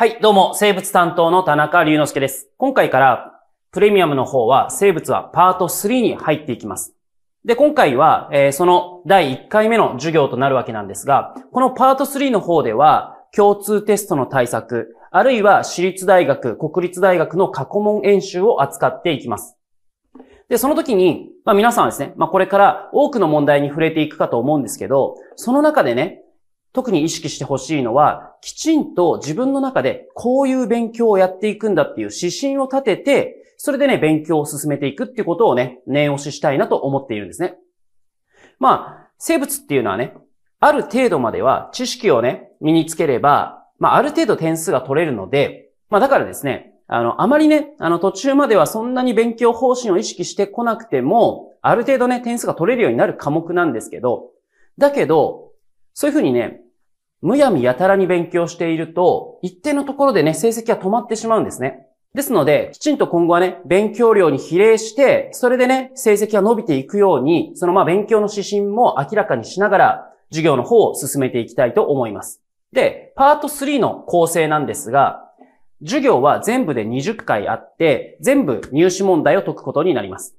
はい、どうも、生物担当の田中隆之介です。今回から、プレミアムの方は、生物はパート3に入っていきます。で、今回は、えー、その第1回目の授業となるわけなんですが、このパート3の方では、共通テストの対策、あるいは私立大学、国立大学の過去問演習を扱っていきます。で、その時に、まあ皆さんはですね、まあこれから多くの問題に触れていくかと思うんですけど、その中でね、特に意識してほしいのは、きちんと自分の中でこういう勉強をやっていくんだっていう指針を立てて、それでね、勉強を進めていくっていうことをね、念押ししたいなと思っているんですね。まあ、生物っていうのはね、ある程度までは知識をね、身につければ、まあ、ある程度点数が取れるので、まあ、だからですね、あの、あまりね、あの、途中まではそんなに勉強方針を意識してこなくても、ある程度ね、点数が取れるようになる科目なんですけど、だけど、そういうふうにね、むやみやたらに勉強していると、一定のところでね、成績が止まってしまうんですね。ですので、きちんと今後はね、勉強量に比例して、それでね、成績が伸びていくように、そのまあ勉強の指針も明らかにしながら、授業の方を進めていきたいと思います。で、パート3の構成なんですが、授業は全部で20回あって、全部入試問題を解くことになります。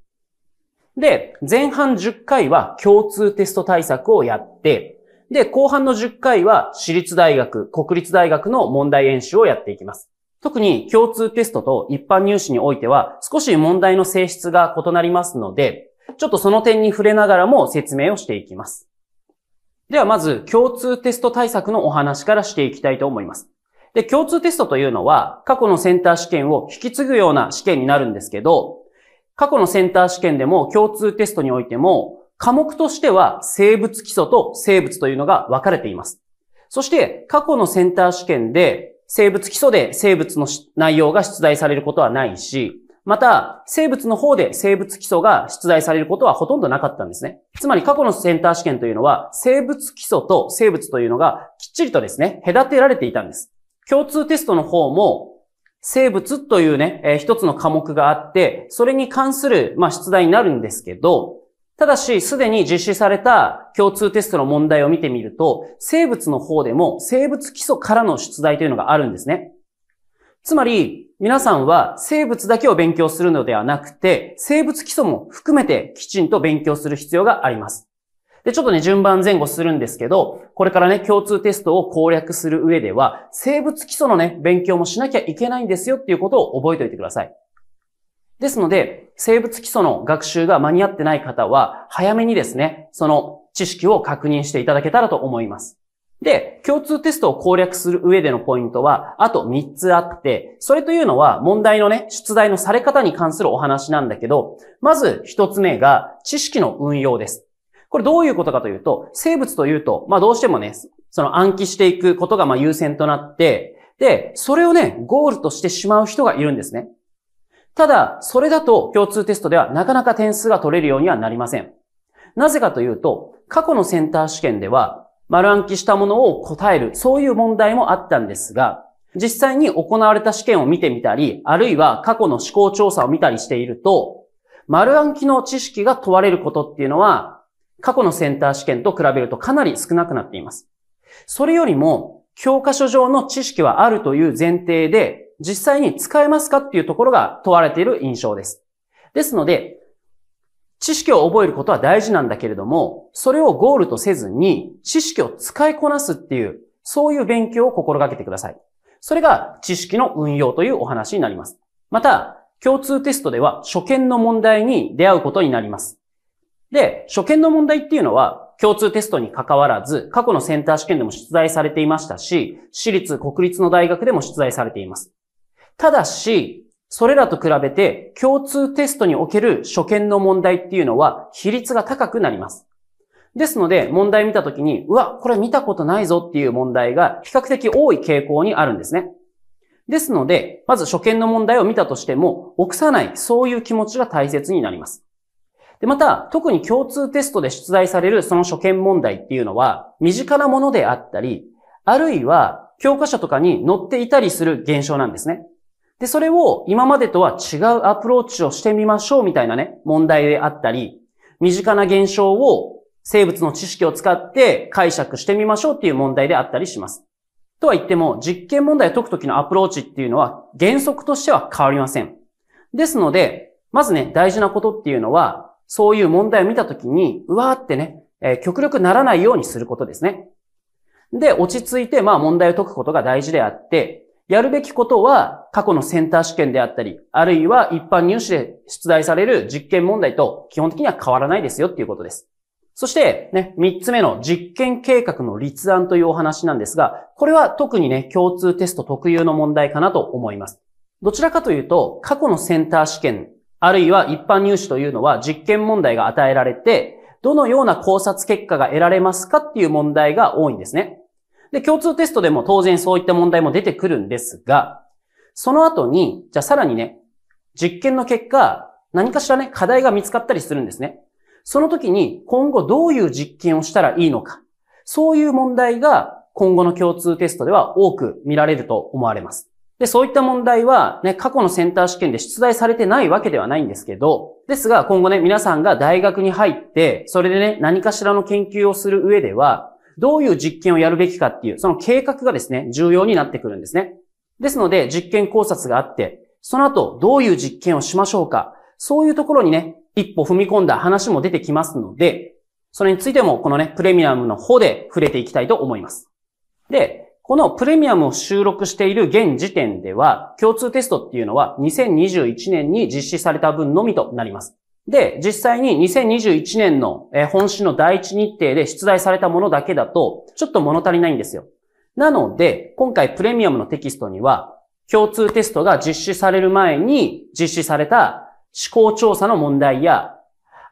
で、前半10回は共通テスト対策をやって、で、後半の10回は私立大学、国立大学の問題演習をやっていきます。特に共通テストと一般入試においては少し問題の性質が異なりますので、ちょっとその点に触れながらも説明をしていきます。ではまず共通テスト対策のお話からしていきたいと思います。で、共通テストというのは過去のセンター試験を引き継ぐような試験になるんですけど、過去のセンター試験でも共通テストにおいても科目としては生物基礎と生物というのが分かれています。そして過去のセンター試験で生物基礎で生物の内容が出題されることはないし、また、生物の方で生物基礎が出題されることはほとんどなかったんですね。つまり過去のセンター試験というのは、生物基礎と生物というのがきっちりとですね、隔てられていたんです。共通テストの方も、生物というね、えー、一つの科目があって、それに関する、まあ、出題になるんですけど、ただし、すでに実施された共通テストの問題を見てみると、生物の方でも生物基礎からの出題というのがあるんですね。つまり、皆さんは生物だけを勉強するのではなくて、生物基礎も含めてきちんと勉強する必要があります。で、ちょっとね、順番前後するんですけど、これからね、共通テストを攻略する上では、生物基礎のね、勉強もしなきゃいけないんですよっていうことを覚えておいてください。ですので、生物基礎の学習が間に合ってない方は、早めにですね、その知識を確認していただけたらと思います。で、共通テストを攻略する上でのポイントは、あと3つあって、それというのは問題のね、出題のされ方に関するお話なんだけど、まず1つ目が知識の運用です。これどういうことかというと、生物というと、まあどうしてもね、その暗記していくことがまあ優先となって、で、それをね、ゴールとしてしまう人がいるんですね。ただ、それだと共通テストではなかなか点数が取れるようにはなりません。なぜかというと、過去のセンター試験では、丸暗記したものを答える、そういう問題もあったんですが、実際に行われた試験を見てみたり、あるいは過去の思考調査を見たりしていると、丸暗記の知識が問われることっていうのは、過去のセンター試験と比べるとかなり少なくなっています。それよりも、教科書上の知識はあるという前提で実際に使えますかっていうところが問われている印象です。ですので、知識を覚えることは大事なんだけれども、それをゴールとせずに知識を使いこなすっていう、そういう勉強を心がけてください。それが知識の運用というお話になります。また、共通テストでは初見の問題に出会うことになります。で、初見の問題っていうのは、共通テストに関わらず、過去のセンター試験でも出題されていましたし、私立、国立の大学でも出題されています。ただし、それらと比べて共通テストにおける初見の問題っていうのは比率が高くなります。ですので、問題見たときに、うわ、これ見たことないぞっていう問題が比較的多い傾向にあるんですね。ですので、まず初見の問題を見たとしても、臆さない、そういう気持ちが大切になります。で、また、特に共通テストで出題されるその初見問題っていうのは、身近なものであったり、あるいは、教科書とかに載っていたりする現象なんですね。で、それを今までとは違うアプローチをしてみましょうみたいなね、問題であったり、身近な現象を生物の知識を使って解釈してみましょうっていう問題であったりします。とは言っても、実験問題を解くときのアプローチっていうのは原則としては変わりません。ですので、まずね、大事なことっていうのは、そういう問題を見たときに、うわーってね、えー、極力ならないようにすることですね。で、落ち着いて、まあ問題を解くことが大事であって、やるべきことは過去のセンター試験であったり、あるいは一般入試で出題される実験問題と基本的には変わらないですよっていうことです。そしてね、三つ目の実験計画の立案というお話なんですが、これは特にね、共通テスト特有の問題かなと思います。どちらかというと、過去のセンター試験、あるいは一般入試というのは実験問題が与えられて、どのような考察結果が得られますかっていう問題が多いんですね。で、共通テストでも当然そういった問題も出てくるんですが、その後に、じゃあさらにね、実験の結果、何かしらね、課題が見つかったりするんですね。その時に今後どういう実験をしたらいいのか。そういう問題が今後の共通テストでは多く見られると思われます。で、そういった問題はね、過去のセンター試験で出題されてないわけではないんですけど、ですが今後ね、皆さんが大学に入って、それでね、何かしらの研究をする上では、どういう実験をやるべきかっていう、その計画がですね、重要になってくるんですね。ですので、実験考察があって、その後、どういう実験をしましょうか。そういうところにね、一歩踏み込んだ話も出てきますので、それについても、このね、プレミアムの方で触れていきたいと思います。で、このプレミアムを収録している現時点では、共通テストっていうのは2021年に実施された分のみとなります。で、実際に2021年の本誌の第一日程で出題されたものだけだと、ちょっと物足りないんですよ。なので、今回プレミアムのテキストには、共通テストが実施される前に実施された思考調査の問題や、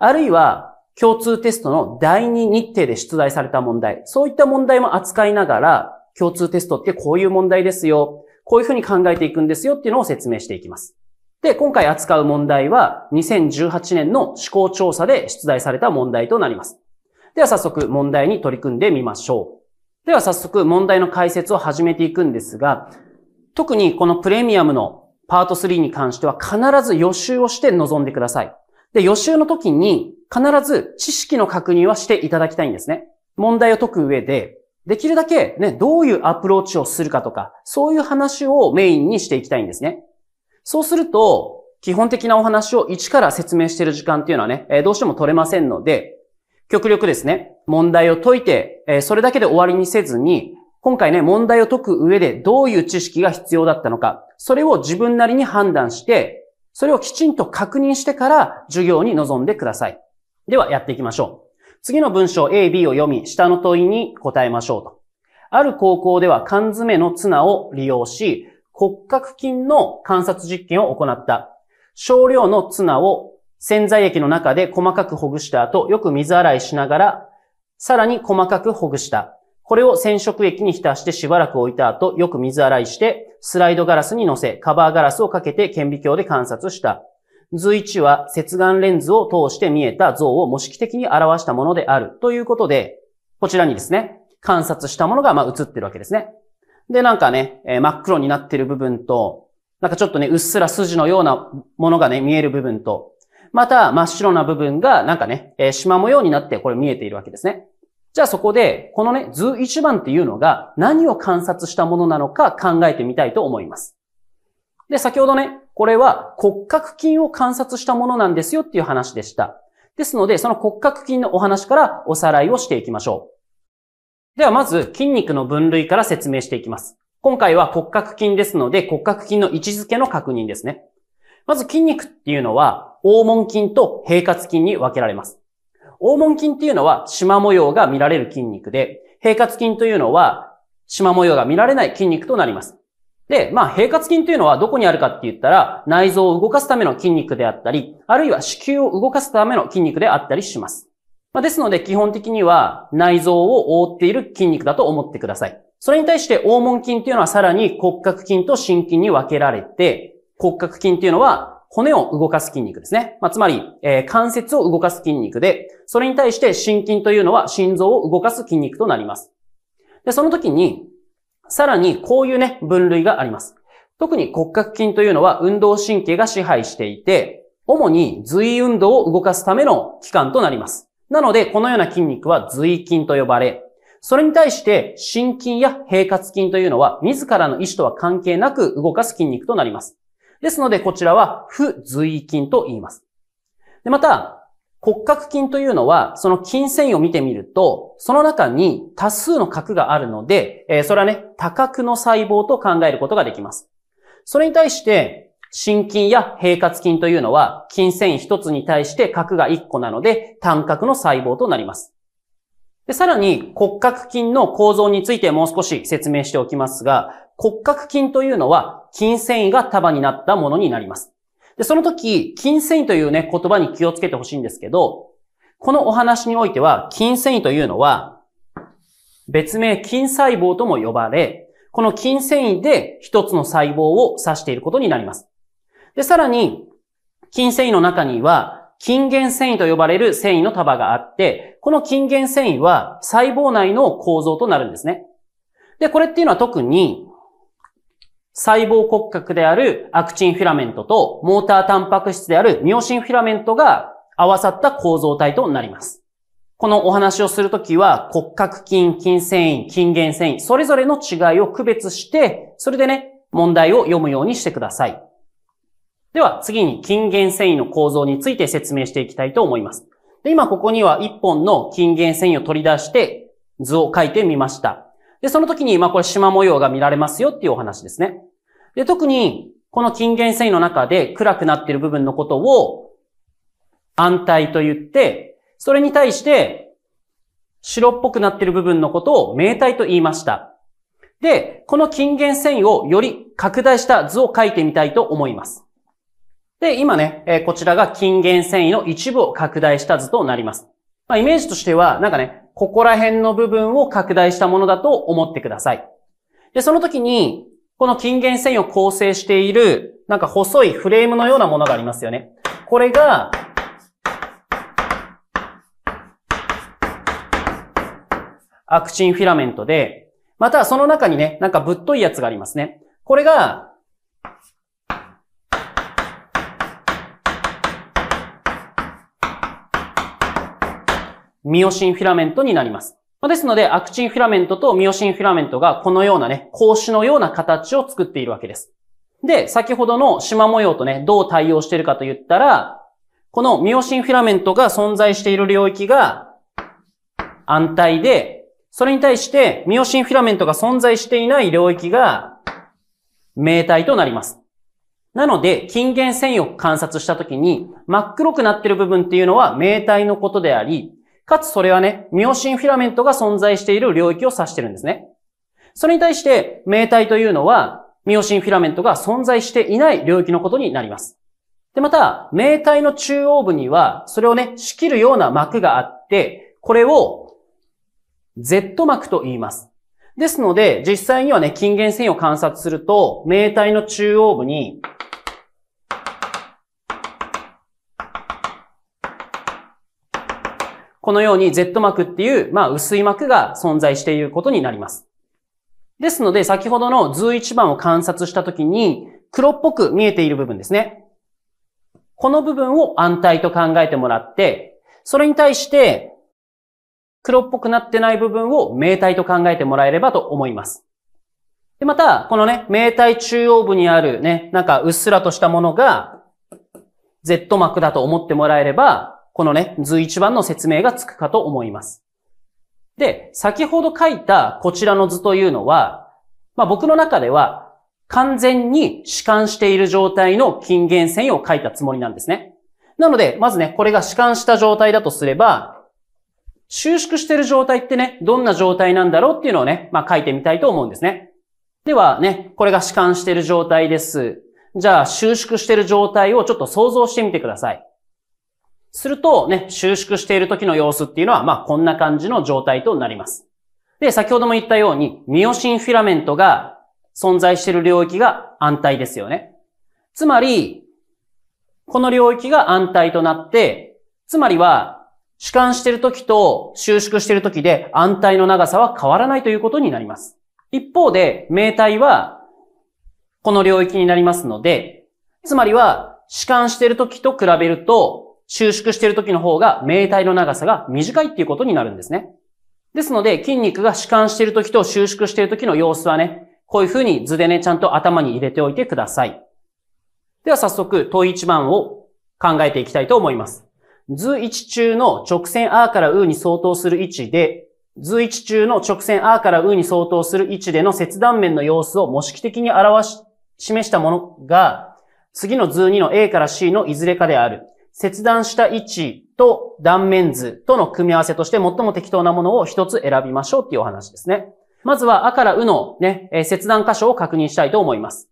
あるいは共通テストの第二日程で出題された問題、そういった問題も扱いながら、共通テストってこういう問題ですよ、こういうふうに考えていくんですよっていうのを説明していきます。で、今回扱う問題は、2018年の試行調査で出題された問題となります。では早速問題に取り組んでみましょう。では早速問題の解説を始めていくんですが、特にこのプレミアムのパート3に関しては必ず予習をして臨んでください。で、予習の時に必ず知識の確認はしていただきたいんですね。問題を解く上で、できるだけね、どういうアプローチをするかとか、そういう話をメインにしていきたいんですね。そうすると、基本的なお話を一から説明している時間っていうのはね、えどうしても取れませんので、極力ですね、問題を解いて、えそれだけで終わりにせずに、今回ね、問題を解く上でどういう知識が必要だったのか、それを自分なりに判断して、それをきちんと確認してから授業に臨んでください。ではやっていきましょう。次の文章 A、B を読み、下の問いに答えましょうと。ある高校では缶詰のツナを利用し、骨格筋の観察実験を行った。少量のツナを洗剤液の中で細かくほぐした後、よく水洗いしながら、さらに細かくほぐした。これを染色液に浸してしばらく置いた後、よく水洗いして、スライドガラスに乗せ、カバーガラスをかけて顕微鏡で観察した。図1は接眼レンズを通して見えた像を模式的に表したものである。ということで、こちらにですね、観察したものがま映ってるわけですね。で、なんかね、えー、真っ黒になってる部分と、なんかちょっとね、うっすら筋のようなものがね、見える部分と、また真っ白な部分がなんかね、えー、縞模様になってこれ見えているわけですね。じゃあそこで、このね、図1番っていうのが何を観察したものなのか考えてみたいと思います。で、先ほどね、これは骨格筋を観察したものなんですよっていう話でした。ですので、その骨格筋のお話からおさらいをしていきましょう。ではまず筋肉の分類から説明していきます。今回は骨格筋ですので骨格筋の位置づけの確認ですね。まず筋肉っていうのは黄門筋と平滑筋に分けられます。黄門筋っていうのは縞模様が見られる筋肉で、平滑筋というのは縞模様が見られない筋肉となります。で、まあ、平滑筋というのはどこにあるかって言ったら、内臓を動かすための筋肉であったり、あるいは子宮を動かすための筋肉であったりします。まあ、ですので、基本的には内臓を覆っている筋肉だと思ってください。それに対して、黄門筋というのはさらに骨格筋と心筋に分けられて、骨格筋というのは骨を動かす筋肉ですね。まあ、つまり、えー、関節を動かす筋肉で、それに対して心筋というのは心臓を動かす筋肉となります。で、その時に、さらにこういうね、分類があります。特に骨格筋というのは運動神経が支配していて、主に随意運動を動かすための器官となります。なので、このような筋肉は髄筋と呼ばれ、それに対して心筋や平滑筋というのは自らの意志とは関係なく動かす筋肉となります。ですので、こちらは不髄筋と言います。で、また、骨格筋というのは、その筋繊維を見てみると、その中に多数の核があるので、えそれはね、多核の細胞と考えることができます。それに対して、心筋や平滑筋というのは、筋繊維一つに対して核が一個なので、単核の細胞となります。でさらに、骨格筋の構造についてもう少し説明しておきますが、骨格筋というのは、筋繊維が束になったものになります。で、その時、筋繊維というね、言葉に気をつけてほしいんですけど、このお話においては、筋繊維というのは、別名筋細胞とも呼ばれ、この筋繊維で一つの細胞を指していることになります。で、さらに、筋繊維の中には、筋原繊維と呼ばれる繊維の束があって、この筋原繊維は細胞内の構造となるんですね。で、これっていうのは特に、細胞骨格であるアクチンフィラメントとモータータンパク質であるミオシンフィラメントが合わさった構造体となります。このお話をするときは骨格筋、筋繊維、筋原繊維、それぞれの違いを区別して、それでね、問題を読むようにしてください。では次に筋原繊維の構造について説明していきたいと思います。で、今ここには1本の筋原繊維を取り出して図を書いてみました。で、その時に、まあこれ縞模様が見られますよっていうお話ですね。で、特にこの筋原繊維の中で暗くなっている部分のことを安泰と言って、それに対して白っぽくなっている部分のことを明体と言いました。で、この筋原繊維をより拡大した図を書いてみたいと思います。で、今ね、えこちらが筋原繊維の一部を拡大した図となります。まあ、イメージとしては、なんかね、ここら辺の部分を拡大したものだと思ってください。で、その時に、この筋原繊維を構成している、なんか細いフレームのようなものがありますよね。これが、アクチンフィラメントで、またその中にね、なんかぶっといやつがありますね。これが、ミオシンフィラメントになります。ですので、アクチンフィラメントとミオシンフィラメントがこのようなね、格子のような形を作っているわけです。で、先ほどの縞模様とね、どう対応しているかと言ったら、このミオシンフィラメントが存在している領域が安泰で、それに対してミオシンフィラメントが存在していない領域が明体となります。なので、近元線を観察したときに、真っ黒くなっている部分っていうのは明体のことであり、かつそれはね、ミオシンフィラメントが存在している領域を指してるんですね。それに対して、命体というのは、ミオシンフィラメントが存在していない領域のことになります。で、また、命体の中央部には、それをね、仕切るような膜があって、これを Z 膜と言います。ですので、実際にはね、近現線を観察すると、命体の中央部にこのように Z 膜っていう、まあ、薄い膜が存在していることになります。ですので、先ほどの図1番を観察したときに、黒っぽく見えている部分ですね。この部分を安泰と考えてもらって、それに対して、黒っぽくなってない部分を明体と考えてもらえればと思います。で、また、このね、明体中央部にあるね、なんかうっすらとしたものが、Z 膜だと思ってもらえれば、このね、図一番の説明がつくかと思います。で、先ほど書いたこちらの図というのは、まあ、僕の中では完全に弛緩している状態の近減線を書いたつもりなんですね。なので、まずね、これが弛緩した状態だとすれば、収縮している状態ってね、どんな状態なんだろうっていうのをね、まあ、書いてみたいと思うんですね。ではね、これが弛緩している状態です。じゃあ、収縮している状態をちょっと想像してみてください。するとね、収縮している時の様子っていうのは、まあ、こんな感じの状態となります。で、先ほども言ったように、ミオシンフィラメントが存在している領域が安泰ですよね。つまり、この領域が安泰となって、つまりは、主観している時と収縮している時で安泰の長さは変わらないということになります。一方で、明体は、この領域になりますので、つまりは、主観している時と比べると、収縮している時の方が、命体の長さが短いっていうことになるんですね。ですので、筋肉が弛緩している時と収縮している時の様子はね、こういうふうに図でね、ちゃんと頭に入れておいてください。では早速、問1番を考えていきたいと思います。図1中の直線 R から U に相当する位置で、図1中の直線 R から U に相当する位置での切断面の様子を模式的に表し、示したものが、次の図2の A から C のいずれかである。切断した位置と断面図との組み合わせとして最も適当なものを一つ選びましょうっていうお話ですね。まずは、あからうのね、切断箇所を確認したいと思います。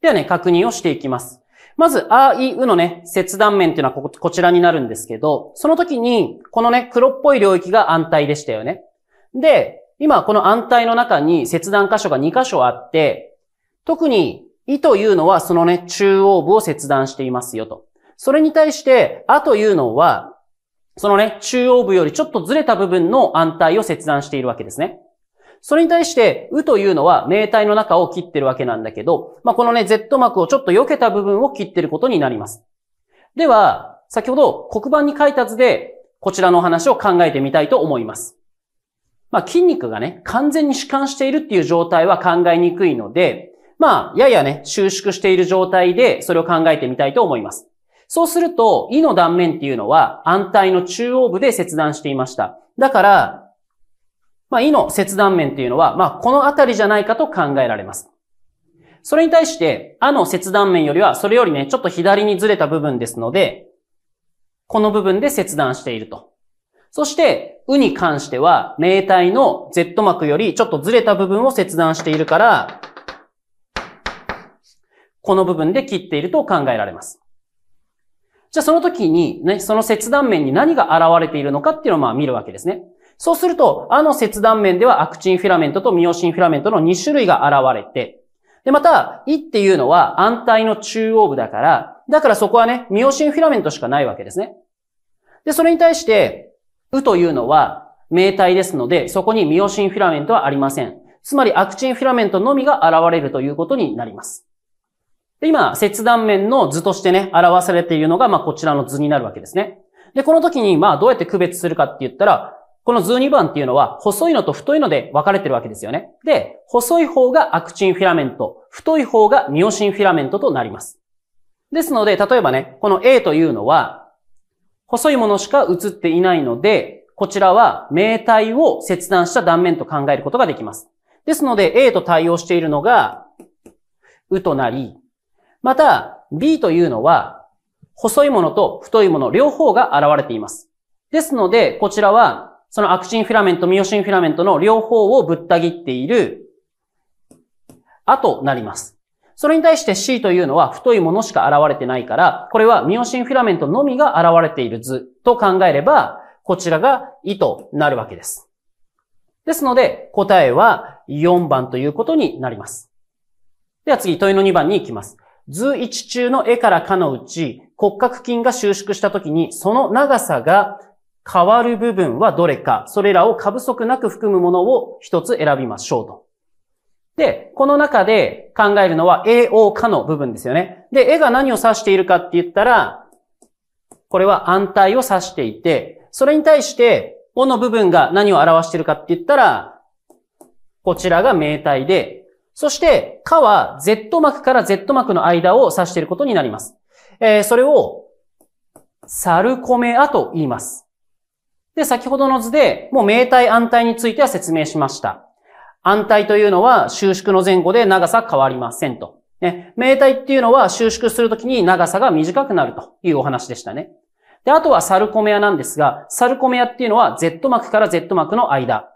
ではね、確認をしていきます。まず、あ、い、うのね、切断面っていうのはここちらになるんですけど、その時に、このね、黒っぽい領域が安泰でしたよね。で、今、この安泰の中に切断箇所が2箇所あって、特に、いというのはそのね、中央部を切断していますよと。それに対して、あというのは、そのね、中央部よりちょっとずれた部分の安泰を切断しているわけですね。それに対して、うというのは命体の中を切ってるわけなんだけど、まあ、このね、Z 膜をちょっと避けた部分を切ってることになります。では、先ほど黒板に書いた図で、こちらのお話を考えてみたいと思います。まあ、筋肉がね、完全に弛緩しているっていう状態は考えにくいので、まあ、ややね、収縮している状態で、それを考えてみたいと思います。そうすると、胃の断面っていうのは安泰の中央部で切断していました。だから、まあ、胃の切断面っていうのは、まあ、このあたりじゃないかと考えられます。それに対して、あの切断面よりは、それよりね、ちょっと左にずれた部分ですので、この部分で切断していると。そして、うに関しては、明体の Z 膜よりちょっとずれた部分を切断しているから、この部分で切っていると考えられます。じゃあその時に、ね、その切断面に何が現れているのかっていうのをまあ見るわけですね。そうすると、あの切断面ではアクチンフィラメントとミオシンフィラメントの2種類が現れて、で、また、イっていうのは安泰の中央部だから、だからそこはね、ミオシンフィラメントしかないわけですね。で、それに対して、ウというのは、明体ですので、そこにミオシンフィラメントはありません。つまり、アクチンフィラメントのみが現れるということになります。で、今、切断面の図としてね、表されているのが、まあ、こちらの図になるわけですね。で、この時に、まあ、どうやって区別するかって言ったら、この図2番っていうのは、細いのと太いので分かれてるわけですよね。で、細い方がアクチンフィラメント、太い方がミオシンフィラメントとなります。ですので、例えばね、この A というのは、細いものしか映っていないので、こちらは明体を切断した断面と考えることができます。ですので、A と対応しているのが、うとなり、また、B というのは、細いものと太いもの両方が現れています。ですので、こちらは、そのアクチンフィラメント、ミオシンフィラメントの両方をぶった切っている、あとなります。それに対して C というのは太いものしか現れてないから、これはミオシンフィラメントのみが現れている図と考えれば、こちらが意となるわけです。ですので、答えは4番ということになります。では次、問いの2番に行きます。図1中の絵からかのうち、骨格筋が収縮したときに、その長さが変わる部分はどれか、それらを過不足なく含むものを一つ選びましょうと。で、この中で考えるのは AO かの部分ですよね。で、絵が何を指しているかって言ったら、これは安泰を指していて、それに対して、O の部分が何を表しているかって言ったら、こちらが命体で、そして、かは Z 膜から Z 膜の間を指していることになります。えー、それを、サルコメアと言います。で、先ほどの図で、もう明体安体については説明しました。安体というのは収縮の前後で長さ変わりませんと。ね、明体っていうのは収縮するときに長さが短くなるというお話でしたね。で、あとはサルコメアなんですが、サルコメアっていうのは Z 膜から Z 膜の間。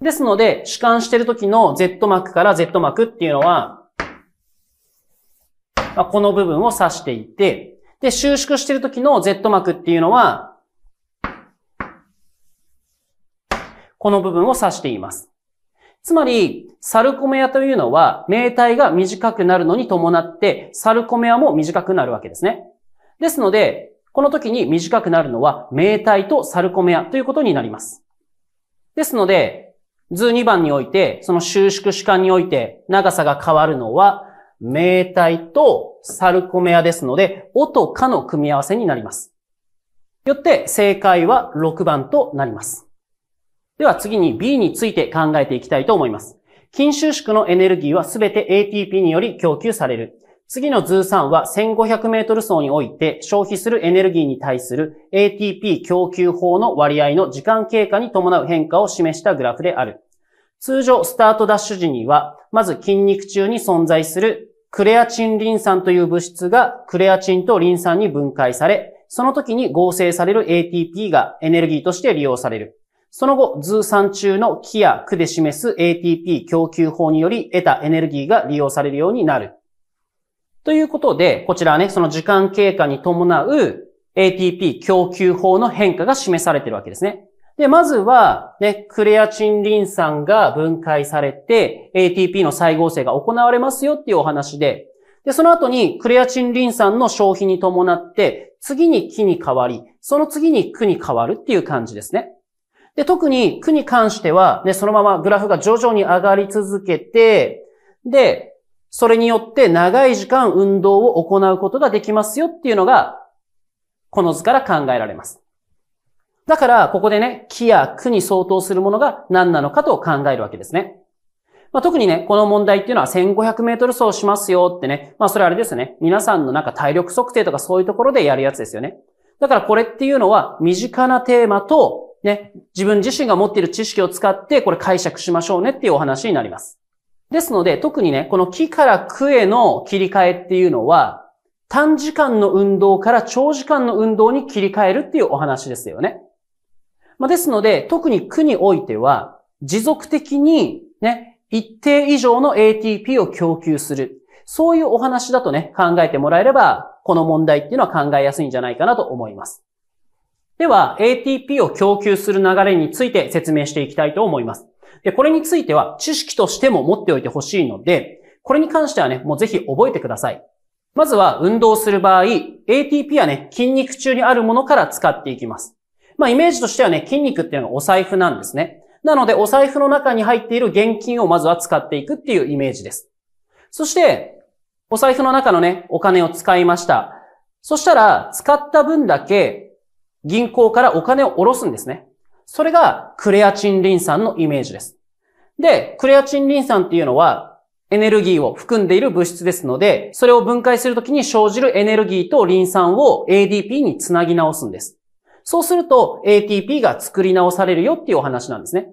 ですので、主観してる時の Z 膜から Z 膜っていうのは、まあ、この部分を指していて、で、収縮してる時の Z 膜っていうのは、この部分を指しています。つまり、サルコメアというのは、命体が短くなるのに伴って、サルコメアも短くなるわけですね。ですので、この時に短くなるのは、命体とサルコメアということになります。ですので、図2番において、その収縮主観において長さが変わるのは、明体とサルコメアですので、おとかの組み合わせになります。よって正解は6番となります。では次に B について考えていきたいと思います。筋収縮のエネルギーはすべて ATP により供給される。次の図3は1500メートル走において消費するエネルギーに対する ATP 供給法の割合の時間経過に伴う変化を示したグラフである。通常スタートダッシュ時には、まず筋肉中に存在するクレアチンリン酸という物質がクレアチンとリン酸に分解され、その時に合成される ATP がエネルギーとして利用される。その後、図3中の木や区で示す ATP 供給法により得たエネルギーが利用されるようになる。ということで、こちらはね、その時間経過に伴う ATP 供給法の変化が示されているわけですね。で、まずは、ね、クレアチンリン酸が分解されて、ATP の再合成が行われますよっていうお話で、で、その後にクレアチンリン酸の消費に伴って、次に木に変わり、その次に区に変わるっていう感じですね。で、特に区に関しては、ね、そのままグラフが徐々に上がり続けて、で、それによって長い時間運動を行うことができますよっていうのが、この図から考えられます。だから、ここでね、木や苦に相当するものが何なのかと考えるわけですね。まあ、特にね、この問題っていうのは1500メートル走しますよってね、まあそれあれですね。皆さんのなんか体力測定とかそういうところでやるやつですよね。だからこれっていうのは身近なテーマとね、自分自身が持っている知識を使ってこれ解釈しましょうねっていうお話になります。ですので、特にね、この木から区への切り替えっていうのは、短時間の運動から長時間の運動に切り替えるっていうお話ですよね。まあ、ですので、特に区においては、持続的にね、一定以上の ATP を供給する。そういうお話だとね、考えてもらえれば、この問題っていうのは考えやすいんじゃないかなと思います。では、ATP を供給する流れについて説明していきたいと思います。で、これについては知識としても持っておいてほしいので、これに関してはね、もうぜひ覚えてください。まずは運動する場合、ATP はね、筋肉中にあるものから使っていきます。まあイメージとしてはね、筋肉っていうのはお財布なんですね。なので、お財布の中に入っている現金をまずは使っていくっていうイメージです。そして、お財布の中のね、お金を使いました。そしたら、使った分だけ銀行からお金を下ろすんですね。それがクレアチンリン酸のイメージです。で、クレアチンリン酸っていうのは、エネルギーを含んでいる物質ですので、それを分解するときに生じるエネルギーとリン酸を ADP につなぎ直すんです。そうすると ATP が作り直されるよっていうお話なんですね。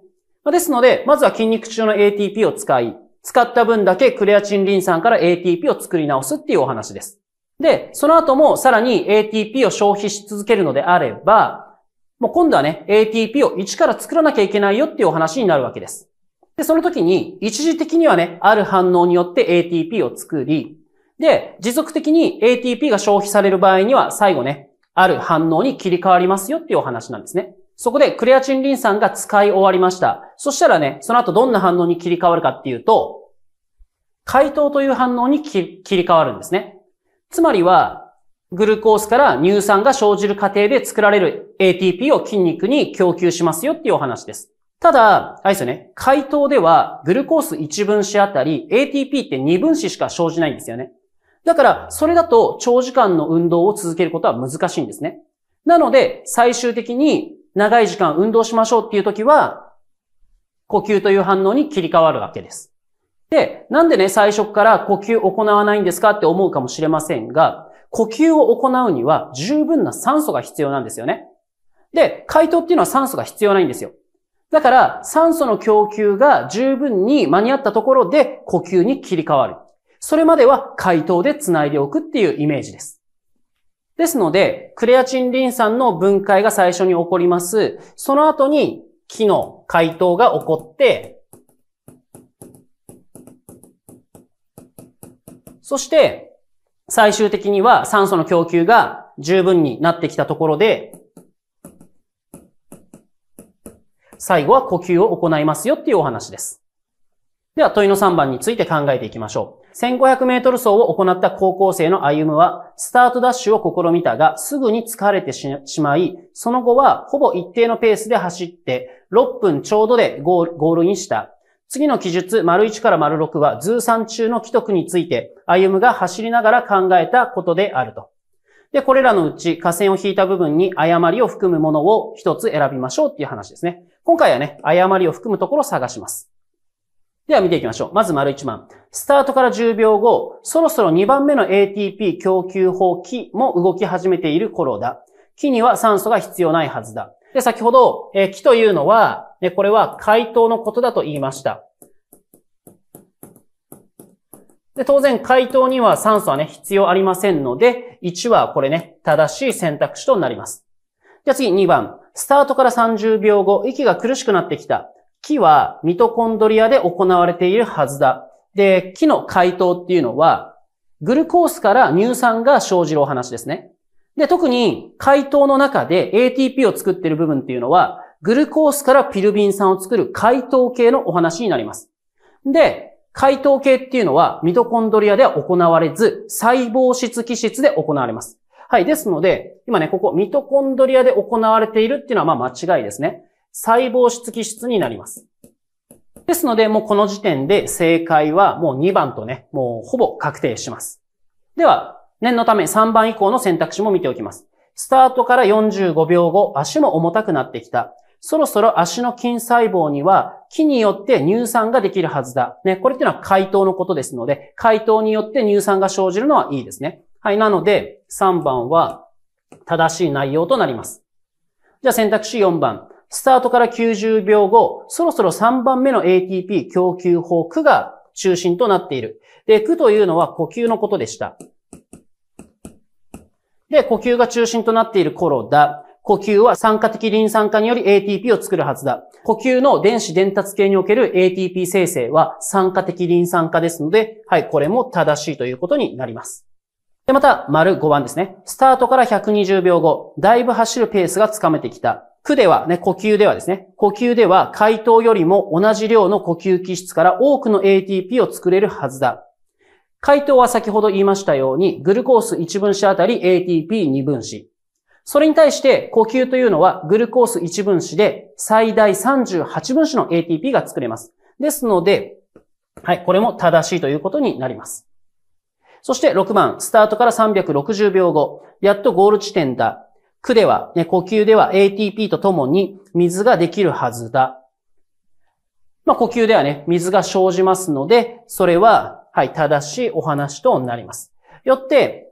ですので、まずは筋肉中の ATP を使い、使った分だけクレアチンリン酸から ATP を作り直すっていうお話です。で、その後もさらに ATP を消費し続けるのであれば、もう今度はね、ATP を1から作らなきゃいけないよっていうお話になるわけです。で、その時に、一時的にはね、ある反応によって ATP を作り、で、持続的に ATP が消費される場合には、最後ね、ある反応に切り替わりますよっていうお話なんですね。そこでクレアチンリン酸が使い終わりました。そしたらね、その後どんな反応に切り替わるかっていうと、解凍という反応に切り替わるんですね。つまりは、グルコースから乳酸が生じる過程で作られる ATP を筋肉に供給しますよっていうお話です。ただ、あれですよね。解答では、グルコース1分子あたり、ATP って2分子しか生じないんですよね。だから、それだと長時間の運動を続けることは難しいんですね。なので、最終的に長い時間運動しましょうっていう時は、呼吸という反応に切り替わるわけです。で、なんでね、最初から呼吸行わないんですかって思うかもしれませんが、呼吸を行うには十分な酸素が必要なんですよね。で、解凍っていうのは酸素が必要ないんですよ。だから、酸素の供給が十分に間に合ったところで呼吸に切り替わる。それまでは解凍で繋いでおくっていうイメージです。ですので、クレアチンリン酸の分解が最初に起こります。その後に木の解凍が起こって、そして最終的には酸素の供給が十分になってきたところで、最後は呼吸を行いますよっていうお話です。では問いの3番について考えていきましょう。1500メートル走を行った高校生の歩夢は、スタートダッシュを試みたが、すぐに疲れてしまい、その後はほぼ一定のペースで走って、6分ちょうどでゴールインした。次の記述、丸1から丸6は、図算中の既得について、歩むが走りながら考えたことであると。で、これらのうち、下線を引いた部分に誤りを含むものを一つ選びましょうっていう話ですね。今回はね、誤りを含むところを探します。では見ていきましょう。まず丸1番。スタートから10秒後、そろそろ2番目の ATP 供給法木も動き始めている頃だ。木には酸素が必要ないはずだ。で、先ほど、え木というのは、ね、これは回答のことだと言いました。で、当然、回答には酸素はね、必要ありませんので、1はこれね、正しい選択肢となります。じゃ次、2番。スタートから30秒後、息が苦しくなってきた。木はミトコンドリアで行われているはずだ。で、木の解凍っていうのは、グルコースから乳酸が生じるお話ですね。で、特に解凍の中で ATP を作っている部分っていうのは、グルコースからピルビン酸を作る解糖系のお話になります。で、解糖系っていうのはミトコンドリアでは行われず、細胞質基質で行われます。はい。ですので、今ね、ここ、ミトコンドリアで行われているっていうのは、まあ間違いですね。細胞質基質になります。ですので、もうこの時点で正解はもう2番とね、もうほぼ確定します。では、念のため3番以降の選択肢も見ておきます。スタートから45秒後、足も重たくなってきた。そろそろ足の筋細胞には、木によって乳酸ができるはずだ。ね、これっていうのは解凍のことですので、解凍によって乳酸が生じるのはいいですね。はい、なので、3番は正しい内容となります。じゃあ選択肢4番。スタートから90秒後、そろそろ3番目の ATP 供給法区が中心となっている。で、区というのは呼吸のことでした。で、呼吸が中心となっている頃だ。呼吸は酸化的リン酸化により ATP を作るはずだ。呼吸の電子伝達系における ATP 生成は酸化的リン酸化ですので、はい、これも正しいということになります。で、また、丸5番ですね。スタートから120秒後、だいぶ走るペースがつかめてきた。区ではね、呼吸ではですね、呼吸では解凍よりも同じ量の呼吸機質から多くの ATP を作れるはずだ。回答は先ほど言いましたように、グルコース1分子あたり ATP2 分子。それに対して呼吸というのはグルコース1分子で最大38分子の ATP が作れます。ですので、はい、これも正しいということになります。そして6番、スタートから360秒後、やっとゴール地点だ。区では、ね、呼吸では ATP とともに水ができるはずだ。まあ、呼吸ではね、水が生じますので、それははい、正しいお話となります。よって、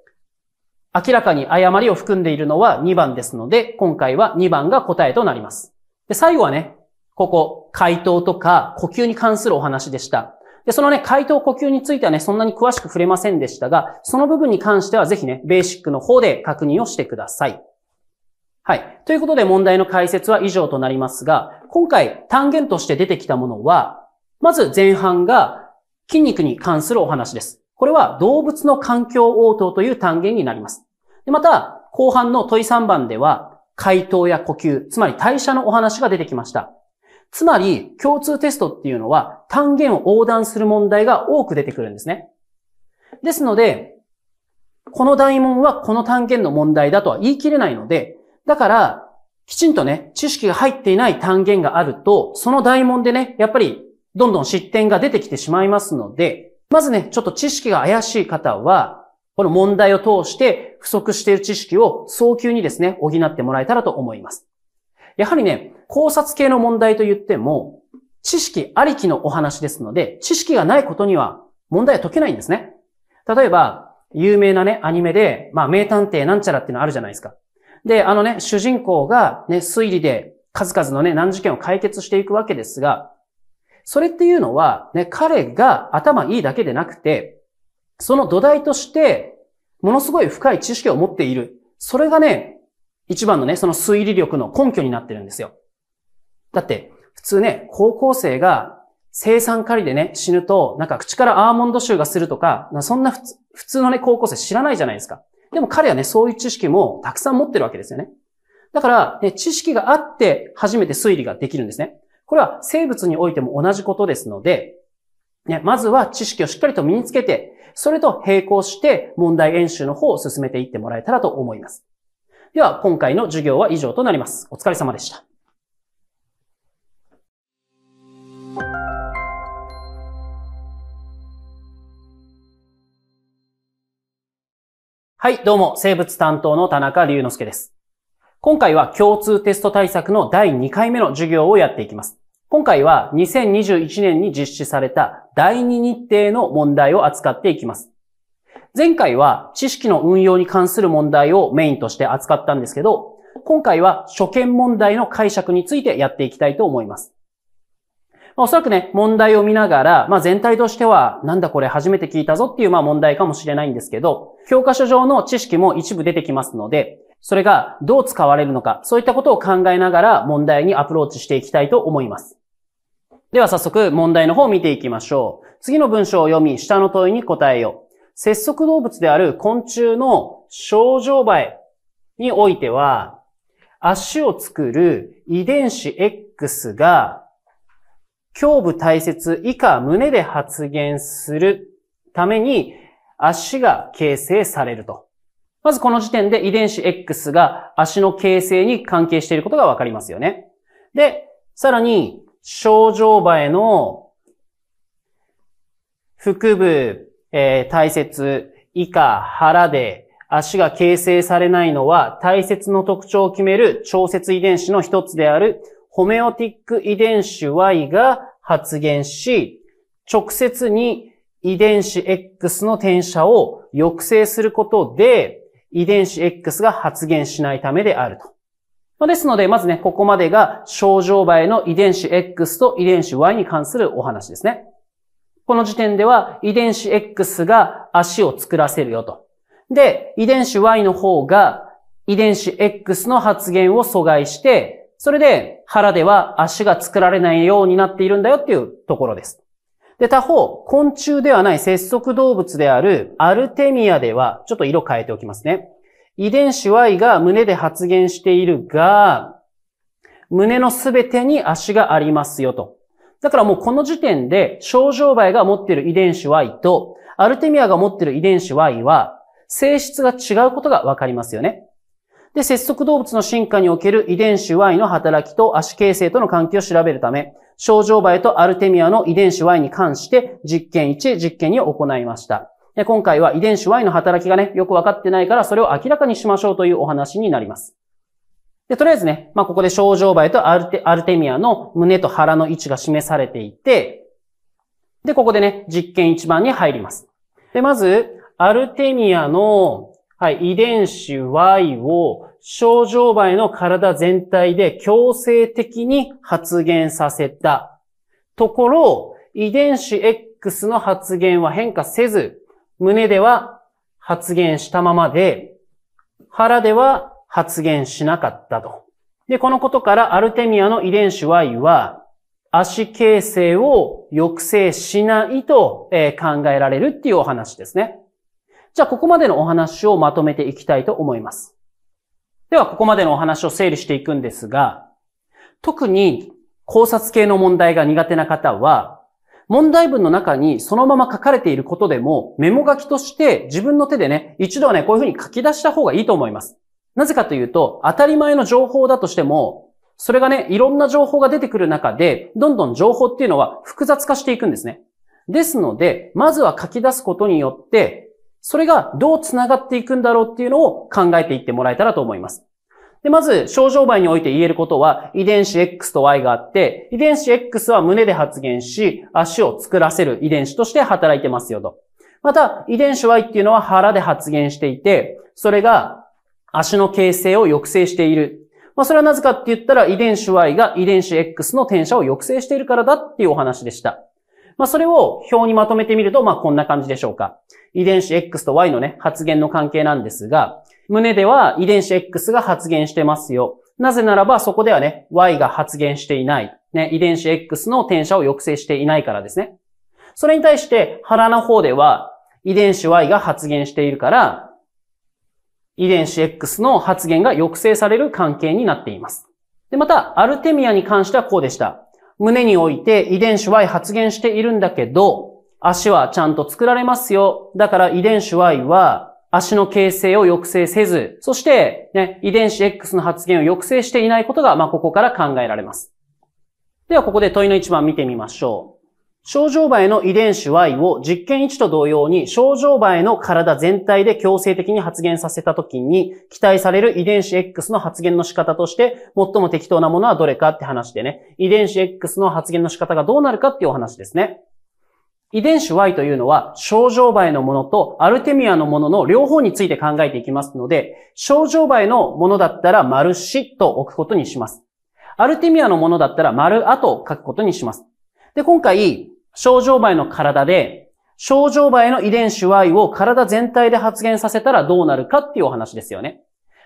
明らかに誤りを含んでいるのは2番ですので、今回は2番が答えとなります。で、最後はね、ここ、回答とか呼吸に関するお話でした。で、そのね、回答呼吸についてはね、そんなに詳しく触れませんでしたが、その部分に関してはぜひね、ベーシックの方で確認をしてください。はい。ということで問題の解説は以上となりますが、今回単元として出てきたものは、まず前半が筋肉に関するお話です。これは動物の環境応答という単元になります。でまた、後半の問い3番では、回答や呼吸、つまり代謝のお話が出てきました。つまり、共通テストっていうのは、単元を横断する問題が多く出てくるんですね。ですので、この大問はこの単元の問題だとは言い切れないので、だから、きちんとね、知識が入っていない単元があると、その大問でね、やっぱりどんどん失点が出てきてしまいますので、まずね、ちょっと知識が怪しい方は、この問題を通して不足している知識を早急にですね、補ってもらえたらと思います。やはりね、考察系の問題と言っても、知識ありきのお話ですので、知識がないことには問題は解けないんですね。例えば、有名なね、アニメで、まあ、名探偵なんちゃらっていうのあるじゃないですか。で、あのね、主人公がね、推理で数々のね、難事件を解決していくわけですが、それっていうのは、ね、彼が頭いいだけでなくて、その土台として、ものすごい深い知識を持っている。それがね、一番のね、その推理力の根拠になってるんですよ。だって、普通ね、高校生が生産狩りでね、死ぬと、なんか口からアーモンド臭がするとか、そんな普通のね、高校生知らないじゃないですか。でも彼はね、そういう知識もたくさん持ってるわけですよね。だから、ね、知識があって初めて推理ができるんですね。これは生物においても同じことですので、ね、まずは知識をしっかりと身につけて、それと並行して問題演習の方を進めていってもらえたらと思います。では、今回の授業は以上となります。お疲れ様でした。はい、どうも、生物担当の田中龍之介です。今回は共通テスト対策の第2回目の授業をやっていきます。今回は2021年に実施された第2日程の問題を扱っていきます。前回は知識の運用に関する問題をメインとして扱ったんですけど、今回は初見問題の解釈についてやっていきたいと思います。おそらくね、問題を見ながら、まあ、全体としては、なんだこれ初めて聞いたぞっていうまあ問題かもしれないんですけど、教科書上の知識も一部出てきますので、それがどう使われるのか、そういったことを考えながら問題にアプローチしていきたいと思います。では早速問題の方を見ていきましょう。次の文章を読み、下の問いに答えよう。節足動物である昆虫の症状映えにおいては、足を作る遺伝子 X が、胸部大切以下胸で発現するために足が形成されると。まずこの時点で遺伝子 X が足の形成に関係していることがわかりますよね。で、さらに、症状場への腹部、えー、体以下、腹で足が形成されないのは大切の特徴を決める調節遺伝子の一つであるホメオティック遺伝子 Y が発現し、直接に遺伝子 X の転写を抑制することで、遺伝子 X が発現しないためであると。ですので、まずね、ここまでが症状バエの遺伝子 X と遺伝子 Y に関するお話ですね。この時点では遺伝子 X が足を作らせるよと。で、遺伝子 Y の方が遺伝子 X の発現を阻害して、それで腹では足が作られないようになっているんだよっていうところです。で、他方、昆虫ではない節足動物であるアルテミアでは、ちょっと色変えておきますね。遺伝子 Y が胸で発現しているが、胸のすべてに足がありますよと。だからもうこの時点で、症状バが持っている遺伝子 Y と、アルテミアが持っている遺伝子 Y は、性質が違うことがわかりますよね。で、節足動物の進化における遺伝子 Y の働きと足形成との関係を調べるため、症状バエとアルテミアの遺伝子 Y に関して実験1、実験2を行いました。で今回は遺伝子 Y の働きがね、よくわかってないからそれを明らかにしましょうというお話になります。で、とりあえずね、まあ、ここで症状バエとアルテアルテミアの胸と腹の位置が示されていて、で、ここでね、実験1番に入ります。で、まず、アルテミアの、はい、遺伝子 Y を症状梅の体全体で強制的に発現させたところ、遺伝子 X の発現は変化せず、胸では発現したままで、腹では発現しなかったと。で、このことからアルテミアの遺伝子 Y は、足形成を抑制しないと考えられるっていうお話ですね。じゃあ、ここまでのお話をまとめていきたいと思います。では、ここまでのお話を整理していくんですが、特に考察系の問題が苦手な方は、問題文の中にそのまま書かれていることでもメモ書きとして自分の手でね、一度はね、こういうふうに書き出した方がいいと思います。なぜかというと、当たり前の情報だとしても、それがね、いろんな情報が出てくる中で、どんどん情報っていうのは複雑化していくんですね。ですので、まずは書き出すことによって、それがどう繋がっていくんだろうっていうのを考えていってもらえたらと思います。で、まず、症状媒において言えることは、遺伝子 X と Y があって、遺伝子 X は胸で発現し、足を作らせる遺伝子として働いてますよと。また、遺伝子 Y っていうのは腹で発現していて、それが足の形成を抑制している。まあ、それはなぜかって言ったら、遺伝子 Y が遺伝子 X の転写を抑制しているからだっていうお話でした。まあ、それを表にまとめてみると、まあ、こんな感じでしょうか。遺伝子 X と Y のね、発現の関係なんですが、胸では遺伝子 X が発現してますよ。なぜならば、そこではね、Y が発現していない。ね、遺伝子 X の転写を抑制していないからですね。それに対して、腹の方では、遺伝子 Y が発現しているから、遺伝子 X の発現が抑制される関係になっています。で、また、アルテミアに関してはこうでした。胸において遺伝子 Y 発現しているんだけど、足はちゃんと作られますよ。だから遺伝子 Y は足の形成を抑制せず、そして、ね、遺伝子 X の発現を抑制していないことが、まあ、ここから考えられます。では、ここで問いの1番見てみましょう。症状場への遺伝子 Y を実験1と同様に症状場への体全体で強制的に発現させたときに期待される遺伝子 X の発現の仕方として最も適当なものはどれかって話でね、遺伝子 X の発現の仕方がどうなるかっていうお話ですね。遺伝子 Y というのは、症状梅のものとアルテミアのものの両方について考えていきますので、症状梅のものだったら丸しと置くことにします。アルテミアのものだったら丸あと書くことにします。で、今回、症状梅の体で、症状梅の遺伝子 Y を体全体で発現させたらどうなるかっていうお話ですよね。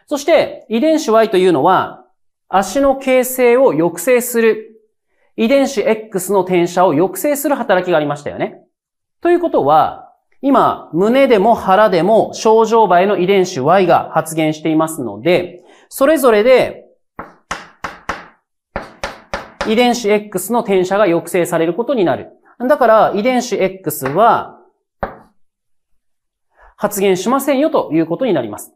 そして、遺伝子 Y というのは、足の形成を抑制する遺伝子 X の転写を抑制する働きがありましたよね。ということは、今、胸でも腹でも症状場への遺伝子 Y が発現していますので、それぞれで遺伝子 X の転写が抑制されることになる。だから、遺伝子 X は発現しませんよということになります。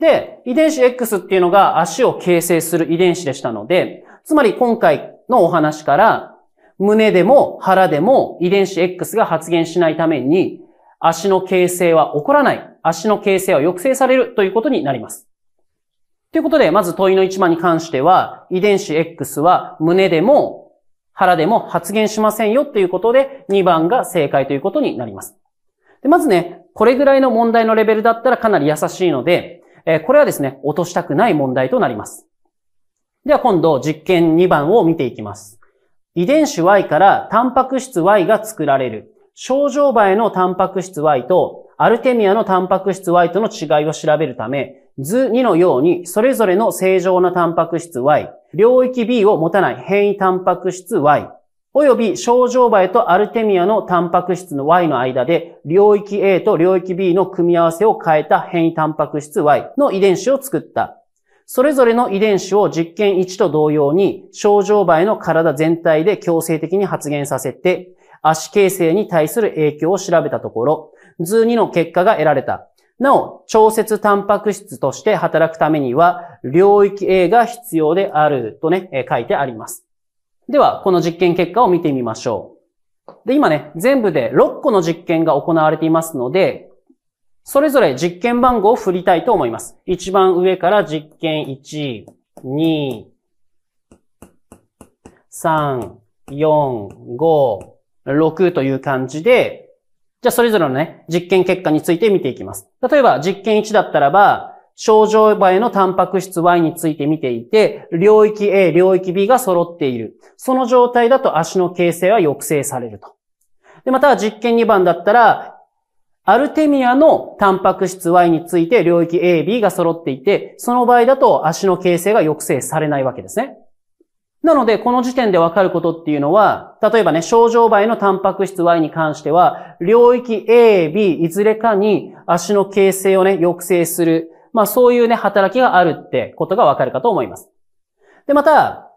で、遺伝子 X っていうのが足を形成する遺伝子でしたので、つまり今回のお話から、胸でも腹でも遺伝子 X が発現しないために、足の形成は起こらない、足の形成は抑制されるということになります。ということで、まず問いの1番に関しては、遺伝子 X は胸でも腹でも発現しませんよということで、2番が正解ということになります。でまずね、これぐらいの問題のレベルだったらかなり優しいので、えこれはですね、落としたくない問題となります。では今度実験2番を見ていきます。遺伝子 Y からタンパク質 Y が作られる。症状バエのタンパク質 Y とアルテミアのタンパク質 Y との違いを調べるため、図2のようにそれぞれの正常なタンパク質 Y、領域 B を持たない変異タンパク質 Y、および症状バエとアルテミアのタンパク質の Y の間で、領域 A と領域 B の組み合わせを変えた変異タンパク質 Y の遺伝子を作った。それぞれの遺伝子を実験1と同様に、症状倍の体全体で強制的に発現させて、足形成に対する影響を調べたところ、図2の結果が得られた。なお、調節タンパク質として働くためには、領域 A が必要であるとね、え書いてあります。では、この実験結果を見てみましょう。で、今ね、全部で6個の実験が行われていますので、それぞれ実験番号を振りたいと思います。一番上から実験1、2、3、4、5、6という感じで、じゃあそれぞれのね、実験結果について見ていきます。例えば実験1だったらば、症状場へのタンパク質 Y について見ていて、領域 A、領域 B が揃っている。その状態だと足の形成は抑制されると。で、また実験2番だったら、アルテミアのタンパク質 Y について領域 A、B が揃っていて、その場合だと足の形成が抑制されないわけですね。なので、この時点でわかることっていうのは、例えばね、症状倍のタンパク質 Y に関しては、領域 A、B、いずれかに足の形成をね、抑制する。まあそういうね、働きがあるってことがわかるかと思います。で、また、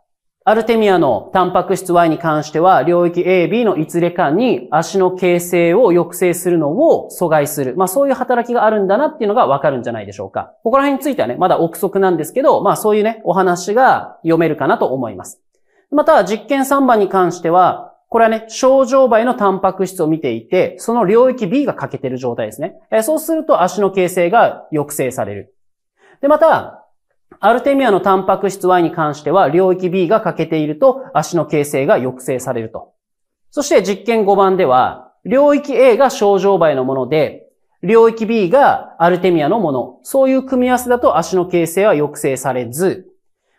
アルテミアのタンパク質 Y に関しては、領域 AB のいずれかに足の形成を抑制するのを阻害する。まあそういう働きがあるんだなっていうのがわかるんじゃないでしょうか。ここら辺についてはね、まだ憶測なんですけど、まあそういうね、お話が読めるかなと思います。また、実験3番に関しては、これはね、症状倍のタンパク質を見ていて、その領域 B が欠けてる状態ですね。そうすると足の形成が抑制される。で、また、アルテミアのタンパク質 Y に関しては、領域 B が欠けていると、足の形成が抑制されると。そして実験5番では、領域 A が症状倍のもので、領域 B がアルテミアのもの。そういう組み合わせだと足の形成は抑制されず、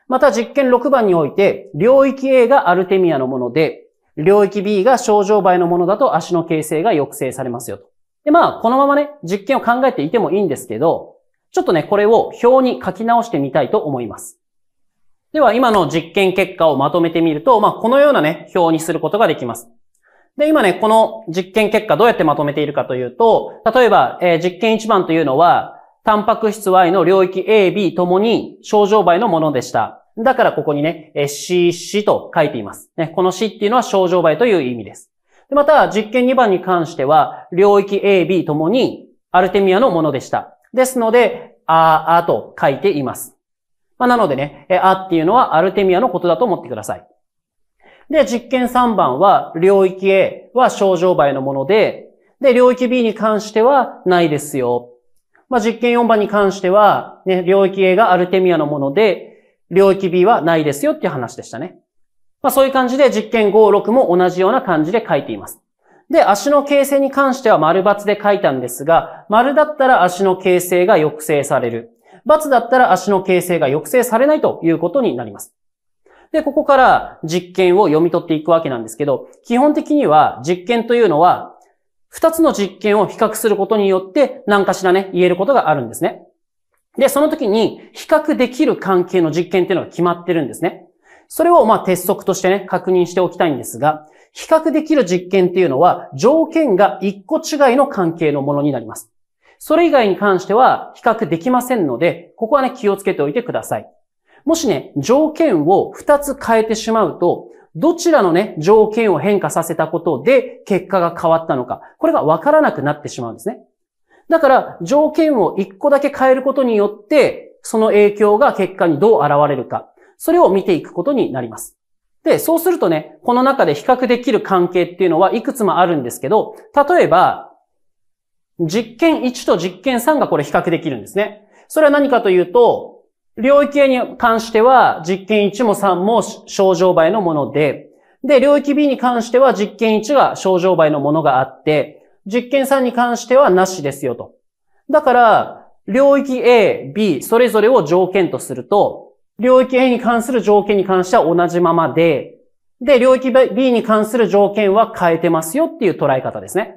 また実験6番において、領域 A がアルテミアのもので、領域 B が症状倍のものだと足の形成が抑制されますよと。で、まあ、このままね、実験を考えていてもいいんですけど、ちょっとね、これを表に書き直してみたいと思います。では、今の実験結果をまとめてみると、まあ、このようなね、表にすることができます。で、今ね、この実験結果どうやってまとめているかというと、例えば、えー、実験1番というのは、タンパク質 Y の領域 A、B ともに症状倍のものでした。だからここにね、え C、C と書いています。ね、この C っていうのは症状倍という意味です。でまた、実験2番に関しては、領域 A、B ともにアルテミアのものでした。ですので、あ、あと書いています。まあ、なのでね、あっていうのはアルテミアのことだと思ってください。で、実験3番は、領域 A は症状倍のもので、で、領域 B に関してはないですよ。まあ、実験4番に関しては、ね、領域 A がアルテミアのもので、領域 B はないですよっていう話でしたね。まあ、そういう感じで実験5、6も同じような感じで書いています。で、足の形成に関しては丸×で書いたんですが、丸だったら足の形成が抑制される。×だったら足の形成が抑制されないということになります。で、ここから実験を読み取っていくわけなんですけど、基本的には実験というのは、二つの実験を比較することによって何かしらね、言えることがあるんですね。で、その時に比較できる関係の実験っていうのが決まってるんですね。それをまあ鉄則としてね、確認しておきたいんですが、比較できる実験っていうのは、条件が一個違いの関係のものになります。それ以外に関しては、比較できませんので、ここはね、気をつけておいてください。もしね、条件を2つ変えてしまうと、どちらのね、条件を変化させたことで結果が変わったのか、これがわからなくなってしまうんですね。だから、条件を1個だけ変えることによって、その影響が結果にどう現れるか、それを見ていくことになります。で、そうするとね、この中で比較できる関係っていうのはいくつもあるんですけど、例えば、実験1と実験3がこれ比較できるんですね。それは何かというと、領域 A に関しては実験1も3も症状倍のもので、で、領域 B に関しては実験1が症状倍のものがあって、実験3に関してはなしですよと。だから、領域 A、B、それぞれを条件とすると、領域 A に関する条件に関しては同じままで、で、領域 B に関する条件は変えてますよっていう捉え方ですね。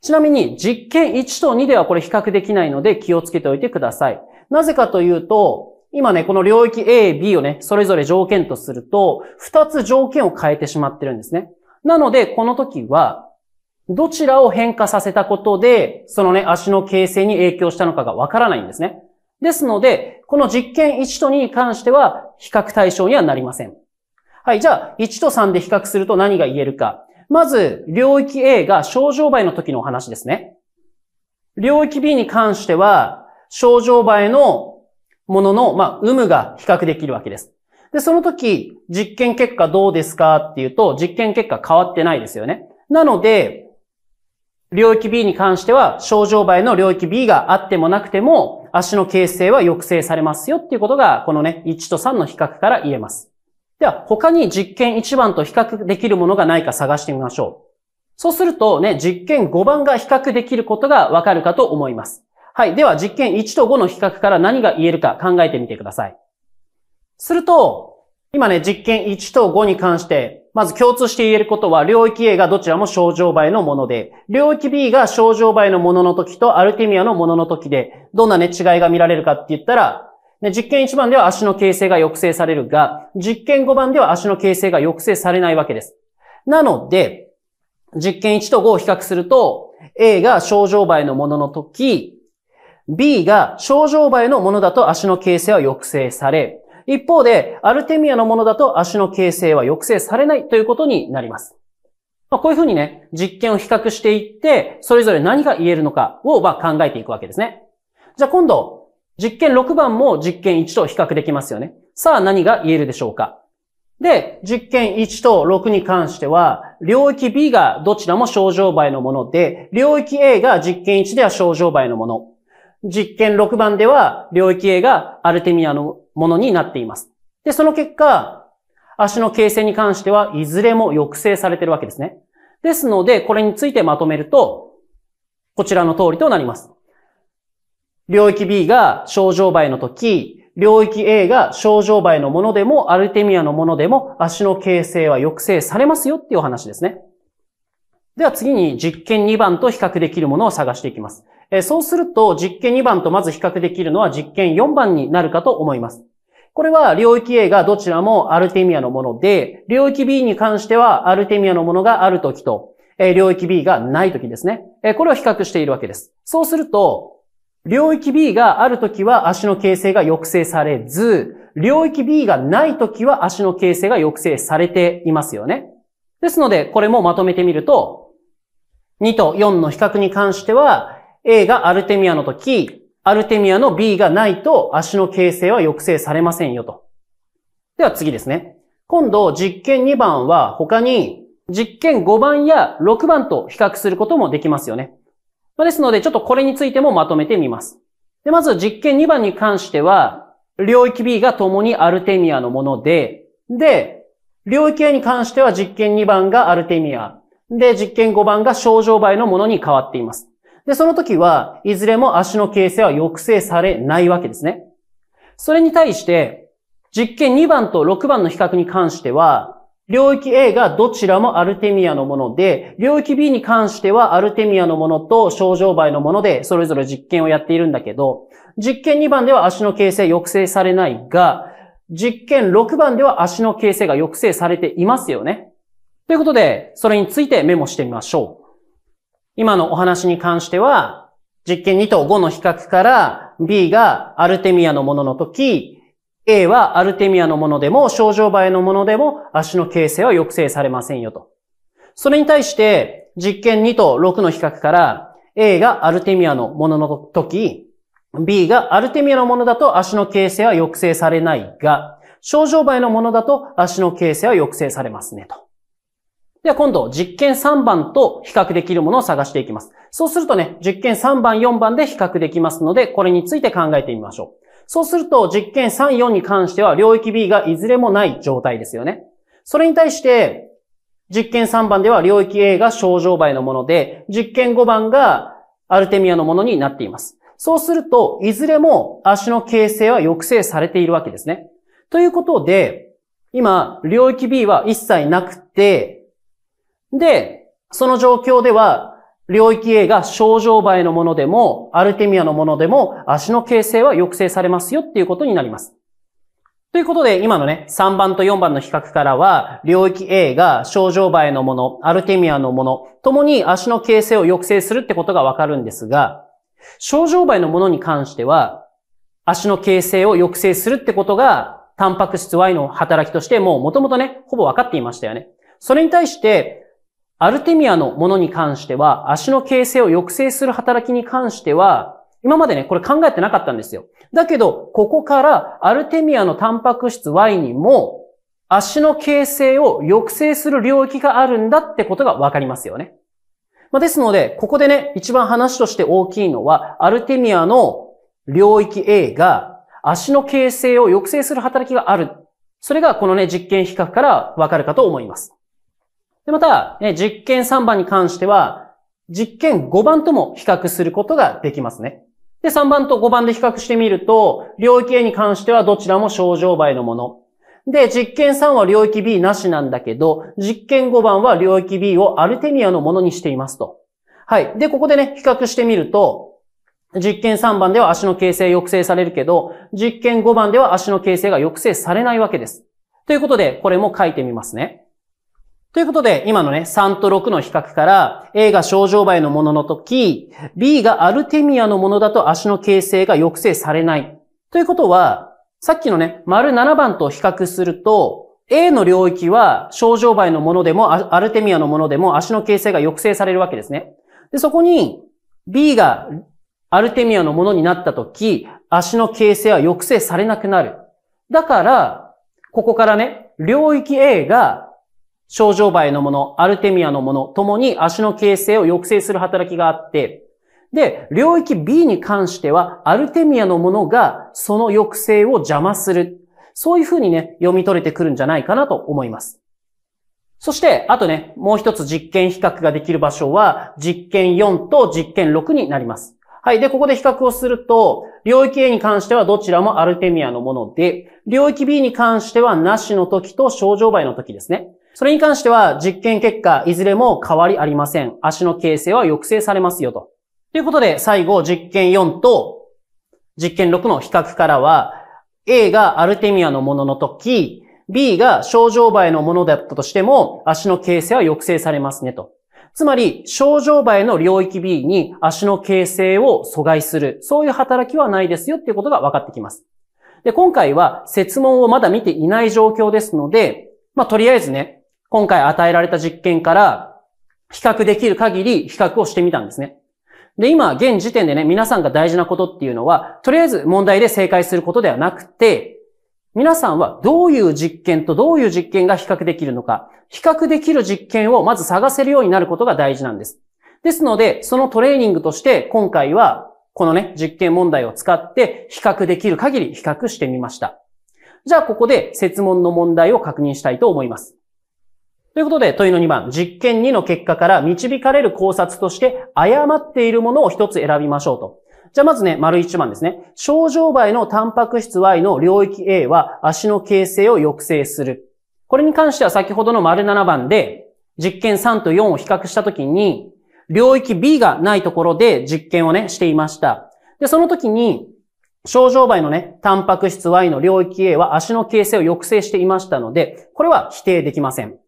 ちなみに実験1と2ではこれ比較できないので気をつけておいてください。なぜかというと、今ね、この領域 A、B をね、それぞれ条件とすると、2つ条件を変えてしまってるんですね。なので、この時は、どちらを変化させたことで、そのね、足の形成に影響したのかがわからないんですね。ですので、この実験1と2に関しては比較対象にはなりません。はい、じゃあ1と3で比較すると何が言えるか。まず、領域 A が症状倍の時のお話ですね。領域 B に関しては、症状倍のものの、まあ、有無が比較できるわけです。で、その時、実験結果どうですかっていうと、実験結果変わってないですよね。なので、領域 B に関しては、症状倍の領域 B があってもなくても、足の形成は抑制されますよっていうことが、このね、1と3の比較から言えます。では、他に実験1番と比較できるものがないか探してみましょう。そうするとね、実験5番が比較できることがわかるかと思います。はい。では、実験1と5の比較から何が言えるか考えてみてください。すると、今ね、実験1と5に関して、まず共通して言えることは、領域 A がどちらも症状倍のもので、領域 B が症状倍のものの時とアルテミアのものの時で、どんなね、違いが見られるかって言ったら、ね、実験1番では足の形成が抑制されるが、実験5番では足の形成が抑制されないわけです。なので、実験1と5を比較すると、A が症状倍のものの時、B が症状倍のものだと足の形成は抑制され、一方で、アルテミアのものだと足の形成は抑制されないということになります。まあ、こういうふうにね、実験を比較していって、それぞれ何が言えるのかをま考えていくわけですね。じゃあ今度、実験6番も実験1と比較できますよね。さあ何が言えるでしょうかで、実験1と6に関しては、領域 B がどちらも症状倍のもので、領域 A が実験1では症状倍のもの。実験6番では、領域 A がアルテミアのものになっています。で、その結果、足の形成に関してはいずれも抑制されているわけですね。ですので、これについてまとめると、こちらの通りとなります。領域 B が症状倍の時、領域 A が症状倍のものでも、アルテミアのものでも、足の形成は抑制されますよっていうお話ですね。では次に実験2番と比較できるものを探していきます。えそうすると、実験2番とまず比較できるのは実験4番になるかと思います。これは領域 A がどちらもアルテミアのもので、領域 B に関してはアルテミアのものがあるときと、え領域 B がないときですね、えこれを比較しているわけです。そうすると、領域 B があるときは足の形成が抑制されず、領域 B がないときは足の形成が抑制されていますよね。ですので、これもまとめてみると、2と4の比較に関しては、A がアルテミアの時、アルテミアの B がないと足の形成は抑制されませんよと。では次ですね。今度実験2番は他に実験5番や6番と比較することもできますよね。ですのでちょっとこれについてもまとめてみます。で、まず実験2番に関しては、領域 B が共にアルテミアのもので、で、領域 A に関しては実験2番がアルテミア、で、実験5番が症状倍のものに変わっています。で、その時は、いずれも足の形成は抑制されないわけですね。それに対して、実験2番と6番の比較に関しては、領域 A がどちらもアルテミアのもので、領域 B に関してはアルテミアのものと症状倍のもので、それぞれ実験をやっているんだけど、実験2番では足の形成抑制されないが、実験6番では足の形成が抑制されていますよね。ということで、それについてメモしてみましょう。今のお話に関しては、実験2と5の比較から B がアルテミアのものの時、A はアルテミアのものでも、症状映えのものでも、足の形成は抑制されませんよと。それに対して、実験2と6の比較から、A がアルテミアのものの時、B がアルテミアのものだと足の形成は抑制されないが、症状映えのものだと足の形成は抑制されますねと。では今度、実験3番と比較できるものを探していきます。そうするとね、実験3番、4番で比較できますので、これについて考えてみましょう。そうすると、実験3、4に関しては、領域 B がいずれもない状態ですよね。それに対して、実験3番では領域 A が症状倍のもので、実験5番がアルテミアのものになっています。そうすると、いずれも足の形成は抑制されているわけですね。ということで、今、領域 B は一切なくて、で、その状況では、領域 A が症状倍のものでも、アルテミアのものでも、足の形成は抑制されますよっていうことになります。ということで、今のね、3番と4番の比較からは、領域 A が症状映えのもの、アルテミアのもの、ともに足の形成を抑制するってことがわかるんですが、症状映えのものに関しては、足の形成を抑制するってことが、タンパク質 Y の働きとしてもう元々ね、ほぼ分かっていましたよね。それに対して、アルテミアのものに関しては、足の形成を抑制する働きに関しては、今までね、これ考えてなかったんですよ。だけど、ここからアルテミアのタンパク質 Y にも、足の形成を抑制する領域があるんだってことがわかりますよね。まあ、ですので、ここでね、一番話として大きいのは、アルテミアの領域 A が足の形成を抑制する働きがある。それがこのね、実験比較からわかるかと思います。で、また、実験3番に関しては、実験5番とも比較することができますね。で、3番と5番で比較してみると、領域 A に関してはどちらも症状倍のもの。で、実験3は領域 B なしなんだけど、実験5番は領域 B をアルテミアのものにしていますと。はい。で、ここでね、比較してみると、実験3番では足の形成抑制されるけど、実験5番では足の形成が抑制されないわけです。ということで、これも書いてみますね。ということで、今のね、3と6の比較から、A が症状倍のものの時、B がアルテミアのものだと足の形成が抑制されない。ということは、さっきのね、丸7番と比較すると、A の領域は症状倍のものでも、アルテミアのものでも足の形成が抑制されるわけですね。で、そこに B がアルテミアのものになった時、足の形成は抑制されなくなる。だから、ここからね、領域 A が症状えのもの、アルテミアのもの、ともに足の形成を抑制する働きがあって、で、領域 B に関しては、アルテミアのものがその抑制を邪魔する。そういうふうにね、読み取れてくるんじゃないかなと思います。そして、あとね、もう一つ実験比較ができる場所は、実験4と実験6になります。はい。で、ここで比較をすると、領域 A に関してはどちらもアルテミアのもので、領域 B に関してはなしの時と症状倍の時ですね。それに関しては実験結果、いずれも変わりありません。足の形成は抑制されますよと。ということで、最後、実験4と実験6の比較からは、A がアルテミアのものの時、B が症状バエのものだったとしても、足の形成は抑制されますねと。つまり、症状バエの領域 B に足の形成を阻害する、そういう働きはないですよっていうことが分かってきます。で、今回は、説問をまだ見ていない状況ですので、まあ、とりあえずね、今回与えられた実験から比較できる限り比較をしてみたんですね。で、今、現時点でね、皆さんが大事なことっていうのは、とりあえず問題で正解することではなくて、皆さんはどういう実験とどういう実験が比較できるのか、比較できる実験をまず探せるようになることが大事なんです。ですので、そのトレーニングとして、今回は、このね、実験問題を使って、比較できる限り比較してみました。じゃあ、ここで、設問の問題を確認したいと思います。ということで、問いの2番、実験2の結果から導かれる考察として、誤っているものを一つ選びましょうと。じゃあまずね、丸1番ですね。症状倍のタンパク質 Y の領域 A は足の形成を抑制する。これに関しては先ほどの丸7番で、実験3と4を比較したときに、領域 B がないところで実験をね、していました。で、その時に、症状倍のね、タンパク質 Y の領域 A は足の形成を抑制していましたので、これは否定できません。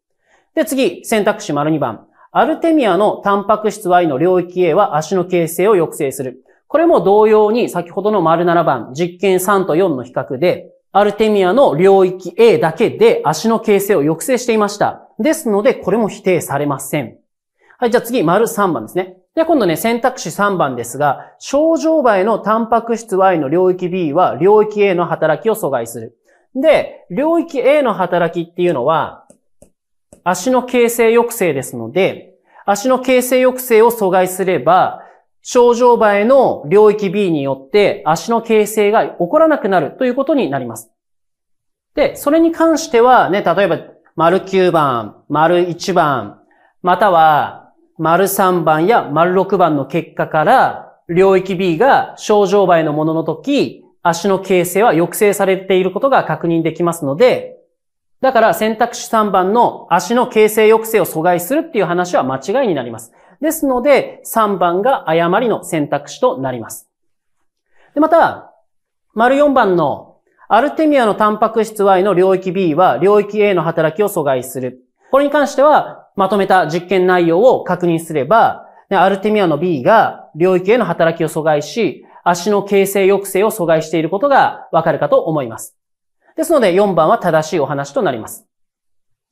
で、次、選択肢丸2番。アルテミアのタンパク質 Y の領域 A は足の形成を抑制する。これも同様に先ほどの丸7番、実験3と4の比較で、アルテミアの領域 A だけで足の形成を抑制していました。ですので、これも否定されません。はい、じゃあ次、丸3番ですね。で、今度ね、選択肢3番ですが、症状外のタンパク質 Y の領域 B は領域 A の働きを阻害する。で、領域 A の働きっていうのは、足の形成抑制ですので、足の形成抑制を阻害すれば、症状場への領域 B によって足の形成が起こらなくなるということになります。で、それに関してはね、例えば、丸9番、丸1番、または、丸3番や丸6番の結果から、領域 B が症状場へのものの時、足の形成は抑制されていることが確認できますので、だから選択肢3番の足の形成抑制を阻害するっていう話は間違いになります。ですので、3番が誤りの選択肢となります。で、また、丸4番のアルテミアのタンパク質 Y の領域 B は領域 A の働きを阻害する。これに関しては、まとめた実験内容を確認すれば、アルテミアの B が領域 A の働きを阻害し、足の形成抑制を阻害していることがわかるかと思います。ですので、4番は正しいお話となります。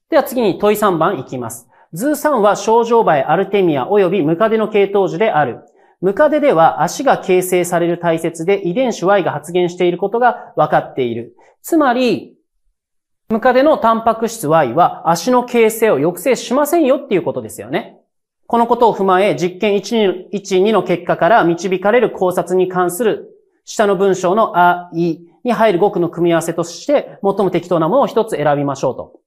では次に問い3番いきます。図3は症状梅アルテミア及びムカデの系統樹である。ムカデでは足が形成される体節で遺伝子 Y が発現していることが分かっている。つまり、ムカデのタンパク質 Y は足の形成を抑制しませんよっていうことですよね。このことを踏まえ、実験1、2の結果から導かれる考察に関する下の文章のあ、い、に入る語句の組み合わせとして、最も適当なものを一つ選びましょうと。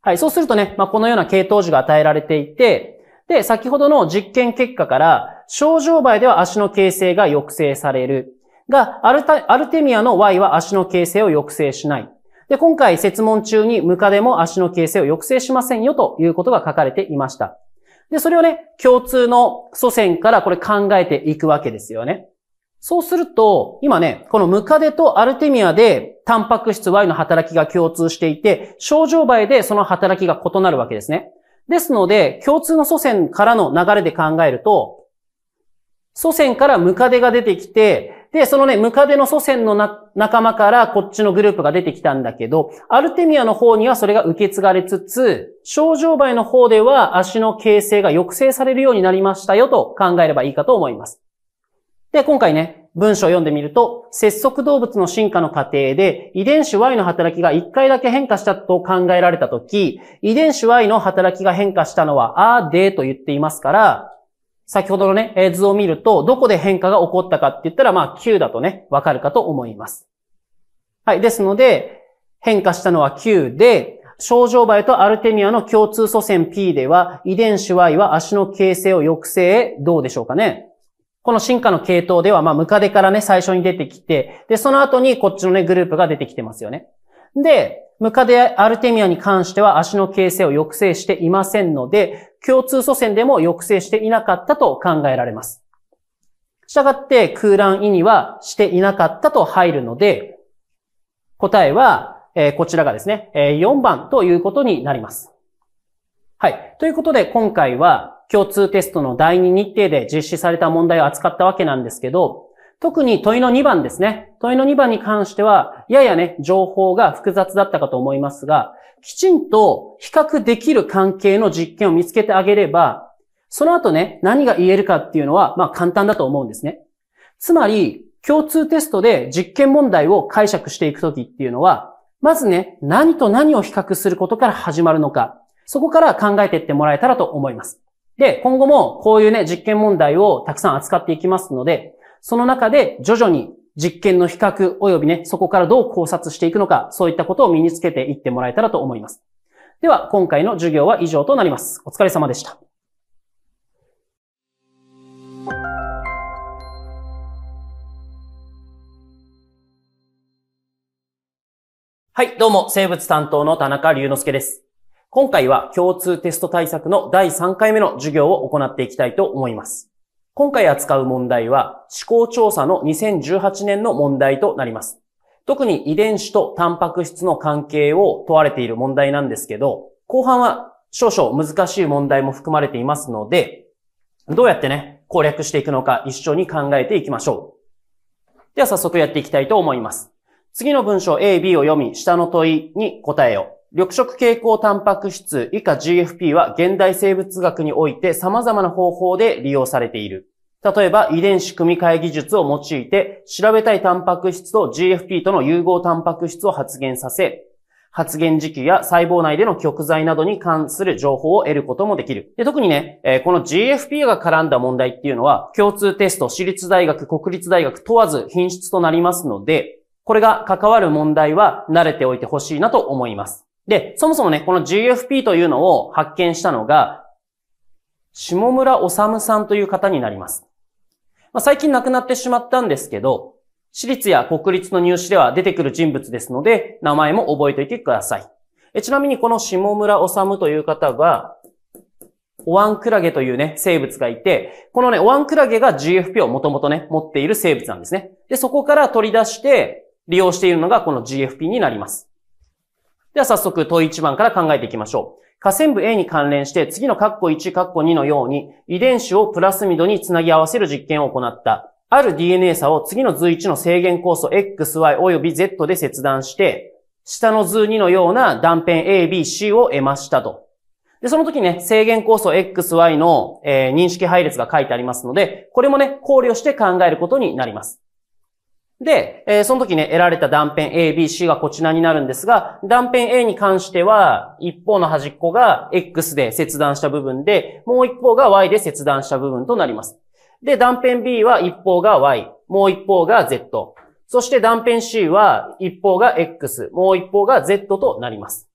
はい。そうするとね、まあ、このような系統樹が与えられていて、で、先ほどの実験結果から、症状倍では足の形成が抑制される。が、アルタアルテミアの Y は足の形成を抑制しない。で、今回、説問中にムカデも足の形成を抑制しませんよということが書かれていました。で、それをね、共通の祖先からこれ考えていくわけですよね。そうすると、今ね、このムカデとアルテミアで、タンパク質 Y の働きが共通していて、症状倍でその働きが異なるわけですね。ですので、共通の祖先からの流れで考えると、祖先からムカデが出てきて、で、そのね、ムカデの祖先の仲間からこっちのグループが出てきたんだけど、アルテミアの方にはそれが受け継がれつつ、症状倍の方では足の形成が抑制されるようになりましたよと考えればいいかと思います。で、今回ね、文章を読んでみると、節足動物の進化の過程で、遺伝子 Y の働きが1回だけ変化したと考えられたとき、遺伝子 Y の働きが変化したのは、あーでと言っていますから、先ほどのね、図を見ると、どこで変化が起こったかって言ったら、まあ、Q だとね、わかるかと思います。はい。ですので、変化したのは Q で、症状バイとアルテミアの共通祖先 P では、遺伝子 Y は足の形成を抑制、どうでしょうかねこの進化の系統では、まあ、ムカデからね、最初に出てきて、で、その後にこっちのね、グループが出てきてますよね。で、ムカデアルテミアに関しては足の形成を抑制していませんので、共通祖先でも抑制していなかったと考えられます。したがって空欄意にはしていなかったと入るので、答えは、えー、こちらがですね、えー、4番ということになります。はい。ということで、今回は、共通テストの第2日程で実施された問題を扱ったわけなんですけど、特に問いの2番ですね。問いの2番に関しては、ややね、情報が複雑だったかと思いますが、きちんと比較できる関係の実験を見つけてあげれば、その後ね、何が言えるかっていうのは、まあ簡単だと思うんですね。つまり、共通テストで実験問題を解釈していくときっていうのは、まずね、何と何を比較することから始まるのか、そこから考えていってもらえたらと思います。で、今後もこういうね、実験問題をたくさん扱っていきますので、その中で徐々に実験の比較及びね、そこからどう考察していくのか、そういったことを身につけていってもらえたらと思います。では、今回の授業は以上となります。お疲れ様でした。はい、どうも、生物担当の田中龍之介です。今回は共通テスト対策の第3回目の授業を行っていきたいと思います。今回扱う問題は思考調査の2018年の問題となります。特に遺伝子とタンパク質の関係を問われている問題なんですけど、後半は少々難しい問題も含まれていますので、どうやってね、攻略していくのか一緒に考えていきましょう。では早速やっていきたいと思います。次の文章 A、B を読み、下の問いに答えよう。緑色蛍光タンパク質以下 GFP は現代生物学において様々な方法で利用されている。例えば遺伝子組み換え技術を用いて調べたいタンパク質と GFP との融合タンパク質を発現させ、発現時期や細胞内での極材などに関する情報を得ることもできる。で特にね、えー、この GFP が絡んだ問題っていうのは共通テスト、私立大学、国立大学問わず品質となりますので、これが関わる問題は慣れておいてほしいなと思います。で、そもそもね、この GFP というのを発見したのが、下村治さんという方になります。まあ、最近亡くなってしまったんですけど、私立や国立の入試では出てくる人物ですので、名前も覚えておいてください。えちなみにこの下村治という方は、オワンクラゲというね、生物がいて、このね、オワンクラゲが GFP をもともとね、持っている生物なんですね。で、そこから取り出して、利用しているのがこの GFP になります。では早速問い1番から考えていきましょう。下線部 A に関連して次のッコ1、ッコ2のように遺伝子をプラスミドにつなぎ合わせる実験を行った。ある DNA 差を次の図1の制限酵素 XY 及び Z で切断して、下の図2のような断片 ABC を得ましたと。で、その時ね、制限酵素 XY の、えー、認識配列が書いてありますので、これもね、考慮して考えることになります。で、えー、その時ね、得られた断片 A、B、C がこちらになるんですが、断片 A に関しては、一方の端っこが X で切断した部分で、もう一方が Y で切断した部分となります。で、断片 B は一方が Y、もう一方が Z。そして断片 C は一方が X、もう一方が Z となります。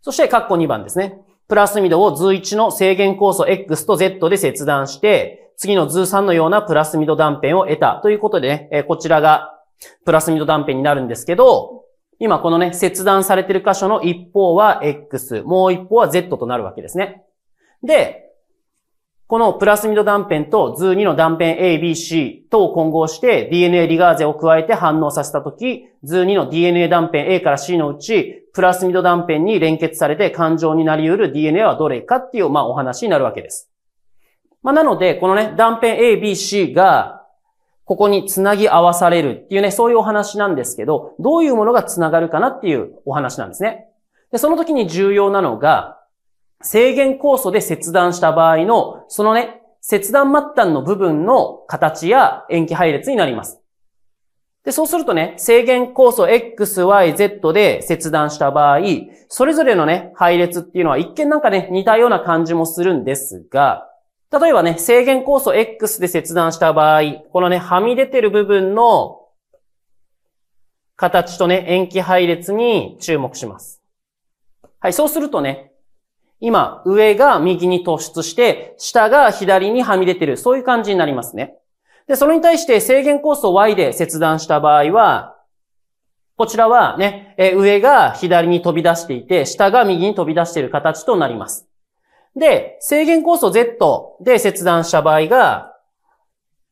そして、括弧2番ですね。プラスミドを図1の制限酵素 X と Z で切断して、次の図3のようなプラスミド断片を得たということでね、こちらがプラスミド断片になるんですけど、今このね、切断されている箇所の一方は X、もう一方は Z となるわけですね。で、このプラスミド断片と図2の断片 ABC と混合して DNA リガーゼを加えて反応させたとき、図2の DNA 断片 A から C のうち、プラスミド断片に連結されて感情になり得る DNA はどれかっていう、まあ、お話になるわけです。まあ、なので、このね、断片 A、B、C が、ここに繋ぎ合わされるっていうね、そういうお話なんですけど、どういうものが繋がるかなっていうお話なんですね。で、その時に重要なのが、制限酵素で切断した場合の、そのね、切断末端の部分の形や塩基配列になります。で、そうするとね、制限酵素 X、Y、Z で切断した場合、それぞれのね、配列っていうのは一見なんかね、似たような感じもするんですが、例えばね、制限酵素 X で切断した場合、このね、はみ出てる部分の形とね、塩基配列に注目します。はい、そうするとね、今、上が右に突出して、下が左にはみ出てる、そういう感じになりますね。で、それに対して制限酵素 Y で切断した場合は、こちらはね、上が左に飛び出していて、下が右に飛び出している形となります。で、制限酵素 Z で切断した場合が、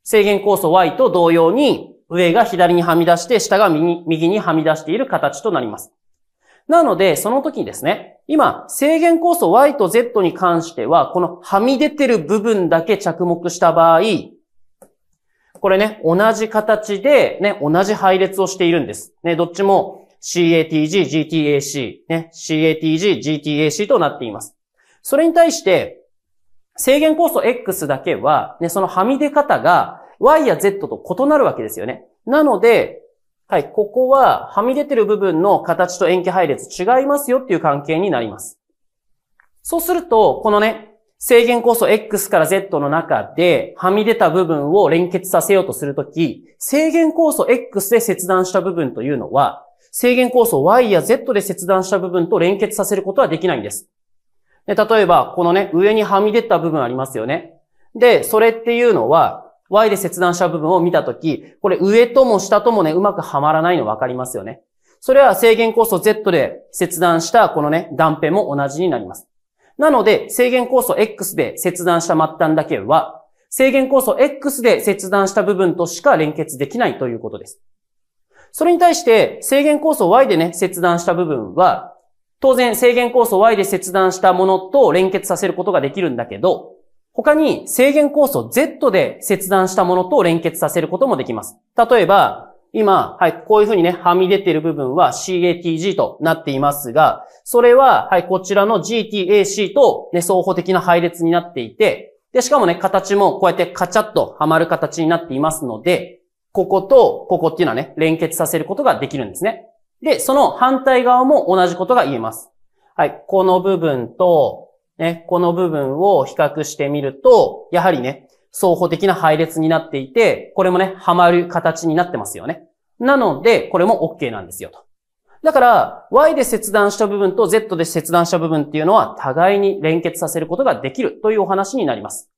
制限酵素 Y と同様に、上が左にはみ出して、下が右にはみ出している形となります。なので、その時にですね、今、制限酵素 Y と Z に関しては、このはみ出てる部分だけ着目した場合、これね、同じ形で、ね、同じ配列をしているんです。ね、どっちも CATG、GTAC、ね、CATG、GTAC となっています。それに対して、制限コスト X だけは、ね、そのはみ出方が Y や Z と異なるわけですよね。なので、はい、ここははみ出てる部分の形と塩基配列違いますよっていう関係になります。そうすると、このね、制限ス素 X から Z の中で、はみ出た部分を連結させようとするとき、制限ス素 X で切断した部分というのは、制限ス素 Y や Z で切断した部分と連結させることはできないんです。で、例えば、このね、上にはみ出た部分ありますよね。で、それっていうのは、Y で切断した部分を見たとき、これ上とも下ともね、うまくはまらないの分かりますよね。それは制限酵素 Z で切断したこのね、断片も同じになります。なので、制限酵素 X で切断した末端だけは、制限酵素 X で切断した部分としか連結できないということです。それに対して、制限酵素 Y でね、切断した部分は、当然制限酵素 Y で切断したものと連結させることができるんだけど、他に制限酵素 Z で切断したものと連結させることもできます。例えば、今、はい、こういうふうにね、はみ出ている部分は CATG となっていますが、それは、はい、こちらの GTAC と、ね、双方的な配列になっていて、で、しかもね、形もこうやってカチャッとはまる形になっていますので、ここと、ここっていうのはね、連結させることができるんですね。で、その反対側も同じことが言えます。はい。この部分と、ね、この部分を比較してみると、やはりね、双方的な配列になっていて、これもね、はまる形になってますよね。なので、これも OK なんですよと。だから、Y で切断した部分と Z で切断した部分っていうのは、互いに連結させることができるというお話になります。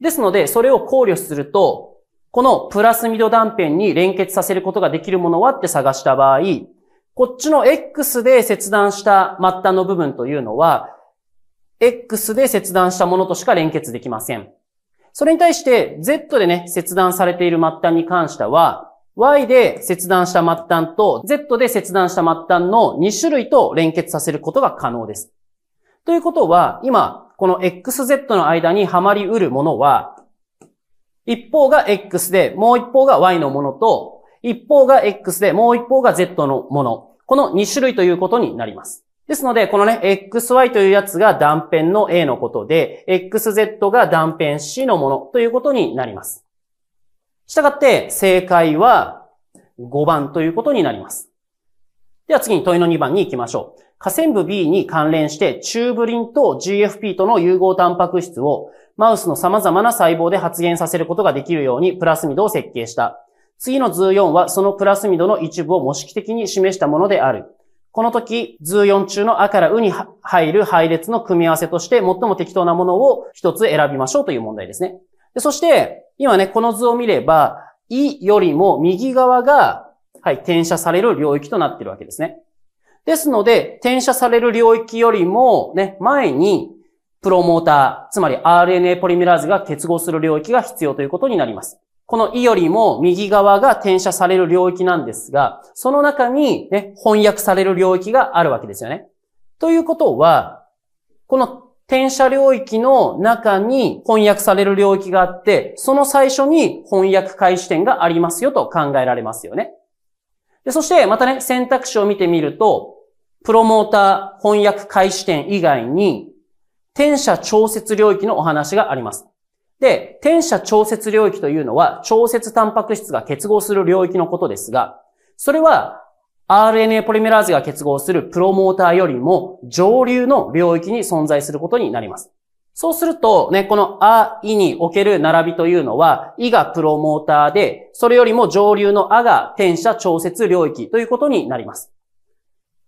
ですので、それを考慮すると、このプラスミド断片に連結させることができるものはって探した場合、こっちの X で切断した末端の部分というのは、X で切断したものとしか連結できません。それに対して Z でね、切断されている末端に関しては、Y で切断した末端と Z で切断した末端の2種類と連結させることが可能です。ということは、今、この XZ の間にはまりうるものは、一方が X で、もう一方が Y のものと、一方が X で、もう一方が Z のもの。この2種類ということになります。ですので、このね、XY というやつが断片の A のことで、XZ が断片 C のものということになります。したがって、正解は5番ということになります。では次に問いの2番に行きましょう。下線部 B に関連して、チューブリンと GFP との融合タンパク質をマウスの様々な細胞で発現させることができるようにプラスミドを設計した。次の図4はそのプラスミドの一部を模式的に示したものである。この時、図4中のあからうに入る配列の組み合わせとして最も適当なものを一つ選びましょうという問題ですね。でそして、今ね、この図を見れば、イよりも右側が、はい、転写される領域となっているわけですね。ですので、転写される領域よりも、ね、前に、プロモーター、つまり RNA ポリメラーズが結合する領域が必要ということになります。この意よりも右側が転写される領域なんですが、その中に、ね、翻訳される領域があるわけですよね。ということは、この転写領域の中に翻訳される領域があって、その最初に翻訳開始点がありますよと考えられますよね。でそして、またね、選択肢を見てみると、プロモーター翻訳開始点以外に、転写調節領域のお話があります。で、転写調節領域というのは、調節タンパク質が結合する領域のことですが、それは RNA ポリメラーゼが結合するプロモーターよりも上流の領域に存在することになります。そうすると、ね、このあ、いにおける並びというのは、いがプロモーターで、それよりも上流のあが転写調節領域ということになります。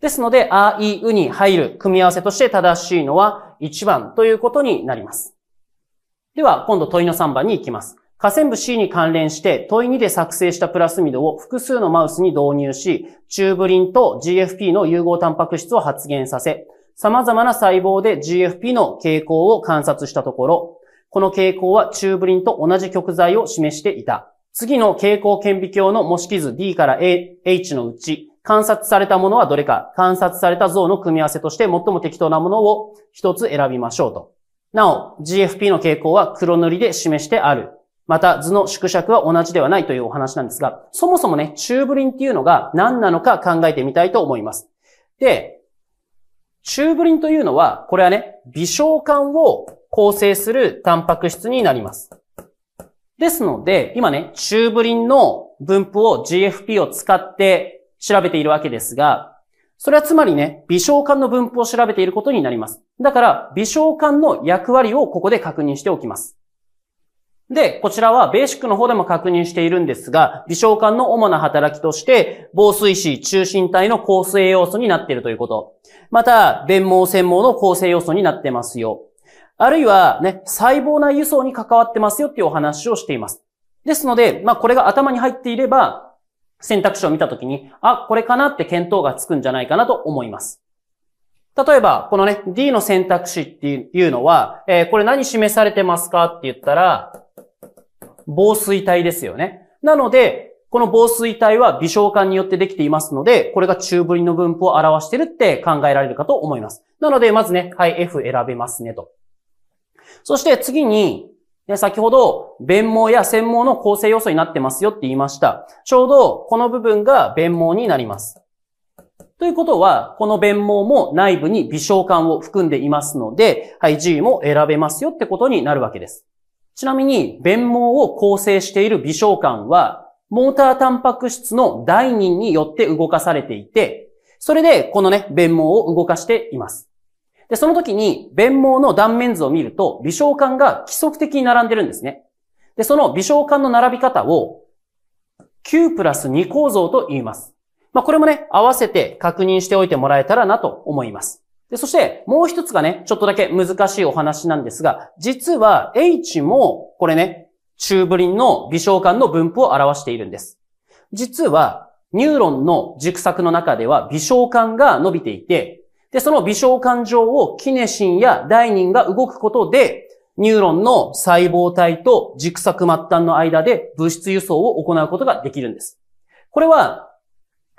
ですので、あ、い、うに入る組み合わせとして正しいのは1番ということになります。では、今度問いの3番に行きます。下線部 C に関連して問い2で作成したプラスミドを複数のマウスに導入し、チューブリンと GFP の融合タンパク質を発現させ、様々な細胞で GFP の傾向を観察したところ、この傾向はチューブリンと同じ極材を示していた。次の傾向顕微鏡の模式図 D から H のうち、観察されたものはどれか、観察された像の組み合わせとして最も適当なものを一つ選びましょうと。なお、GFP の傾向は黒塗りで示してある。また図の縮尺は同じではないというお話なんですが、そもそもね、チューブリンっていうのが何なのか考えてみたいと思います。で、チューブリンというのは、これはね、微小管を構成するタンパク質になります。ですので、今ね、チューブリンの分布を GFP を使って調べているわけですが、それはつまりね、微小管の分布を調べていることになります。だから、微小管の役割をここで確認しておきます。で、こちらはベーシックの方でも確認しているんですが、微小管の主な働きとして、防水士中心体の構成要素になっているということ。また、弁毛繊毛の構成要素になってますよ。あるいはね、細胞内輸送に関わってますよっていうお話をしています。ですので、まあこれが頭に入っていれば、選択肢を見たときに、あ、これかなって検討がつくんじゃないかなと思います。例えば、このね、D の選択肢っていうのは、えー、これ何示されてますかって言ったら、防水体ですよね。なので、この防水体は微小管によってできていますので、これが中ぶりの分布を表してるって考えられるかと思います。なので、まずね、はい、F 選べますねと。そして次に、で、先ほど、弁毛や専毛の構成要素になってますよって言いました。ちょうど、この部分が弁毛になります。ということは、この弁毛も内部に微小管を含んでいますので、はい、G も選べますよってことになるわけです。ちなみに、弁毛を構成している微小管は、モータータンパク質の第2によって動かされていて、それで、このね、弁毛を動かしています。で、その時に、弁毛の断面図を見ると、微小管が規則的に並んでるんですね。で、その微小管の並び方を、9プラス2構造と言います。まあ、これもね、合わせて確認しておいてもらえたらなと思います。で、そして、もう一つがね、ちょっとだけ難しいお話なんですが、実は H も、これね、中部林の微小管の分布を表しているんです。実は、ニューロンの軸索の中では微小管が伸びていて、で、その微小感情をキネシンやダイニンが動くことで、ニューロンの細胞体と軸索末端の間で物質輸送を行うことができるんです。これは、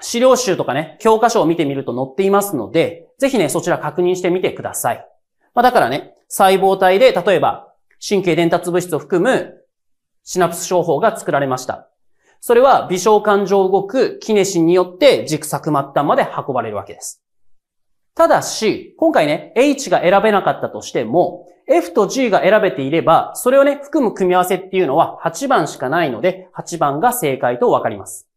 資料集とかね、教科書を見てみると載っていますので、ぜひね、そちら確認してみてください。まあ、だからね、細胞体で、例えば、神経伝達物質を含むシナプス商法が作られました。それは、微小感情動くキネシンによって軸索末端まで運ばれるわけです。ただし、今回ね、H が選べなかったとしても、F と G が選べていれば、それをね、含む組み合わせっていうのは8番しかないので、8番が正解とわかります。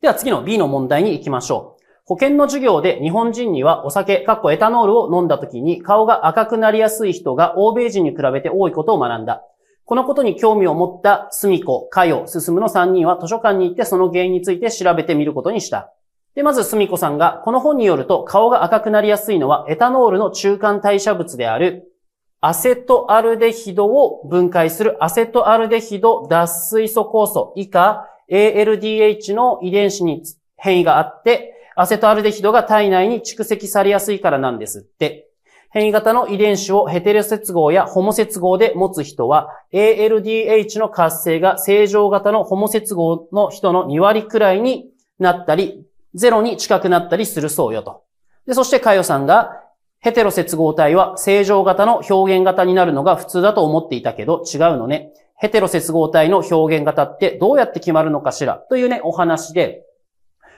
では次の B の問題に行きましょう。保険の授業で日本人にはお酒、かっこエタノールを飲んだ時に顔が赤くなりやすい人が欧米人に比べて多いことを学んだ。このことに興味を持ったスミコ、カヨ、ススむの3人は図書館に行ってその原因について調べてみることにした。で、まず、すみこさんが、この本によると、顔が赤くなりやすいのは、エタノールの中間代謝物である、アセトアルデヒドを分解するアセトアルデヒド脱水素酵素以下 ALDH の遺伝子に変異があって、アセトアルデヒドが体内に蓄積されやすいからなんですって。変異型の遺伝子をヘテレ接合やホモ接合で持つ人は、ALDH の活性が正常型のホモ接合の人の2割くらいになったり、ゼロに近くなったりするそうよと。で、そしてカヨさんが、ヘテロ接合体は正常型の表現型になるのが普通だと思っていたけど違うのね。ヘテロ接合体の表現型ってどうやって決まるのかしらというね、お話で。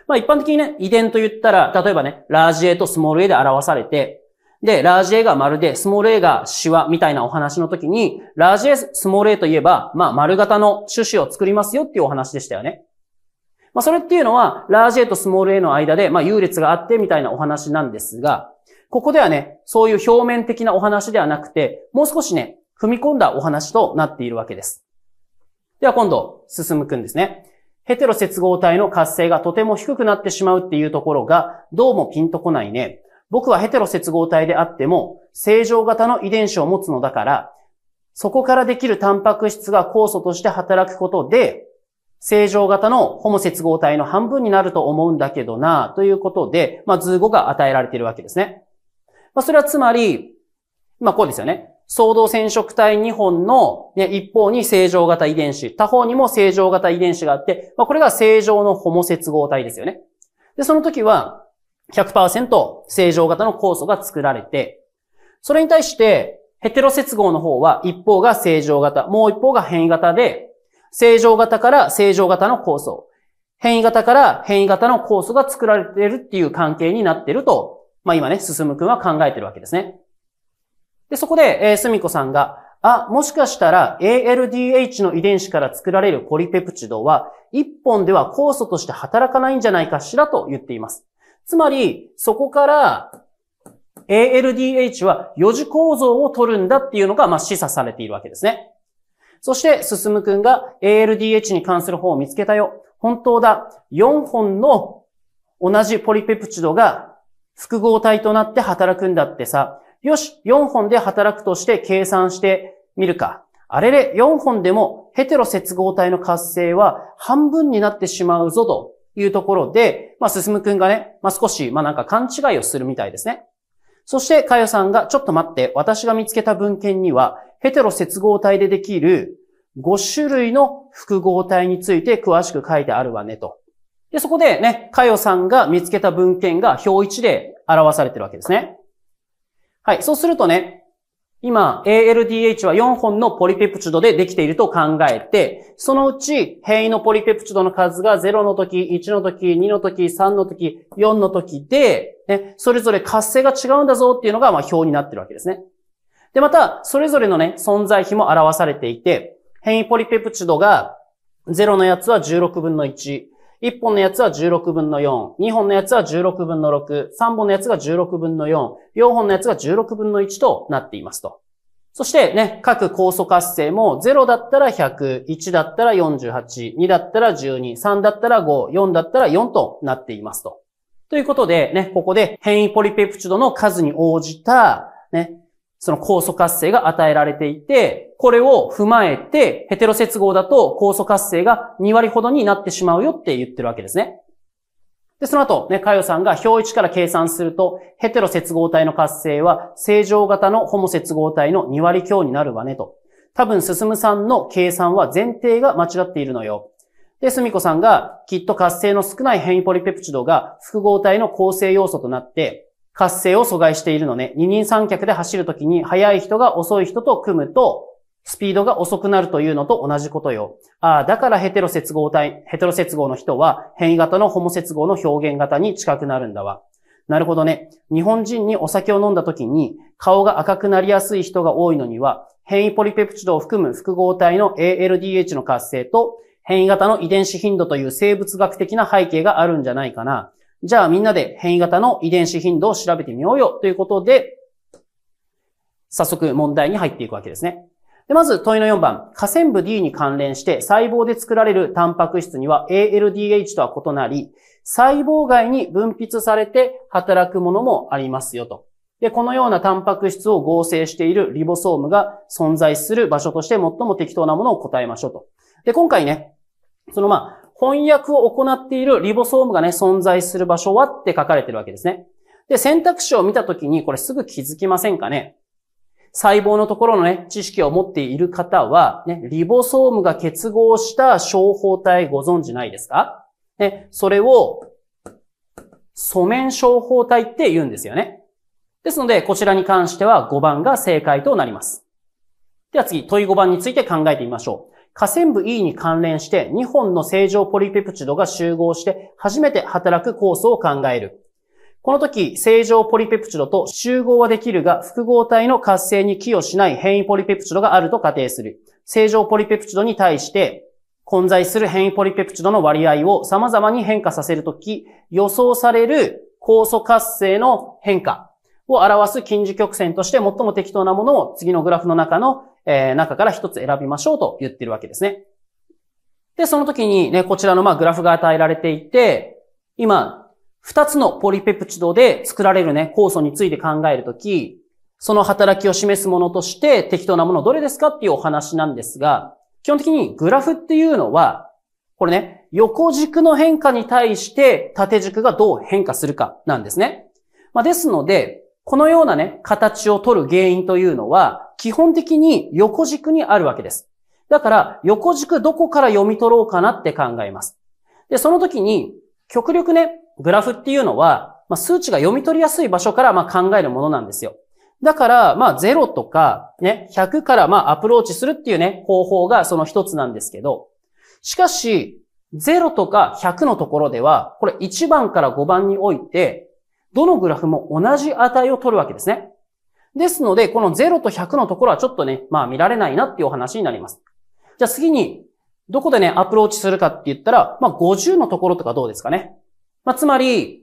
まあ一般的にね、遺伝と言ったら、例えばね、ラージ A とスモール A で表されて、で、ラージ A が丸で、スモール A がシワみたいなお話の時に、ラージ A、スモール A といえば、まあ丸型の種子を作りますよっていうお話でしたよね。まあ、それっていうのは、ラージ A とスモール A の間で、まあ、優劣があってみたいなお話なんですが、ここではね、そういう表面的なお話ではなくて、もう少しね、踏み込んだお話となっているわけです。では今度、進むくんですね。ヘテロ接合体の活性がとても低くなってしまうっていうところが、どうもピンとこないね。僕はヘテロ接合体であっても、正常型の遺伝子を持つのだから、そこからできるタンパク質が酵素として働くことで、正常型のホモ接合体の半分になると思うんだけどな、ということで、まあ、図語が与えられているわけですね。まあ、それはつまり、まあ、こうですよね。相同染色体2本の、ね、一方に正常型遺伝子、他方にも正常型遺伝子があって、まあ、これが正常のホモ接合体ですよね。で、その時は100%正常型の酵素が作られて、それに対してヘテロ接合の方は一方が正常型、もう一方が変異型で、正常型から正常型の酵素、変異型から変異型の酵素が作られているっていう関係になっていると、まあ今ね、進むくんは考えてるわけですね。で、そこで、えー、すみこさんが、あ、もしかしたら ALDH の遺伝子から作られるポリペプチドは、一本では酵素として働かないんじゃないかしらと言っています。つまり、そこから ALDH は四次構造を取るんだっていうのが、まあ、示唆されているわけですね。そして、進むくんが ALDH に関する方を見つけたよ。本当だ。4本の同じポリペプチドが複合体となって働くんだってさ。よし、4本で働くとして計算してみるか。あれれ、4本でもヘテロ接合体の活性は半分になってしまうぞというところで、まあ、進むくんがね、まあ、少し、まあ、なんか勘違いをするみたいですね。そして、かよさんが、ちょっと待って、私が見つけた文献には、ヘテロ接合体でできる5種類の複合体について詳しく書いてあるわねと。で、そこでね、カヨさんが見つけた文献が表1で表されてるわけですね。はい。そうするとね、今、ALDH は4本のポリペプチドでできていると考えて、そのうち変異のポリペプチドの数が0の時、1の時、2の時、3の時、4の時で、ね、それぞれ活性が違うんだぞっていうのが、まあ、表になってるわけですね。で、また、それぞれのね、存在比も表されていて、変異ポリペプチドが、0のやつは16分の1、1本のやつは16分の4、2本のやつは16分の6、3本のやつが16分の4、4本のやつが16分の1となっていますと。そしてね、各酵素活性も0だったら100、1だったら48、2だったら12、3だったら5、4だったら4となっていますと。ということでね、ここで変異ポリペプチドの数に応じたね、その酵素活性が与えられていて、これを踏まえて、ヘテロ接合だと酵素活性が2割ほどになってしまうよって言ってるわけですね。で、その後、ね、かよさんが表1から計算すると、ヘテロ接合体の活性は正常型のホモ接合体の2割強になるわねと。多分、すすむさんの計算は前提が間違っているのよ。で、すみこさんが、きっと活性の少ない変異ポリペプチドが複合体の構成要素となって、活性を阻害しているのね。二人三脚で走るときに、速い人が遅い人と組むと、スピードが遅くなるというのと同じことよ。ああ、だからヘテロ接合体、ヘテロ接合の人は変異型のホモ接合の表現型に近くなるんだわ。なるほどね。日本人にお酒を飲んだ時に顔が赤くなりやすい人が多いのには、変異ポリペプチドを含む複合体の ALDH の活性と変異型の遺伝子頻度という生物学的な背景があるんじゃないかな。じゃあみんなで変異型の遺伝子頻度を調べてみようよということで、早速問題に入っていくわけですね。で、まず問いの4番。下線部 D に関連して細胞で作られるタンパク質には ALDH とは異なり、細胞外に分泌されて働くものもありますよと。で、このようなタンパク質を合成しているリボソームが存在する場所として最も適当なものを答えましょうと。で、今回ね、そのま翻訳を行っているリボソームがね、存在する場所はって書かれてるわけですね。で、選択肢を見たときに、これすぐ気づきませんかね細胞のところのね、知識を持っている方は、ね、リボソームが結合した小胞体ご存知ないですかね、それを、素面小胞体って言うんですよね。ですので、こちらに関しては5番が正解となります。では次、問い5番について考えてみましょう。下線部 E に関連して2本の正常ポリペプチドが集合して初めて働く酵素を考える。この時、正常ポリペプチドと集合はできるが、複合体の活性に寄与しない変異ポリペプチドがあると仮定する。正常ポリペプチドに対して、混在する変異ポリペプチドの割合を様々に変化させるとき、予想される酵素活性の変化を表す近似曲線として最も適当なものを次のグラフの中のえー、中から一つ選びましょうと言ってるわけですね。で、その時にね、こちらのまあグラフが与えられていて、今、二つのポリペプチドで作られるね、酵素について考えるとき、その働きを示すものとして適当なものどれですかっていうお話なんですが、基本的にグラフっていうのは、これね、横軸の変化に対して縦軸がどう変化するかなんですね。まあ、ですので、このようなね、形を取る原因というのは、基本的に横軸にあるわけです。だから、横軸どこから読み取ろうかなって考えます。で、その時に、極力ね、グラフっていうのは、まあ、数値が読み取りやすい場所からまあ考えるものなんですよ。だから、まあ0とか、ね、100からまあアプローチするっていうね、方法がその一つなんですけど、しかし、0とか100のところでは、これ1番から5番において、どのグラフも同じ値を取るわけですね。ですので、この0と100のところはちょっとね、まあ見られないなっていうお話になります。じゃあ次に、どこでね、アプローチするかって言ったら、まあ50のところとかどうですかね。まあつまり、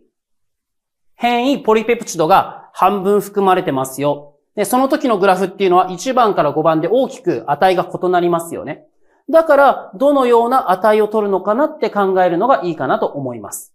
変異ポリペプチドが半分含まれてますよ。で、その時のグラフっていうのは1番から5番で大きく値が異なりますよね。だから、どのような値を取るのかなって考えるのがいいかなと思います。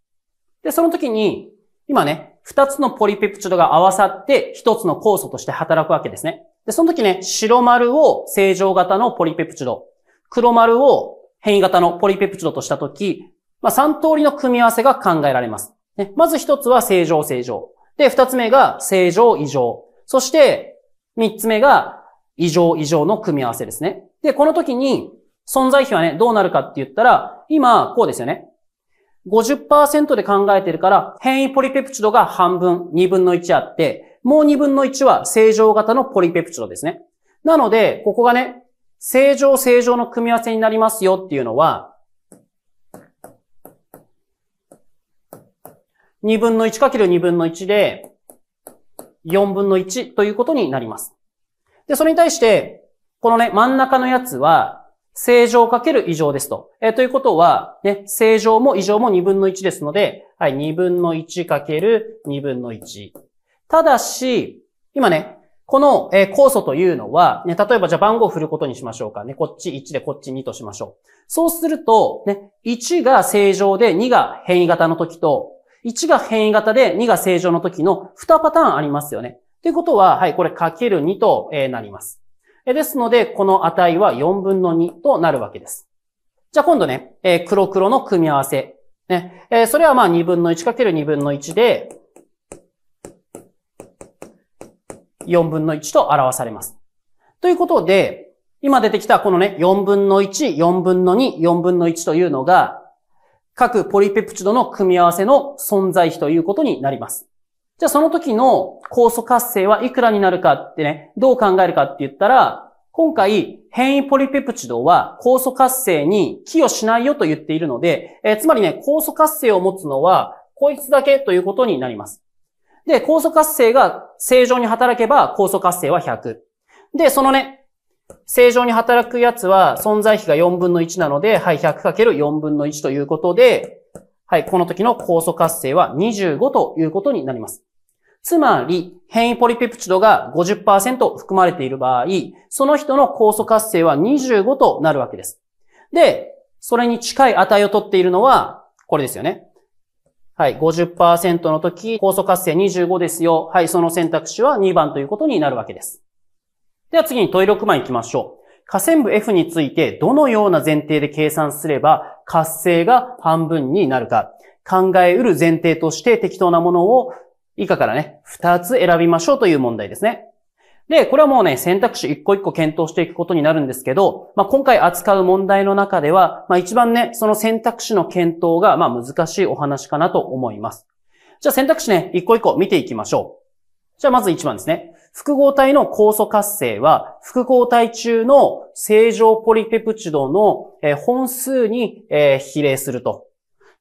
で、その時に、今ね、二つのポリペプチドが合わさって一つの酵素として働くわけですね。で、その時ね、白丸を正常型のポリペプチド、黒丸を変異型のポリペプチドとした時、まあ、3通りの組み合わせが考えられます。ね、まず一つは正常正常。で、二つ目が正常異常。そして、三つ目が異常異常の組み合わせですね。で、この時に存在比はね、どうなるかって言ったら、今、こうですよね。50%で考えてるから、変異ポリペプチドが半分、2分の1あって、もう2分の1は正常型のポリペプチドですね。なので、ここがね、正常正常の組み合わせになりますよっていうのは、2分の1かける2分の1で、4分の1ということになります。で、それに対して、このね、真ん中のやつは、正常かける異常ですと。えー、ということは、ね、正常も異常も2分の1ですので、はい、2分の1かける2分の1。ただし、今ね、この、えー、酵素というのは、ね、例えばじゃあ番号を振ることにしましょうかね。こっち1でこっち2としましょう。そうすると、ね、1が正常で2が変異型の時と、1が変異型で2が正常の時の2パターンありますよね。ということは、はい、これかける2と、えー、なります。ですので、この値は4分の2となるわけです。じゃあ今度ね、え黒黒の組み合わせ。ね。えそれはまあ2分の1る2分の1で、4分の1と表されます。ということで、今出てきたこのね、4分の1、4分の2、4分の1というのが、各ポリペプチドの組み合わせの存在比ということになります。じゃあその時の酵素活性はいくらになるかってね、どう考えるかって言ったら、今回変異ポリペプチドは酵素活性に寄与しないよと言っているので、えー、つまりね、酵素活性を持つのはこいつだけということになります。で、酵素活性が正常に働けば酵素活性は100。で、そのね、正常に働くやつは存在比が4分の1なので、はい、100×4 分の1ということで、はい、この時の酵素活性は25ということになります。つまり、変異ポリペプチドが50%含まれている場合、その人の酵素活性は25となるわけです。で、それに近い値をとっているのは、これですよね。はい、50%の時、酵素活性25ですよ。はい、その選択肢は2番ということになるわけです。では次に問い6番行きましょう。下線部 F についてどのような前提で計算すれば活性が半分になるか、考えうる前提として適当なものを以下からね、2つ選びましょうという問題ですね。で、これはもうね、選択肢一個一個検討していくことになるんですけど、まあ、今回扱う問題の中では、まあ、一番ね、その選択肢の検討が、まあ、難しいお話かなと思います。じゃあ選択肢ね、一個一個見ていきましょう。じゃあまず1番ですね。複合体の酵素活性は、複合体中の正常ポリペプチドの本数に比例すると。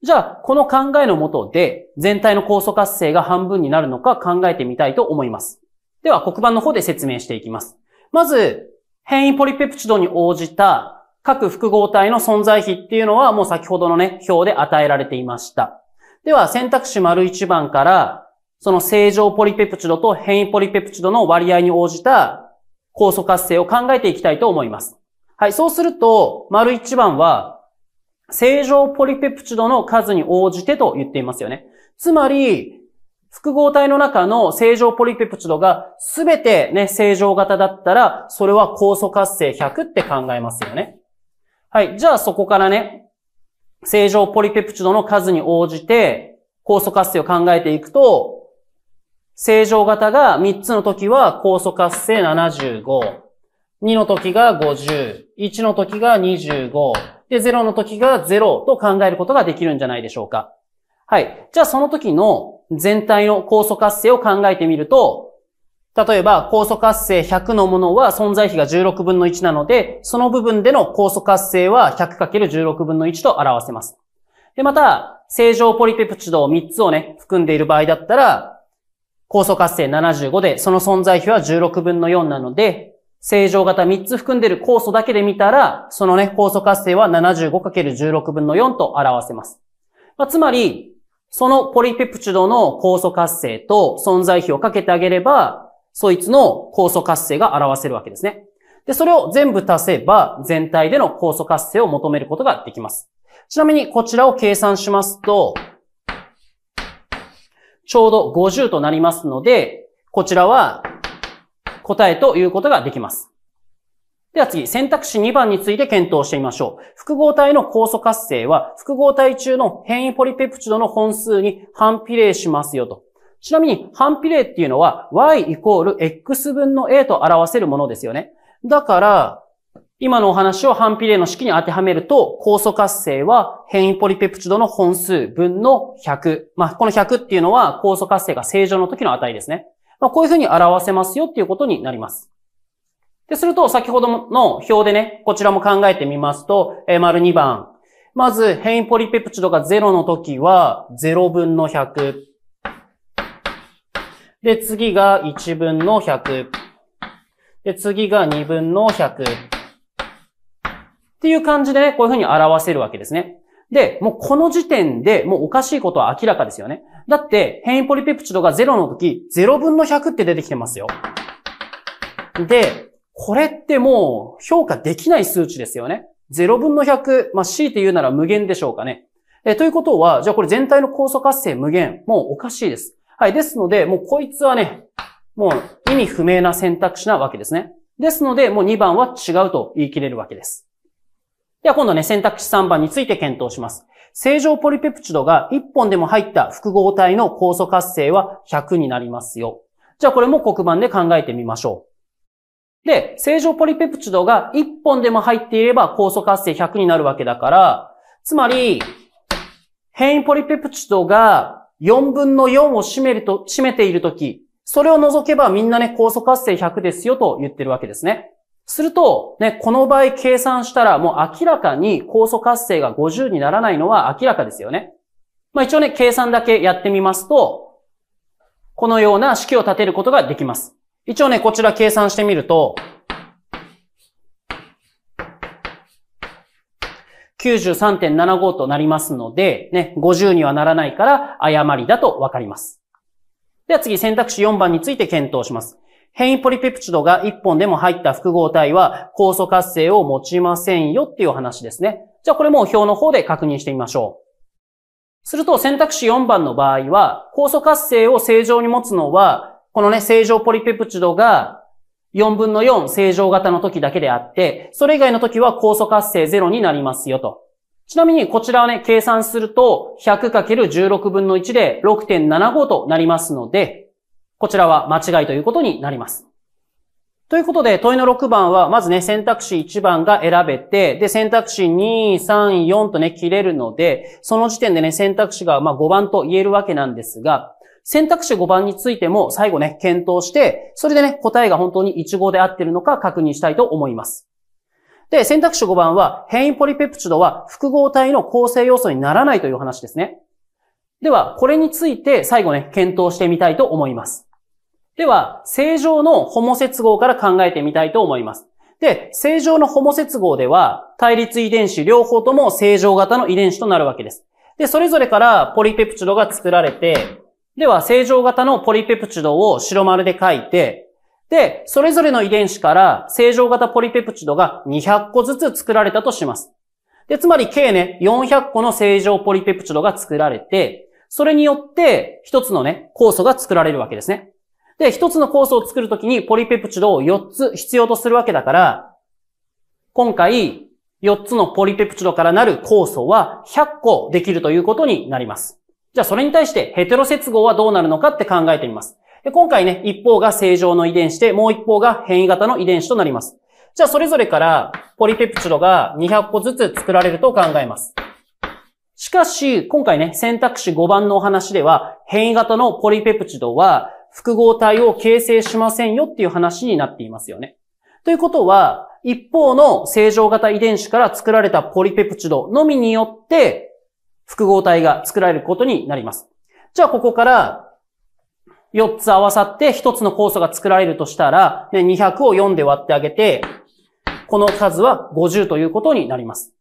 じゃあ、この考えのもとで、全体の酵素活性が半分になるのか考えてみたいと思います。では、黒板の方で説明していきます。まず、変異ポリペプチドに応じた各複合体の存在比っていうのはもう先ほどのね、表で与えられていました。では、選択肢丸1番からその正常ポリペプチドと変異ポリペプチドの割合に応じた酵素活性を考えていきたいと思います。はい、そうすると、丸一番は、正常ポリペプチドの数に応じてと言っていますよね。つまり、複合体の中の正常ポリペプチドがすべてね、正常型だったら、それは酵素活性100って考えますよね。はい。じゃあそこからね、正常ポリペプチドの数に応じて、酵素活性を考えていくと、正常型が3つの時は酵素活性75、2の時が50、1の時が25、で、0の時が0と考えることができるんじゃないでしょうか。はい。じゃあその時の全体の酵素活性を考えてみると、例えば酵素活性100のものは存在比が16分の1なので、その部分での酵素活性は 100×16 分の1と表せます。で、また、正常ポリペプチドを3つをね、含んでいる場合だったら、酵素活性75で、その存在比は16分の4なので、正常型3つ含んでいる酵素だけで見たら、そのね、酵素活性は 75×16 分の4と表せます。まあ、つまり、そのポリペプチドの酵素活性と存在比をかけてあげれば、そいつの酵素活性が表せるわけですね。で、それを全部足せば、全体での酵素活性を求めることができます。ちなみに、こちらを計算しますと、ちょうど50となりますので、こちらは答えということができます。では次、選択肢2番について検討してみましょう。複合体の酵素活性は、複合体中の変異ポリペプチドの本数に反比例しますよと。ちなみに、反比例っていうのは、y イコール x 分の a と表せるものですよね。だから、今のお話を反比例の式に当てはめると、酵素活性は変異ポリペプチドの本数分の100。まあ、この100っていうのは酵素活性が正常の時の値ですね。まあ、こういうふうに表せますよっていうことになります。で、すると先ほどの表でね、こちらも考えてみますと、えー、丸2番。まず、変異ポリペプチドが0の時は0分の100。で、次が1分の100。で、次が2分の100。っていう感じでね、こういうふうに表せるわけですね。で、もうこの時点でもうおかしいことは明らかですよね。だって、変異ポリペプチドが0の時、0分の100って出てきてますよ。で、これってもう評価できない数値ですよね。0分の100、まあ、強いて言うなら無限でしょうかね。えということは、じゃあこれ全体の酵素活性無限、もうおかしいです。はい、ですので、もうこいつはね、もう意味不明な選択肢なわけですね。ですので、もう2番は違うと言い切れるわけです。では今度ね、選択肢3番について検討します。正常ポリペプチドが1本でも入った複合体の酵素活性は100になりますよ。じゃあこれも黒板で考えてみましょう。で、正常ポリペプチドが1本でも入っていれば酵素活性100になるわけだから、つまり、変異ポリペプチドが4分の4を占めると、占めているとき、それを除けばみんなね、酵素活性100ですよと言ってるわけですね。すると、ね、この場合計算したらもう明らかに酵素活性が50にならないのは明らかですよね。まあ一応ね、計算だけやってみますと、このような式を立てることができます。一応ね、こちら計算してみると、93.75となりますので、ね、50にはならないから誤りだとわかります。では次選択肢4番について検討します。変異ポリペプチドが1本でも入った複合体は酵素活性を持ちませんよっていう話ですね。じゃあこれも表の方で確認してみましょう。すると選択肢4番の場合は、酵素活性を正常に持つのは、このね、正常ポリペプチドが4分の4正常型の時だけであって、それ以外の時は酵素活性0になりますよと。ちなみにこちらはね、計算すると 100×16 分の1で6.75となりますので、こちらは間違いということになります。ということで、問いの6番は、まずね、選択肢1番が選べて、で、選択肢2、3、4とね、切れるので、その時点でね、選択肢が、ま5番と言えるわけなんですが、選択肢5番についても最後ね、検討して、それでね、答えが本当に1号で合ってるのか確認したいと思います。で、選択肢5番は、変異ポリペプチドは複合体の構成要素にならないという話ですね。では、これについて最後ね、検討してみたいと思います。では、正常のホモ接合から考えてみたいと思います。で、正常のホモ接合では、対立遺伝子両方とも正常型の遺伝子となるわけです。で、それぞれからポリペプチドが作られて、では、正常型のポリペプチドを白丸で書いて、で、それぞれの遺伝子から正常型ポリペプチドが200個ずつ作られたとします。で、つまり、計ね、400個の正常ポリペプチドが作られて、それによって、一つのね、酵素が作られるわけですね。で、一つの酵素を作るときにポリペプチドを4つ必要とするわけだから、今回、4つのポリペプチドからなる酵素は100個できるということになります。じゃあそれに対してヘテロ接合はどうなるのかって考えてみます。で今回ね、一方が正常の遺伝子で、もう一方が変異型の遺伝子となります。じゃあそれぞれからポリペプチドが200個ずつ作られると考えます。しかし、今回ね、選択肢5番のお話では、変異型のポリペプチドは複合体を形成しませんよっていう話になっていますよね。ということは、一方の正常型遺伝子から作られたポリペプチドのみによって、複合体が作られることになります。じゃあここから4つ合わさって1つの酵素が作られるとしたら、200を4で割ってあげて、この数は50ということになります。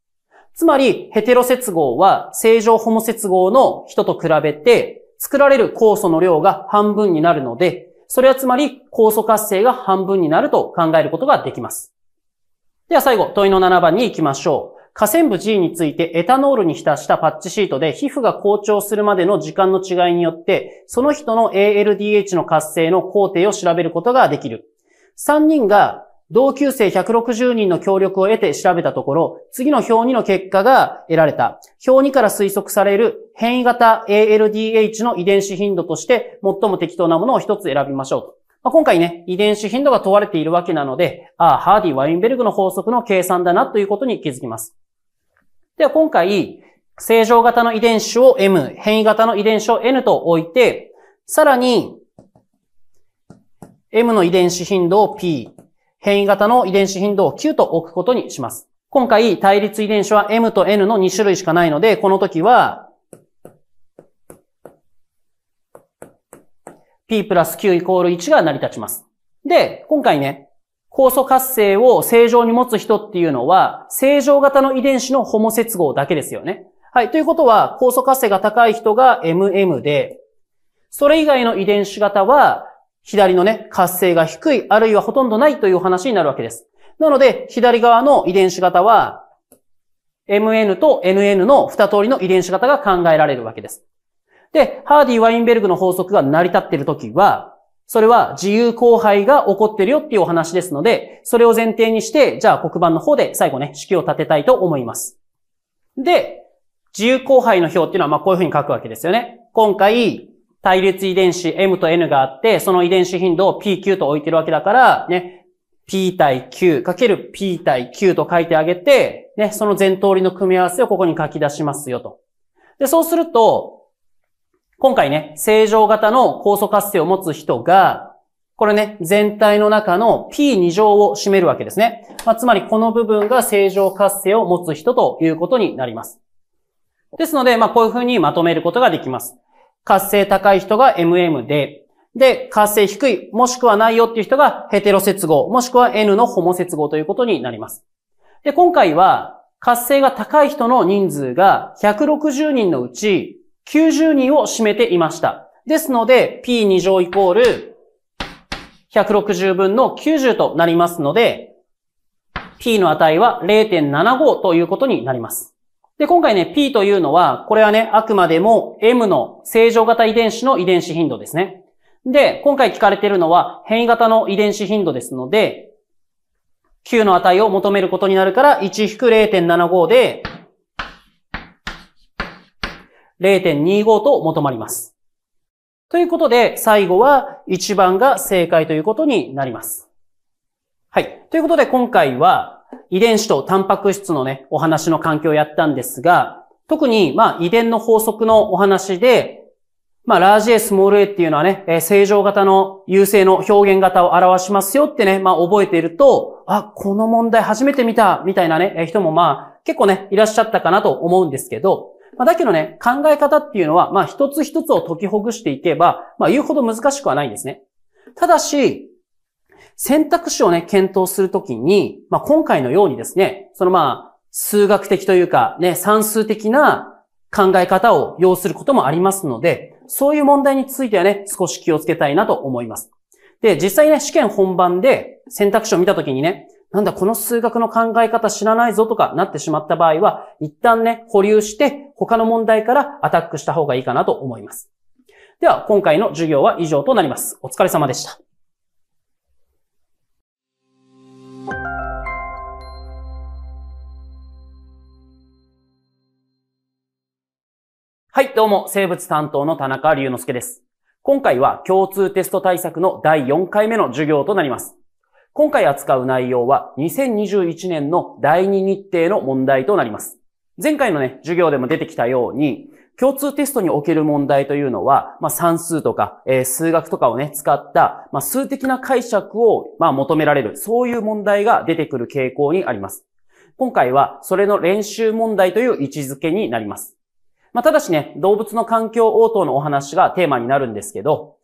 つまり、ヘテロ接合は正常ホモ接合の人と比べて、作られる酵素の量が半分になるので、それはつまり酵素活性が半分になると考えることができます。では最後、問いの7番に行きましょう。下線部 G についてエタノールに浸したパッチシートで皮膚が好張するまでの時間の違いによって、その人の ALDH の活性の工程を調べることができる。3人が同級生160人の協力を得て調べたところ、次の表2の結果が得られた。表2から推測される変異型 ALDH の遺伝子頻度として最も適当なものを一つ選びましょうと。まあ、今回ね、遺伝子頻度が問われているわけなので、ああ、ハーディ・ワインベルグの法則の計算だなということに気づきます。では今回、正常型の遺伝子を M、変異型の遺伝子を N と置いて、さらに、M の遺伝子頻度を P、変異型の遺伝子頻度を9と置くことにします。今回、対立遺伝子は M と N の2種類しかないので、この時は、P プラス9イコール1が成り立ちます。で、今回ね、酵素活性を正常に持つ人っていうのは、正常型の遺伝子のホモ接合だけですよね。はい。ということは、酵素活性が高い人が MM で、それ以外の遺伝子型は左のね、活性が低い、あるいはほとんどないという話になるわけです。なので、左側の遺伝子型は、MN と NN の二通りの遺伝子型が考えられるわけです。で、ハーディ・ワインベルグの法則が成り立っているときは、それは自由交配が起こってるよっていうお話ですので、それを前提にして、じゃあ黒板の方で最後ね、式を立てたいと思います。で、自由交配の表っていうのは、ま、あこういうふうに書くわけですよね。今回、対列遺伝子 M と N があって、その遺伝子頻度を PQ と置いてるわけだから、ね、P 対 Q かける P 対 Q と書いてあげて、ね、その全通りの組み合わせをここに書き出しますよと。で、そうすると、今回ね、正常型の酵素活性を持つ人が、これね、全体の中の P2 乗を占めるわけですね。まあ、つまりこの部分が正常活性を持つ人ということになります。ですので、まあ、こういうふうにまとめることができます。活性高い人が MM で、で、活性低い、もしくはないよっていう人がヘテロ接合、もしくは N のホモ接合ということになります。で、今回は、活性が高い人の人数が160人のうち90人を占めていました。ですので、P2 乗イコール160分の90となりますので、P の値は0.75ということになります。で、今回ね、P というのは、これはね、あくまでも M の正常型遺伝子の遺伝子頻度ですね。で、今回聞かれているのは変異型の遺伝子頻度ですので、Q の値を求めることになるから、1-0.75で、0.25と求まります。ということで、最後は1番が正解ということになります。はい。ということで、今回は、遺伝子とタンパク質のね、お話の環境をやったんですが、特に、まあ、遺伝の法則のお話で、まあ、ラージ A、スモール A っていうのはね、えー、正常型の優勢の表現型を表しますよってね、まあ、覚えていると、あ、この問題初めて見た、みたいなね、えー、人もまあ、結構ね、いらっしゃったかなと思うんですけど、まあ、だけどね、考え方っていうのは、まあ、一つ一つを解きほぐしていけば、まあ、言うほど難しくはないんですね。ただし、選択肢をね、検討するときに、まあ、今回のようにですね、そのまあ、数学的というか、ね、算数的な考え方を要することもありますので、そういう問題についてはね、少し気をつけたいなと思います。で、実際ね、試験本番で選択肢を見たときにね、なんだ、この数学の考え方知らないぞとかなってしまった場合は、一旦ね、保留して、他の問題からアタックした方がいいかなと思います。では、今回の授業は以上となります。お疲れ様でした。はい、どうも、生物担当の田中隆之介です。今回は共通テスト対策の第4回目の授業となります。今回扱う内容は2021年の第2日程の問題となります。前回のね、授業でも出てきたように、共通テストにおける問題というのは、まあ、算数とか、えー、数学とかをね、使った、まあ、数的な解釈を、まあ、求められる、そういう問題が出てくる傾向にあります。今回は、それの練習問題という位置づけになります。まあ、ただしね、動物の環境応答のお話がテーマになるんですけど、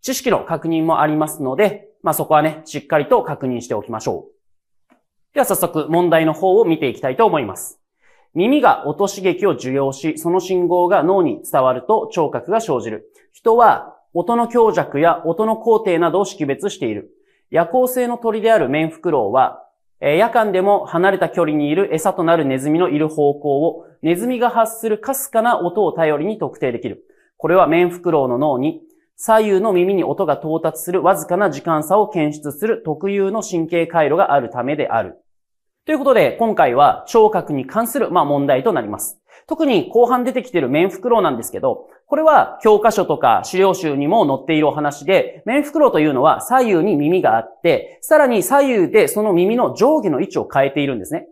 知識の確認もありますので、まあ、そこはね、しっかりと確認しておきましょう。では早速問題の方を見ていきたいと思います。耳が音刺激を受容し、その信号が脳に伝わると聴覚が生じる。人は音の強弱や音の工程などを識別している。夜行性の鳥である面袋はえ夜間でも離れた距離にいる餌となるネズミのいる方向を、ネズミが発するかすかな音を頼りに特定できる。これは綿袋の脳に、左右の耳に音が到達するわずかな時間差を検出する特有の神経回路があるためである。ということで、今回は聴覚に関する、まあ、問題となります。特に後半出てきている綿袋なんですけど、これは教科書とか資料集にも載っているお話で、メンフクロウというのは左右に耳があって、さらに左右でその耳の上下の位置を変えているんですね。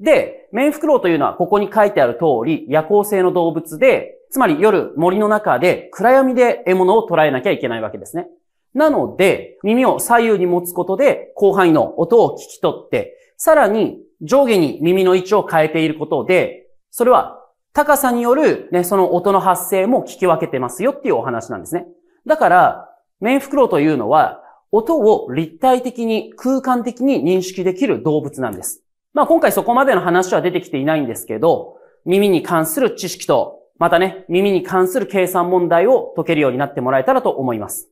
で、メンフクロウというのはここに書いてある通り夜行性の動物で、つまり夜森の中で暗闇で獲物を捕らえなきゃいけないわけですね。なので、耳を左右に持つことで広範囲の音を聞き取って、さらに上下に耳の位置を変えていることで、それは高さによる、ね、その音の発生も聞き分けてますよっていうお話なんですね。だから、面袋というのは、音を立体的に、空間的に認識できる動物なんです。まあ今回そこまでの話は出てきていないんですけど、耳に関する知識と、またね、耳に関する計算問題を解けるようになってもらえたらと思います。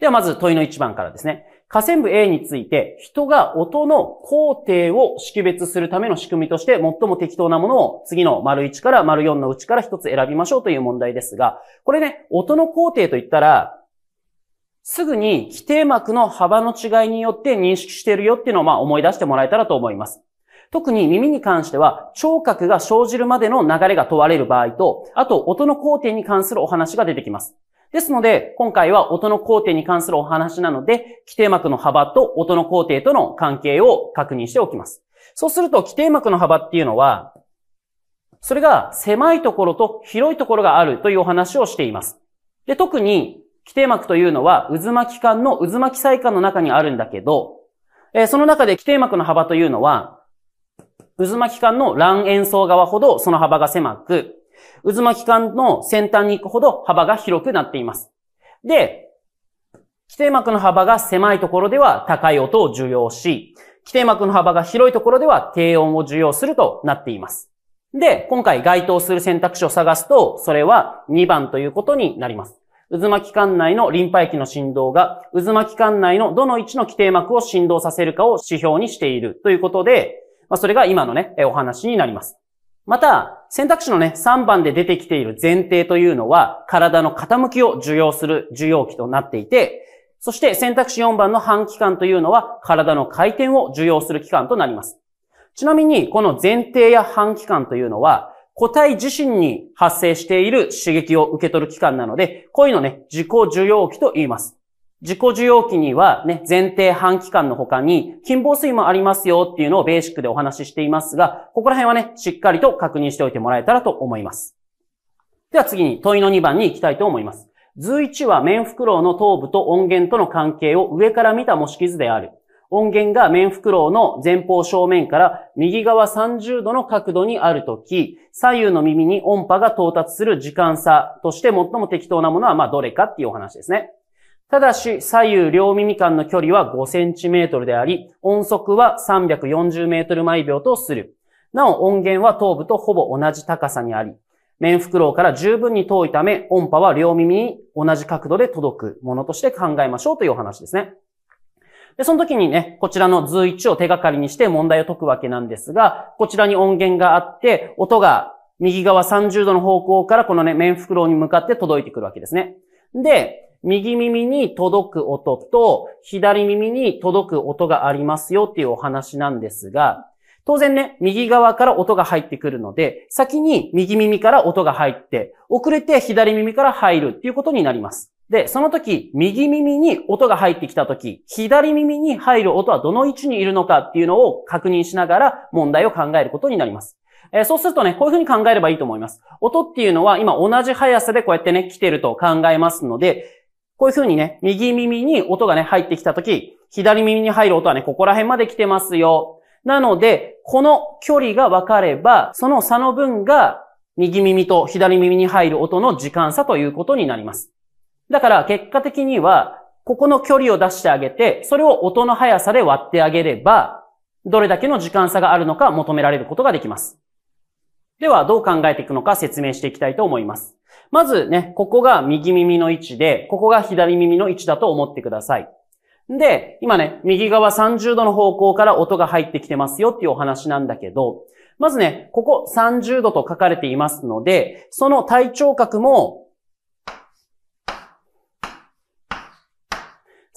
ではまず問いの1番からですね。下線部 A について、人が音の工程を識別するための仕組みとして、最も適当なものを次の丸1から丸4のうちから1つ選びましょうという問題ですが、これね、音の工程といったら、すぐに規定膜の幅の違いによって認識しているよっていうのをまあ思い出してもらえたらと思います。特に耳に関しては、聴覚が生じるまでの流れが問われる場合と、あと音の工程に関するお話が出てきます。ですので、今回は音の工程に関するお話なので、規定膜の幅と音の工程との関係を確認しておきます。そうすると、規定膜の幅っていうのは、それが狭いところと広いところがあるというお話をしています。で、特に、規定膜というのは、渦巻き管の渦巻き細管の中にあるんだけど、えその中で規定膜の幅というのは、渦巻き管の卵円層側ほどその幅が狭く、渦巻き管の先端に行くほど幅が広くなっています。で、規定膜の幅が狭いところでは高い音を受容し、規定膜の幅が広いところでは低音を受容するとなっています。で、今回該当する選択肢を探すと、それは2番ということになります。渦巻き管内のリンパ液の振動が、渦巻き管内のどの位置の規定膜を振動させるかを指標にしているということで、まあ、それが今のね、お話になります。また、選択肢のね、3番で出てきている前提というのは、体の傾きを受容する受容器となっていて、そして選択肢4番の半期間というのは、体の回転を受容する期間となります。ちなみに、この前提や半期間というのは、個体自身に発生している刺激を受け取る期間なので、こういうのね、自己受容器と言います。自己受容器にはね、前提半期間の他に、金防水もありますよっていうのをベーシックでお話ししていますが、ここら辺はね、しっかりと確認しておいてもらえたらと思います。では次に問いの2番に行きたいと思います。図1は面フクロウの頭部と音源との関係を上から見た模式図である。音源が面フクロウの前方正面から右側30度の角度にあるとき、左右の耳に音波が到達する時間差として最も適当なものはまあどれかっていうお話ですね。ただし、左右両耳間の距離は5センチメートルであり、音速は340メートル毎秒とする。なお、音源は頭部とほぼ同じ高さにあり、面袋から十分に遠いため、音波は両耳に同じ角度で届くものとして考えましょうというお話ですね。で、その時にね、こちらの図1を手がかりにして問題を解くわけなんですが、こちらに音源があって、音が右側30度の方向からこのね、面袋に向かって届いてくるわけですね。で、右耳に届く音と左耳に届く音がありますよっていうお話なんですが、当然ね、右側から音が入ってくるので、先に右耳から音が入って、遅れて左耳から入るっていうことになります。で、その時、右耳に音が入ってきた時、左耳に入る音はどの位置にいるのかっていうのを確認しながら問題を考えることになります。えー、そうするとね、こういうふうに考えればいいと思います。音っていうのは今同じ速さでこうやってね、来てると考えますので、こういう風にね、右耳に音がね、入ってきたとき、左耳に入る音はね、ここら辺まで来てますよ。なので、この距離が分かれば、その差の分が、右耳と左耳に入る音の時間差ということになります。だから、結果的には、ここの距離を出してあげて、それを音の速さで割ってあげれば、どれだけの時間差があるのか求められることができます。では、どう考えていくのか説明していきたいと思います。まずね、ここが右耳の位置で、ここが左耳の位置だと思ってください。で、今ね、右側30度の方向から音が入ってきてますよっていうお話なんだけど、まずね、ここ30度と書かれていますので、その体調角も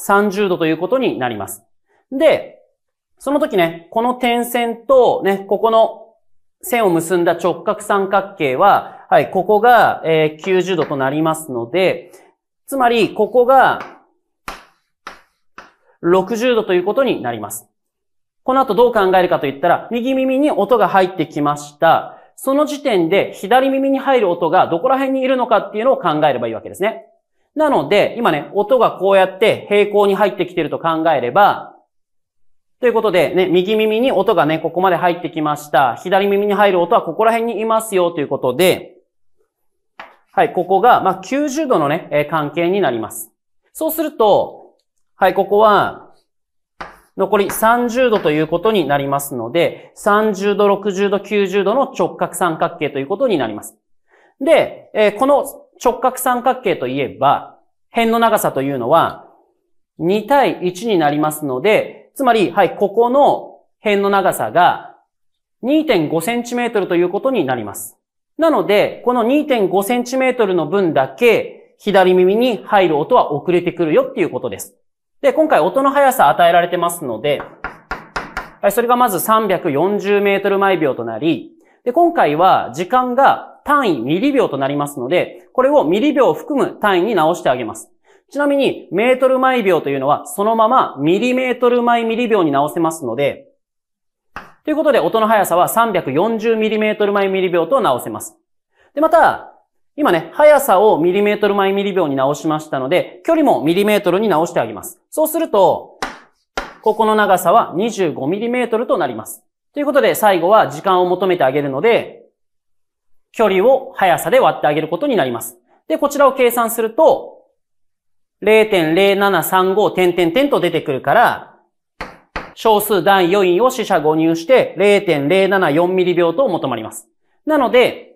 30度ということになります。で、その時ね、この点線とね、ここの線を結んだ直角三角形は、はい、ここが、えー、90度となりますので、つまり、ここが60度ということになります。この後どう考えるかといったら、右耳に音が入ってきました。その時点で左耳に入る音がどこら辺にいるのかっていうのを考えればいいわけですね。なので、今ね、音がこうやって平行に入ってきてると考えれば、ということで、ね、右耳に音がね、ここまで入ってきました。左耳に入る音はここら辺にいますよということで、はい、ここが、まあ、90度のね、えー、関係になります。そうすると、はい、ここは、残り30度ということになりますので、30度、60度、90度の直角三角形ということになります。で、えー、この直角三角形といえば、辺の長さというのは、2対1になりますので、つまり、はい、ここの辺の長さが2 5トルということになります。なので、この 2.5cm の分だけ、左耳に入る音は遅れてくるよっていうことです。で、今回音の速さ与えられてますので、それがまず 340m 毎秒となり、で、今回は時間が単位ミリ秒となりますので、これをミリ秒を含む単位に直してあげます。ちなみに、メートル毎秒というのは、そのままミリメートル毎ミリ秒に直せますので、ということで、音の速さは 340mm 毎ミリ秒と直せます。で、また、今ね、速さを mm 毎ミリ秒に直しましたので、距離も mm に直してあげます。そうすると、ここの長さは 25mm となります。ということで、最後は時間を求めてあげるので、距離を速さで割ってあげることになります。で、こちらを計算すると、0.0735点点点と出てくるから、小数第4位を四捨五入して0.074ミリ秒と求まります。なので、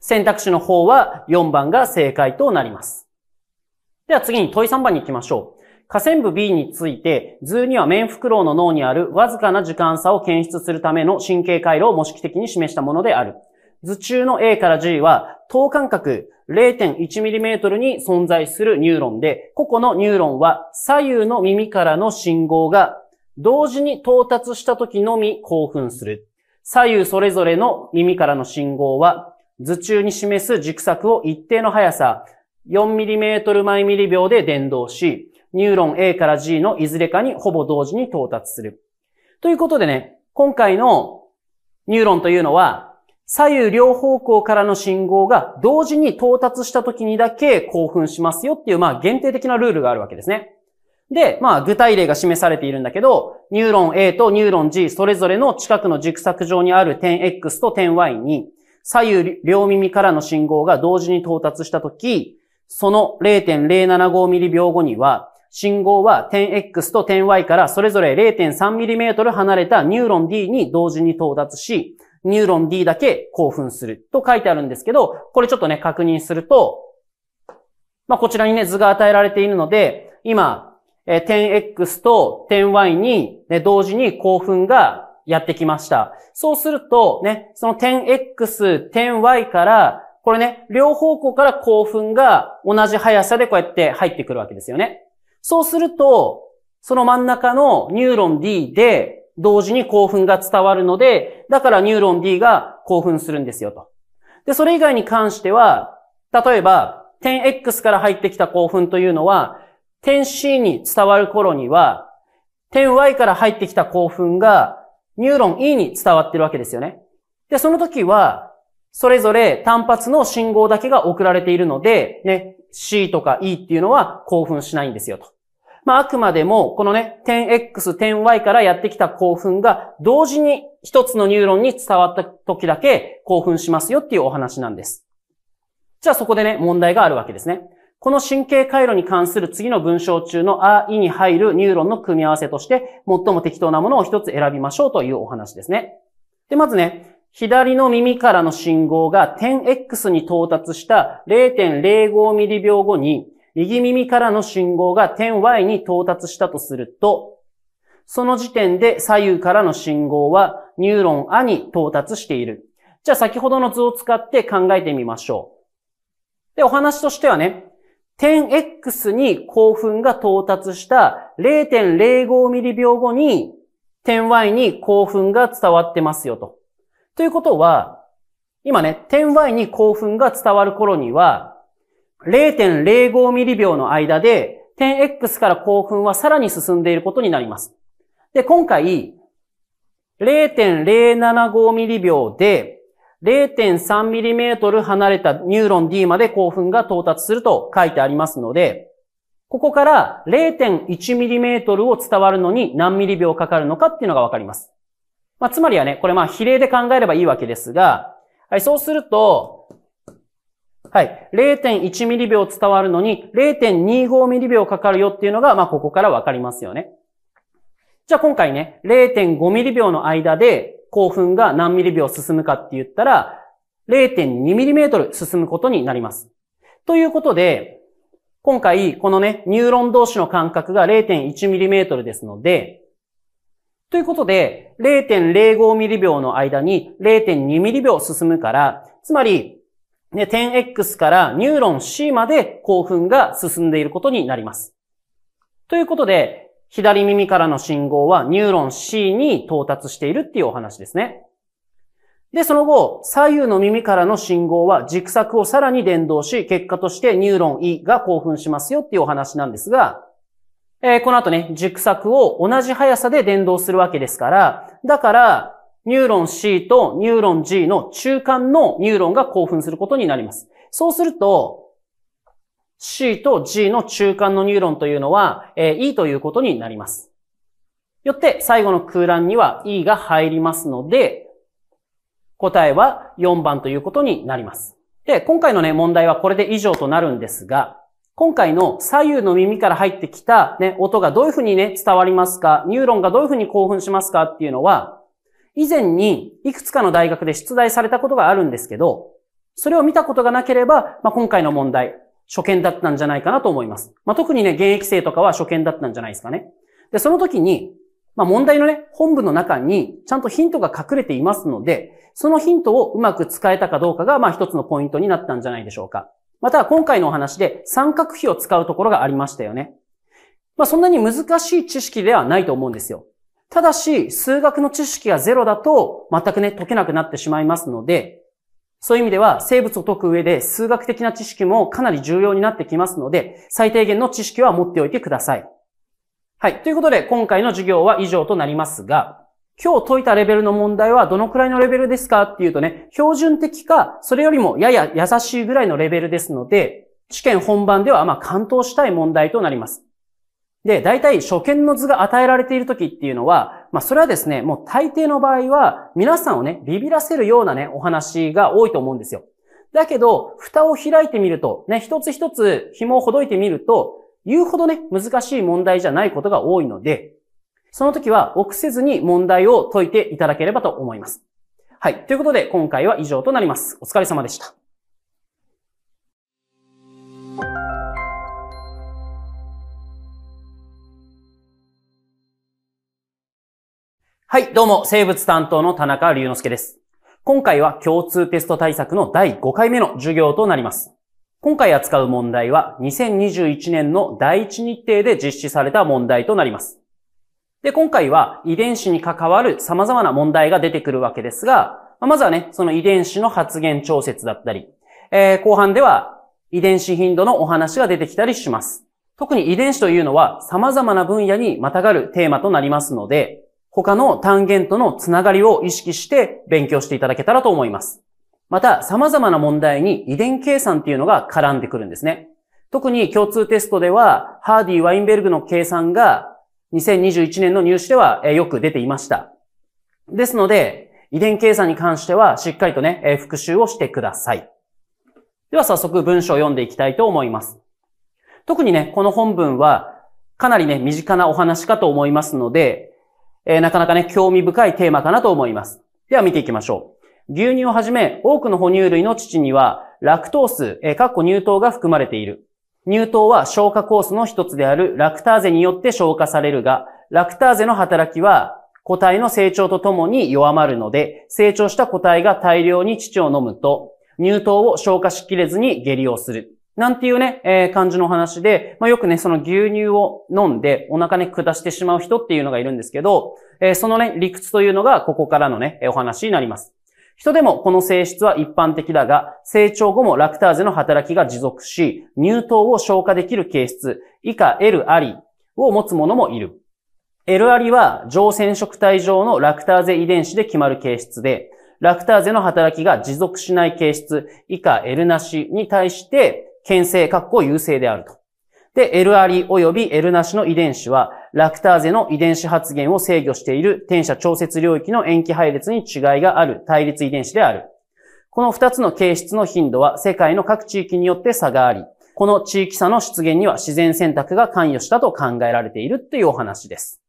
選択肢の方は4番が正解となります。では次に問い3番に行きましょう。下線部 B について、図には面袋の脳にあるわずかな時間差を検出するための神経回路を模式的に示したものである。図中の A から G は、等間隔 0.1mm に存在するニューロンで、個々のニューロンは左右の耳からの信号が同時に到達した時のみ興奮する。左右それぞれの耳からの信号は、図中に示す軸索を一定の速さ、4mm 毎ミリ秒で伝導し、ニューロン A から G のいずれかにほぼ同時に到達する。ということでね、今回のニューロンというのは、左右両方向からの信号が同時に到達した時にだけ興奮しますよっていう、まあ限定的なルールがあるわけですね。で、まあ、具体例が示されているんだけど、ニューロン A とニューロン G それぞれの近くの軸索上にある点 X と点 Y に、左右両耳からの信号が同時に到達したとき、その0 0 7 5ミリ秒後には、信号は点 X と点 Y からそれぞれ0 3トル離れたニューロン D に同時に到達し、ニューロン D だけ興奮すると書いてあるんですけど、これちょっとね、確認すると、まあ、こちらにね、図が与えられているので、今、え 10x と 10y に、ね、同時に興奮がやってきました。そうすると、ね、その 10x、10y から、これね、両方向から興奮が同じ速さでこうやって入ってくるわけですよね。そうすると、その真ん中のニューロン D で同時に興奮が伝わるので、だからニューロン D が興奮するんですよと。で、それ以外に関しては、例えば、10x から入ってきた興奮というのは、点 C に伝わる頃には、点 Y から入ってきた興奮がニューロン E に伝わってるわけですよね。で、その時は、それぞれ単発の信号だけが送られているので、ね、C とか E っていうのは興奮しないんですよと。まあ、あくまでも、このね、点 X、点 Y からやってきた興奮が、同時に一つのニューロンに伝わった時だけ興奮しますよっていうお話なんです。じゃあそこでね、問題があるわけですね。この神経回路に関する次の文章中のあ、いに入るニューロンの組み合わせとして、最も適当なものを一つ選びましょうというお話ですね。で、まずね、左の耳からの信号が点 x に到達した0.05ミリ秒後に、右耳からの信号が点 y に到達したとすると、その時点で左右からの信号はニューロン A に到達している。じゃあ先ほどの図を使って考えてみましょう。で、お話としてはね、点 x に興奮が到達した0.05ミリ秒後に点 y に興奮が伝わってますよと。ということは、今ね、点 y に興奮が伝わる頃には、0.05ミリ秒の間で、点 x から興奮はさらに進んでいることになります。で、今回、0.075ミリ秒で、0.3mm 離れたニューロン D まで興奮が到達すると書いてありますので、ここから 0.1mm を伝わるのに何ミリ秒かかるのかっていうのがわかります。まあ、つまりはね、これまあ比例で考えればいいわけですが、はい、そうすると、はい、0.1ミリ秒伝わるのに0.25ミリ秒かかるよっていうのが、まあ、ここからわかりますよね。じゃあ今回ね、0.5ミリ秒の間で興奮が何ミリ秒進むかって言ったら、0.2ミリメートル進むことになります。ということで、今回、このね、ニューロン同士の間隔が0.1ミリメートルですので、ということで、0.05ミリ秒の間に0.2ミリ秒進むから、つまり、ね、点 x からニューロン C まで興奮が進んでいることになります。ということで、左耳からの信号はニューロン C に到達しているっていうお話ですね。で、その後、左右の耳からの信号は軸索をさらに伝導し、結果としてニューロン E が興奮しますよっていうお話なんですが、えー、この後ね、軸索を同じ速さで伝導するわけですから、だから、ニューロン C とニューロン G の中間のニューロンが興奮することになります。そうすると、C と G の中間のニューロンというのは、え E ということになります。よって最後の空欄には E が入りますので、答えは4番ということになります。で、今回のね、問題はこれで以上となるんですが、今回の左右の耳から入ってきたね、音がどういうふうにね、伝わりますか、ニューロンがどういうふうに興奮しますかっていうのは、以前にいくつかの大学で出題されたことがあるんですけど、それを見たことがなければ、まあ、今回の問題、初見だったんじゃないかなと思います。まあ、特にね、現役生とかは初見だったんじゃないですかね。で、その時に、まあ、問題のね、本部の中にちゃんとヒントが隠れていますので、そのヒントをうまく使えたかどうかが、まあ、一つのポイントになったんじゃないでしょうか。また、今回のお話で三角比を使うところがありましたよね。まあ、そんなに難しい知識ではないと思うんですよ。ただし、数学の知識がゼロだと、全くね、解けなくなってしまいますので、そういう意味では生物を解く上で数学的な知識もかなり重要になってきますので、最低限の知識は持っておいてください。はい。ということで、今回の授業は以上となりますが、今日解いたレベルの問題はどのくらいのレベルですかっていうとね、標準的か、それよりもやや優しいぐらいのレベルですので、試験本番ではまあ完東したい問題となります。で、大体初見の図が与えられている時っていうのは、まあ、それはですね、もう大抵の場合は、皆さんをね、ビビらせるようなね、お話が多いと思うんですよ。だけど、蓋を開いてみると、ね、一つ一つ紐をほどいてみると、言うほどね、難しい問題じゃないことが多いので、その時は臆せずに問題を解いていただければと思います。はい。ということで、今回は以上となります。お疲れ様でした。はい、どうも、生物担当の田中隆之介です。今回は共通テスト対策の第5回目の授業となります。今回扱う問題は、2021年の第一日程で実施された問題となります。で、今回は遺伝子に関わる様々な問題が出てくるわけですが、まずはね、その遺伝子の発現調節だったり、えー、後半では遺伝子頻度のお話が出てきたりします。特に遺伝子というのは様々な分野にまたがるテーマとなりますので、他の単元とのつながりを意識して勉強していただけたらと思います。また、様々な問題に遺伝計算っていうのが絡んでくるんですね。特に共通テストでは、ハーディ・ワインベルグの計算が2021年の入試ではよく出ていました。ですので、遺伝計算に関してはしっかりとね、復習をしてください。では早速文章を読んでいきたいと思います。特にね、この本文はかなりね、身近なお話かと思いますので、えー、なかなかね、興味深いテーマかなと思います。では見ていきましょう。牛乳をはじめ、多くの哺乳類の乳には、ラクトース、えー、かっこ乳糖が含まれている。乳糖は消化酵素の一つであるラクターゼによって消化されるが、ラクターゼの働きは個体の成長とともに弱まるので、成長した個体が大量に乳を飲むと、乳糖を消化しきれずに下痢をする。なんていうね、えー、感じの話で、まあ、よくね、その牛乳を飲んでお腹ね、下してしまう人っていうのがいるんですけど、えー、そのね、理屈というのがここからのね、お話になります。人でもこの性質は一般的だが、成長後もラクターゼの働きが持続し、乳糖を消化できる形質、以下 L ありを持つ者もいる。L ありは常染色体上のラクターゼ遺伝子で決まる形質で、ラクターゼの働きが持続しない形質、以下 L なしに対して、牽制括弧優勢であると。で、L あり及び L なしの遺伝子は、ラクターゼの遺伝子発現を制御している転写調節領域の塩基配列に違いがある対立遺伝子である。この2つの形質の頻度は世界の各地域によって差があり、この地域差の出現には自然選択が関与したと考えられているというお話です。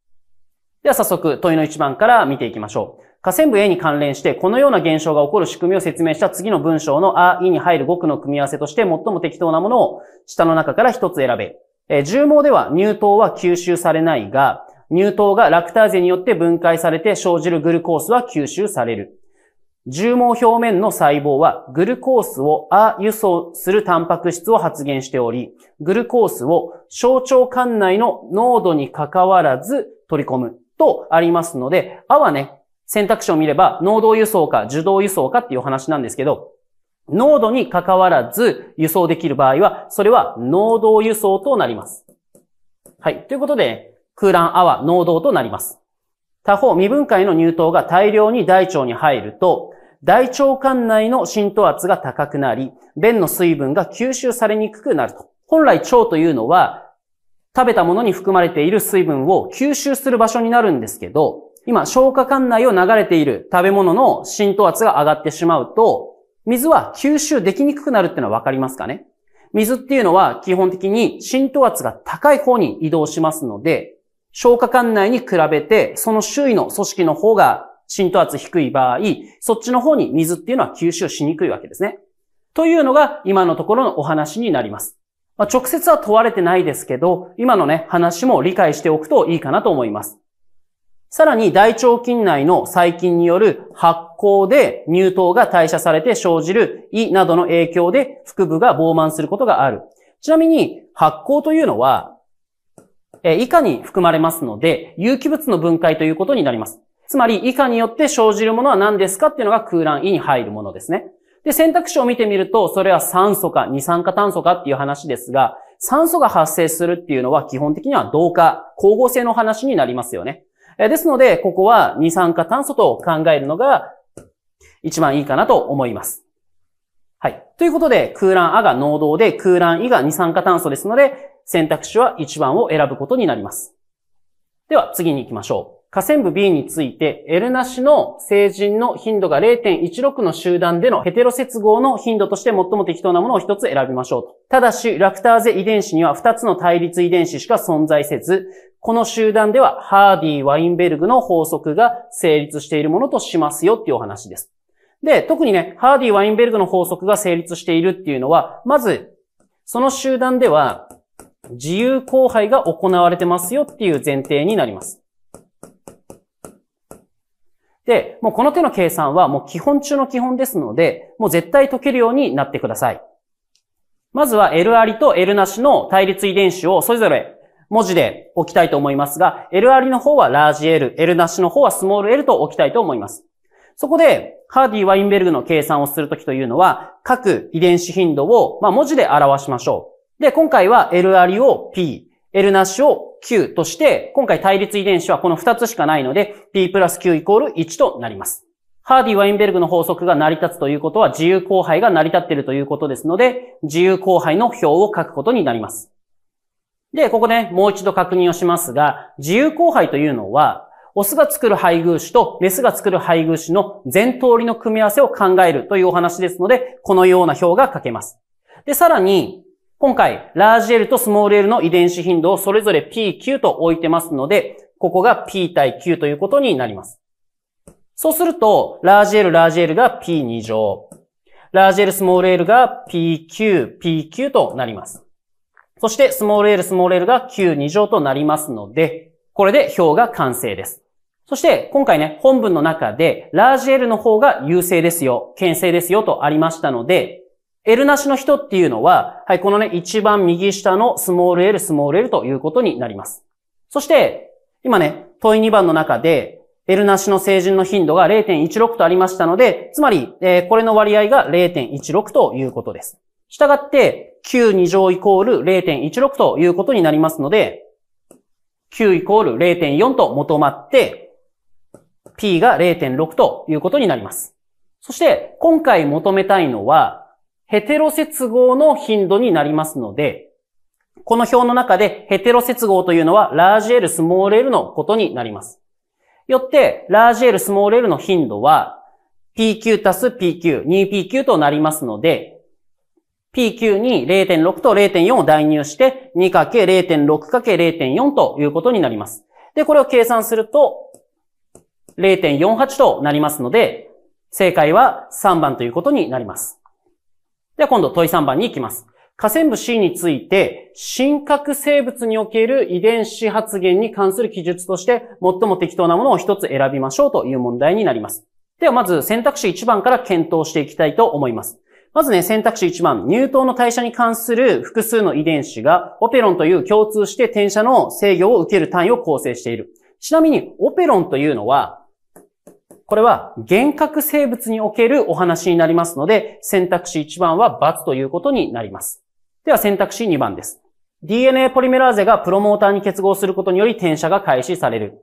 では早速問いの1番から見ていきましょう。下線部 A に関連して、このような現象が起こる仕組みを説明した次の文章の A、E に入る語句の組み合わせとして最も適当なものを下の中から一つ選べ。えー、重毛では乳糖は吸収されないが、乳糖がラクターゼによって分解されて生じるグルコースは吸収される。重毛表面の細胞はグルコースを A 輸送するタンパク質を発現しており、グルコースを小腸管内の濃度に関わらず取り込むとありますので、A はね、選択肢を見れば、濃度輸送か受動輸送かっていうお話なんですけど、濃度に関わらず輸送できる場合は、それは濃度輸送となります。はい。ということで、空欄アは濃度となります。他方、未分解の乳糖が大量に大腸に入ると、大腸管内の浸透圧が高くなり、便の水分が吸収されにくくなると。本来腸というのは、食べたものに含まれている水分を吸収する場所になるんですけど、今、消化管内を流れている食べ物の浸透圧が上がってしまうと、水は吸収できにくくなるっていうのはわかりますかね水っていうのは基本的に浸透圧が高い方に移動しますので、消化管内に比べて、その周囲の組織の方が浸透圧低い場合、そっちの方に水っていうのは吸収しにくいわけですね。というのが今のところのお話になります。まあ、直接は問われてないですけど、今のね、話も理解しておくといいかなと思います。さらに大腸菌内の細菌による発酵で乳糖が代謝されて生じる胃などの影響で腹部が膨満することがある。ちなみに発酵というのは、え以下に含まれますので、有機物の分解ということになります。つまり、以下によって生じるものは何ですかっていうのが空欄胃に入るものですね。で、選択肢を見てみると、それは酸素か二酸化炭素かっていう話ですが、酸素が発生するっていうのは基本的には同化、光合成の話になりますよね。えですので、ここは二酸化炭素と考えるのが一番いいかなと思います。はい。ということで、空欄あが濃度で、空欄いが二酸化炭素ですので、選択肢は1番を選ぶことになります。では、次に行きましょう。河川部 B について、L なしの成人の頻度が0.16の集団でのヘテロ接合の頻度として最も適当なものを1つ選びましょうと。ただし、ラクターゼ遺伝子には2つの対立遺伝子しか存在せず、この集団ではハーディ・ー・ワインベルグの法則が成立しているものとしますよっていうお話です。で、特にね、ハーディ・ー・ワインベルグの法則が成立しているっていうのは、まず、その集団では自由交配が行われてますよっていう前提になります。で、もうこの手の計算はもう基本中の基本ですので、もう絶対解けるようになってください。まずは L ありと L なしの対立遺伝子をそれぞれ文字で置きたいと思いますが、L r の方はラージ L、L なしの方はスモール L と置きたいと思います。そこで、ハーディ・ワインベルグの計算をするときというのは、各遺伝子頻度を、ま文字で表しましょう。で、今回は L r を P、L なしを Q として、今回対立遺伝子はこの2つしかないので、P プラス Q イコール1となります。ハーディ・ワインベルグの法則が成り立つということは自由交配が成り立っているということですので、自由交配の表を書くことになります。で、ここね、もう一度確認をしますが、自由交配というのは、オスが作る配偶子とメスが作る配偶子の全通りの組み合わせを考えるというお話ですので、このような表が書けます。で、さらに、今回、ラージ L とスモール L の遺伝子頻度をそれぞれ PQ と置いてますので、ここが P 対 Q ということになります。そうすると、ラージ L、ラージ L が P2 乗。ラージ L、スモール L が PQ、PQ となります。そして、スモール l スモール l が Q2 乗となりますので、これで表が完成です。そして、今回ね、本文の中で、ラージ L の方が優勢ですよ、牽制ですよとありましたので、L なしの人っていうのは、はい、このね、一番右下のスモール l、スモール l ということになります。そして、今ね、問い2番の中で、L なしの成人の頻度が0.16とありましたので、つまり、えー、これの割合が0.16ということです。したがって、Q2 乗イコール0.16ということになりますので、Q イコール0.4と求まって、P が0.6ということになります。そして、今回求めたいのは、ヘテロ接合の頻度になりますので、この表の中でヘテロ接合というのは、ラージ L、スモール L のことになります。よって、ラージ L、スモール L の頻度は、PQ たす PQ、2PQ となりますので、PQ に0.6と0.4を代入して、2×0.6×0.4 ということになります。で、これを計算すると、0.48となりますので、正解は3番ということになります。では今度問い3番に行きます。河川部 C について、真核生物における遺伝子発現に関する記述として、最も適当なものを一つ選びましょうという問題になります。ではまず選択肢1番から検討していきたいと思います。まずね、選択肢1番、乳頭の代謝に関する複数の遺伝子が、オペロンという共通して転写の制御を受ける単位を構成している。ちなみに、オペロンというのは、これは幻覚生物におけるお話になりますので、選択肢1番は×ということになります。では選択肢2番です。DNA ポリメラーゼがプロモーターに結合することにより転写が開始される。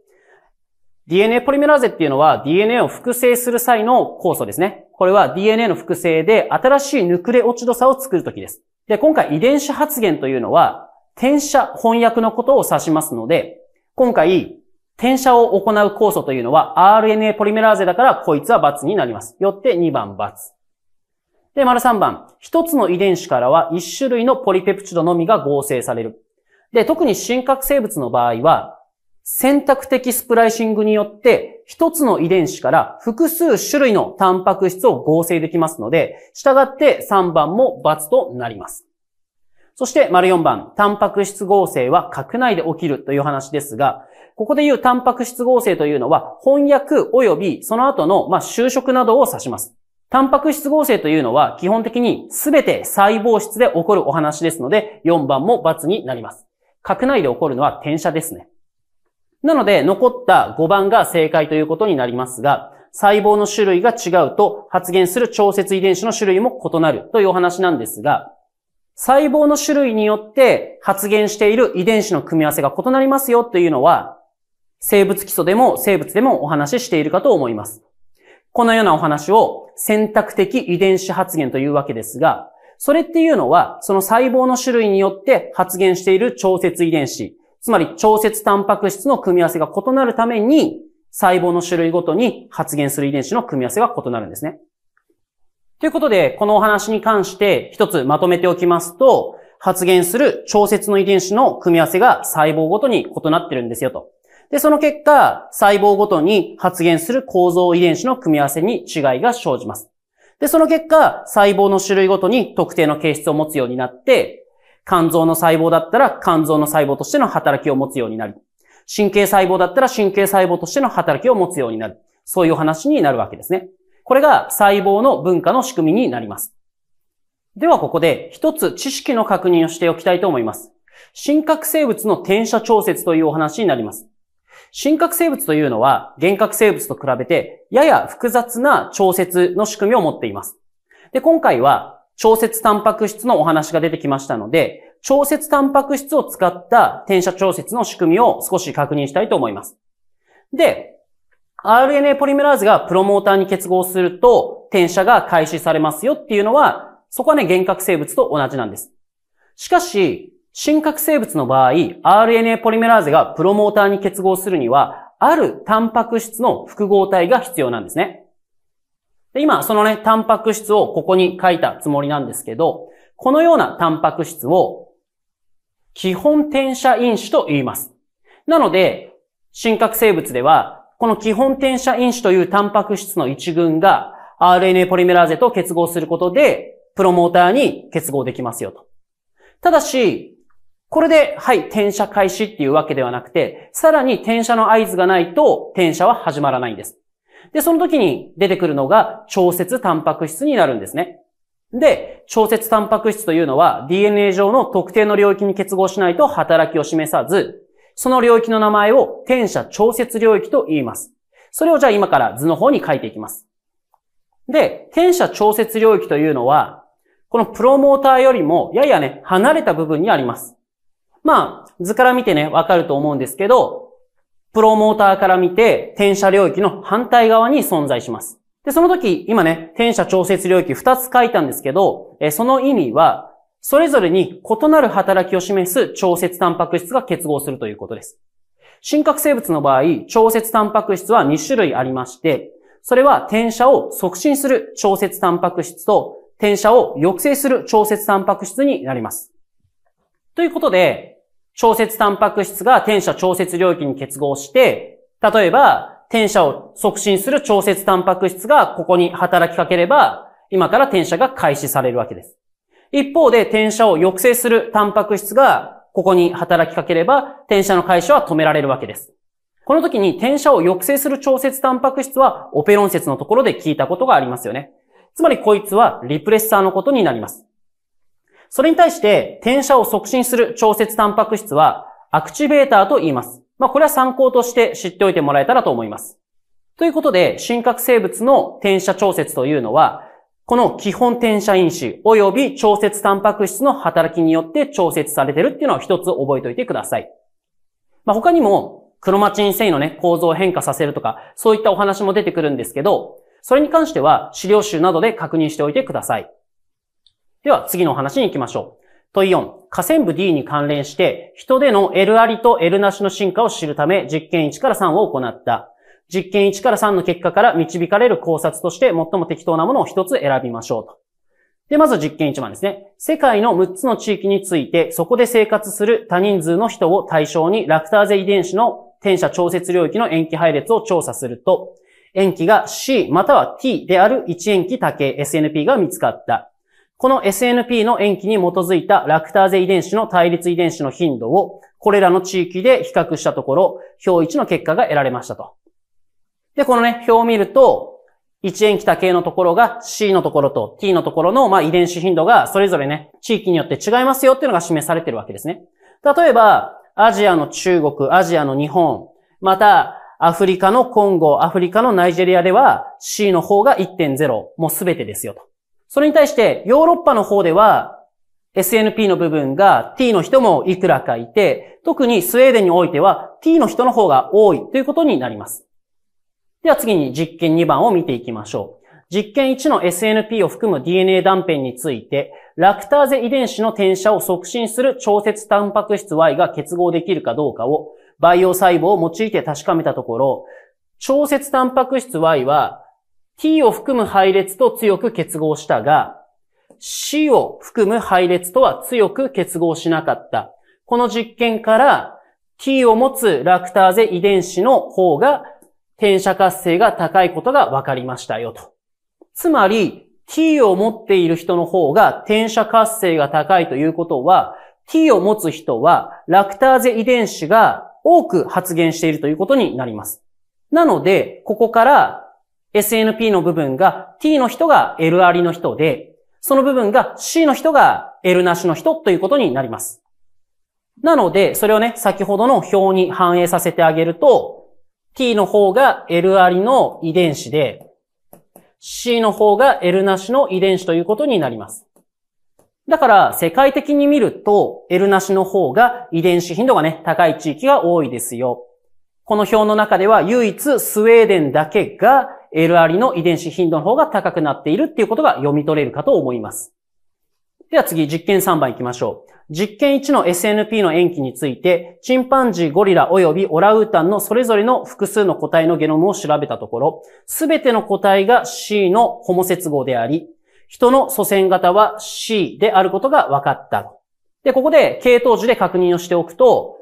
DNA ポリメラーゼっていうのは DNA を複製する際の酵素ですね。これは DNA の複製で新しいヌクレオチド差を作るときです。で、今回遺伝子発現というのは転写翻訳のことを指しますので、今回転写を行う酵素というのは RNA ポリメラーゼだからこいつは×になります。よって2番×。で、丸3番。一つの遺伝子からは1種類のポリペプチドのみが合成される。で、特に真核生物の場合は、選択的スプライシングによって、一つの遺伝子から複数種類のタンパク質を合成できますので、従って3番も×となります。そして、丸4番、タンパク質合成は核内で起きるという話ですが、ここで言うタンパク質合成というのは、翻訳及びその後の、ま就職などを指します。タンパク質合成というのは、基本的に全て細胞質で起こるお話ですので、4番も×になります。核内で起こるのは転写ですね。なので、残った5番が正解ということになりますが、細胞の種類が違うと発現する調節遺伝子の種類も異なるというお話なんですが、細胞の種類によって発現している遺伝子の組み合わせが異なりますよというのは、生物基礎でも生物でもお話ししているかと思います。このようなお話を選択的遺伝子発現というわけですが、それっていうのは、その細胞の種類によって発現している調節遺伝子、つまり調節タンパク質の組み合わせが異なるために、細胞の種類ごとに発現する遺伝子の組み合わせが異なるんですね。ということで、このお話に関して一つまとめておきますと、発現する調節の遺伝子の組み合わせが細胞ごとに異なってるんですよと。で、その結果、細胞ごとに発現する構造遺伝子の組み合わせに違いが生じます。で、その結果、細胞の種類ごとに特定の形質を持つようになって、肝臓の細胞だったら肝臓の細胞としての働きを持つようになり、神経細胞だったら神経細胞としての働きを持つようになる。そういう話になるわけですね。これが細胞の文化の仕組みになります。ではここで一つ知識の確認をしておきたいと思います。真核生物の転写調節というお話になります。真核生物というのは原核生物と比べてやや複雑な調節の仕組みを持っています。で、今回は調節タンパク質のお話が出てきましたので、調節タンパク質を使った転写調節の仕組みを少し確認したいと思います。で、RNA ポリメラーズがプロモーターに結合すると転写が開始されますよっていうのは、そこはね、原核生物と同じなんです。しかし、真核生物の場合、RNA ポリメラーゼがプロモーターに結合するには、あるタンパク質の複合体が必要なんですね。で今、そのね、タンパク質をここに書いたつもりなんですけど、このようなタンパク質を基本転写因子と言います。なので、真核生物では、この基本転写因子というタンパク質の一群が RNA ポリメラーゼと結合することで、プロモーターに結合できますよと。ただし、これで、はい、転写開始っていうわけではなくて、さらに転写の合図がないと、転写は始まらないんです。で、その時に出てくるのが調節タンパク質になるんですね。で、調節タンパク質というのは DNA 上の特定の領域に結合しないと働きを示さず、その領域の名前を転写調節領域と言います。それをじゃあ今から図の方に書いていきます。で、転写調節領域というのは、このプロモーターよりもややね、離れた部分にあります。まあ、図から見てね、わかると思うんですけど、プロモーターから見て、転写領域の反対側に存在します。で、その時、今ね、転写調節領域2つ書いたんですけど、えその意味は、それぞれに異なる働きを示す調節タンパク質が結合するということです。真核生物の場合、調節タンパク質は2種類ありまして、それは転写を促進する調節タンパク質と、転写を抑制する調節タンパク質になります。ということで、調節タンパク質が転写調節領域に結合して、例えば、転写を促進する調節タンパク質がここに働きかければ、今から転写が開始されるわけです。一方で転写を抑制するタンパク質がここに働きかければ、転写の開始は止められるわけです。この時に転写を抑制する調節タンパク質はオペロン説のところで聞いたことがありますよね。つまりこいつはリプレッサーのことになります。それに対して、転写を促進する調節タンパク質は、アクチベーターと言います。まあ、これは参考として知っておいてもらえたらと思います。ということで、真核生物の転写調節というのは、この基本転写因子及び調節タンパク質の働きによって調節されているっていうのを一つ覚えておいてください。まあ、他にも、クロマチン繊維のね、構造を変化させるとか、そういったお話も出てくるんですけど、それに関しては資料集などで確認しておいてください。では次のお話に行きましょう。問4、下線部 D に関連して、人での L ありと L なしの進化を知るため、実験1から3を行った。実験1から3の結果から導かれる考察として最も適当なものを1つ選びましょうと。で、まず実験1番ですね。世界の6つの地域について、そこで生活する多人数の人を対象に、ラクターゼ遺伝子の転写調節領域の塩基配列を調査すると、塩基が C または T である1塩基多形 SNP が見つかった。この SNP の塩基に基づいたラクターゼ遺伝子の対立遺伝子の頻度をこれらの地域で比較したところ、表1の結果が得られましたと。で、このね、表を見ると、1塩基多形のところが C のところと T のところの、まあ、遺伝子頻度がそれぞれね、地域によって違いますよっていうのが示されてるわけですね。例えば、アジアの中国、アジアの日本、また、アフリカのコンゴ、アフリカのナイジェリアでは C の方が1.0、もうすべてですよと。それに対してヨーロッパの方では SNP の部分が t の人もいくらかいて、特にスウェーデンにおいては t の人の方が多いということになります。では次に実験2番を見ていきましょう。実験1の SNP を含む DNA 断片について、ラクターゼ遺伝子の転写を促進する調節タンパク質 Y が結合できるかどうかを培養細胞を用いて確かめたところ、調節タンパク質 Y は T を含む配列と強く結合したが、C を含む配列とは強く結合しなかった。この実験から T を持つラクターゼ遺伝子の方が転写活性が高いことが分かりましたよと。つまり T を持っている人の方が転写活性が高いということは T を持つ人はラクターゼ遺伝子が多く発現しているということになります。なので、ここから SNP の部分が T の人が L ありの人で、その部分が C の人が L なしの人ということになります。なので、それをね、先ほどの表に反映させてあげると、T の方が L ありの遺伝子で、C の方が L なしの遺伝子ということになります。だから、世界的に見ると、L なしの方が遺伝子頻度がね、高い地域が多いですよ。この表の中では唯一スウェーデンだけが l r の遺伝子頻度の方が高くなっているっていうことが読み取れるかと思います。では次、実験3番行きましょう。実験1の SNP の塩基について、チンパンジー、ゴリラ及びオラウータンのそれぞれの複数の個体のゲノムを調べたところ、すべての個体が C のホモ接合であり、人の祖先型は C であることが分かった。で、ここで系統樹で確認をしておくと、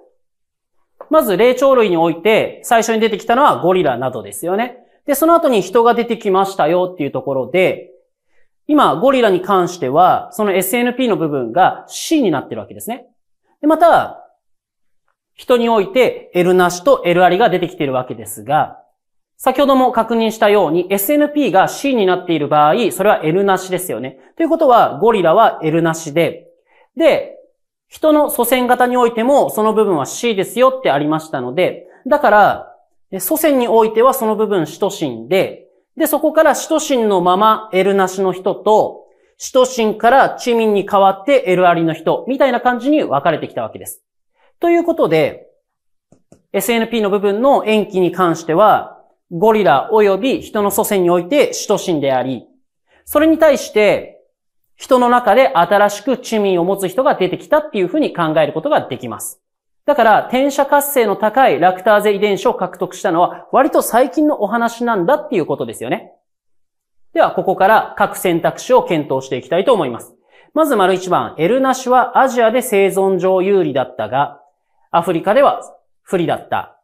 まず霊長類において最初に出てきたのはゴリラなどですよね。で、その後に人が出てきましたよっていうところで、今、ゴリラに関しては、その SNP の部分が C になってるわけですね。で、また、人において L なしと L ありが出てきているわけですが、先ほども確認したように SNP が C になっている場合、それは L なしですよね。ということは、ゴリラは L なしで、で、人の祖先型においてもその部分は C ですよってありましたので、だから、祖先においてはその部分使徒神で、で、そこから使徒神のままエルなしの人と、使徒神から地民に代わってエルありの人、みたいな感じに分かれてきたわけです。ということで、SNP の部分の延期に関しては、ゴリラ及び人の祖先において使徒神であり、それに対して、人の中で新しく地民を持つ人が出てきたっていうふうに考えることができます。だから、転写活性の高いラクターゼ遺伝子を獲得したのは、割と最近のお話なんだっていうことですよね。では、ここから各選択肢を検討していきたいと思います。まず、丸一番、エルナシはアジアで生存上有利だったが、アフリカでは不利だった。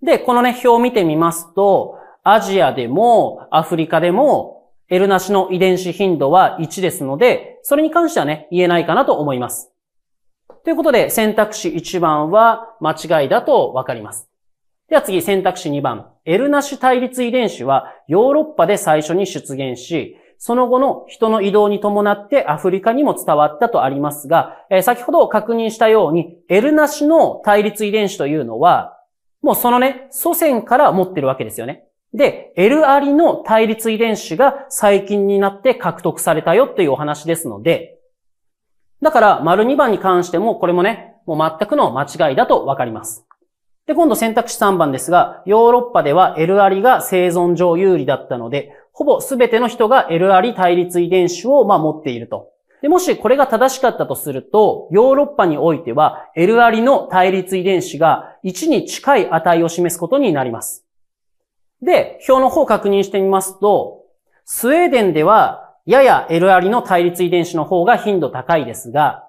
で、このね、表を見てみますと、アジアでもアフリカでもエルナシの遺伝子頻度は1ですので、それに関してはね、言えないかなと思います。ということで、選択肢1番は間違いだとわかります。では次、選択肢2番。L なし対立遺伝子はヨーロッパで最初に出現し、その後の人の移動に伴ってアフリカにも伝わったとありますが、えー、先ほど確認したように、L なしの対立遺伝子というのは、もうそのね、祖先から持ってるわけですよね。で、L ありの対立遺伝子が最近になって獲得されたよというお話ですので、だから、丸2番に関しても、これもね、もう全くの間違いだとわかります。で、今度選択肢3番ですが、ヨーロッパでは L アリが生存上有利だったので、ほぼ全ての人が L アリ対立遺伝子をま持っていると。で、もしこれが正しかったとすると、ヨーロッパにおいては L アリの対立遺伝子が1に近い値を示すことになります。で、表の方を確認してみますと、スウェーデンではやや L ありの対立遺伝子の方が頻度高いですが、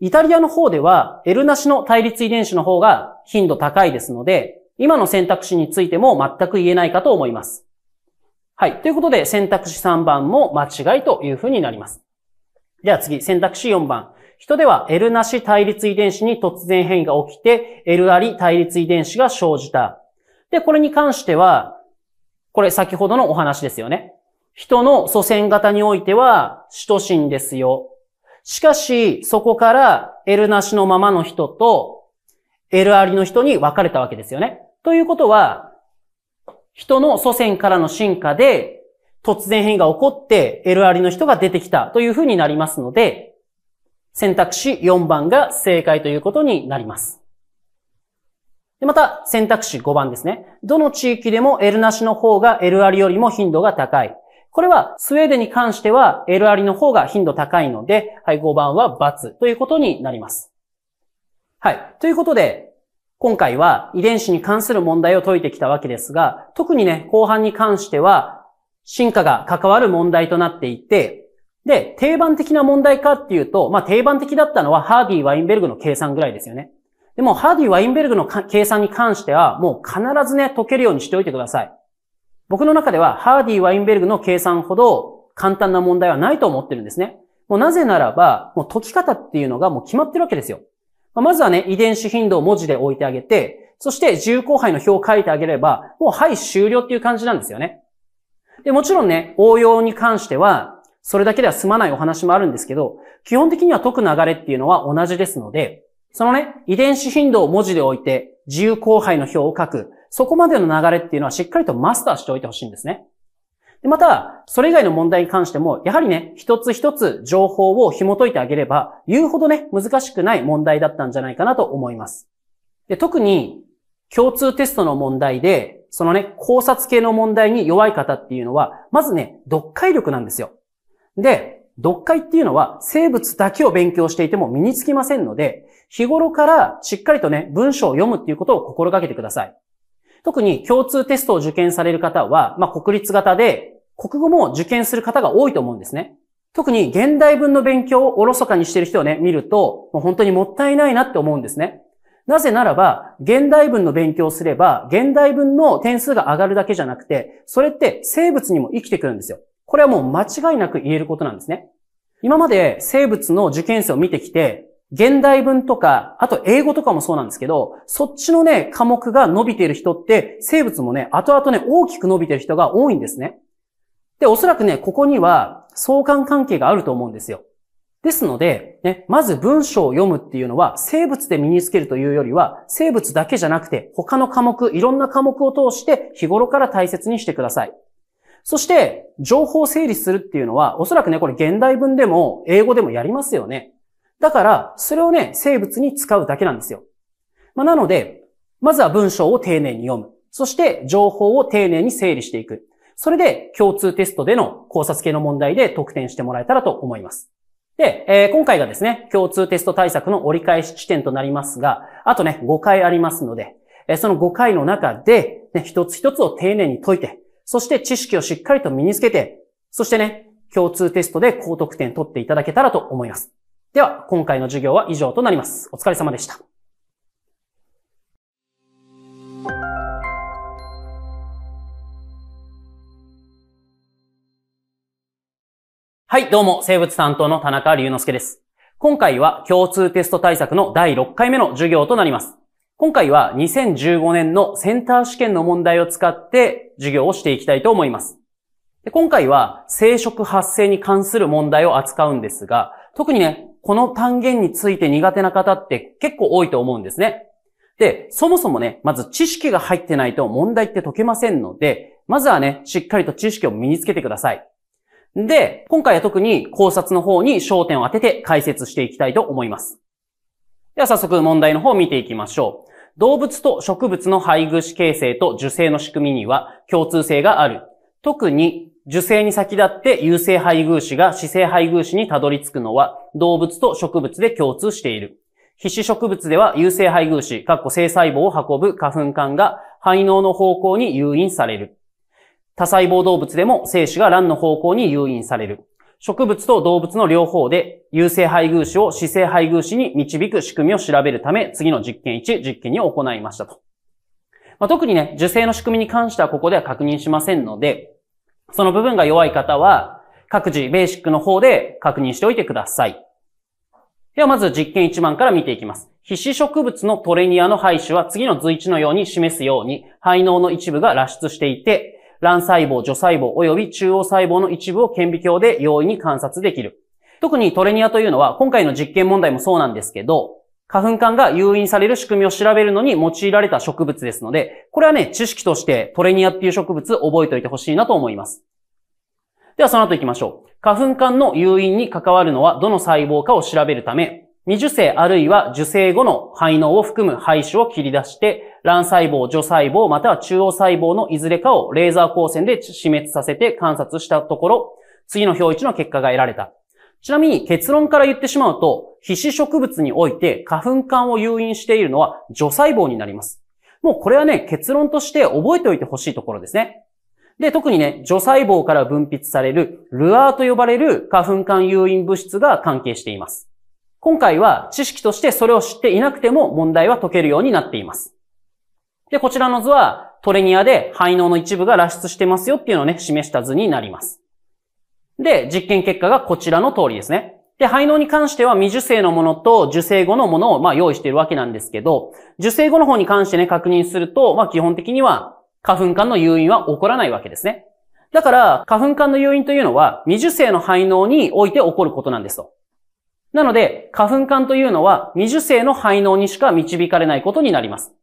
イタリアの方では L なしの対立遺伝子の方が頻度高いですので、今の選択肢についても全く言えないかと思います。はい。ということで、選択肢3番も間違いというふうになります。では次、選択肢4番。人では L なし対立遺伝子に突然変異が起きて、L あり対立遺伝子が生じた。で、これに関しては、これ先ほどのお話ですよね。人の祖先型においては、使徒神ですよ。しかし、そこから、エルなしのままの人と、エルありの人に分かれたわけですよね。ということは、人の祖先からの進化で、突然変異が起こって、エルありの人が出てきたというふうになりますので、選択肢4番が正解ということになります。でまた、選択肢5番ですね。どの地域でも L なしの方が L ありよりも頻度が高い。これはスウェーデンに関しては L ありの方が頻度高いので、配合版は×ということになります。はい。ということで、今回は遺伝子に関する問題を解いてきたわけですが、特にね、後半に関しては、進化が関わる問題となっていて、で、定番的な問題かっていうと、まあ、定番的だったのはハーディ・ワインベルグの計算ぐらいですよね。でも、ハーディ・ワインベルグの計算に関しては、もう必ずね、解けるようにしておいてください。僕の中ではハーディ・ワインベルグの計算ほど簡単な問題はないと思ってるんですね。もうなぜならば、もう解き方っていうのがもう決まってるわけですよ。まずはね、遺伝子頻度を文字で置いてあげて、そして重交配の表を書いてあげれば、もうはい終了っていう感じなんですよね。で、もちろんね、応用に関しては、それだけでは済まないお話もあるんですけど、基本的には解く流れっていうのは同じですので、そのね、遺伝子頻度を文字で置いて、自由交配の表を書く。そこまでの流れっていうのはしっかりとマスターしておいてほしいんですね。でまた、それ以外の問題に関しても、やはりね、一つ一つ情報を紐解いてあげれば、言うほどね、難しくない問題だったんじゃないかなと思います。で特に、共通テストの問題で、そのね、考察系の問題に弱い方っていうのは、まずね、読解力なんですよ。で、読解っていうのは生物だけを勉強していても身につきませんので、日頃からしっかりとね、文章を読むっていうことを心がけてください。特に共通テストを受験される方は、まあ、国立型で、国語も受験する方が多いと思うんですね。特に現代文の勉強をおろそかにしている人をね、見ると、もう本当にもったいないなって思うんですね。なぜならば、現代文の勉強をすれば、現代文の点数が上がるだけじゃなくて、それって生物にも生きてくるんですよ。これはもう間違いなく言えることなんですね。今まで生物の受験生を見てきて、現代文とか、あと英語とかもそうなんですけど、そっちのね、科目が伸びている人って、生物もね、後々ね、大きく伸びている人が多いんですね。で、おそらくね、ここには相関関係があると思うんですよ。ですので、ね、まず文章を読むっていうのは、生物で身につけるというよりは、生物だけじゃなくて、他の科目、いろんな科目を通して、日頃から大切にしてください。そして、情報を整理するっていうのは、おそらくね、これ現代文でも、英語でもやりますよね。だから、それをね、生物に使うだけなんですよ。まあ、なので、まずは文章を丁寧に読む。そして、情報を丁寧に整理していく。それで、共通テストでの考察系の問題で得点してもらえたらと思います。で、えー、今回がですね、共通テスト対策の折り返し地点となりますが、あとね、5回ありますので、えー、その5回の中で、ね、一つ一つを丁寧に解いて、そして知識をしっかりと身につけて、そしてね、共通テストで高得点取っていただけたらと思います。では、今回の授業は以上となります。お疲れ様でした。はい、どうも、生物担当の田中隆之介です。今回は共通テスト対策の第6回目の授業となります。今回は2015年のセンター試験の問題を使って授業をしていきたいと思います。今回は生殖発生に関する問題を扱うんですが、特にね、この単元について苦手な方って結構多いと思うんですね。で、そもそもね、まず知識が入ってないと問題って解けませんので、まずはね、しっかりと知識を身につけてください。で、今回は特に考察の方に焦点を当てて解説していきたいと思います。では早速問題の方を見ていきましょう。動物と植物の配偶子形成と受精の仕組みには共通性がある。特に受精に先立って有性配偶子が死性配偶子にたどり着くのは動物と植物で共通している。皮脂植物では有性配偶子、かっこ性細胞を運ぶ花粉管が排脳の方向に誘引される。多細胞動物でも精子が卵の方向に誘引される。植物と動物の両方で有性配偶子を死性配偶子に導く仕組みを調べるため、次の実験1、実験2を行いましたと。まあ、特にね、受精の仕組みに関してはここでは確認しませんので、その部分が弱い方は、各自ベーシックの方で確認しておいてください。ではまず実験1番から見ていきます。皮脂植物のトレニアの排種は次の図1のように示すように、肺脳の一部が脱出していて、卵細胞、除細胞及び中央細胞の一部を顕微鏡で容易に観察できる。特にトレニアというのは、今回の実験問題もそうなんですけど、花粉管が誘引される仕組みを調べるのに用いられた植物ですので、これはね、知識としてトレニアっていう植物覚えておいてほしいなと思います。ではその後行きましょう。花粉管の誘引に関わるのはどの細胞かを調べるため、未受精あるいは受精後の肺脳を含む肺腫を切り出して、卵細胞、除細胞、または中央細胞のいずれかをレーザー光線で死滅させて観察したところ、次の表1の結果が得られた。ちなみに結論から言ってしまうと、皮脂植物において花粉管を誘引しているのは除細胞になります。もうこれはね、結論として覚えておいてほしいところですね。で、特にね、除細胞から分泌されるルアーと呼ばれる花粉管誘引物質が関係しています。今回は知識としてそれを知っていなくても問題は解けるようになっています。で、こちらの図はトレニアで肺脳の一部が脱出してますよっていうのをね、示した図になります。で、実験結果がこちらの通りですね。で、排脳に関しては未受精のものと受精後のものを、まあ、用意しているわけなんですけど、受精後の方に関してね、確認すると、まあ、基本的には花粉管の誘引は起こらないわけですね。だから、花粉管の誘引というのは、未受精の排脳において起こることなんですと。なので、花粉管というのは未受精の排脳にしか導かれないことになります。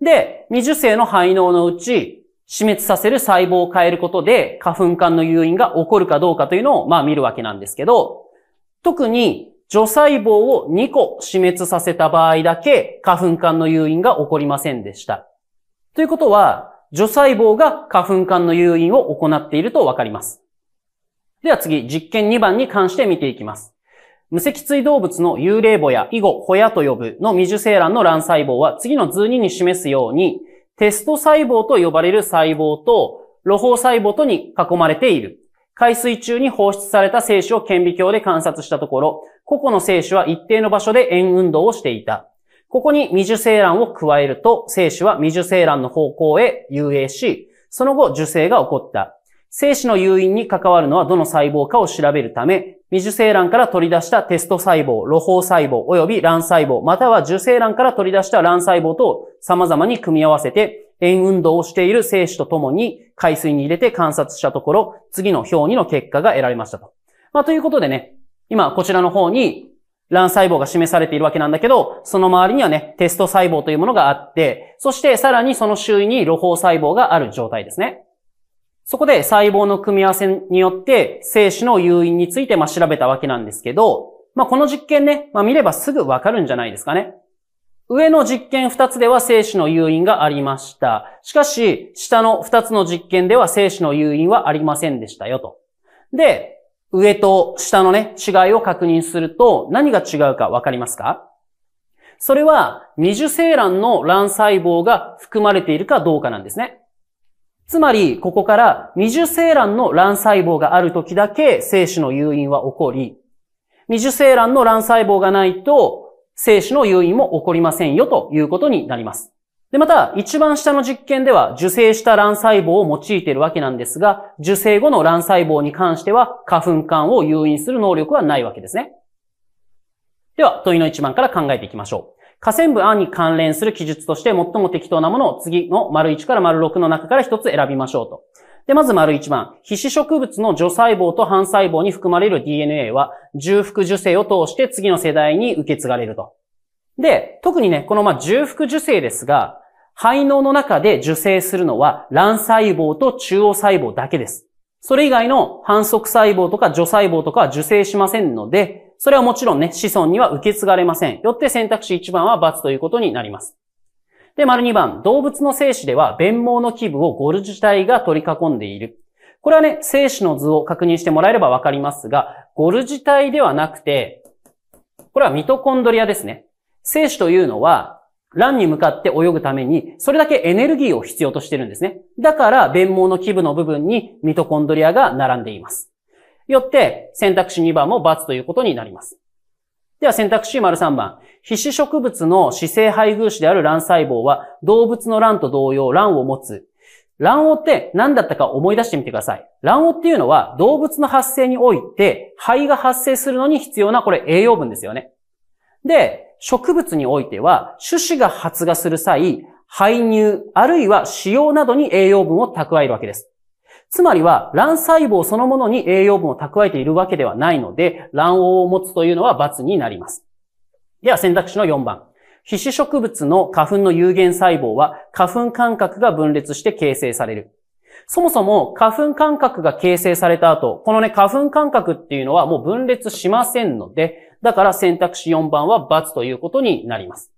で、未受精の排脳のうち、死滅させる細胞を変えることで花粉管の誘引が起こるかどうかというのをまあ見るわけなんですけど、特に除細胞を2個死滅させた場合だけ花粉管の誘引が起こりませんでした。ということは、除細胞が花粉管の誘引を行っているとわかります。では次、実験2番に関して見ていきます。無脊椎動物の幽霊母や囲碁、ホヤと呼ぶの未受精卵の卵細胞は次の図2に示すように、テスト細胞と呼ばれる細胞と、露胞細胞とに囲まれている。海水中に放出された精子を顕微鏡で観察したところ、個々の精子は一定の場所で円運動をしていた。ここに未受精卵を加えると、精子は未受精卵の方向へ遊泳し、その後受精が起こった。精子の誘因に関わるのはどの細胞かを調べるため、未受精卵から取り出したテスト細胞、露胞細胞、及び卵細胞、または受精卵から取り出した卵細胞と様々に組み合わせて、円運動をしている精子とともに海水に入れて観察したところ、次の表2の結果が得られましたと。まあ、ということでね、今こちらの方に卵細胞が示されているわけなんだけど、その周りにはね、テスト細胞というものがあって、そしてさらにその周囲に露胞細胞がある状態ですね。そこで細胞の組み合わせによって精子の誘引についてま調べたわけなんですけど、まあ、この実験ね、まあ、見ればすぐわかるんじゃないですかね。上の実験2つでは精子の誘引がありました。しかし、下の2つの実験では精子の誘引はありませんでしたよと。で、上と下のね、違いを確認すると何が違うかわかりますかそれは、二受精卵の卵細胞が含まれているかどうかなんですね。つまり、ここから二受精卵の卵細胞がある時だけ精子の誘引は起こり、二受精卵の卵細胞がないと精子の誘引も起こりませんよということになります。で、また、一番下の実験では受精した卵細胞を用いているわけなんですが、受精後の卵細胞に関しては花粉管を誘引する能力はないわけですね。では、問いの一番から考えていきましょう。下線部案に関連する記述として最も適当なものを次の丸1から丸6の中から一つ選びましょうと。で、まず丸1番。皮脂植物の除細胞と反細胞に含まれる DNA は、重複受精を通して次の世代に受け継がれると。で、特にね、このま重複受精ですが、肺脳の中で受精するのは卵細胞と中央細胞だけです。それ以外の反則細胞とか除細胞とかは受精しませんので、それはもちろんね、子孫には受け継がれません。よって選択肢1番は×ということになります。で、丸2番、動物の精子では、弁毛の基部をゴル自体が取り囲んでいる。これはね、精子の図を確認してもらえればわかりますが、ゴル自体ではなくて、これはミトコンドリアですね。精子というのは、卵に向かって泳ぐために、それだけエネルギーを必要としてるんですね。だから、弁毛の基部の部分にミトコンドリアが並んでいます。よって、選択肢2番も×ということになります。では選択肢丸3番。皮脂植物の姿勢配偶子である卵細胞は、動物の卵と同様卵を持つ。卵黄って何だったか思い出してみてください。卵黄っていうのは動物の発生において肺が発生するのに必要なこれ栄養分ですよね。で、植物においては種子が発芽する際、排乳あるいは使用などに栄養分を蓄えるわけです。つまりは、卵細胞そのものに栄養分を蓄えているわけではないので、卵黄を持つというのは×になります。では選択肢の4番。皮脂植物の花粉の有限細胞は花粉間隔が分裂して形成される。そもそも花粉間隔が形成された後、このね、花粉間隔っていうのはもう分裂しませんので、だから選択肢4番は×ということになります。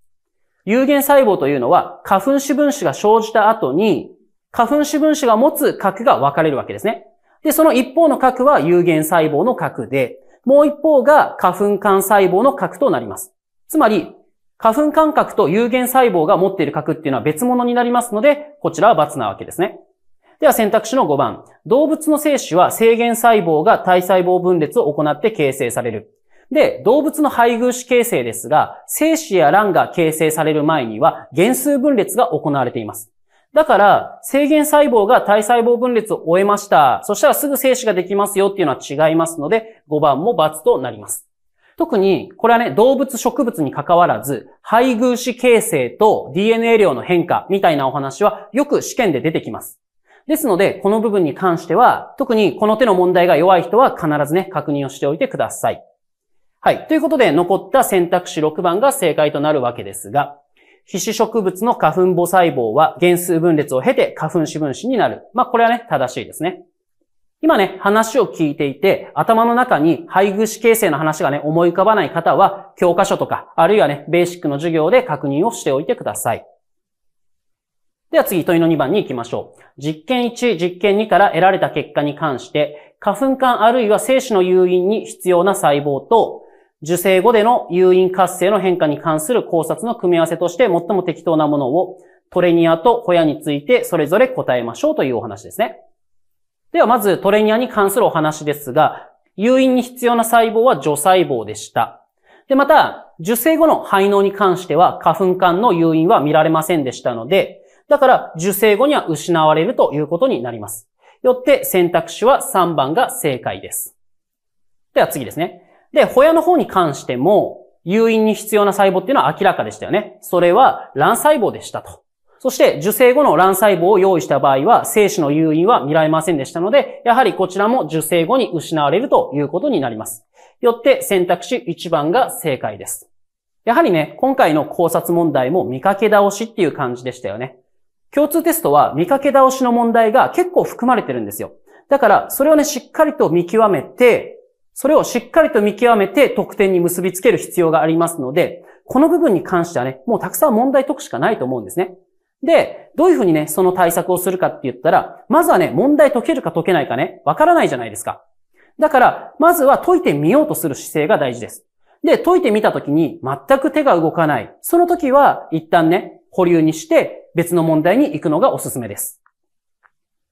有限細胞というのは花粉種分子が生じた後に花粉種分子が持つ核が分かれるわけですね。で、その一方の核は有限細胞の核で、もう一方が花粉間細胞の核となります。つまり、花粉間核と有限細胞が持っている核っていうのは別物になりますので、こちらは×なわけですね。では選択肢の5番。動物の精子は制限細胞が体細胞分裂を行って形成される。で、動物の配偶子形成ですが、精子や卵が形成される前には、減数分裂が行われています。だから、制限細胞が体細胞分裂を終えました。そしたらすぐ精子ができますよっていうのは違いますので、5番も×となります。特に、これはね、動物、植物に関わらず、配偶子形成と DNA 量の変化みたいなお話はよく試験で出てきます。ですので、この部分に関しては、特にこの手の問題が弱い人は必ずね、確認をしておいてください。はい。ということで、残った選択肢6番が正解となるわけですが、皮脂植物の花粉母細胞は原数分裂を経て花粉子分子になる。まあ、これはね、正しいですね。今ね、話を聞いていて、頭の中に配偶子形成の話がね、思い浮かばない方は、教科書とか、あるいはね、ベーシックの授業で確認をしておいてください。では次、問いの2番に行きましょう。実験1、実験2から得られた結果に関して、花粉管あるいは精子の誘引に必要な細胞と、受精後での誘引活性の変化に関する考察の組み合わせとして最も適当なものをトレニアとホヤについてそれぞれ答えましょうというお話ですね。ではまずトレニアに関するお話ですが、誘引に必要な細胞は除細胞でした。で、また、受精後の排脳に関しては花粉間の誘引は見られませんでしたので、だから受精後には失われるということになります。よって選択肢は3番が正解です。では次ですね。で、ホヤの方に関しても、誘引に必要な細胞っていうのは明らかでしたよね。それは卵細胞でしたと。そして、受精後の卵細胞を用意した場合は、精子の誘引は見られませんでしたので、やはりこちらも受精後に失われるということになります。よって選択肢1番が正解です。やはりね、今回の考察問題も見かけ倒しっていう感じでしたよね。共通テストは見かけ倒しの問題が結構含まれてるんですよ。だから、それをね、しっかりと見極めて、それをしっかりと見極めて得点に結びつける必要がありますので、この部分に関してはね、もうたくさん問題解くしかないと思うんですね。で、どういうふうにね、その対策をするかって言ったら、まずはね、問題解けるか解けないかね、わからないじゃないですか。だから、まずは解いてみようとする姿勢が大事です。で、解いてみたときに全く手が動かない。その時は、一旦ね、保留にして別の問題に行くのがおすすめです。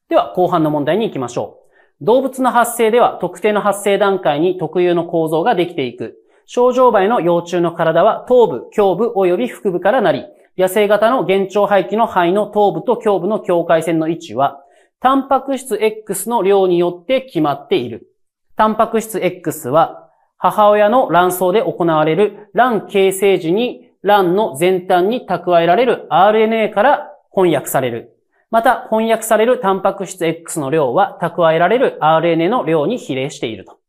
では、後半の問題に行きましょう。動物の発生では特定の発生段階に特有の構造ができていく。症状梅の幼虫の体は頭部、胸部及び腹部からなり、野生型の幻聴排気の肺の頭部と胸部の境界線の位置は、タンパク質 X の量によって決まっている。タンパク質 X は、母親の卵巣で行われる卵形成時に卵の前端に蓄えられる RNA から翻訳される。また、翻訳されるタンパク質 X の量は蓄えられる RNA の量に比例していると。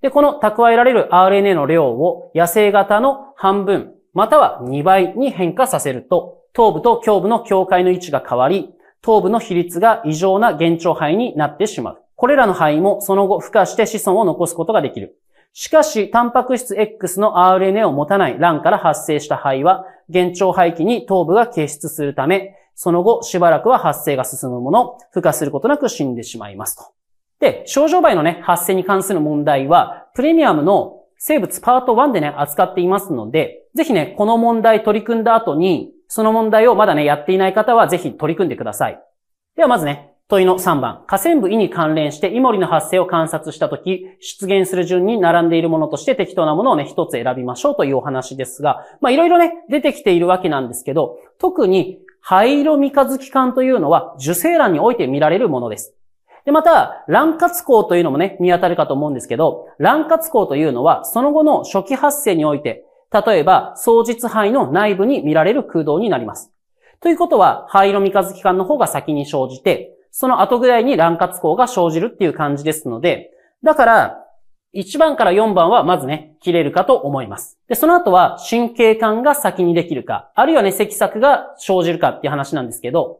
で、この蓄えられる RNA の量を野生型の半分、または2倍に変化させると、頭部と胸部の境界の位置が変わり、頭部の比率が異常な減長肺になってしまう。これらの肺もその後孵化して子孫を残すことができる。しかし、タンパク質 X の RNA を持たない卵から発生した肺は、減長肺器に頭部が結出するため、その後、しばらくは発生が進むもの、孵化することなく死んでしまいますと。で、症状灰のね、発生に関する問題は、プレミアムの生物パート1でね、扱っていますので、ぜひね、この問題取り組んだ後に、その問題をまだね、やっていない方はぜひ取り組んでください。ではまずね、問いの3番。河川部位に関連してイモリの発生を観察したとき、出現する順に並んでいるものとして適当なものをね、一つ選びましょうというお話ですが、まあいろいろね、出てきているわけなんですけど、特に灰色三日月管というのは受精卵において見られるものです。で、また、卵滑孔というのもね、見当たるかと思うんですけど、卵滑孔というのは、その後の初期発生において、例えば、双日肺の内部に見られる空洞になります。ということは、灰色三日月管の方が先に生じて、その後ぐらいに卵滑孔が生じるっていう感じですので、だから、1番から4番はまずね、切れるかと思います。で、その後は神経管が先にできるか、あるいはね、積索が生じるかっていう話なんですけど、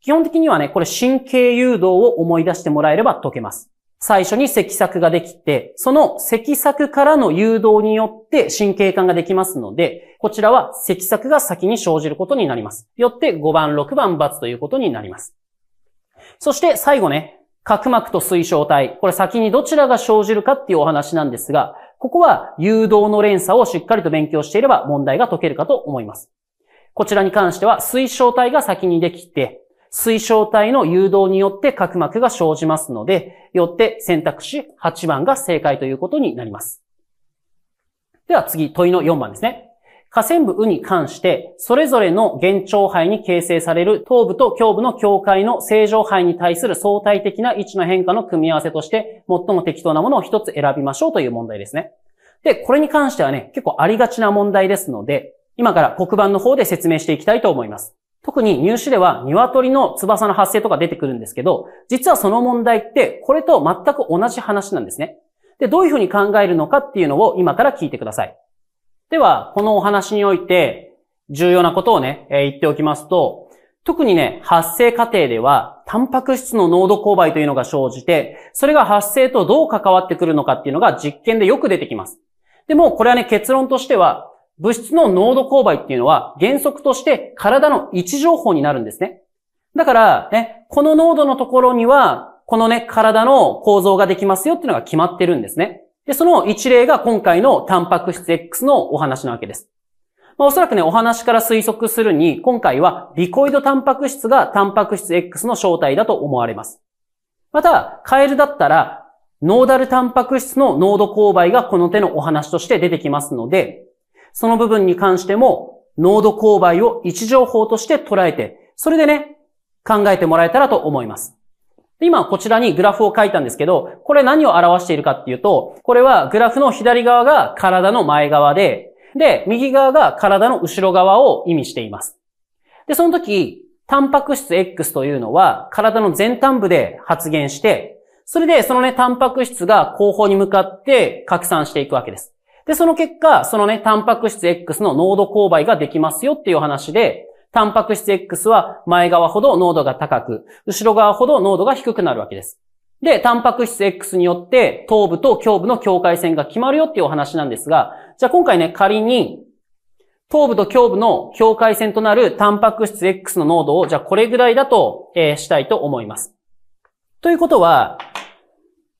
基本的にはね、これ神経誘導を思い出してもらえれば解けます。最初に積索ができて、その積索からの誘導によって神経管ができますので、こちらは積索が先に生じることになります。よって5番、6番、×ということになります。そして最後ね、角膜と水晶体、これ先にどちらが生じるかっていうお話なんですが、ここは誘導の連鎖をしっかりと勉強していれば問題が解けるかと思います。こちらに関しては水晶体が先にできて、水晶体の誘導によって角膜が生じますので、よって選択肢8番が正解ということになります。では次、問いの4番ですね。下線部ウに関して、それぞれの現聴肺に形成される頭部と胸部の境界の正常肺に対する相対的な位置の変化の組み合わせとして、最も適当なものを一つ選びましょうという問題ですね。で、これに関してはね、結構ありがちな問題ですので、今から黒板の方で説明していきたいと思います。特に入試では鶏の翼の発生とか出てくるんですけど、実はその問題ってこれと全く同じ話なんですね。で、どういうふうに考えるのかっていうのを今から聞いてください。では、このお話において、重要なことをね、えー、言っておきますと、特にね、発生過程では、タンパク質の濃度勾配というのが生じて、それが発生とどう関わってくるのかっていうのが実験でよく出てきます。でも、これはね、結論としては、物質の濃度勾配っていうのは原則として体の位置情報になるんですね。だから、ね、この濃度のところには、このね、体の構造ができますよっていうのが決まってるんですね。で、その一例が今回のタンパク質 X のお話なわけです。まあ、おそらくね、お話から推測するに、今回はリコイドタンパク質がタンパク質 X の正体だと思われます。また、カエルだったら、ノーダルタンパク質の濃度勾配がこの手のお話として出てきますので、その部分に関しても、濃度勾配を位置情報として捉えて、それでね、考えてもらえたらと思います。今こちらにグラフを書いたんですけど、これ何を表しているかっていうと、これはグラフの左側が体の前側で、で、右側が体の後ろ側を意味しています。で、その時、タンパク質 X というのは体の前端部で発現して、それでそのね、タンパク質が後方に向かって拡散していくわけです。で、その結果、そのね、タンパク質 X の濃度勾配ができますよっていう話で、タンパク質 X は前側ほど濃度が高く、後ろ側ほど濃度が低くなるわけです。で、タンパク質 X によって頭部と胸部の境界線が決まるよっていうお話なんですが、じゃあ今回ね、仮に頭部と胸部の境界線となるタンパク質 X の濃度を、じゃあこれぐらいだと、えー、したいと思います。ということは、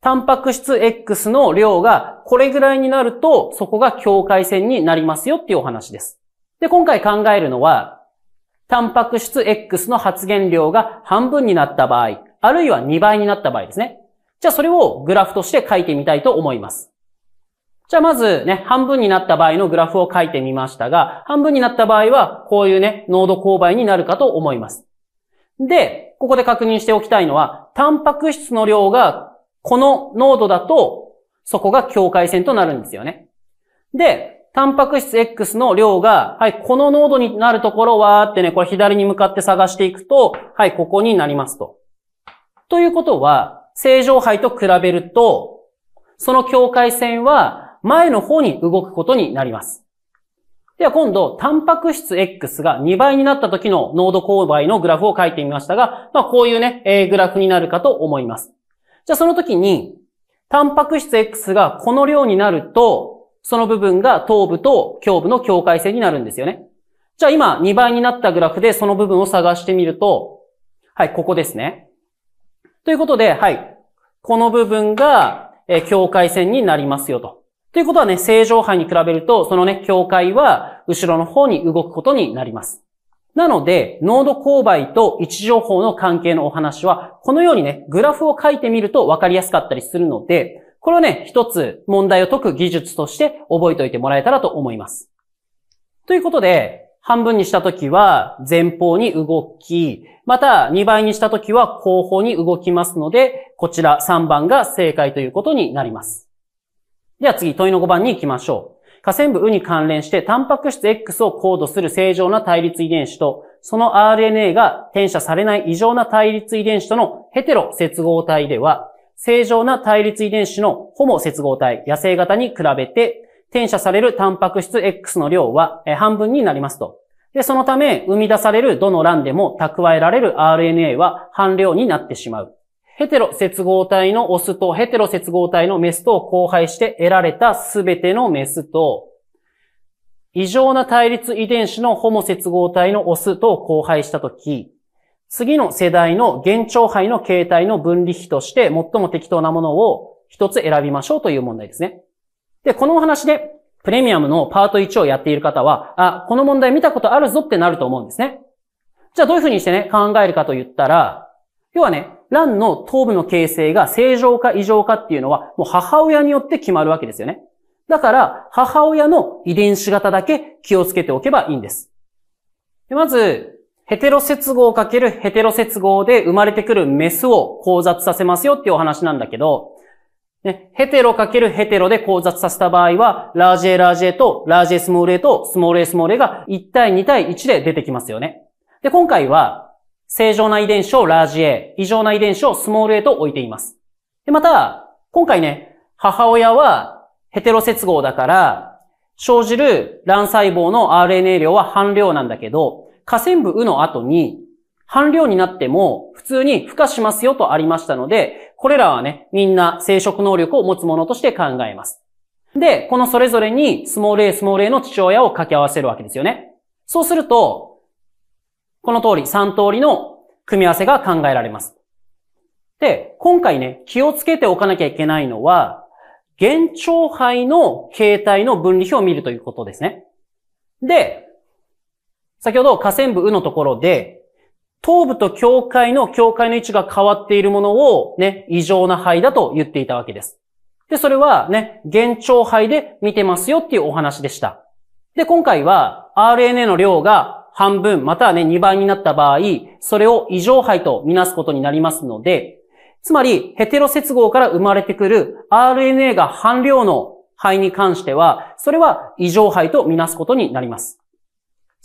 タンパク質 X の量がこれぐらいになると、そこが境界線になりますよっていうお話です。で、今回考えるのは、タンパク質 X の発現量が半分になった場合、あるいは2倍になった場合ですね。じゃあそれをグラフとして書いてみたいと思います。じゃあまずね、半分になった場合のグラフを書いてみましたが、半分になった場合は、こういうね、濃度勾配になるかと思います。で、ここで確認しておきたいのは、タンパク質の量が、この濃度だと、そこが境界線となるんですよね。で、タンパク質 X の量が、はい、この濃度になるところはーってね、これ左に向かって探していくと、はい、ここになりますと。ということは、正常杯と比べると、その境界線は前の方に動くことになります。では今度、タンパク質 X が2倍になった時の濃度勾配のグラフを書いてみましたが、まあこういうね、えグラフになるかと思います。じゃあその時に、タンパク質 X がこの量になると、その部分が頭部と胸部の境界線になるんですよね。じゃあ今、2倍になったグラフでその部分を探してみると、はい、ここですね。ということで、はい、この部分が、え境界線になりますよと。ということはね、正常囲に比べると、そのね、境界は後ろの方に動くことになります。なので、濃度勾配と位置情報の関係のお話は、このようにね、グラフを書いてみると分かりやすかったりするので、これをね、一つ問題を解く技術として覚えておいてもらえたらと思います。ということで、半分にしたときは前方に動き、また2倍にしたときは後方に動きますので、こちら3番が正解ということになります。では次、問いの5番に行きましょう。下線部ウに関連して、タンパク質 X をコードする正常な対立遺伝子と、その RNA が転写されない異常な対立遺伝子とのヘテロ接合体では、正常な対立遺伝子のホモ接合体、野生型に比べて、転写されるタンパク質 X の量は半分になりますと。で、そのため、生み出されるどの卵でも蓄えられる RNA は半量になってしまう。ヘテロ接合体のオスとヘテロ接合体のメスと交配して得られたすべてのメスと、異常な対立遺伝子のホモ接合体のオスと交配したとき、次の世代の現状杯の形態の分離比として最も適当なものを一つ選びましょうという問題ですね。で、このお話でプレミアムのパート1をやっている方は、あ、この問題見たことあるぞってなると思うんですね。じゃあどういうふうにしてね、考えるかと言ったら、要はね、卵の頭部の形成が正常か異常かっていうのは、もう母親によって決まるわけですよね。だから、母親の遺伝子型だけ気をつけておけばいいんです。でまず、ヘテロ接合かけるヘテロ接合で生まれてくるメスを交雑させますよっていうお話なんだけど、ね、ヘテロかけるヘテロで交雑させた場合は、ラージ A ラージ A とラージ A スモール A とスモール A スモール A が1対2対1で出てきますよね。で、今回は、正常な遺伝子をラージ A、異常な遺伝子をスモール A と置いています。で、また、今回ね、母親はヘテロ接合だから、生じる卵細胞の RNA 量は半量なんだけど、下線部うの後に、半量になっても普通に孵化しますよとありましたので、これらはね、みんな生殖能力を持つものとして考えます。で、このそれぞれにスモーレ A、スモーレ A の父親を掛け合わせるわけですよね。そうすると、この通り、3通りの組み合わせが考えられます。で、今回ね、気をつけておかなきゃいけないのは、現長杯の形態の分離表を見るということですね。で、先ほど下線部うのところで、頭部と境界の境界の位置が変わっているものをね、異常な肺だと言っていたわけです。で、それはね、幻聴肺で見てますよっていうお話でした。で、今回は RNA の量が半分、またはね、2倍になった場合、それを異常肺とみなすことになりますので、つまり、ヘテロ接合から生まれてくる RNA が半量の肺に関しては、それは異常肺とみなすことになります。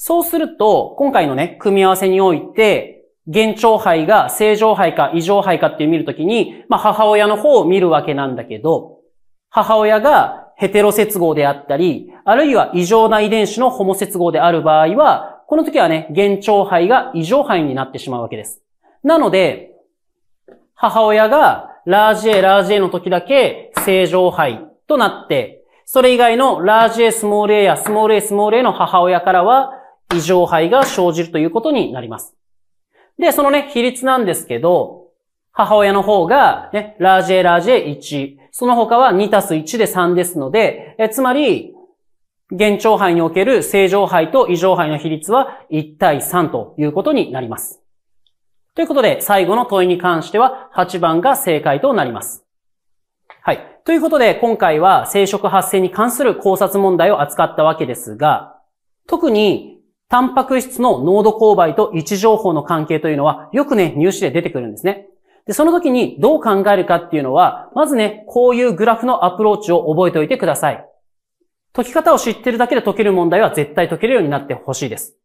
そうすると、今回のね、組み合わせにおいて、現兆肺が正常肺か異常肺かっていう見るときに、まあ母親の方を見るわけなんだけど、母親がヘテロ接合であったり、あるいは異常な遺伝子のホモ接合である場合は、この時はね、現兆肺が異常肺になってしまうわけです。なので、母親がラージ A、ラージ A の時だけ正常肺となって、それ以外のラージ A、スモール A やスモール A、スモール A の母親からは異常肺が生じるということになります。で、そのね、比率なんですけど、母親の方が、ね、ラージェラージェ1、その他は2たす1で3ですので、えつまり、現状肺における正常肺と異常肺の比率は1対3ということになります。ということで、最後の問いに関しては、8番が正解となります。はい。ということで、今回は生殖発生に関する考察問題を扱ったわけですが、特にタンパク質の濃度勾配と位置情報の関係というのは、よくね、入試で出てくるんですね。で、その時にどう考えるかっていうのは、まずね、こういうグラフのアプローチを覚えておいてください。解き方を知ってるだけで解ける問題は絶対解けるようになってほしいです。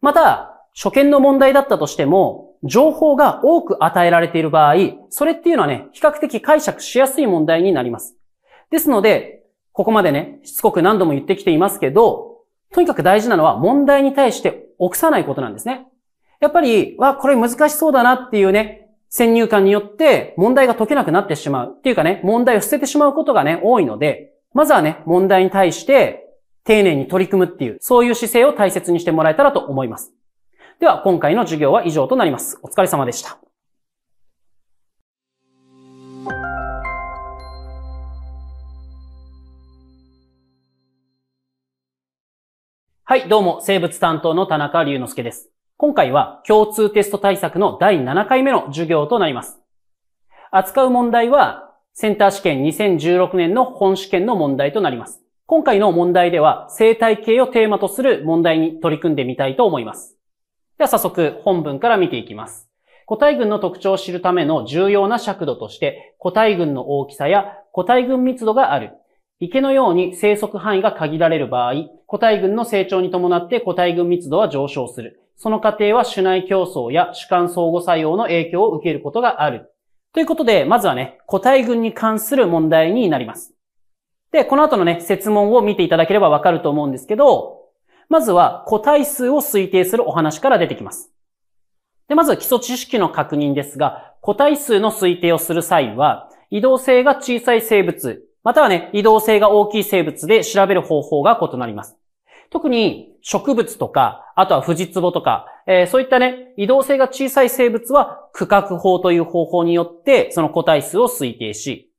また、初見の問題だったとしても、情報が多く与えられている場合、それっていうのはね、比較的解釈しやすい問題になります。ですので、ここまでね、しつこく何度も言ってきていますけど、とにかく大事なのは問題に対して臆さないことなんですね。やっぱり、わ、これ難しそうだなっていうね、先入観によって問題が解けなくなってしまう。っていうかね、問題を捨ててしまうことがね、多いので、まずはね、問題に対して丁寧に取り組むっていう、そういう姿勢を大切にしてもらえたらと思います。では、今回の授業は以上となります。お疲れ様でした。はい、どうも、生物担当の田中龍之介です。今回は共通テスト対策の第7回目の授業となります。扱う問題は、センター試験2016年の本試験の問題となります。今回の問題では、生態系をテーマとする問題に取り組んでみたいと思います。では早速、本文から見ていきます。個体群の特徴を知るための重要な尺度として、個体群の大きさや個体群密度がある。池のように生息範囲が限られる場合、個体群の成長に伴って個体群密度は上昇する。その過程は主内競争や主観相互作用の影響を受けることがある。ということで、まずはね、個体群に関する問題になります。で、この後のね、説問を見ていただければわかると思うんですけど、まずは個体数を推定するお話から出てきます。で、まず基礎知識の確認ですが、個体数の推定をする際は、移動性が小さい生物、またはね、移動性が大きい生物で調べる方法が異なります。特に植物とか、あとはフジツボとか、えー、そういったね、移動性が小さい生物は区画法という方法によってその個体数を推定し、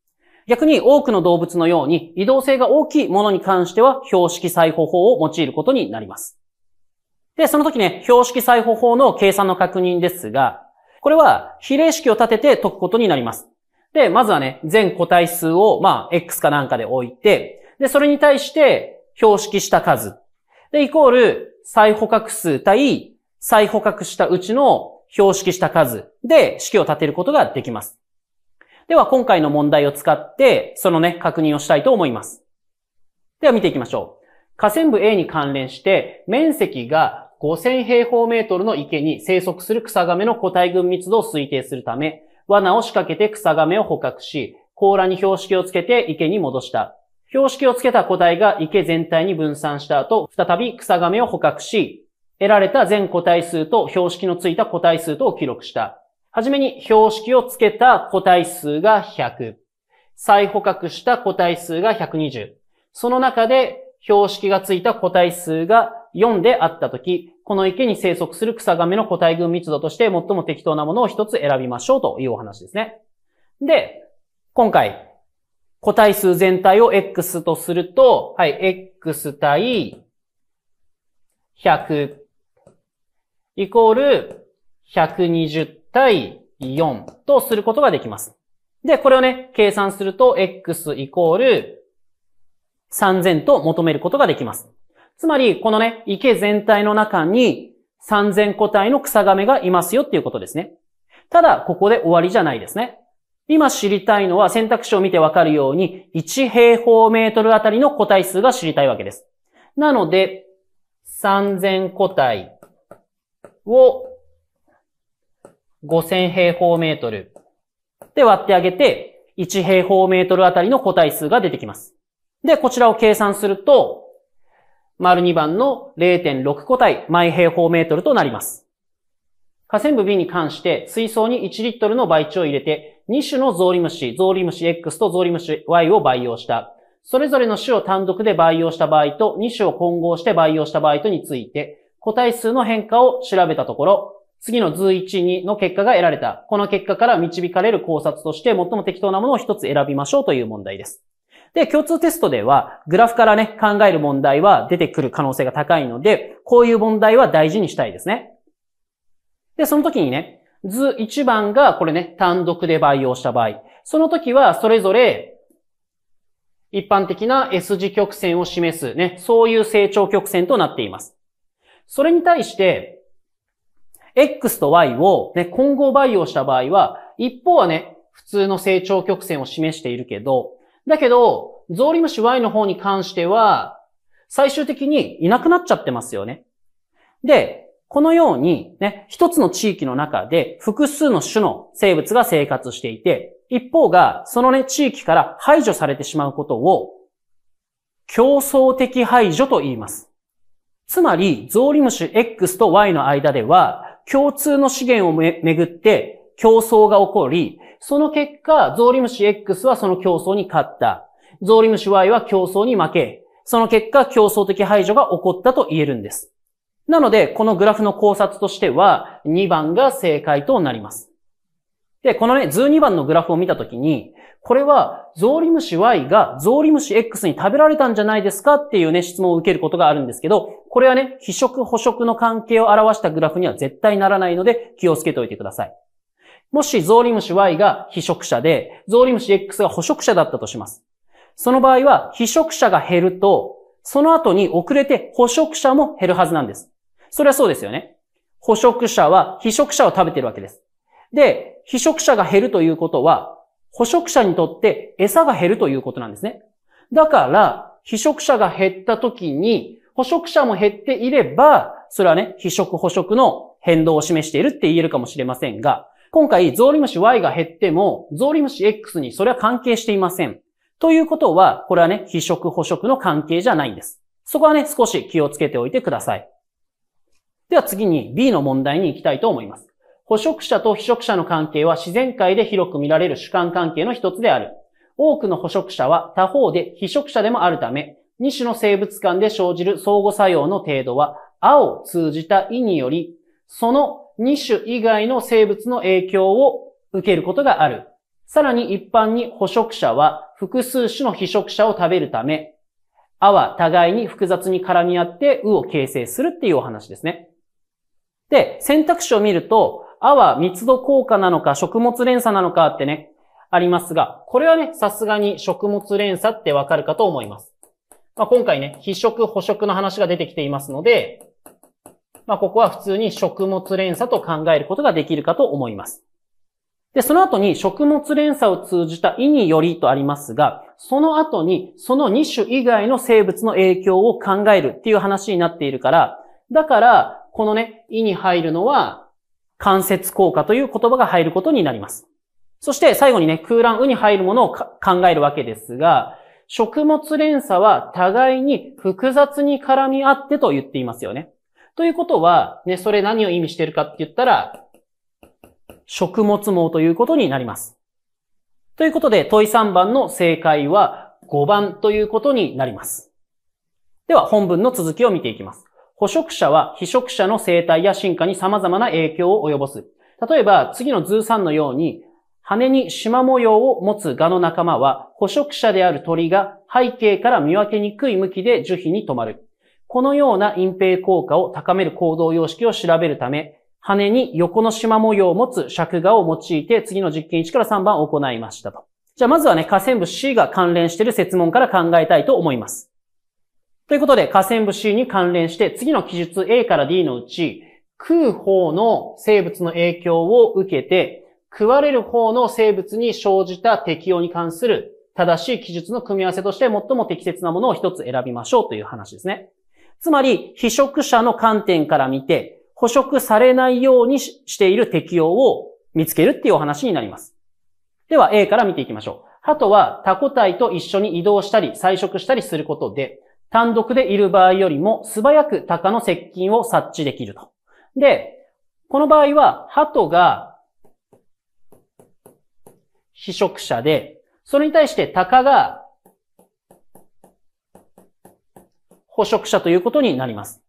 逆に多くの動物のように移動性が大きいものに関しては標識採方法を用いることになります。で、その時ね、標識採方法の計算の確認ですが、これは比例式を立てて解くことになります。で、まずはね、全個体数を、まあ、X かなんかで置いて、で、それに対して標識した数。で、イコール、再捕獲数対再捕獲したうちの標識した数で式を立てることができます。では、今回の問題を使って、そのね、確認をしたいと思います。では、見ていきましょう。河川部 A に関連して、面積が5000平方メートルの池に生息する草亀の個体群密度を推定するため、罠を仕掛けて草亀を捕獲し、甲羅に標識をつけて池に戻した。標識をつけた個体が池全体に分散した後、再び草亀を捕獲し、得られた全個体数と標識のついた個体数とを記録した。はじめに標識をつけた個体数が100。再捕獲した個体数が120。その中で標識がついた個体数が4であったとき、この池に生息する草亀の個体群密度として最も適当なものを一つ選びましょうというお話ですね。で、今回、個体数全体を X とすると、はい、X 対100イコール120対4とすることができます。で、これをね、計算すると X イコール3000と求めることができます。つまり、このね、池全体の中に3000個体の草亀がいますよっていうことですね。ただ、ここで終わりじゃないですね。今知りたいのは選択肢を見てわかるように、1平方メートルあたりの個体数が知りたいわけです。なので、3000個体を5000平方メートルで割ってあげて、1平方メートルあたりの個体数が出てきます。で、こちらを計算すると、丸2番の0.6個体毎平方メートルとなります。下線部 B に関して水槽に1リットルの培地を入れて2種のゾウリムシ、ゾウリムシ X とゾウリムシ Y を培養したそれぞれの種を単独で培養した場合と2種を混合して培養した場合とについて、個体数の変化を調べたところ、次の図1、2の結果が得られた。この結果から導かれる考察として最も適当なものを1つ選びましょうという問題です。で、共通テストでは、グラフからね、考える問題は出てくる可能性が高いので、こういう問題は大事にしたいですね。で、その時にね、図1番がこれね、単独で培養した場合、その時はそれぞれ、一般的な S 字曲線を示すね、そういう成長曲線となっています。それに対して、X と Y をね、混合培養した場合は、一方はね、普通の成長曲線を示しているけど、だけど、ゾウリムシ Y の方に関しては、最終的にいなくなっちゃってますよね。で、このようにね、一つの地域の中で複数の種の生物が生活していて、一方がそのね、地域から排除されてしまうことを、競争的排除と言います。つまり、ゾウリムシ X と Y の間では、共通の資源をめぐって競争が起こり、その結果、ゾウリムシ X はその競争に勝った。ゾウリムシ Y は競争に負け、その結果、競争的排除が起こったと言えるんです。なので、このグラフの考察としては、2番が正解となります。で、このね、図2番のグラフを見たときに、これは、ゾウリムシ Y がゾウリムシ X に食べられたんじゃないですかっていうね、質問を受けることがあるんですけど、これはね、非食捕食の関係を表したグラフには絶対ならないので、気をつけておいてください。もしゾウリムシ Y が非食者で、ゾウリムシ X が捕食者だったとします。その場合は、非食者が減ると、その後に遅れて捕食者も減るはずなんです。それはそうですよね。捕食者は非食者を食べてるわけです。で、非食者が減るということは、捕食者にとって餌が減るということなんですね。だから、非食者が減った時に、捕食者も減っていれば、それはね、非食捕食の変動を示しているって言えるかもしれませんが、今回、ゾウリムシ Y が減っても、ゾウリムシ X にそれは関係していません。ということは、これはね、非食捕食の関係じゃないんです。そこはね、少し気をつけておいてください。では次に B の問題に行きたいと思います。捕食者と被食者の関係は自然界で広く見られる主観関係の一つである。多くの捕食者は他方で被食者でもあるため、2種の生物間で生じる相互作用の程度は、青を通じた意により、その2種以外の生物の影響を受けることがある。さらに一般に捕食者は複数種の被食者を食べるため、あは互いに複雑に絡み合ってうを形成するっていうお話ですね。で、選択肢を見ると、あは密度効果なのか食物連鎖なのかってね、ありますが、これはね、さすがに食物連鎖ってわかるかと思います。まあ、今回ね、非食、捕食の話が出てきていますので、まあ、ここは普通に食物連鎖と考えることができるかと思います。で、その後に食物連鎖を通じた意によりとありますが、その後にその2種以外の生物の影響を考えるっていう話になっているから、だから、このね、意に入るのは、関節効果という言葉が入ることになります。そして最後にね、空欄うに入るものを考えるわけですが、食物連鎖は互いに複雑に絡み合ってと言っていますよね。ということは、ね、それ何を意味してるかって言ったら、食物網ということになります。ということで、問い3番の正解は5番ということになります。では、本文の続きを見ていきます。捕食者は被食者の生態や進化に様々な影響を及ぼす。例えば、次の図3のように、羽に縞模様を持つ蛾の仲間は、捕食者である鳥が背景から見分けにくい向きで樹皮に止まる。このような隠蔽効果を高める行動様式を調べるため、羽に横の縞模様を持つ尺画を用いて次の実験1から3番を行いましたと。じゃあまずはね、河川部 C が関連している説問から考えたいと思います。ということで、河川部 C に関連して次の記述 A から D のうち、食う方の生物の影響を受けて、食われる方の生物に生じた適用に関する正しい記述の組み合わせとして最も適切なものを一つ選びましょうという話ですね。つまり、被食者の観点から見て、捕食されないようにしている適用を見つけるっていうお話になります。では、A から見ていきましょう。鳩は他個体と一緒に移動したり、採食したりすることで、単独でいる場合よりも素早く鷹の接近を察知できると。で、この場合は、鳩が被食者で、それに対して鷹が捕食者ということになります。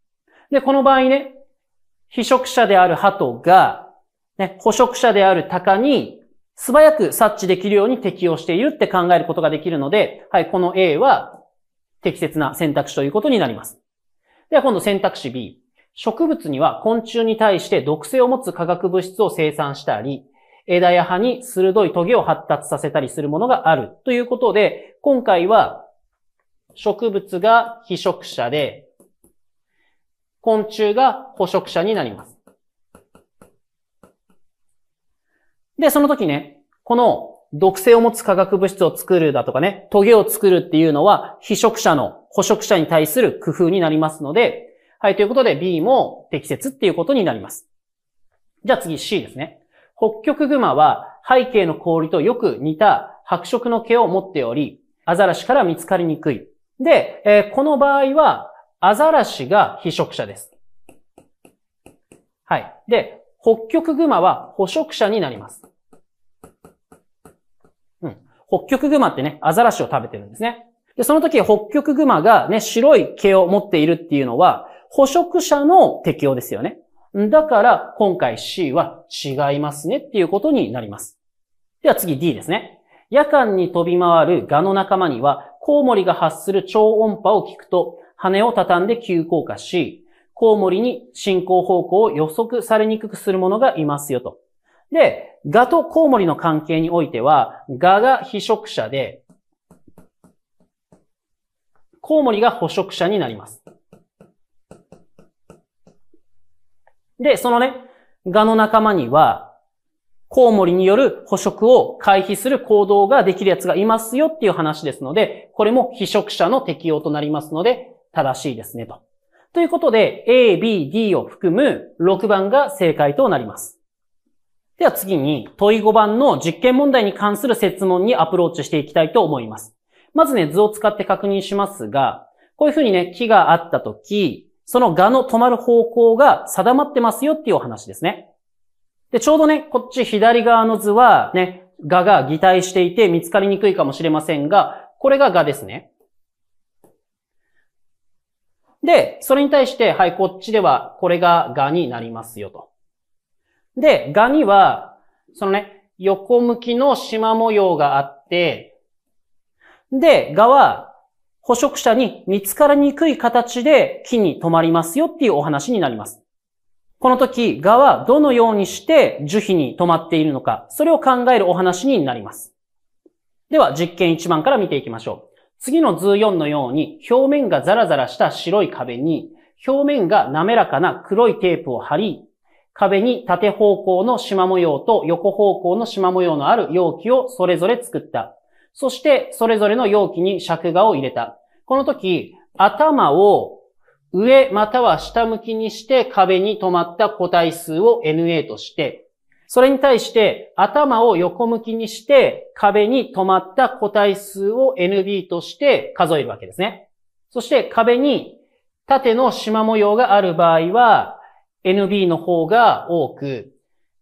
で、この場合ね、被食者である鳩が、ね、捕食者である鷹に素早く察知できるように適用しているって考えることができるので、はい、この A は適切な選択肢ということになります。では今度選択肢 B。植物には昆虫に対して毒性を持つ化学物質を生産したり、枝や葉に鋭い棘を発達させたりするものがあるということで、今回は植物が被食者で、昆虫が捕食者になります。で、その時ね、この毒性を持つ化学物質を作るだとかね、トゲを作るっていうのは、被食者の捕食者に対する工夫になりますので、はい、ということで B も適切っていうことになります。じゃあ次 C ですね。北極熊は背景の氷とよく似た白色の毛を持っており、アザラシから見つかりにくい。で、えー、この場合は、アザラシが被食者です。はい。で、北極熊は捕食者になります。うん。北極熊ってね、アザラシを食べてるんですね。で、その時北極熊がね、白い毛を持っているっていうのは、捕食者の適用ですよね。だから、今回 C は違いますねっていうことになります。では次 D ですね。夜間に飛び回るガの仲間にはコウモリが発する超音波を聞くと、羽を畳んで急降下し、コウモリに進行方向を予測されにくくするものがいますよと。で、ガとコウモリの関係においては、ガが被食者で、コウモリが捕食者になります。で、そのね、ガの仲間には、コウモリによる捕食を回避する行動ができるやつがいますよっていう話ですので、これも非食者の適用となりますので、正しいですねと。ということで、A、B、D を含む6番が正解となります。では次に、問い5番の実験問題に関する説問にアプローチしていきたいと思います。まずね、図を使って確認しますが、こういうふうにね、木があったとき、その蛾の止まる方向が定まってますよっていうお話ですね。で、ちょうどね、こっち左側の図はね、蛾が擬態していて見つかりにくいかもしれませんが、これが蛾ですね。で、それに対して、はい、こっちではこれが蛾になりますよと。で、蛾には、そのね、横向きの縞模様があって、で、蛾は、捕食者に見つからにくい形で木に止まりますよっていうお話になります。この時、蛾はどのようにして樹皮に止まっているのか、それを考えるお話になります。では、実験1番から見ていきましょう。次の図4のように、表面がザラザラした白い壁に、表面が滑らかな黒いテープを貼り、壁に縦方向の縞模様と横方向の縞模様のある容器をそれぞれ作った。そして、それぞれの容器に尺画を入れた。この時、頭を上または下向きにして壁に止まった個体数を NA として、それに対して頭を横向きにして壁に止まった個体数を NB として数えるわけですね。そして壁に縦の縞模様がある場合は NB の方が多く、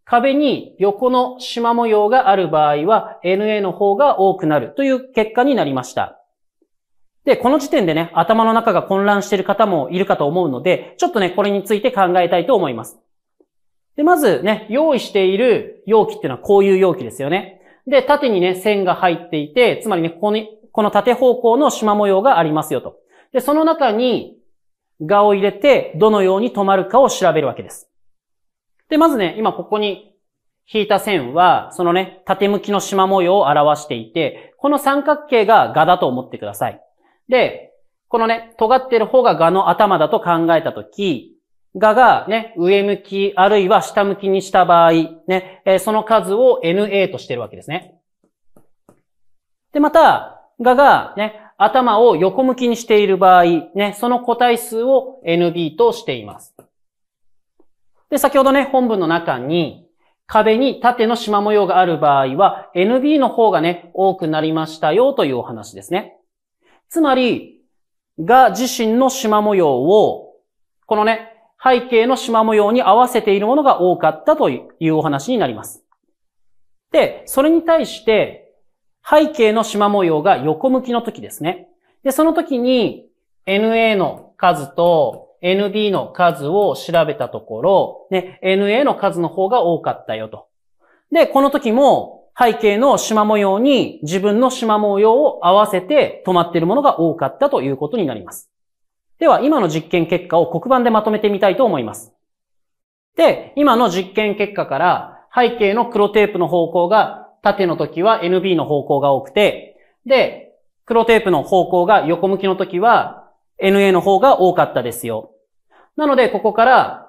壁に横の縞模様がある場合は NA の方が多くなるという結果になりました。で、この時点でね、頭の中が混乱している方もいるかと思うので、ちょっとね、これについて考えたいと思います。で、まずね、用意している容器っていうのはこういう容器ですよね。で、縦にね、線が入っていて、つまりね、ここに、この縦方向の縞模様がありますよと。で、その中に、画を入れて、どのように止まるかを調べるわけです。で、まずね、今ここに引いた線は、そのね、縦向きの縞模様を表していて、この三角形が画だと思ってください。で、このね、尖ってる方がガの頭だと考えたとき、ガがね、上向きあるいは下向きにした場合、ね、えその数を NA としてるわけですね。で、また、ガがね、頭を横向きにしている場合、ね、その個体数を NB としています。で、先ほどね、本文の中に、壁に縦の縞模様がある場合は、NB の方がね、多くなりましたよというお話ですね。つまり、が自身の縞模様を、このね、背景の縞模様に合わせているものが多かったというお話になります。で、それに対して、背景の縞模様が横向きの時ですね。で、その時に NA の数と NB の数を調べたところ、ね、NA の数の方が多かったよと。で、この時も背景の縞模様に自分の縞模様を合わせて止まっているものが多かったということになります。では、今の実験結果を黒板でまとめてみたいと思います。で、今の実験結果から背景の黒テープの方向が縦の時は NB の方向が多くて、で、黒テープの方向が横向きの時は NA の方が多かったですよ。なので、ここから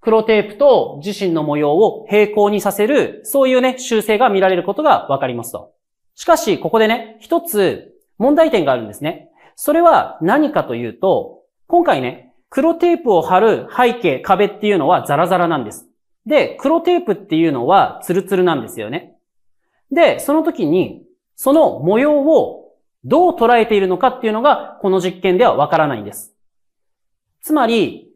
黒テープと自身の模様を平行にさせる、そういうね、修正が見られることがわかりますと。しかし、ここでね、一つ問題点があるんですね。それは何かというと、今回ね、黒テープを貼る背景、壁っていうのはザラザラなんです。で、黒テープっていうのはツルツルなんですよね。で、その時に、その模様をどう捉えているのかっていうのが、この実験ではわからないんです。つまり、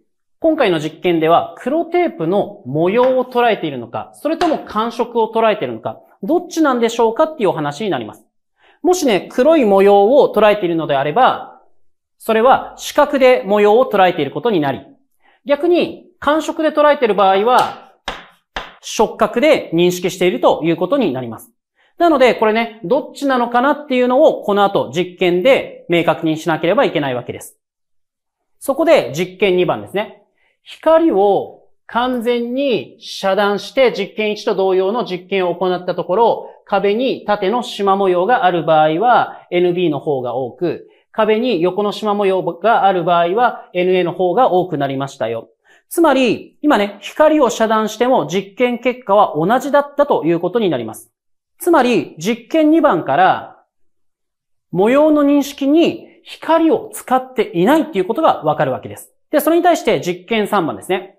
今回の実験では黒テープの模様を捉えているのか、それとも感触を捉えているのか、どっちなんでしょうかっていうお話になります。もしね、黒い模様を捉えているのであれば、それは視覚で模様を捉えていることになり、逆に感触で捉えている場合は、触覚で認識しているということになります。なので、これね、どっちなのかなっていうのを、この後実験で明確にしなければいけないわけです。そこで実験2番ですね。光を完全に遮断して実験1と同様の実験を行ったところ、壁に縦の縞模様がある場合は NB の方が多く、壁に横の縞模様がある場合は NA の方が多くなりましたよ。つまり、今ね、光を遮断しても実験結果は同じだったということになります。つまり、実験2番から模様の認識に光を使っていないということがわかるわけです。で、それに対して実験3番ですね。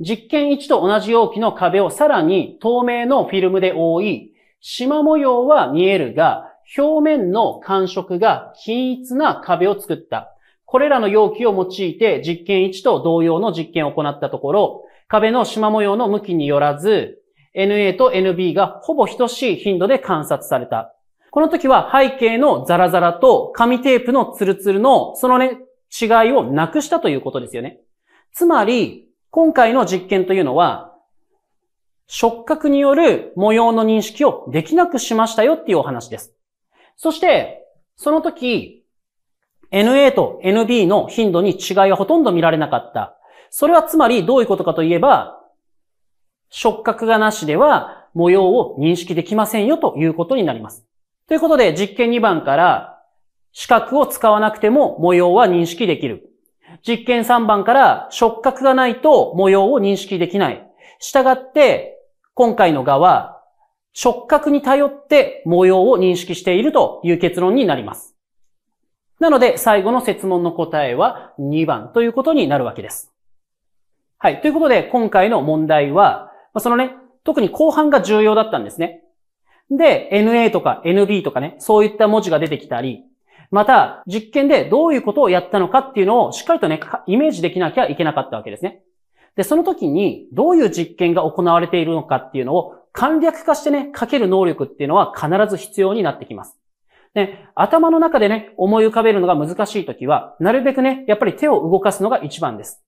実験1と同じ容器の壁をさらに透明のフィルムで覆い、縞模様は見えるが、表面の感触が均一な壁を作った。これらの容器を用いて実験1と同様の実験を行ったところ、壁の縞模様の向きによらず、NA と NB がほぼ等しい頻度で観察された。この時は背景のザラザラと紙テープのツルツルの、そのね、違いをなくしたということですよね。つまり、今回の実験というのは、触覚による模様の認識をできなくしましたよっていうお話です。そして、その時、NA と NB の頻度に違いはほとんど見られなかった。それはつまりどういうことかといえば、触覚がなしでは模様を認識できませんよということになります。ということで、実験2番から視覚を使わなくても模様は認識できる。実験3番から触覚がないと模様を認識できない。したがって、今回の画は、触覚に頼って模様を認識しているという結論になります。なので、最後の設問の答えは2番ということになるわけです。はい。ということで、今回の問題は、そのね、特に後半が重要だったんですね。で、NA とか NB とかね、そういった文字が出てきたり、また、実験でどういうことをやったのかっていうのをしっかりとね、イメージできなきゃいけなかったわけですね。で、その時にどういう実験が行われているのかっていうのを簡略化してね、書ける能力っていうのは必ず必要になってきます。ね、頭の中でね、思い浮かべるのが難しい時は、なるべくね、やっぱり手を動かすのが一番です。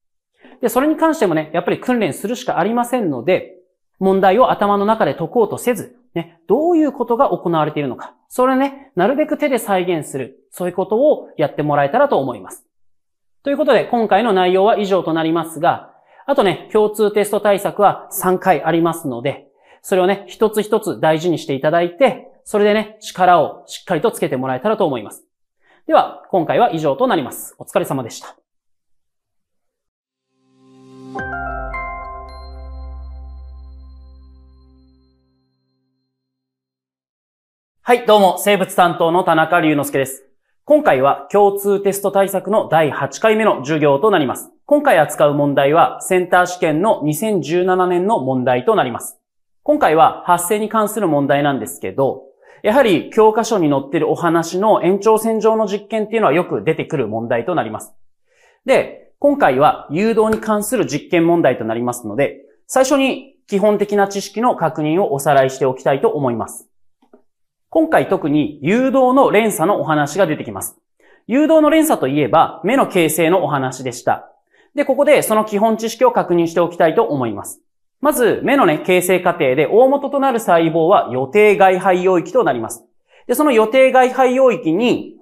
で、それに関してもね、やっぱり訓練するしかありませんので、問題を頭の中で解こうとせず、ね、どういうことが行われているのか。それね、なるべく手で再現する。そういうことをやってもらえたらと思います。ということで、今回の内容は以上となりますが、あとね、共通テスト対策は3回ありますので、それをね、一つ一つ大事にしていただいて、それでね、力をしっかりとつけてもらえたらと思います。では、今回は以上となります。お疲れ様でした。はい、どうも、生物担当の田中隆之介です。今回は共通テスト対策の第8回目の授業となります。今回扱う問題は、センター試験の2017年の問題となります。今回は発生に関する問題なんですけど、やはり教科書に載ってるお話の延長線上の実験っていうのはよく出てくる問題となります。で、今回は誘導に関する実験問題となりますので、最初に基本的な知識の確認をおさらいしておきたいと思います。今回特に誘導の連鎖のお話が出てきます。誘導の連鎖といえば、目の形成のお話でした。で、ここでその基本知識を確認しておきたいと思います。まず、目のね、形成過程で大元となる細胞は予定外肺溶域となります。で、その予定外肺溶域に、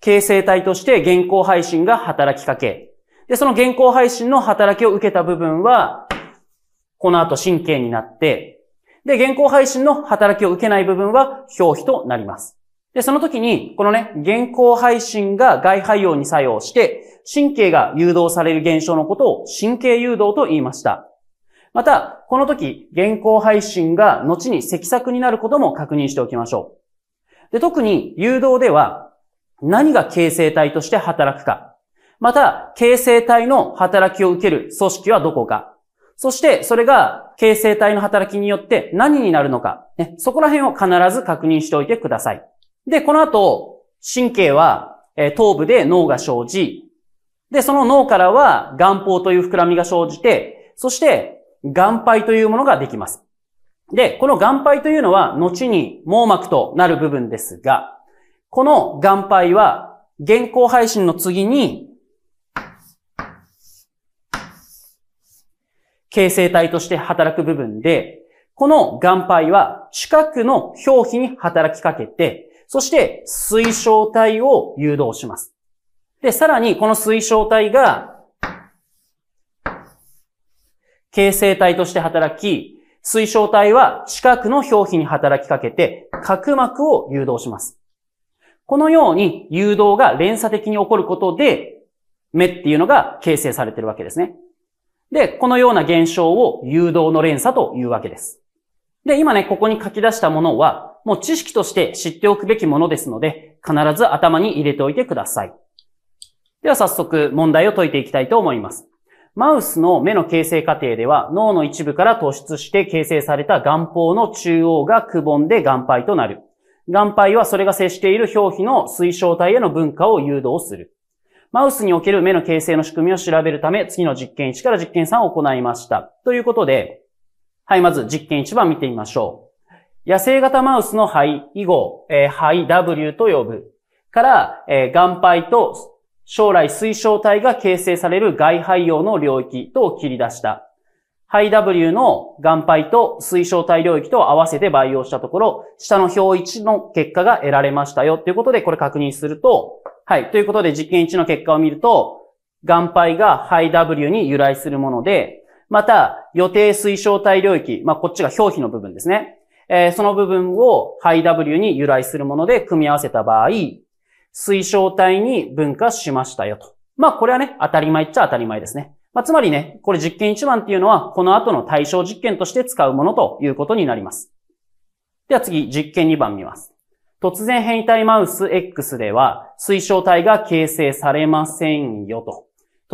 形成体として原稿配信が働きかけ、で、その原稿配信の働きを受けた部分は、この後神経になって、で、現行配信の働きを受けない部分は表皮となります。で、その時に、このね、現行配信が外配用に作用して、神経が誘導される現象のことを神経誘導と言いました。また、この時、現行配信が後に積作になることも確認しておきましょう。で、特に誘導では、何が形成体として働くか、また、形成体の働きを受ける組織はどこか、そして、それが形成体の働きによって何になるのか、ね、そこら辺を必ず確認しておいてください。で、この後、神経は、え頭部で脳が生じ、で、その脳からは眼泡という膨らみが生じて、そして眼肺というものができます。で、この眼肺というのは、後に網膜となる部分ですが、この眼肺は、現行配信の次に、形成体として働く部分で、この眼配は近くの表皮に働きかけて、そして水晶体を誘導します。で、さらにこの水晶体が形成体として働き、水晶体は近くの表皮に働きかけて、角膜を誘導します。このように誘導が連鎖的に起こることで、目っていうのが形成されてるわけですね。で、このような現象を誘導の連鎖というわけです。で、今ね、ここに書き出したものは、もう知識として知っておくべきものですので、必ず頭に入れておいてください。では早速問題を解いていきたいと思います。マウスの目の形成過程では脳の一部から突出して形成された眼泡の中央がくぼんで眼杯となる。眼杯はそれが接している表皮の水晶体への分化を誘導する。マウスにおける目の形成の仕組みを調べるため、次の実験1から実験3を行いました。ということで、はい、まず実験1番見てみましょう。野生型マウスの肺以後、えー、肺 W と呼ぶ。から、えー、眼肺と将来水晶体が形成される外肺用の領域と切り出した。肺 W の眼肺と水晶体領域と合わせて培養したところ、下の表1の結果が得られましたよということで、これ確認すると、はい。ということで実験1の結果を見ると、眼配がハイ W に由来するもので、また、予定推奨体領域、まあ、こっちが表皮の部分ですね。えー、その部分をハイ W に由来するもので組み合わせた場合、推奨体に分化しましたよと。まあ、これはね、当たり前っちゃ当たり前ですね。まあ、つまりね、これ実験1番っていうのは、この後の対象実験として使うものということになります。では次、実験2番見ます。突然変異体マウス X では水晶体が形成されませんよと。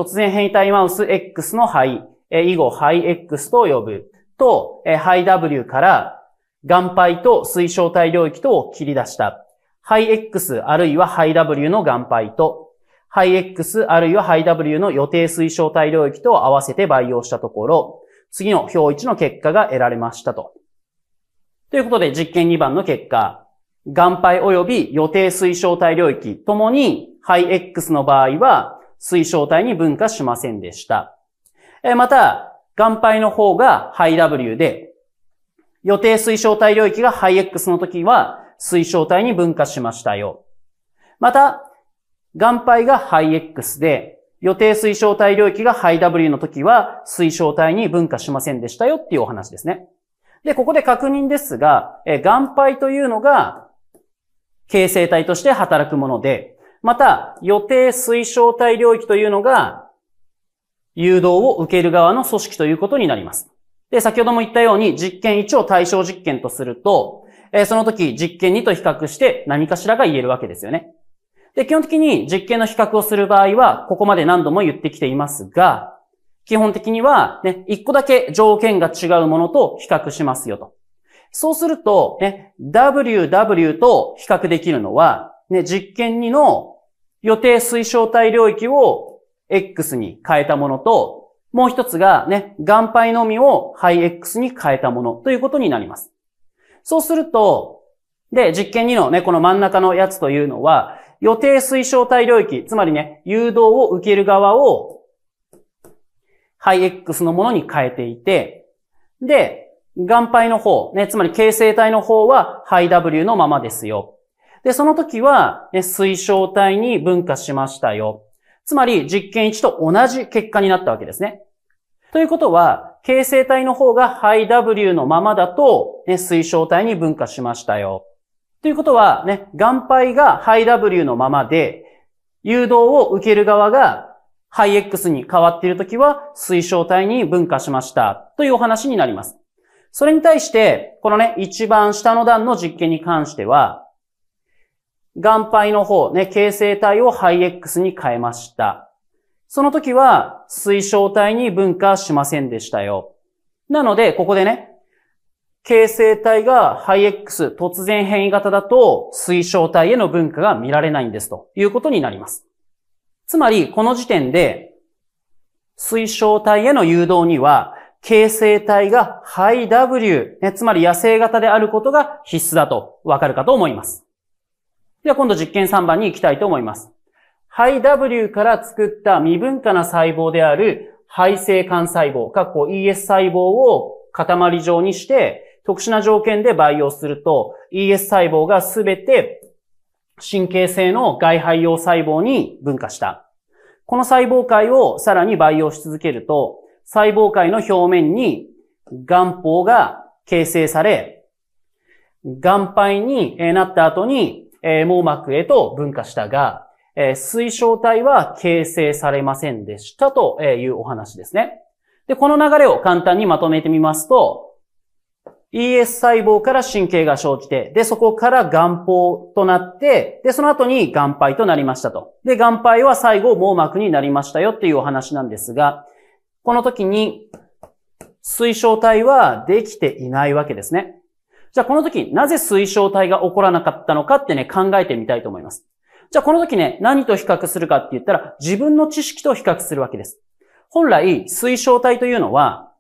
突然変異体マウス X の肺、以後肺 X と呼ぶと、肺 W から眼肺と水晶体領域とを切り出した。肺 X あるいは肺 W の眼肺と、肺 X あるいは肺 W の予定水晶体領域と合わせて培養したところ、次の表1の結果が得られましたと。ということで実験2番の結果、眼配及び予定推奨体領域ともに、ハイ X の場合は推奨体に分化しませんでした。また、眼配の方がハイ W で、予定推奨体領域がハイ X の時は推奨体に分化しましたよ。また、眼配がハイ X で、予定推奨体領域がハイ W の時は推奨体に分化しませんでしたよっていうお話ですね。で、ここで確認ですが、眼配というのが形成体として働くもので、また、予定推奨体領域というのが、誘導を受ける側の組織ということになります。で、先ほども言ったように、実験1を対象実験とすると、えその時、実験2と比較して何かしらが言えるわけですよね。で、基本的に実験の比較をする場合は、ここまで何度も言ってきていますが、基本的には、ね、1個だけ条件が違うものと比較しますよと。そうすると、ね、WW と比較できるのは、ね、実験2の予定推奨体領域を X に変えたものと、もう一つがね、眼配のみを肺 X に変えたものということになります。そうすると、で、実験2のね、この真ん中のやつというのは、予定推奨体領域、つまりね、誘導を受ける側を、ハイ X のものに変えていて、で、眼杯の方、ね、つまり形成体の方はハイ W のままですよ。で、その時は、ね、水晶体に分化しましたよ。つまり、実験1と同じ結果になったわけですね。ということは、形成体の方がハイ W のままだと、ね、水晶体に分化しましたよ。ということは、ね、眼杯がハイ W のままで、誘導を受ける側がハイ X に変わっている時は、水晶体に分化しました。というお話になります。それに対して、このね、一番下の段の実験に関しては、眼杯の方、ね、形成体をハイ X に変えました。その時は、水晶体に分化しませんでしたよ。なので、ここでね、形成体がハイ X 突然変異型だと、水晶体への分化が見られないんですということになります。つまり、この時点で、水晶体への誘導には、形成体がハイ W、ね、つまり野生型であることが必須だとわかるかと思います。では今度実験3番に行きたいと思います。ハイ W から作った未分化な細胞である肺性幹細胞、かっこ ES 細胞を塊状にして、特殊な条件で培養すると、ES 細胞がすべて神経性の外肺用細胞に分化した。この細胞界をさらに培養し続けると、細胞界の表面に岩胞が形成され、岩肺になった後に網膜へと分化したが、水晶体は形成されませんでしたというお話ですね。で、この流れを簡単にまとめてみますと、ES 細胞から神経が生じて、で、そこから岩胞となって、で、その後に岩肺となりましたと。で、岩肺は最後網膜になりましたよっていうお話なんですが、この時に水晶体はできていないわけですね。じゃあこの時、なぜ水晶体が起こらなかったのかってね、考えてみたいと思います。じゃあこの時ね、何と比較するかって言ったら、自分の知識と比較するわけです。本来、水晶体というのは、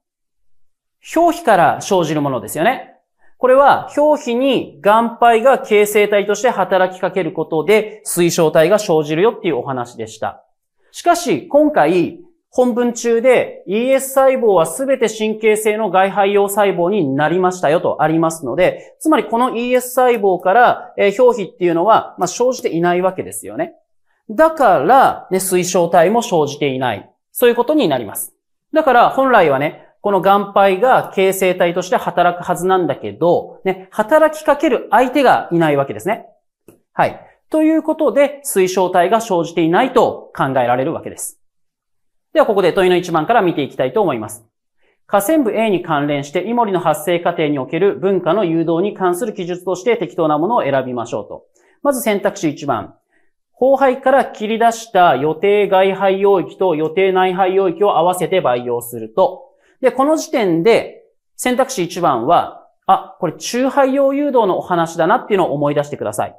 表皮から生じるものですよね。これは表皮に眼肺が形成体として働きかけることで水晶体が生じるよっていうお話でした。しかし、今回、本文中で ES 細胞はすべて神経性の外肺用細胞になりましたよとありますので、つまりこの ES 細胞から、え表皮っていうのは、ま生じていないわけですよね。だから、ね、水晶体も生じていない。そういうことになります。だから本来はね、この眼肺が形成体として働くはずなんだけど、ね、働きかける相手がいないわけですね。はい。ということで、水晶体が生じていないと考えられるわけです。ではここで問いの1番から見ていきたいと思います。河川部 A に関連してイモリの発生過程における文化の誘導に関する記述として適当なものを選びましょうと。まず選択肢1番。後輩から切り出した予定外廃溶域と予定内廃溶域を合わせて培養すると。で、この時点で選択肢1番は、あ、これ中廃用誘導のお話だなっていうのを思い出してください。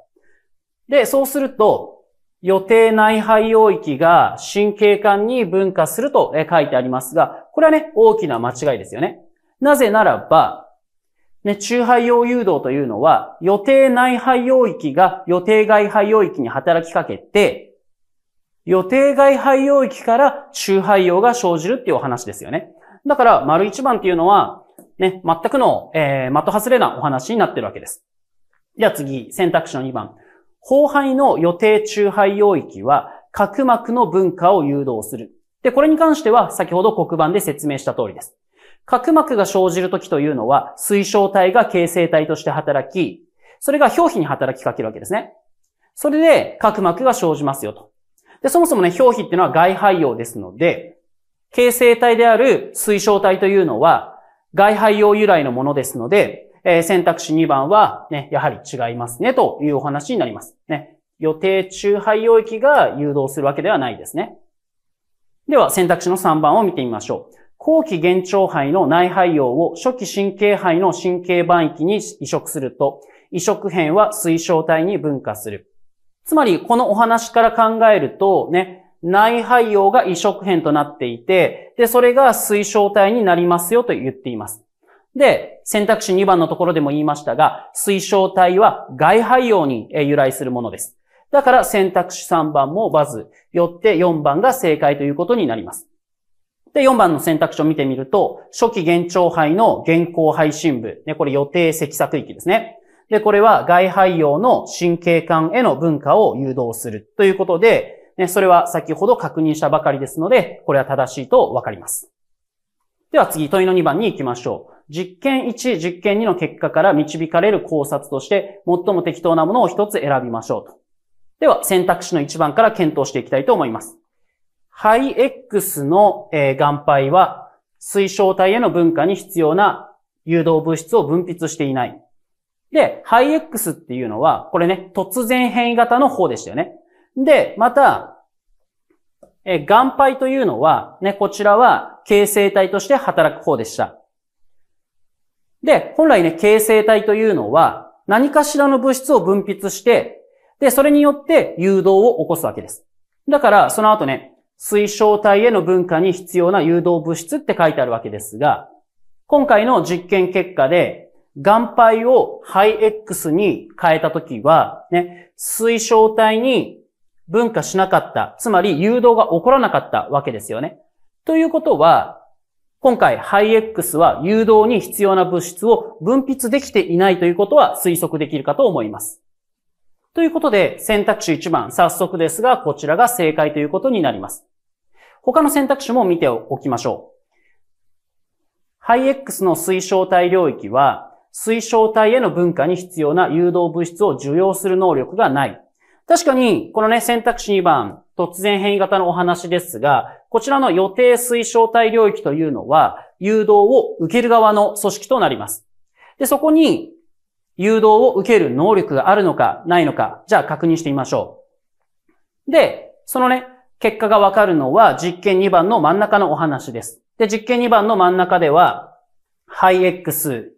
で、そうすると、予定内肺溶液が神経管に分化すると書いてありますが、これはね、大きな間違いですよね。なぜならば、ね、中肺溶誘導というのは、予定内肺溶液が予定外肺溶液に働きかけて、予定外肺溶液から中肺溶が生じるっていうお話ですよね。だから、丸一番っていうのは、ね、全くの、えー、的外れなお話になってるわけです。では次、選択肢の2番。後輩の予定中肺溶域は、角膜の文化を誘導する。で、これに関しては、先ほど黒板で説明した通りです。角膜が生じる時というのは、水晶体が形成体として働き、それが表皮に働きかけるわけですね。それで、角膜が生じますよと。で、そもそもね、表皮っていうのは外肺葉ですので、形成体である水晶体というのは、外肺葉由来のものですので、えー、選択肢2番は、ね、やはり違いますね、というお話になります。ね。予定中配溶液が誘導するわけではないですね。では、選択肢の3番を見てみましょう。後期幻聴肺の内肺葉を初期神経肺の神経板域に移植すると、移植片は水晶体に分化する。つまり、このお話から考えると、ね、内肺葉が移植片となっていて、で、それが水晶体になりますよと言っています。で、選択肢2番のところでも言いましたが、水晶体は外配用に由来するものです。だから選択肢3番もバズ、よって4番が正解ということになります。で、4番の選択肢を見てみると、初期現聴杯の現行配信部。ね、これ予定積作域ですね。で、これは外配用の神経管への文化を誘導するということで、ね、それは先ほど確認したばかりですので、これは正しいとわかります。では次、問いの2番に行きましょう。実験1、実験2の結果から導かれる考察として、最も適当なものを一つ選びましょうと。では、選択肢の1番から検討していきたいと思います。ハイ X の、えー、眼配は、水晶体への分化に必要な誘導物質を分泌していない。で、ハイ X っていうのは、これね、突然変異型の方でしたよね。で、また、え、眼配というのは、ね、こちらは、形成体として働く方でした。で、本来ね、形成体というのは、何かしらの物質を分泌して、で、それによって誘導を起こすわけです。だから、その後ね、水晶体への分化に必要な誘導物質って書いてあるわけですが、今回の実験結果で、眼杯をハイ X に変えたときは、ね、水晶体に分化しなかった、つまり誘導が起こらなかったわけですよね。ということは、今回、ハイエックスは誘導に必要な物質を分泌できていないということは推測できるかと思います。ということで、選択肢1番、早速ですが、こちらが正解ということになります。他の選択肢も見ておきましょう。ハイエックスの水晶体領域は、水晶体への分化に必要な誘導物質を受容する能力がない。確かに、このね、選択肢2番、突然変異型のお話ですが、こちらの予定推奨体領域というのは、誘導を受ける側の組織となります。で、そこに、誘導を受ける能力があるのか、ないのか、じゃあ確認してみましょう。で、そのね、結果がわかるのは、実験2番の真ん中のお話です。で、実験2番の真ん中では、ハイ X、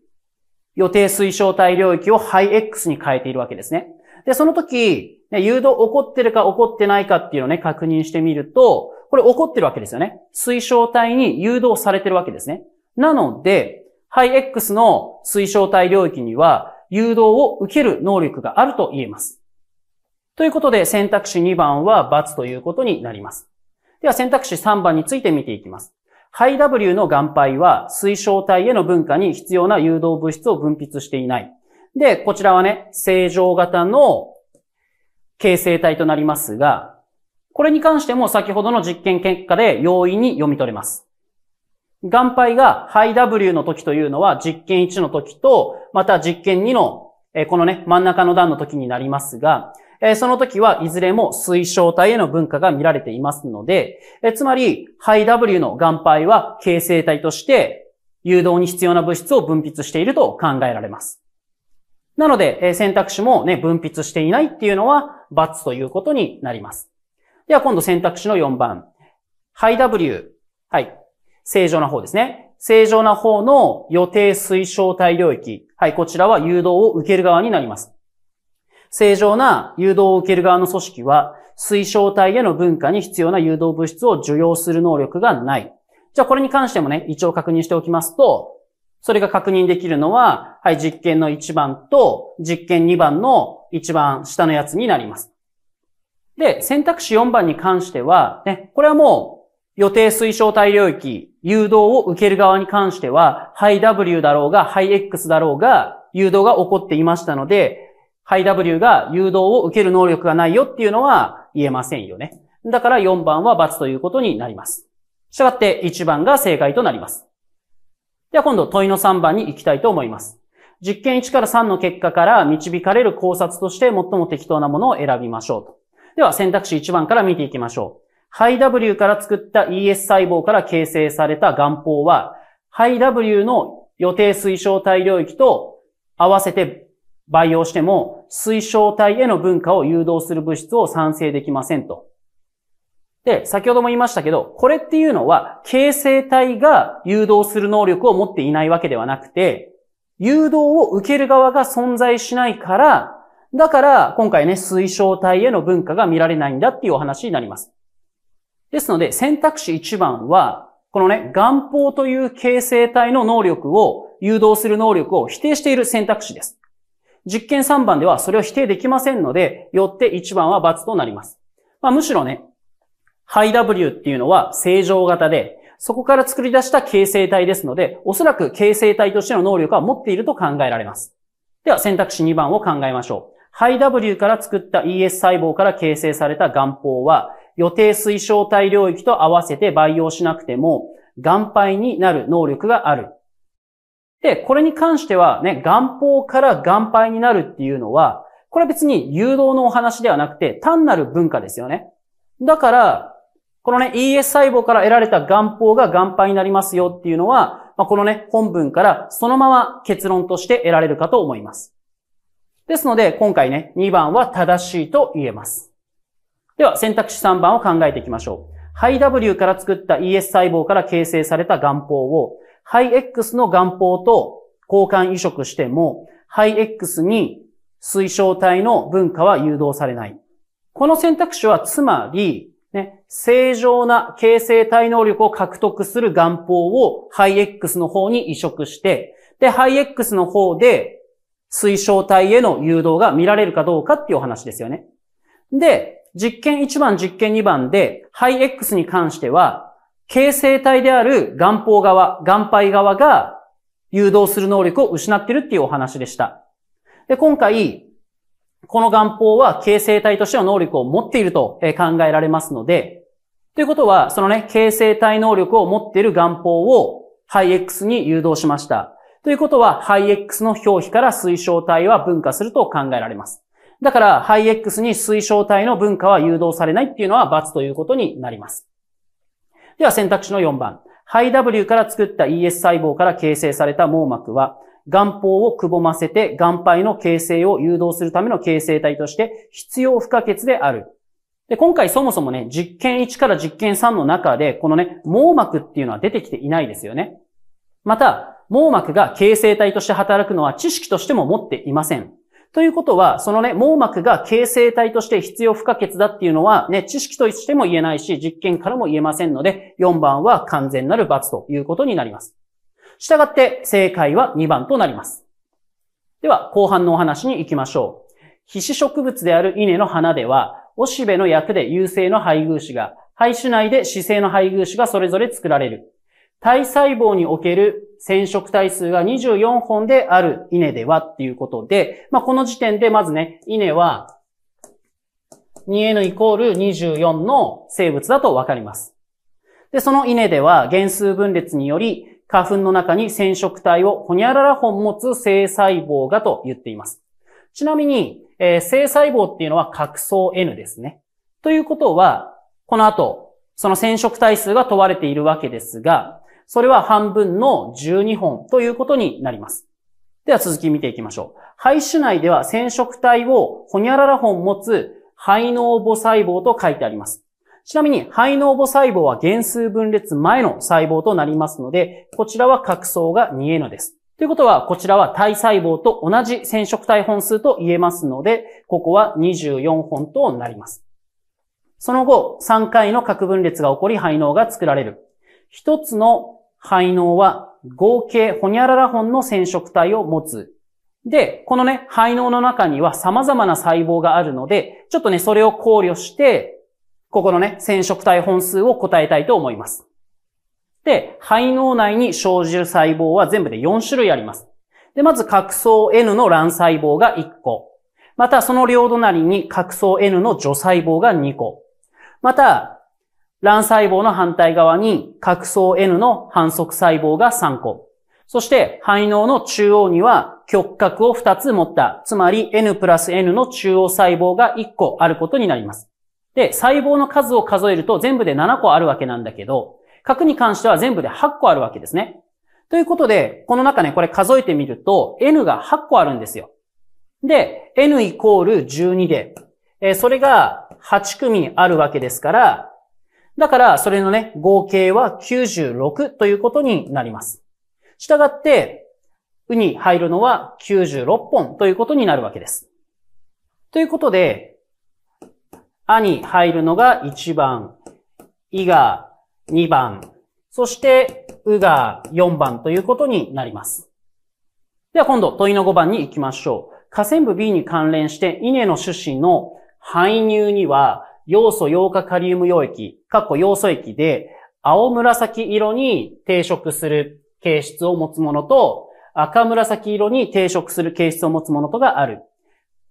予定推奨体領域をハイ X に変えているわけですね。で、その時、ね、誘導起こってるか起こってないかっていうのをね、確認してみると、これ起こってるわけですよね。水晶体に誘導されてるわけですね。なので、ハイ X の水晶体領域には誘導を受ける能力があると言えます。ということで選択肢2番は×ということになります。では選択肢3番について見ていきます。ハイ W の眼配は水晶体への分化に必要な誘導物質を分泌していない。で、こちらはね、正常型の形成体となりますが、これに関しても先ほどの実験結果で容易に読み取れます。眼配がハイ W の時というのは実験1の時と、また実験2の、えこのね、真ん中の段の時になりますが、えその時はいずれも水晶体への分化が見られていますので、えつまり、ハイ W の眼配は形成体として誘導に必要な物質を分泌していると考えられます。なので、え選択肢もね、分泌していないっていうのは×ということになります。では今度選択肢の4番。ハイ W。はい。正常な方ですね。正常な方の予定推奨体領域。はい、こちらは誘導を受ける側になります。正常な誘導を受ける側の組織は、推奨体への分化に必要な誘導物質を受容する能力がない。じゃあこれに関してもね、一応確認しておきますと、それが確認できるのは、はい、実験の1番と、実験2番の一番下のやつになります。で、選択肢4番に関しては、ね、これはもう予定推奨体領域、誘導を受ける側に関しては、ハイ W だろうが、ハイ X だろうが、誘導が起こっていましたので、ハイ W が誘導を受ける能力がないよっていうのは言えませんよね。だから4番は×ということになります。したがって1番が正解となります。では今度問いの3番に行きたいと思います。実験1から3の結果から導かれる考察として最も適当なものを選びましょうと。では選択肢1番から見ていきましょう。ハイ W から作った ES 細胞から形成された元胞は、ハイ W の予定推奨体領域と合わせて培養しても、推奨体への分化を誘導する物質を産生できませんと。で、先ほども言いましたけど、これっていうのは、形成体が誘導する能力を持っていないわけではなくて、誘導を受ける側が存在しないから、だから、今回ね、水晶体への文化が見られないんだっていうお話になります。ですので、選択肢1番は、このね、元法という形成体の能力を、誘導する能力を否定している選択肢です。実験3番ではそれを否定できませんので、よって1番は×となります。まあ、むしろね、ハイ W っていうのは正常型で、そこから作り出した形成体ですので、おそらく形成体としての能力は持っていると考えられます。では選択肢2番を考えましょう。HIW から作った ES 細胞から形成された眼胞は、予定水晶体領域と合わせて培養しなくても、眼肺になる能力がある。で、これに関してはね、眼胞から眼肺になるっていうのは、これは別に誘導のお話ではなくて、単なる文化ですよね。だから、このね、ES 細胞から得られた眼胞が眼肺になりますよっていうのは、まあ、このね、本文からそのまま結論として得られるかと思います。ですので、今回ね、2番は正しいと言えます。では、選択肢3番を考えていきましょう。ハイ W から作った ES 細胞から形成された眼胞を、ハイ X の眼胞と交換移植しても、ハイ X に水晶体の分化は誘導されない。この選択肢は、つまり、ね、正常な形成体能力を獲得する眼胞をハイ X の方に移植して、で、ハイ X の方で水晶体への誘導が見られるかどうかっていうお話ですよね。で、実験1番、実験2番で、ハイ X に関しては、形成体である眼方側、眼肺側が誘導する能力を失ってるっていうお話でした。で、今回、この眼方は形成体としての能力を持っていると考えられますので、ということは、そのね、形成体能力を持っている眼方をハイ X に誘導しました。ということは、ハイ X の表皮から水晶体は分化すると考えられます。だから、ハイ X に水晶体の分化は誘導されないっていうのは×ということになります。では選択肢の4番。ハイ W から作った ES 細胞から形成された網膜は、眼胞をくぼませて眼肺の形成を誘導するための形成体として必要不可欠である。で、今回そもそもね、実験1から実験3の中で、このね、網膜っていうのは出てきていないですよね。また、網膜が形成体として働くのは知識としても持っていません。ということは、そのね、網膜が形成体として必要不可欠だっていうのは、ね、知識としても言えないし、実験からも言えませんので、4番は完全なる罰ということになります。したがって、正解は2番となります。では、後半のお話に行きましょう。皮脂植物である稲の花では、おしべの役で優勢の配偶子が、配種内で死性の配偶子がそれぞれ作られる。体細胞における染色体数が24本である稲ではっていうことで、まあ、この時点でまずね、稲は 2n イコール24の生物だとわかります。で、その稲では原数分裂により花粉の中に染色体をほにゃらら本持つ性細胞がと言っています。ちなみに、えー、性細胞っていうのは核層 N ですね。ということは、この後、その染色体数が問われているわけですが、それは半分の12本ということになります。では続き見ていきましょう。肺種内では染色体をホニャララ本持つ肺脳母細胞と書いてあります。ちなみに、肺脳母細胞は原数分裂前の細胞となりますので、こちらは角層が 2N です。ということは、こちらは体細胞と同じ染色体本数と言えますので、ここは24本となります。その後、3回の核分裂が起こり、肺脳が作られる。一つの肺脳は合計ホニャララ本の染色体を持つ。で、このね、肺脳の中には様々な細胞があるので、ちょっとね、それを考慮して、ここのね、染色体本数を答えたいと思います。で、肺脳内に生じる細胞は全部で4種類あります。で、まず、核層 N の卵細胞が1個。また、その両隣に核層 N の除細胞が2個。また、卵細胞の反対側に核層 N の反則細胞が3個。そして肺脳の中央には極核を2つ持った、つまり N プラス N の中央細胞が1個あることになります。で、細胞の数を数えると全部で7個あるわけなんだけど、核に関しては全部で8個あるわけですね。ということで、この中ね、これ数えてみると、N が8個あるんですよ。で、N イコール12で、えそれが8組あるわけですから、だから、それのね、合計は96ということになります。したがって、ウに入るのは96本ということになるわけです。ということで、あに入るのが1番、いが2番、そしてうが4番ということになります。では今度問いの5番に行きましょう。下線部 B に関連して稲の種子の排入には要素溶化カリウム溶液、かっこ要素液で、青紫色に定色する形質を持つものと、赤紫色に定色する形質を持つものとがある。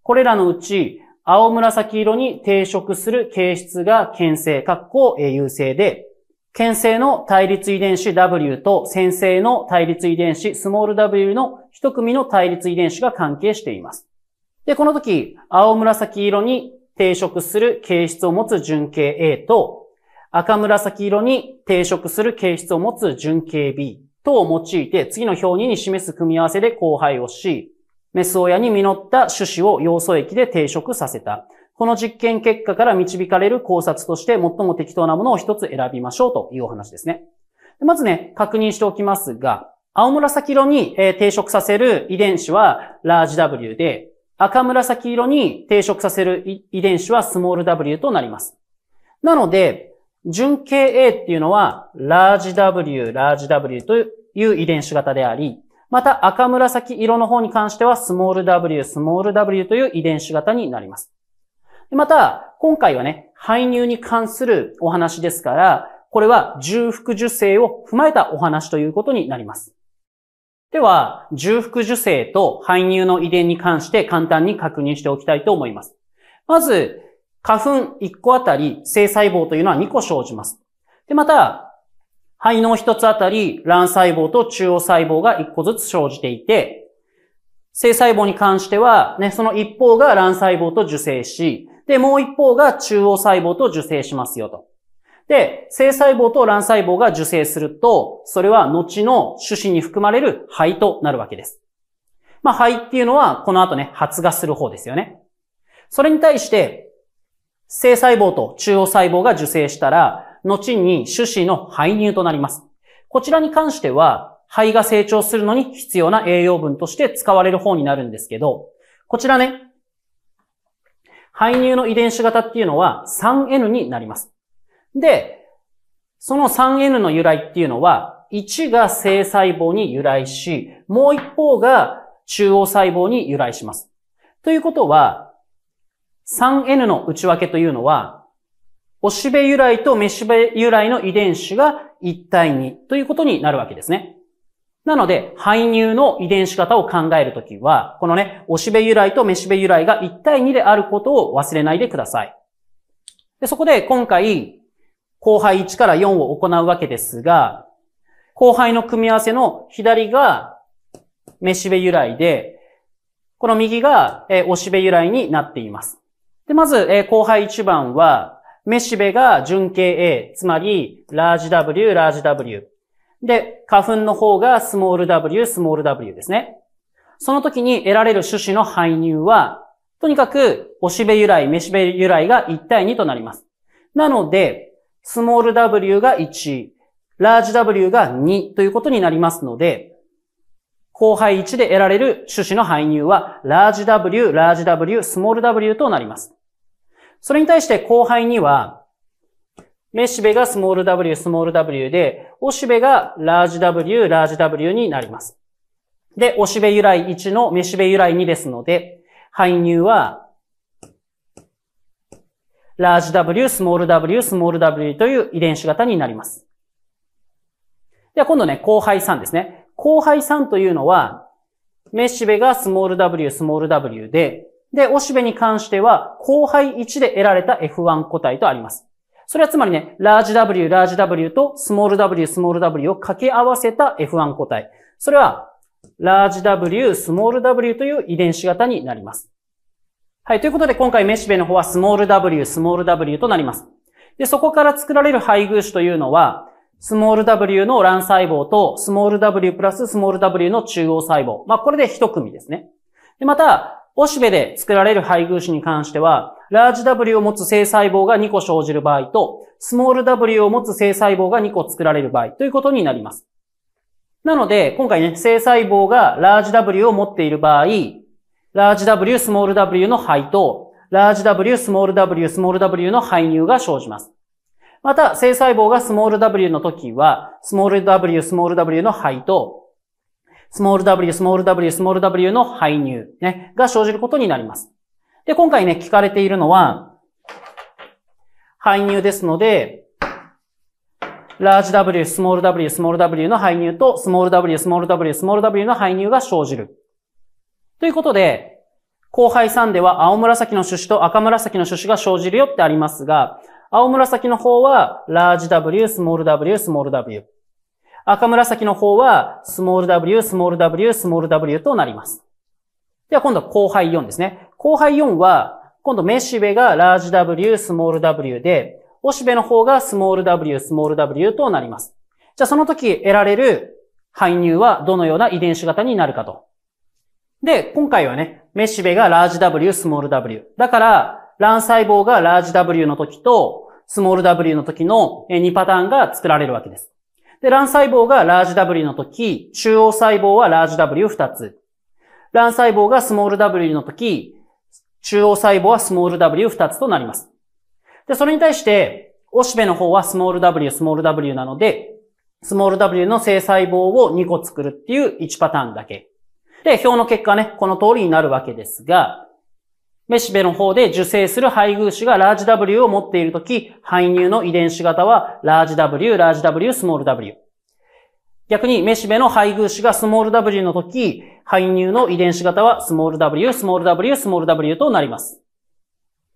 これらのうち、青紫色に定色する形質が牽制、かっこ優勢で、牽制の対立遺伝子 W と先制の対立遺伝子スモール w の一組の対立遺伝子が関係しています。で、この時、青紫色に抵触する形質を持つ純系 A と、赤紫色に抵触する形質を持つ純系 B とを用いて次の表2に示す組み合わせで交配をし、メス親に実った種子を要素液で定植させた。この実験結果から導かれる考察として最も適当なものを一つ選びましょうというお話ですね。まずね、確認しておきますが、青紫色に定植させる遺伝子はラージ W で、赤紫色に抵触させる遺伝子はスモール w となります。なので、純系 A っていうのは、ラージ W、ラージ W という遺伝子型であり、また赤紫色の方に関しては、スモール W、スモール W という遺伝子型になります。また、今回はね、排乳に関するお話ですから、これは重複受精を踏まえたお話ということになります。では、重複受精と排入の遺伝に関して簡単に確認しておきたいと思います。まず、花粉1個あたり、性細胞というのは2個生じます。で、また、肺の1つあたり、卵細胞と中央細胞が1個ずつ生じていて、性細胞に関しては、ね、その一方が卵細胞と受精し、で、もう一方が中央細胞と受精しますよと。で、性細胞と卵細胞が受精すると、それは後の種子に含まれる肺となるわけです。まあ、肺っていうのは、この後ね、発芽する方ですよね。それに対して、性細胞と中央細胞が受精したら、後に種子の排入となります。こちらに関しては、肺が成長するのに必要な栄養分として使われる方になるんですけど、こちらね、排入の遺伝子型っていうのは 3N になります。で、その 3N の由来っていうのは、1が正細胞に由来し、もう一方が中央細胞に由来します。ということは、3N の内訳というのは、おしべ由来とめしべ由来の遺伝子が1対2ということになるわけですね。なので、排乳の遺伝子型を考えるときは、このね、おしべ由来とめしべ由来が1対2であることを忘れないでください。でそこで今回、後輩1から4を行うわけですが、後輩の組み合わせの左が、めしべ由来で、この右が、おしべ由来になっています。で、まず、後輩1番は、めしべが純系 A、つまり、ラージ W、ラージ W。で、花粉の方がスモール W、スモール W ですね。その時に得られる種子の排入は、とにかく、おしべ由来、めしべ由来が1対2となります。なので、スモール w が1、ラージ w が2ということになりますので、後輩1で得られる種子の配入は、ラージ w、ラージ w、スモール w となります。それに対して後輩2は、メシベがスモール w、スモール w で、オシベがラージ w、ラージ w になります。で、オシベ由来1のメシベ由来2ですので、配入は、ラージ W、スモール W、スモール W という遺伝子型になります。では今度ね、後輩3ですね。後輩3というのは、メッシベがスモール W、スモール W で、で、オシベに関しては、後輩1で得られた F1 個体とあります。それはつまりね、ラージ W、ラージ W とスモール W、スモール W を掛け合わせた F1 個体。それは、ラージ W、スモール W という遺伝子型になります。はい。ということで、今回メシベの方はスモール w、スモール w となります。で、そこから作られる配偶子というのは、スモール w の卵細胞と、スモール w プラススモール w の中央細胞。まあ、これで一組ですね。で、また、オシベで作られる配偶子に関しては、ラージ W を持つ性細胞が2個生じる場合と、スモール W を持つ性細胞が2個作られる場合ということになります。なので、今回ね、性細胞がラージ W を持っている場合、ラージ W、スモール W の配当、ラージ W、スモール W、スモール W の介入が生じます。また、正細胞がスモール W の時は、スモール W、スモール W の配当、スモール W、スモール W、スモール W の配入、ね、が生じることになります。で、今回ね、聞かれているのは、配入ですので、ラージ W、スモール W、スモール W の配入と、スモール W、スモール W、スモール W の配入が生じる。ということで、後輩3では青紫の種子と赤紫の種子が生じるよってありますが、青紫の方は、ラージ W、スモール W、スモール W。赤紫の方は、スモール W、スモール W、スモール W となります。では今度は後輩4ですね。後輩4は、今度メシベがラージ W、スモール W で、おしべの方がスモール W、スモール W となります。じゃあその時得られる排入はどのような遺伝子型になるかとで、今回はね、メシベがラージ W、スモール W。だから、卵細胞がラージ W の時と、スモール W の時の2パターンが作られるわけです。で、卵細胞がラージ W の時、中央細胞はラージ W2 つ。卵細胞がスモール W の時、中央細胞はスモール W2 つとなります。で、それに対して、おしべの方はスモール W、スモール W なので、スモール W の正細胞を2個作るっていう1パターンだけ。で、表の結果ね、この通りになるわけですが、メシベの方で受精する配偶子がラージ W を持っているとき、排乳の遺伝子型はラージ W、ラージ W、スモール W。逆に、メシベの配偶子がスモール W のとき、排乳の遺伝子型はスモール W、スモール W、スモール W となります。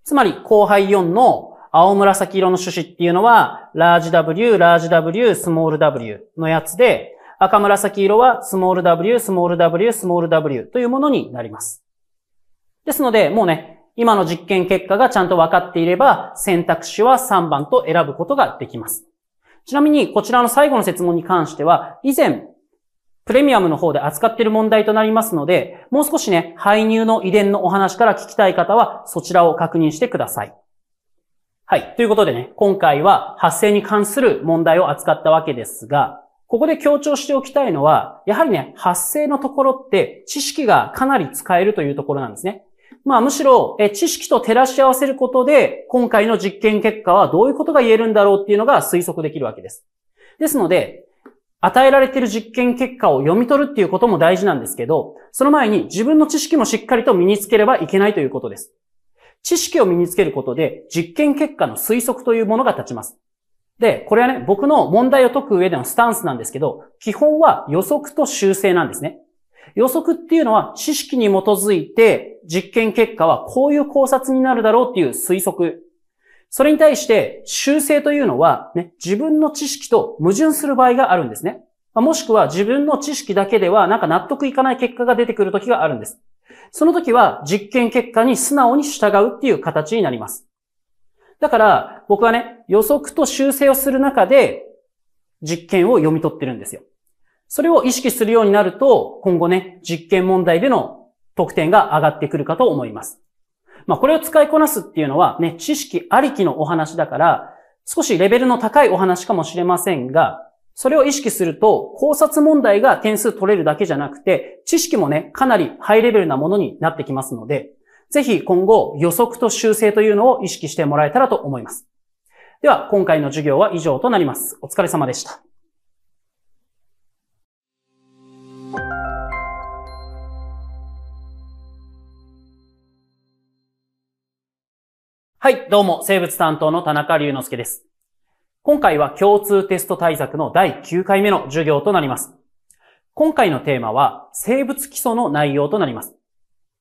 つまり、後輩4の青紫色の種子っていうのは、ラージ W、ラージ W、スモール W のやつで、赤紫色はスモール w、スモール w、スモール w というものになります。ですので、もうね、今の実験結果がちゃんと分かっていれば、選択肢は3番と選ぶことができます。ちなみに、こちらの最後の説問に関しては、以前、プレミアムの方で扱っている問題となりますので、もう少しね、排入の遺伝のお話から聞きたい方は、そちらを確認してください。はい。ということでね、今回は発生に関する問題を扱ったわけですが、ここで強調しておきたいのは、やはりね、発生のところって知識がかなり使えるというところなんですね。まあむしろ、え知識と照らし合わせることで、今回の実験結果はどういうことが言えるんだろうっていうのが推測できるわけです。ですので、与えられている実験結果を読み取るっていうことも大事なんですけど、その前に自分の知識もしっかりと身につければいけないということです。知識を身につけることで実験結果の推測というものが立ちます。で、これはね、僕の問題を解く上でのスタンスなんですけど、基本は予測と修正なんですね。予測っていうのは知識に基づいて実験結果はこういう考察になるだろうっていう推測。それに対して修正というのは、ね、自分の知識と矛盾する場合があるんですね。もしくは自分の知識だけではなんか納得いかない結果が出てくる時があるんです。その時は実験結果に素直に従うっていう形になります。だから、僕はね、予測と修正をする中で、実験を読み取ってるんですよ。それを意識するようになると、今後ね、実験問題での得点が上がってくるかと思います。まあ、これを使いこなすっていうのはね、知識ありきのお話だから、少しレベルの高いお話かもしれませんが、それを意識すると、考察問題が点数取れるだけじゃなくて、知識もね、かなりハイレベルなものになってきますので、ぜひ今後予測と修正というのを意識してもらえたらと思います。では、今回の授業は以上となります。お疲れ様でした。はい、どうも、生物担当の田中隆之介です。今回は共通テスト対策の第9回目の授業となります。今回のテーマは、生物基礎の内容となります。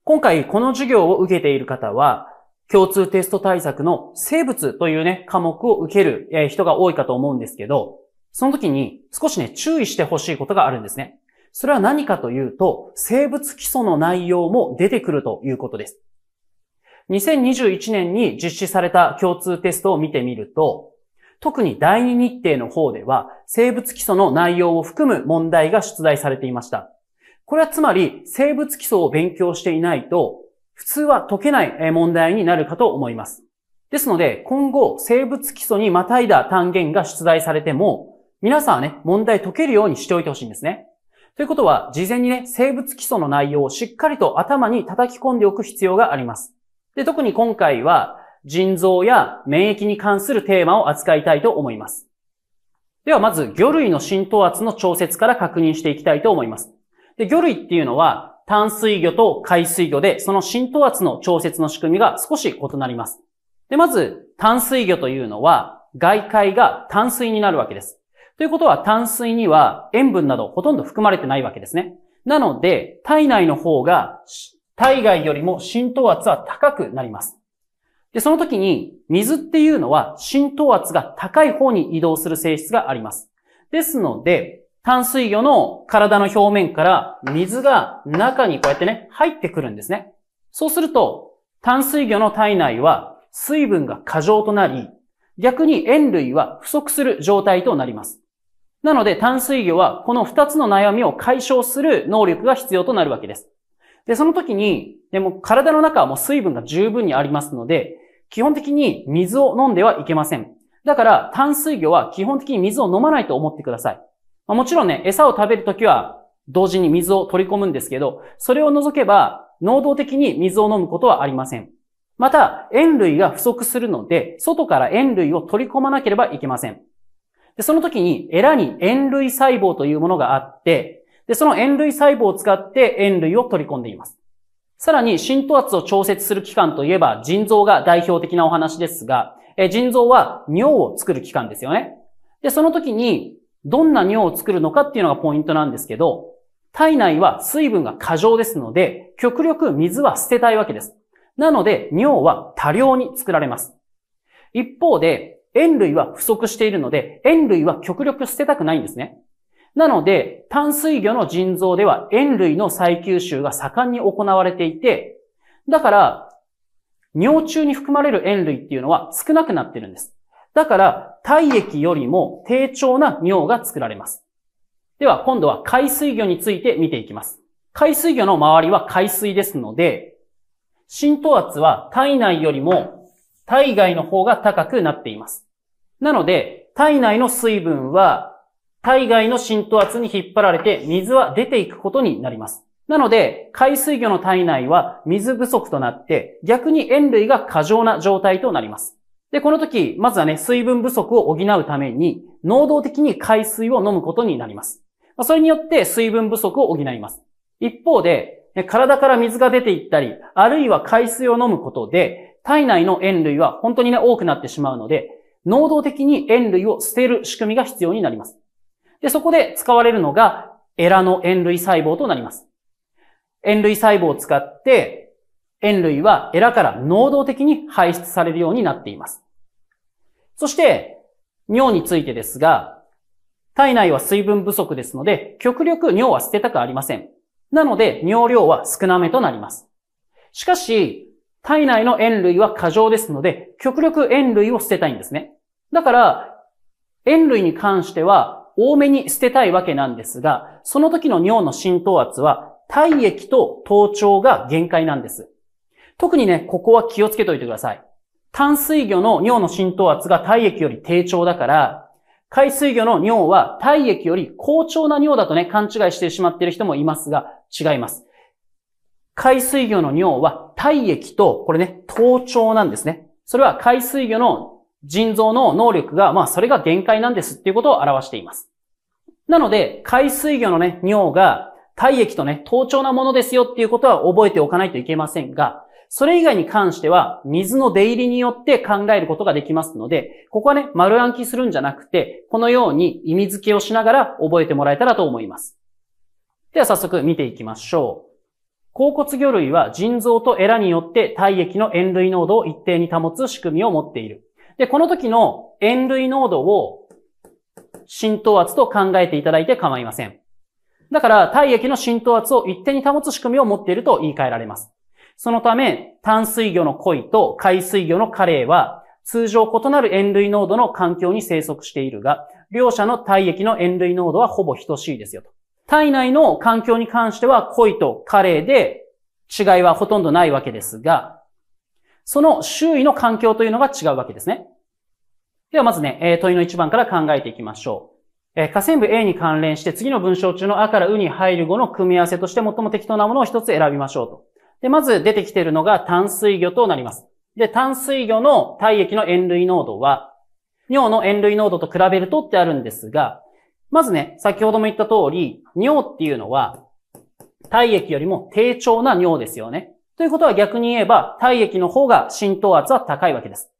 今回この授業を受けている方は、共通テスト対策の生物というね、科目を受ける人が多いかと思うんですけど、その時に少しね、注意してほしいことがあるんですね。それは何かというと、生物基礎の内容も出てくるということです。2021年に実施された共通テストを見てみると、特に第2日程の方では、生物基礎の内容を含む問題が出題されていました。これはつまり生物基礎を勉強していないと普通は解けない問題になるかと思います。ですので今後生物基礎にまたいだ単元が出題されても皆さんはね、問題解けるようにしておいてほしいんですね。ということは事前にね、生物基礎の内容をしっかりと頭に叩き込んでおく必要があります。で、特に今回は腎臓や免疫に関するテーマを扱いたいと思います。ではまず魚類の浸透圧の調節から確認していきたいと思います。で、魚類っていうのは淡水魚と海水魚で、その浸透圧の調節の仕組みが少し異なります。で、まず、淡水魚というのは、外界が淡水になるわけです。ということは、淡水には塩分などほとんど含まれてないわけですね。なので、体内の方が、体外よりも浸透圧は高くなります。で、その時に、水っていうのは浸透圧が高い方に移動する性質があります。ですので、淡水魚の体の表面から水が中にこうやってね、入ってくるんですね。そうすると、淡水魚の体内は水分が過剰となり、逆に塩類は不足する状態となります。なので淡水魚はこの2つの悩みを解消する能力が必要となるわけです。で、その時に、でも体の中はもう水分が十分にありますので、基本的に水を飲んではいけません。だから淡水魚は基本的に水を飲まないと思ってください。まあ、もちろんね、餌を食べるときは同時に水を取り込むんですけど、それを除けば、能動的に水を飲むことはありません。また、塩類が不足するので、外から塩類を取り込まなければいけません。で、その時に、エラに塩類細胞というものがあって、で、その塩類細胞を使って塩類を取り込んでいます。さらに、浸透圧を調節する器官といえば、腎臓が代表的なお話ですが、え腎臓は尿を作る器官ですよね。で、その時に、どんな尿を作るのかっていうのがポイントなんですけど、体内は水分が過剰ですので、極力水は捨てたいわけです。なので、尿は多量に作られます。一方で、塩類は不足しているので、塩類は極力捨てたくないんですね。なので、淡水魚の腎臓では塩類の再吸収が盛んに行われていて、だから、尿中に含まれる塩類っていうのは少なくなってるんです。だから、体液よりも低調な尿が作られます。では、今度は海水魚について見ていきます。海水魚の周りは海水ですので、浸透圧は体内よりも体外の方が高くなっています。なので、体内の水分は体外の浸透圧に引っ張られて水は出ていくことになります。なので、海水魚の体内は水不足となって、逆に塩類が過剰な状態となります。で、この時、まずはね、水分不足を補うために、能動的に海水を飲むことになります。それによって水分不足を補います。一方で、体から水が出ていったり、あるいは海水を飲むことで、体内の塩類は本当にね、多くなってしまうので、能動的に塩類を捨てる仕組みが必要になります。で、そこで使われるのが、エラの塩類細胞となります。塩類細胞を使って、塩類はエラから能動的に排出されるようになっています。そして、尿についてですが、体内は水分不足ですので、極力尿は捨てたくありません。なので、尿量は少なめとなります。しかし、体内の塩類は過剰ですので、極力塩類を捨てたいんですね。だから、塩類に関しては、多めに捨てたいわけなんですが、その時の尿の浸透圧は、体液と頭頂が限界なんです。特にね、ここは気をつけておいてください。淡水魚の尿の浸透圧が体液より低調だから、海水魚の尿は体液より好調な尿だとね、勘違いしてしまっている人もいますが、違います。海水魚の尿は体液と、これね、頭頂なんですね。それは海水魚の腎臓の能力が、まあ、それが限界なんですっていうことを表しています。なので、海水魚のね、尿が体液とね、頭頂なものですよっていうことは覚えておかないといけませんが、それ以外に関しては、水の出入りによって考えることができますので、ここはね、丸暗記するんじゃなくて、このように意味付けをしながら覚えてもらえたらと思います。では早速見ていきましょう。甲骨魚類は腎臓とエラによって体液の塩類濃度を一定に保つ仕組みを持っている。で、この時の塩類濃度を浸透圧と考えていただいて構いません。だから、体液の浸透圧を一定に保つ仕組みを持っていると言い換えられます。そのため、淡水魚の鯉と海水魚のカレイは、通常異なる塩類濃度の環境に生息しているが、両者の体液の塩類濃度はほぼ等しいですよと。体内の環境に関しては、鯉とカレイで違いはほとんどないわけですが、その周囲の環境というのが違うわけですね。ではまずね、え問いの1番から考えていきましょう。え河川部 A に関連して次の文章中のあからうに入る語の組み合わせとして最も適当なものを一つ選びましょうと。で、まず出てきているのが淡水魚となります。で、淡水魚の体液の塩類濃度は、尿の塩類濃度と比べるとってあるんですが、まずね、先ほども言った通り、尿っていうのは、体液よりも低調な尿ですよね。ということは逆に言えば、体液の方が浸透圧は高いわけです。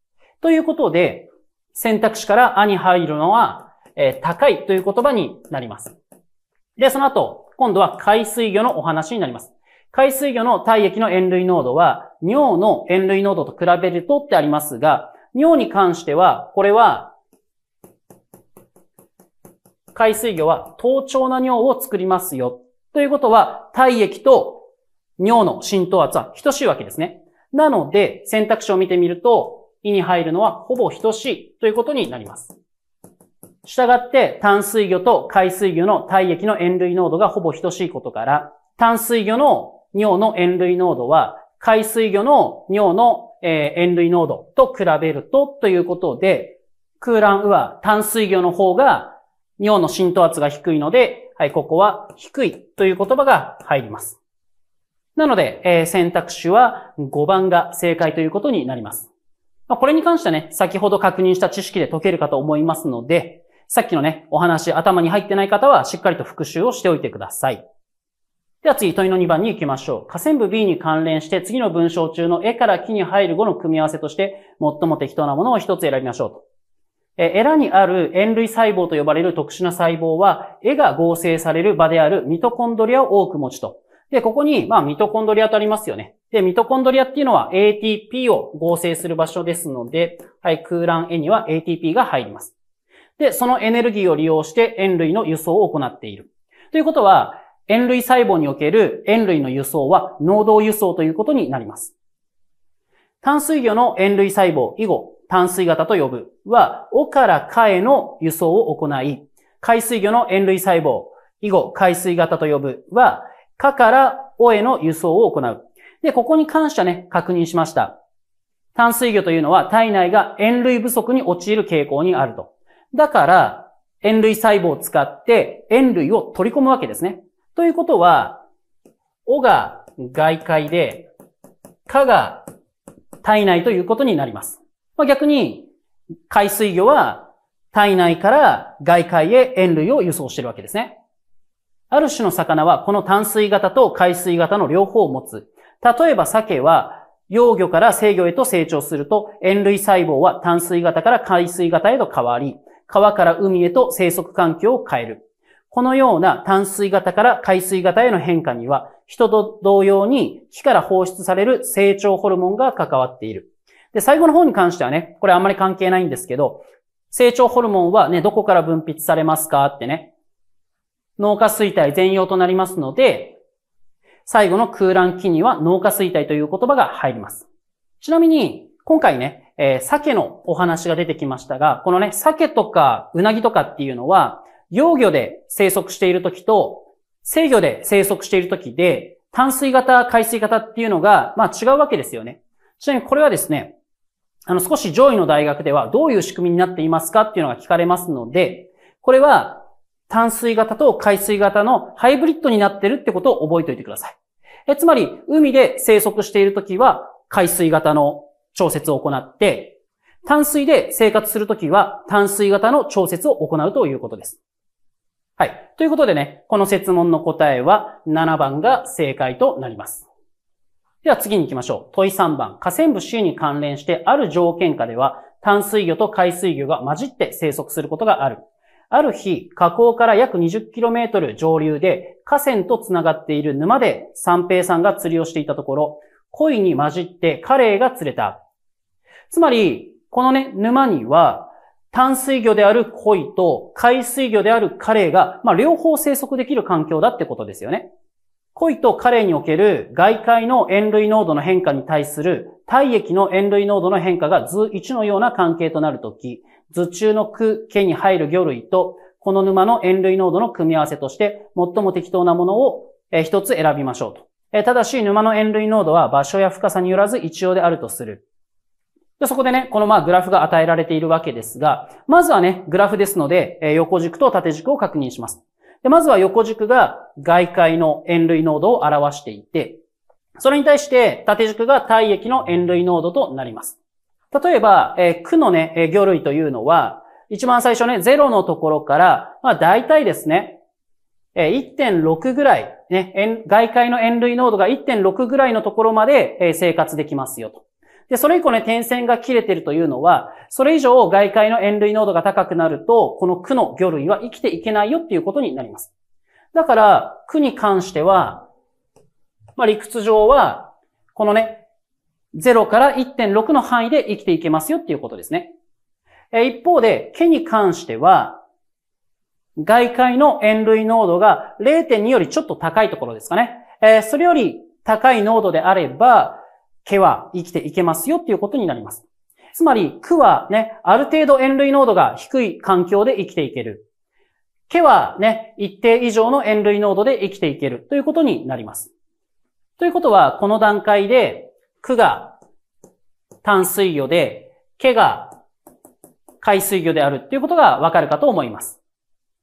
ということで、選択肢からあに入るのは、えー、高いという言葉になります。で、その後、今度は海水魚のお話になります。海水魚の体液の塩類濃度は、尿の塩類濃度と比べるとってありますが、尿に関しては、これは、海水魚は頭頂な尿を作りますよ。ということは、体液と尿の浸透圧は等しいわけですね。なので、選択肢を見てみると、胃に入るのはほぼ等しいということになります。したがって、淡水魚と海水魚の体液の塩類濃度がほぼ等しいことから、淡水魚の尿の塩類濃度は、海水魚の尿の、え塩類濃度と比べるとということで、空欄は淡水魚の方が尿の浸透圧が低いので、はい、ここは低いという言葉が入ります。なので、え選択肢は5番が正解ということになります。まこれに関してはね、先ほど確認した知識で解けるかと思いますので、さっきのね、お話頭に入ってない方はしっかりと復習をしておいてください。では次、問いの2番に行きましょう。下線部 B に関連して次の文章中の絵から木に入る語の組み合わせとして最も適当なものを一つ選びましょうと。え、エラにある塩類細胞と呼ばれる特殊な細胞は、絵が合成される場であるミトコンドリアを多く持ちと。で、ここに、まあ、ミトコンドリアとありますよね。で、ミトコンドリアっていうのは ATP を合成する場所ですので、はい、空欄絵には ATP が入ります。で、そのエネルギーを利用して塩類の輸送を行っている。ということは、塩類細胞における塩類の輸送は濃度輸送ということになります。淡水魚の塩類細胞以後、淡水型と呼ぶは、尾から下への輸送を行い、海水魚の塩類細胞以後、海水型と呼ぶは、下から尾への輸送を行う。で、ここに関してはね、確認しました。淡水魚というのは体内が塩類不足に陥る傾向にあると。だから、塩類細胞を使って塩類を取り込むわけですね。ということは、おが外界で、かが体内ということになります。まあ、逆に、海水魚は体内から外界へ塩類を輸送しているわけですね。ある種の魚はこの淡水型と海水型の両方を持つ。例えば鮭は幼魚から生魚へと成長すると塩類細胞は淡水型から海水型へと変わり、川から海へと生息環境を変える。このような淡水型から海水型への変化には、人と同様に木から放出される成長ホルモンが関わっている。で、最後の方に関してはね、これあんまり関係ないんですけど、成長ホルモンはね、どこから分泌されますかってね、脳下水体全容となりますので、最後の空欄期には脳下水体という言葉が入ります。ちなみに、今回ね、えー、鮭のお話が出てきましたが、このね、鮭とかうなぎとかっていうのは、幼魚で生息している時と、生魚で生息している時で、淡水型、海水型っていうのが、まあ違うわけですよね。ちなみにこれはですね、あの少し上位の大学ではどういう仕組みになっていますかっていうのが聞かれますので、これは淡水型と海水型のハイブリッドになってるってことを覚えておいてください。えつまり、海で生息している時は海水型の調節を行って、淡水で生活するときは淡水型の調節を行うということです。はい。ということでね、この設問の答えは7番が正解となります。では次に行きましょう。問い3番。河川部 C に関連してある条件下では淡水魚と海水魚が混じって生息することがある。ある日、河口から約 20km 上流で河川と繋がっている沼で三平さんが釣りをしていたところ、鯉に混じってカレイが釣れた。つまり、このね、沼には淡水魚である鯉と海水魚であるカレイが、まあ、両方生息できる環境だってことですよね。鯉とカレイにおける外界の塩類濃度の変化に対する体液の塩類濃度の変化が図1のような関係となるとき、図中の区、家に入る魚類と、この沼の塩類濃度の組み合わせとして、最も適当なものを一つ選びましょうと。ただし、沼の塩類濃度は場所や深さによらず一様であるとする。そこでね、このまあグラフが与えられているわけですが、まずはね、グラフですので、横軸と縦軸を確認します。で、まずは横軸が外界の円類濃度を表していて、それに対して縦軸が体液の円類濃度となります。例えば、え区のね、魚類というのは、一番最初ね、0のところから、まあ大体ですね、1.6ぐらい、ね、外界の円類濃度が1.6ぐらいのところまで生活できますよと。で、それ以降ね、点線が切れてるというのは、それ以上外界の塩類濃度が高くなると、この区の魚類は生きていけないよっていうことになります。だから、区に関しては、まあ、理屈上は、このね、0から1.6の範囲で生きていけますよっていうことですね。え一方で、毛に関しては、外界の塩類濃度が0.2よりちょっと高いところですかね。えそれより高い濃度であれば、毛は生きていけますよっていうことになります。つまり、区はね、ある程度塩類濃度が低い環境で生きていける。毛はね、一定以上の塩類濃度で生きていけるということになります。ということは、この段階で、区が淡水魚で、毛が海水魚であるということがわかるかと思います。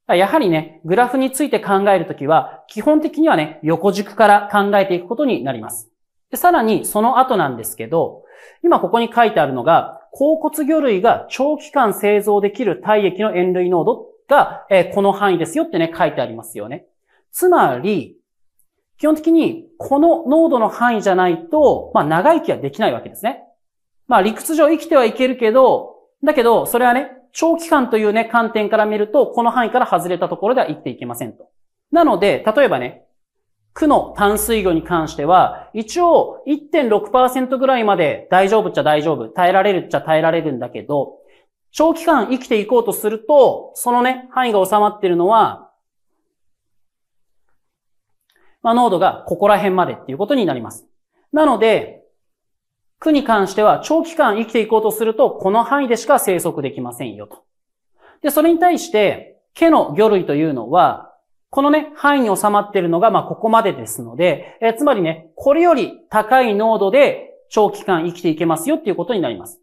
やはりね、グラフについて考えるときは、基本的にはね、横軸から考えていくことになります。で、さらにその後なんですけど、今ここに書いてあるのが、甲骨魚類が長期間製造できる体液の塩類濃度が、えこの範囲ですよってね、書いてありますよね。つまり、基本的にこの濃度の範囲じゃないと、まあ長生きはできないわけですね。まあ理屈上生きてはいけるけど、だけど、それはね、長期間というね、観点から見ると、この範囲から外れたところでは生きていけませんと。なので、例えばね、区の淡水魚に関しては、一応1.6%ぐらいまで大丈夫っちゃ大丈夫、耐えられるっちゃ耐えられるんだけど、長期間生きていこうとすると、そのね、範囲が収まってるのは、まあ、濃度がここら辺までっていうことになります。なので、区に関しては長期間生きていこうとすると、この範囲でしか生息できませんよと。で、それに対して、毛の魚類というのは、このね、範囲に収まっているのが、まあ、ここまでですので、えー、つまりね、これより高い濃度で長期間生きていけますよっていうことになります。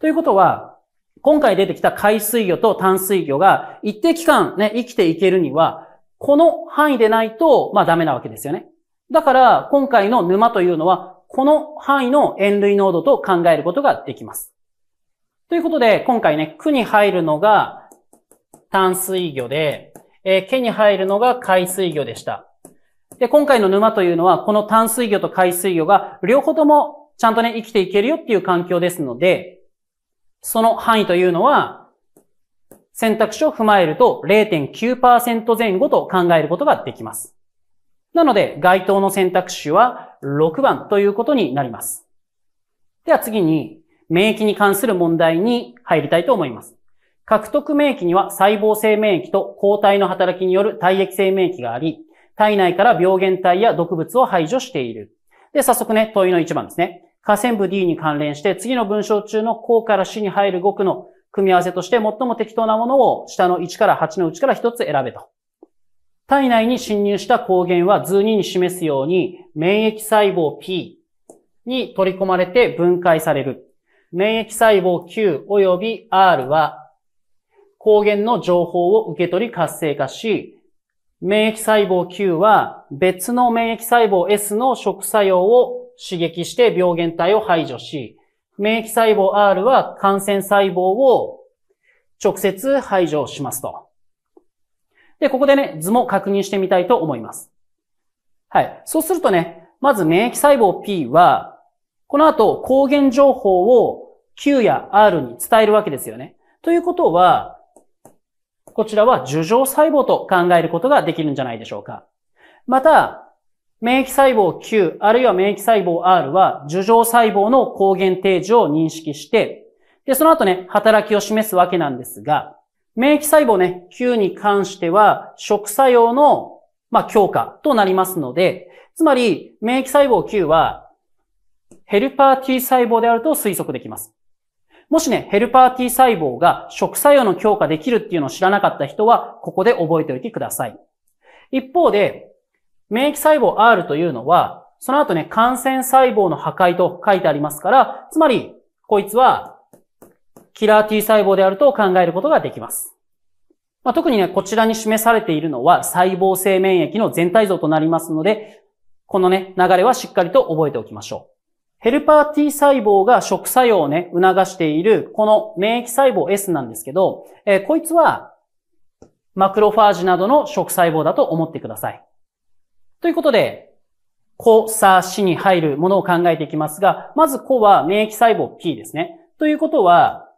ということは、今回出てきた海水魚と淡水魚が一定期間ね、生きていけるには、この範囲でないと、まあダメなわけですよね。だから、今回の沼というのは、この範囲の塩類濃度と考えることができます。ということで、今回ね、区に入るのが淡水魚で、えー、に入るのが海水魚でした。で、今回の沼というのは、この淡水魚と海水魚が両方ともちゃんとね、生きていけるよっていう環境ですので、その範囲というのは、選択肢を踏まえると0.9%前後と考えることができます。なので、該当の選択肢は6番ということになります。では次に、免疫に関する問題に入りたいと思います。獲得免疫には細胞性免疫と抗体の働きによる体液性免疫があり、体内から病原体や毒物を排除している。で、早速ね、問いの1番ですね。下線部 D に関連して、次の文章中の項から死に入る語句の組み合わせとして最も適当なものを下の1から8のうちから1つ選べと。体内に侵入した抗原は図2に示すように、免疫細胞 P に取り込まれて分解される。免疫細胞 Q 及び R は抗原の情報を受け取り活性化し、免疫細胞 Q は別の免疫細胞 S の食作用を刺激して病原体を排除し、免疫細胞 R は感染細胞を直接排除しますと。で、ここでね、図も確認してみたいと思います。はい。そうするとね、まず免疫細胞 P は、この後抗原情報を Q や R に伝えるわけですよね。ということは、こちらは樹状細胞と考えることができるんじゃないでしょうか。また、免疫細胞 Q あるいは免疫細胞 R は樹状細胞の抗原定時を認識して、で、その後ね、働きを示すわけなんですが、免疫細胞ね、Q に関しては、食作用の、まあ、強化となりますので、つまり、免疫細胞 Q は、ヘルパー T 細胞であると推測できます。もしね、ヘルパー T 細胞が食作用の強化できるっていうのを知らなかった人は、ここで覚えておいてください。一方で、免疫細胞 R というのは、その後ね、感染細胞の破壊と書いてありますから、つまり、こいつは、キラー T 細胞であると考えることができます。まあ、特にね、こちらに示されているのは、細胞性免疫の全体像となりますので、このね、流れはしっかりと覚えておきましょう。ヘルパー T 細胞が食作用をね、促している、この免疫細胞 S なんですけど、えー、こいつは、マクロファージなどの食細胞だと思ってください。ということで、子、さ、死に入るものを考えていきますが、まず子は免疫細胞 P ですね。ということは、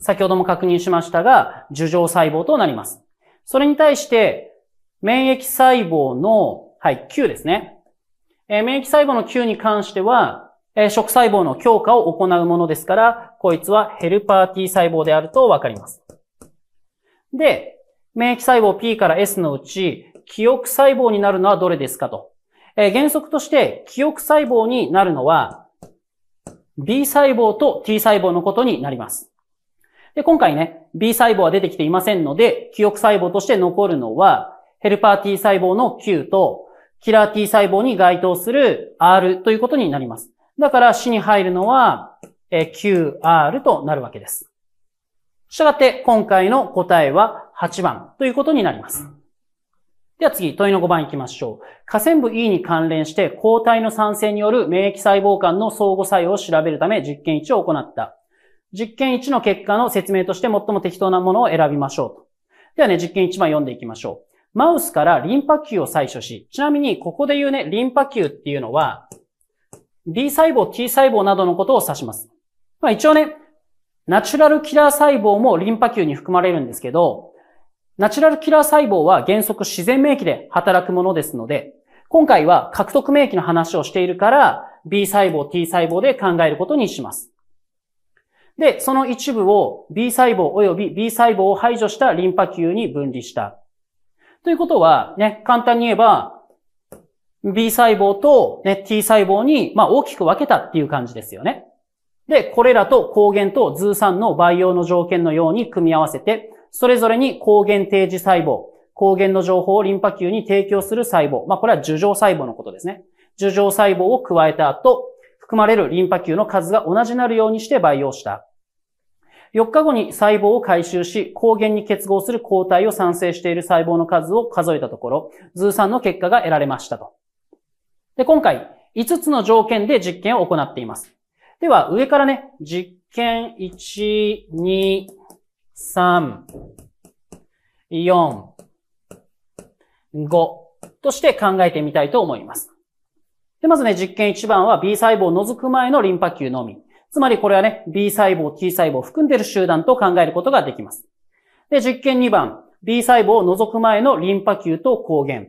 先ほども確認しましたが、樹状細胞となります。それに対して、免疫細胞の、はい、Q ですね。えー、免疫細胞の Q に関しては、え食細胞の強化を行うものですから、こいつはヘルパー T 細胞であるとわかります。で、免疫細胞 P から S のうち、記憶細胞になるのはどれですかと。え原則として、記憶細胞になるのは、B 細胞と T 細胞のことになります。で、今回ね、B 細胞は出てきていませんので、記憶細胞として残るのは、ヘルパー T 細胞の Q と、キラー T 細胞に該当する R ということになります。だから死に入るのは QR となるわけです。したがって今回の答えは8番ということになります。では次、問いの5番行きましょう。下線部 E に関連して抗体の酸性による免疫細胞間の相互作用を調べるため実験1を行った。実験1の結果の説明として最も適当なものを選びましょうと。ではね、実験1番読んでいきましょう。マウスからリンパ球を採取し、ちなみにここで言うね、リンパ球っていうのは、B 細胞、T 細胞などのことを指します。まあ一応ね、ナチュラルキラー細胞もリンパ球に含まれるんですけど、ナチュラルキラー細胞は原則自然免疫で働くものですので、今回は獲得免疫の話をしているから、B 細胞、T 細胞で考えることにします。で、その一部を B 細胞及び B 細胞を排除したリンパ球に分離した。ということは、ね、簡単に言えば、B 細胞と、ね、T 細胞に、まあ、大きく分けたっていう感じですよね。で、これらと抗原とズー酸の培養の条件のように組み合わせて、それぞれに抗原提示細胞、抗原の情報をリンパ球に提供する細胞、まあ、これは樹状細胞のことですね。樹状細胞を加えた後、含まれるリンパ球の数が同じになるようにして培養した。4日後に細胞を回収し、抗原に結合する抗体を産生している細胞の数を数えたところ、図算の結果が得られましたと。で、今回、5つの条件で実験を行っています。では、上からね、実験1、2、3、4、5として考えてみたいと思います。で、まずね、実験1番は B 細胞を除く前のリンパ球のみ。つまりこれはね、B 細胞、T 細胞を含んでいる集団と考えることができます。で、実験2番、B 細胞を除く前のリンパ球と抗原。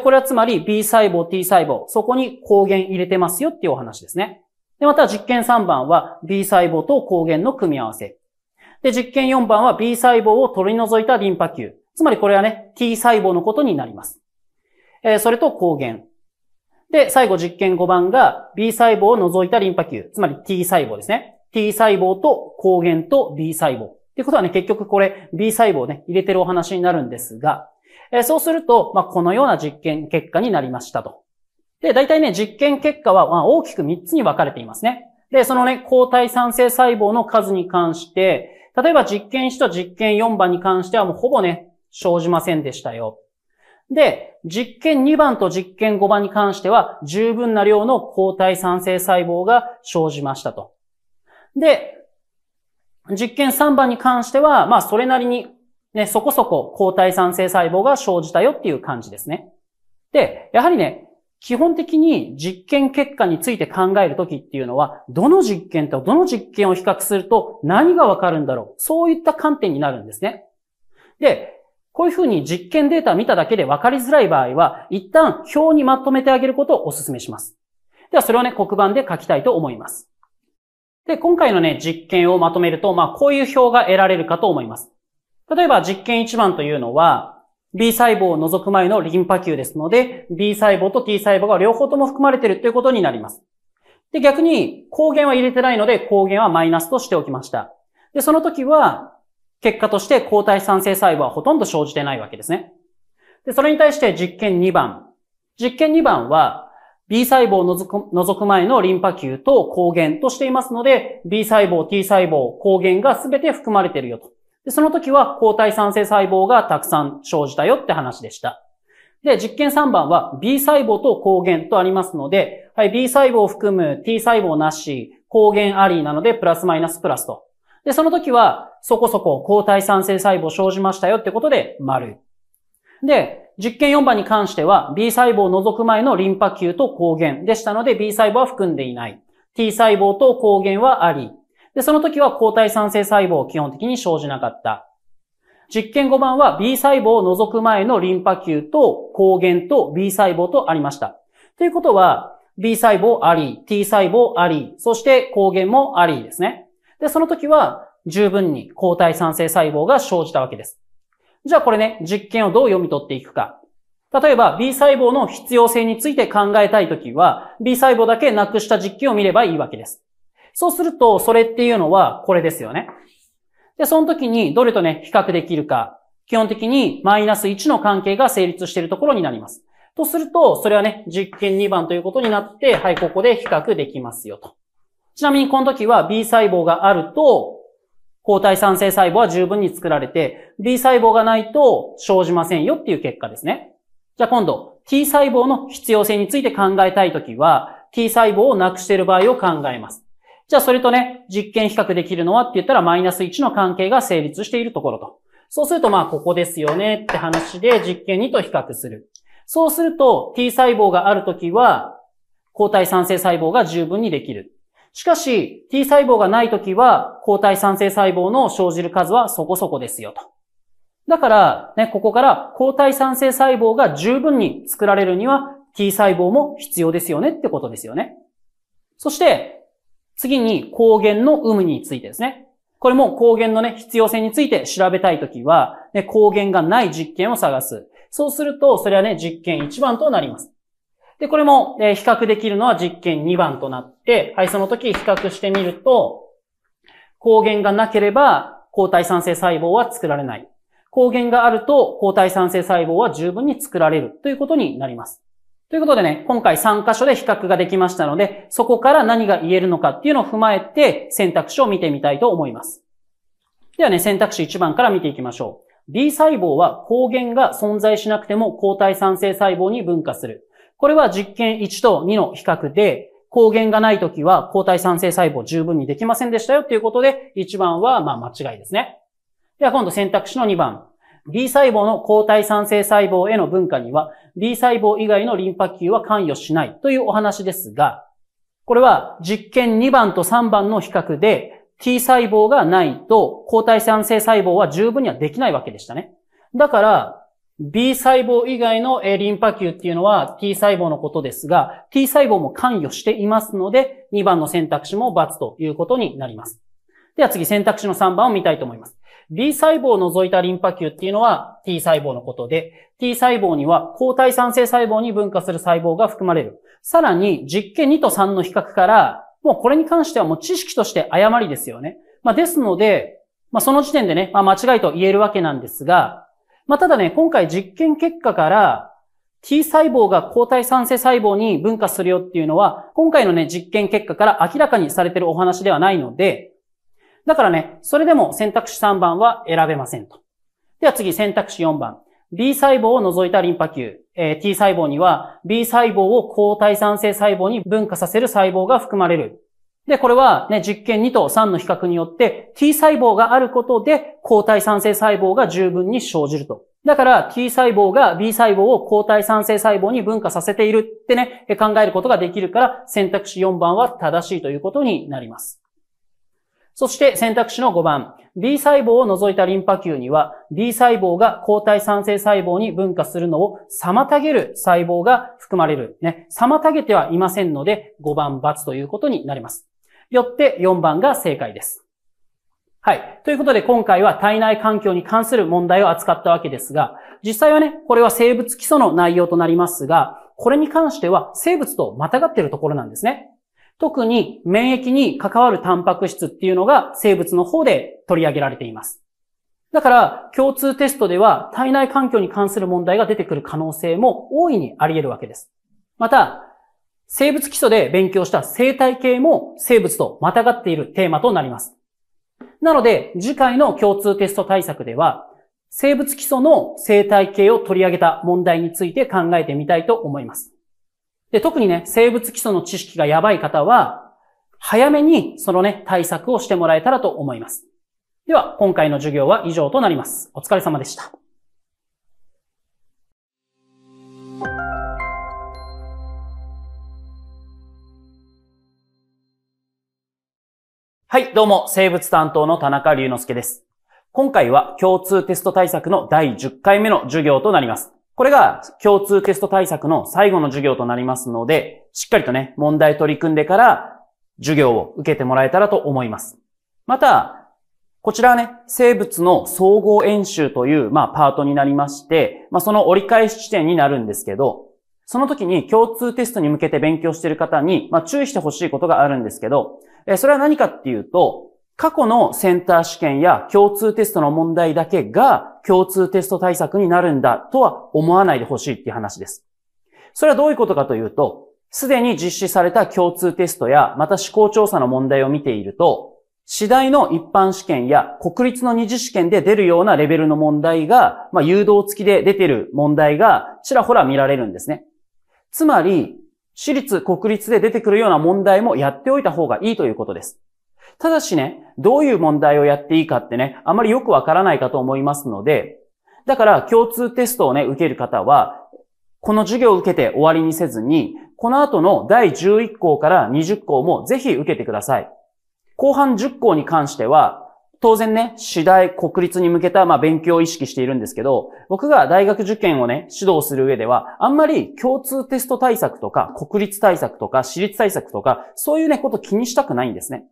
これはつまり B 細胞、T 細胞、そこに抗原入れてますよっていうお話ですね。で、また実験3番は B 細胞と抗原の組み合わせ。で、実験4番は B 細胞を取り除いたリンパ球。つまりこれはね、T 細胞のことになります。えー、それと抗原。で、最後実験5番が B 細胞を除いたリンパ球、つまり T 細胞ですね。T 細胞と抗原と B 細胞。ってことはね、結局これ B 細胞ね、入れてるお話になるんですが、えー、そうすると、まあ、このような実験結果になりましたと。で、大体ね、実験結果は、まあ、大きく3つに分かれていますね。で、そのね、抗体酸性細胞の数に関して、例えば実験1と実験4番に関してはもうほぼね、生じませんでしたよ。で、実験2番と実験5番に関しては、十分な量の抗体酸性細胞が生じましたと。で、実験3番に関しては、まあ、それなりに、ね、そこそこ抗体酸性細胞が生じたよっていう感じですね。で、やはりね、基本的に実験結果について考えるときっていうのは、どの実験とどの実験を比較すると何がわかるんだろう。そういった観点になるんですね。で、こういうふうに実験データ見ただけで分かりづらい場合は、一旦表にまとめてあげることをお勧めします。では、それをね、黒板で書きたいと思います。で、今回のね、実験をまとめると、まあ、こういう表が得られるかと思います。例えば、実験1番というのは、B 細胞を除く前のリンパ球ですので、B 細胞と T 細胞が両方とも含まれているということになります。で、逆に、抗原は入れてないので、抗原はマイナスとしておきました。で、その時は、結果として抗体産生細胞はほとんど生じてないわけですね。で、それに対して実験2番。実験2番は B 細胞を除く前のリンパ球と抗原としていますので、B 細胞、T 細胞、抗原が全て含まれているよと。で、その時は抗体産生細胞がたくさん生じたよって話でした。で、実験3番は B 細胞と抗原とありますので、はい、B 細胞を含む T 細胞なし、抗原ありなので、プラスマイナスプラスと。で、その時は、そこそこ抗体酸性細胞生じましたよってことで、丸。で、実験4番に関しては、B 細胞を除く前のリンパ球と抗原でしたので、B 細胞は含んでいない。T 細胞と抗原はあり。で、その時は抗体酸性細胞を基本的に生じなかった。実験5番は B 細胞を除く前のリンパ球と抗原と B 細胞とありました。ということは、B 細胞あり、T 細胞あり、そして抗原もありですね。で、その時は十分に抗体酸性細胞が生じたわけです。じゃあこれね、実験をどう読み取っていくか。例えば B 細胞の必要性について考えたいときは、B 細胞だけなくした実験を見ればいいわけです。そうすると、それっていうのはこれですよね。で、その時にどれとね、比較できるか。基本的にマイナス1の関係が成立しているところになります。とすると、それはね、実験2番ということになって、はい、ここで比較できますよと。ちなみにこの時は B 細胞があると、抗体酸性細胞は十分に作られて、B 細胞がないと生じませんよっていう結果ですね。じゃあ今度、T 細胞の必要性について考えたいときは、T 細胞をなくしている場合を考えます。じゃあそれとね、実験比較できるのはって言ったら、マイナス1の関係が成立しているところと。そうするとまあここですよねって話で実験2と比較する。そうすると T 細胞があるときは、抗体酸性細胞が十分にできる。しかし、T 細胞がないときは、抗体酸性細胞の生じる数はそこそこですよと。だから、ね、ここから抗体酸性細胞が十分に作られるには、T 細胞も必要ですよねってことですよね。そして、次に抗原の有無についてですね。これも抗原のね、必要性について調べたいときは、ね、抗原がない実験を探す。そうすると、それはね、実験1番となります。で、これも、え比較できるのは実験2番となって、はい、その時比較してみると、抗原がなければ抗体酸性細胞は作られない。抗原があると抗体酸性細胞は十分に作られるということになります。ということでね、今回3箇所で比較ができましたので、そこから何が言えるのかっていうのを踏まえて選択肢を見てみたいと思います。ではね、選択肢1番から見ていきましょう。B 細胞は抗原が存在しなくても抗体酸性細胞に分化する。これは実験1と2の比較で、抗原がないときは抗体酸性細胞十分にできませんでしたよということで、1番はまあ間違いですね。では今度選択肢の2番。B 細胞の抗体酸性細胞への分化には、B 細胞以外のリンパ球は関与しないというお話ですが、これは実験2番と3番の比較で、T 細胞がないと抗体酸性細胞は十分にはできないわけでしたね。だから、B 細胞以外のリンパ球っていうのは T 細胞のことですが、T 細胞も関与していますので、2番の選択肢も×ということになります。では次、選択肢の3番を見たいと思います。B 細胞を除いたリンパ球っていうのは T 細胞のことで、T 細胞には抗体酸性細胞に分化する細胞が含まれる。さらに、実験2と3の比較から、もうこれに関してはもう知識として誤りですよね。まあ、ですので、まあ、その時点でね、まあ、間違いと言えるわけなんですが、まあ、ただね、今回実験結果から T 細胞が抗体酸性細胞に分化するよっていうのは、今回のね、実験結果から明らかにされてるお話ではないので、だからね、それでも選択肢3番は選べませんと。では次、選択肢4番。B 細胞を除いたリンパ球、えー、T 細胞には B 細胞を抗体酸性細胞に分化させる細胞が含まれる。で、これはね、実験2と3の比較によって T 細胞があることで抗体酸性細胞が十分に生じると。だから T 細胞が B 細胞を抗体酸性細胞に分化させているってね、考えることができるから選択肢4番は正しいということになります。そして選択肢の5番。B 細胞を除いたリンパ球には B 細胞が抗体酸性細胞に分化するのを妨げる細胞が含まれる。ね。妨げてはいませんので5番×ということになります。よって4番が正解です。はい。ということで今回は体内環境に関する問題を扱ったわけですが、実際はね、これは生物基礎の内容となりますが、これに関しては生物とまたがっているところなんですね。特に免疫に関わるタンパク質っていうのが生物の方で取り上げられています。だから、共通テストでは体内環境に関する問題が出てくる可能性も大いにあり得るわけです。また、生物基礎で勉強した生態系も生物とまたがっているテーマとなります。なので、次回の共通テスト対策では、生物基礎の生態系を取り上げた問題について考えてみたいと思います。で特にね、生物基礎の知識がやばい方は、早めにそのね、対策をしてもらえたらと思います。では、今回の授業は以上となります。お疲れ様でした。はい、どうも、生物担当の田中隆之介です。今回は共通テスト対策の第10回目の授業となります。これが共通テスト対策の最後の授業となりますので、しっかりとね、問題取り組んでから授業を受けてもらえたらと思います。また、こちらはね、生物の総合演習という、まあ、パートになりまして、まあ、その折り返し地点になるんですけど、その時に共通テストに向けて勉強している方に、まあ、注意してほしいことがあるんですけど、えそれは何かっていうと、過去のセンター試験や共通テストの問題だけが共通テスト対策になるんだとは思わないでほしいっていう話です。それはどういうことかというと、すでに実施された共通テストや、また試行調査の問題を見ていると、次第の一般試験や国立の二次試験で出るようなレベルの問題が、まあ、誘導付きで出ている問題がちらほら見られるんですね。つまり、私立、国立で出てくるような問題もやっておいた方がいいということです。ただしね、どういう問題をやっていいかってね、あまりよくわからないかと思いますので、だから共通テストをね、受ける方は、この授業を受けて終わりにせずに、この後の第11項から20項もぜひ受けてください。後半10項に関しては、当然ね、次第国立に向けた、まあ、勉強を意識しているんですけど、僕が大学受験をね、指導する上では、あんまり共通テスト対策とか、国立対策とか、私立対策とか、そういうね、こと気にしたくないんですね。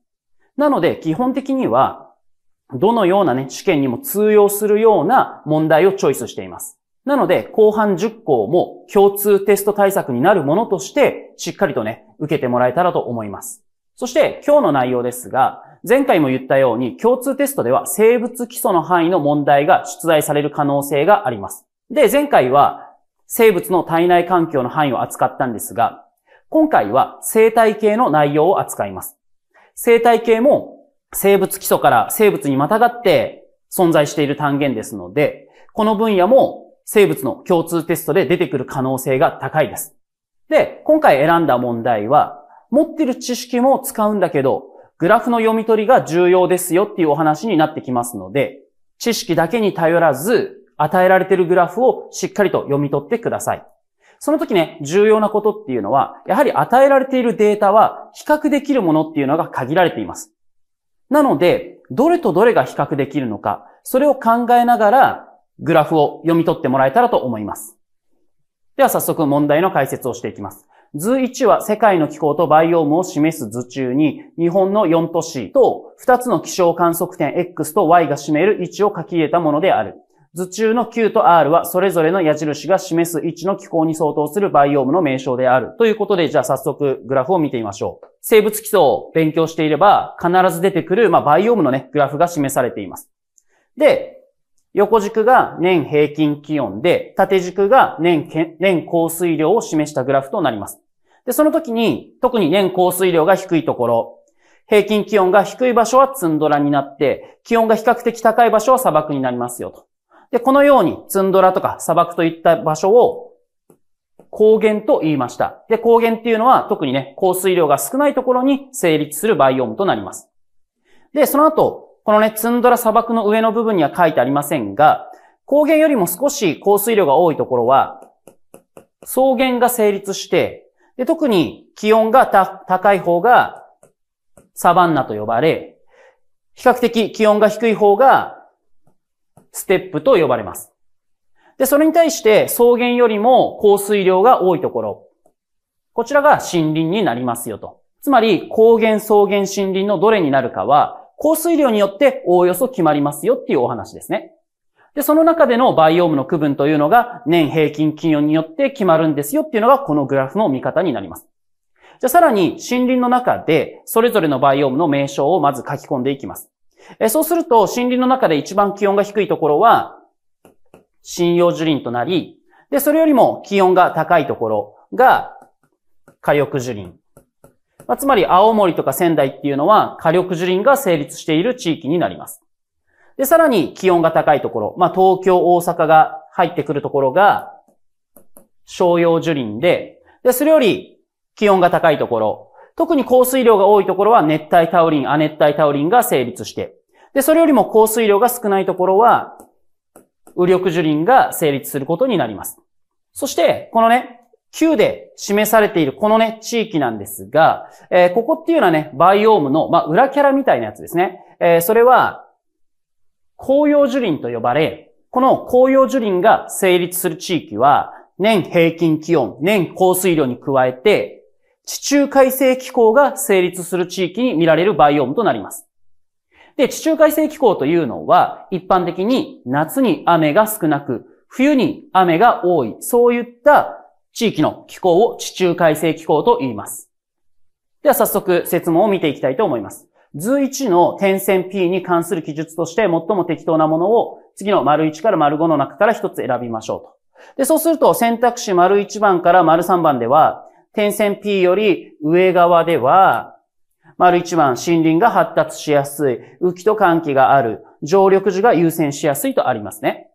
なので、基本的には、どのようなね、試験にも通用するような問題をチョイスしています。なので、後半10項も共通テスト対策になるものとして、しっかりとね、受けてもらえたらと思います。そして、今日の内容ですが、前回も言ったように、共通テストでは生物基礎の範囲の問題が出題される可能性があります。で、前回は生物の体内環境の範囲を扱ったんですが、今回は生態系の内容を扱います。生態系も生物基礎から生物にまたがって存在している単元ですので、この分野も生物の共通テストで出てくる可能性が高いです。で、今回選んだ問題は、持ってる知識も使うんだけど、グラフの読み取りが重要ですよっていうお話になってきますので、知識だけに頼らず、与えられているグラフをしっかりと読み取ってください。その時ね、重要なことっていうのは、やはり与えられているデータは比較できるものっていうのが限られています。なので、どれとどれが比較できるのか、それを考えながらグラフを読み取ってもらえたらと思います。では早速問題の解説をしていきます。図1は世界の気候とバイオームを示す図中に、日本の4都市と2つの気象観測点 X と Y が占める位置を書き入れたものである。図中の Q と R はそれぞれの矢印が示す位置の気候に相当するバイオームの名称である。ということで、じゃあ早速グラフを見てみましょう。生物基礎を勉強していれば、必ず出てくる、まあ、バイオームのね、グラフが示されています。で、横軸が年平均気温で、縦軸が年、年降水量を示したグラフとなります。で、その時に、特に年降水量が低いところ、平均気温が低い場所はツンドラになって、気温が比較的高い場所は砂漠になりますよと。で、このようにツンドラとか砂漠といった場所を高原と言いました。で、高原っていうのは特にね、降水量が少ないところに成立するバイオームとなります。で、その後、このね、ツンドラ砂漠の上の部分には書いてありませんが、高原よりも少し降水量が多いところは、草原が成立して、で、特に気温が高い方がサバンナと呼ばれ、比較的気温が低い方がステップと呼ばれます。で、それに対して草原よりも降水量が多いところ、こちらが森林になりますよと。つまり、高原、草原、森林のどれになるかは、降水量によっておおよそ決まりますよっていうお話ですね。で、その中でのバイオームの区分というのが年平均気温によって決まるんですよっていうのがこのグラフの見方になります。じゃあさらに森林の中でそれぞれのバイオームの名称をまず書き込んでいきます。えそうすると森林の中で一番気温が低いところは針葉樹林となり、で、それよりも気温が高いところが火力樹林。まあ、つまり青森とか仙台っていうのは火力樹林が成立している地域になります。で、さらに気温が高いところ、まあ、東京、大阪が入ってくるところが、商用樹林で、で、それより気温が高いところ、特に降水量が多いところは熱帯タウリン、亜熱帯タウリンが成立して、で、それよりも降水量が少ないところは、雨力樹林が成立することになります。そして、このね、旧で示されているこのね、地域なんですが、えー、ここっていうのはね、バイオームの、まあ、裏キャラみたいなやつですね。えー、それは、紅葉樹林と呼ばれ、この紅葉樹林が成立する地域は、年平均気温、年降水量に加えて、地中海性気候が成立する地域に見られるバイオームとなります。で、地中海性気候というのは、一般的に夏に雨が少なく、冬に雨が多い、そういった地域の気候を地中海性気候と言います。では早速、説問を見ていきたいと思います。図1の点線 P に関する記述として最も適当なものを次の丸1から丸5の中から一つ選びましょうと。で、そうすると選択肢丸1番から丸3番では、点線 P より上側では、丸1番、森林が発達しやすい、雨きと寒気がある、常緑樹が優先しやすいとありますね。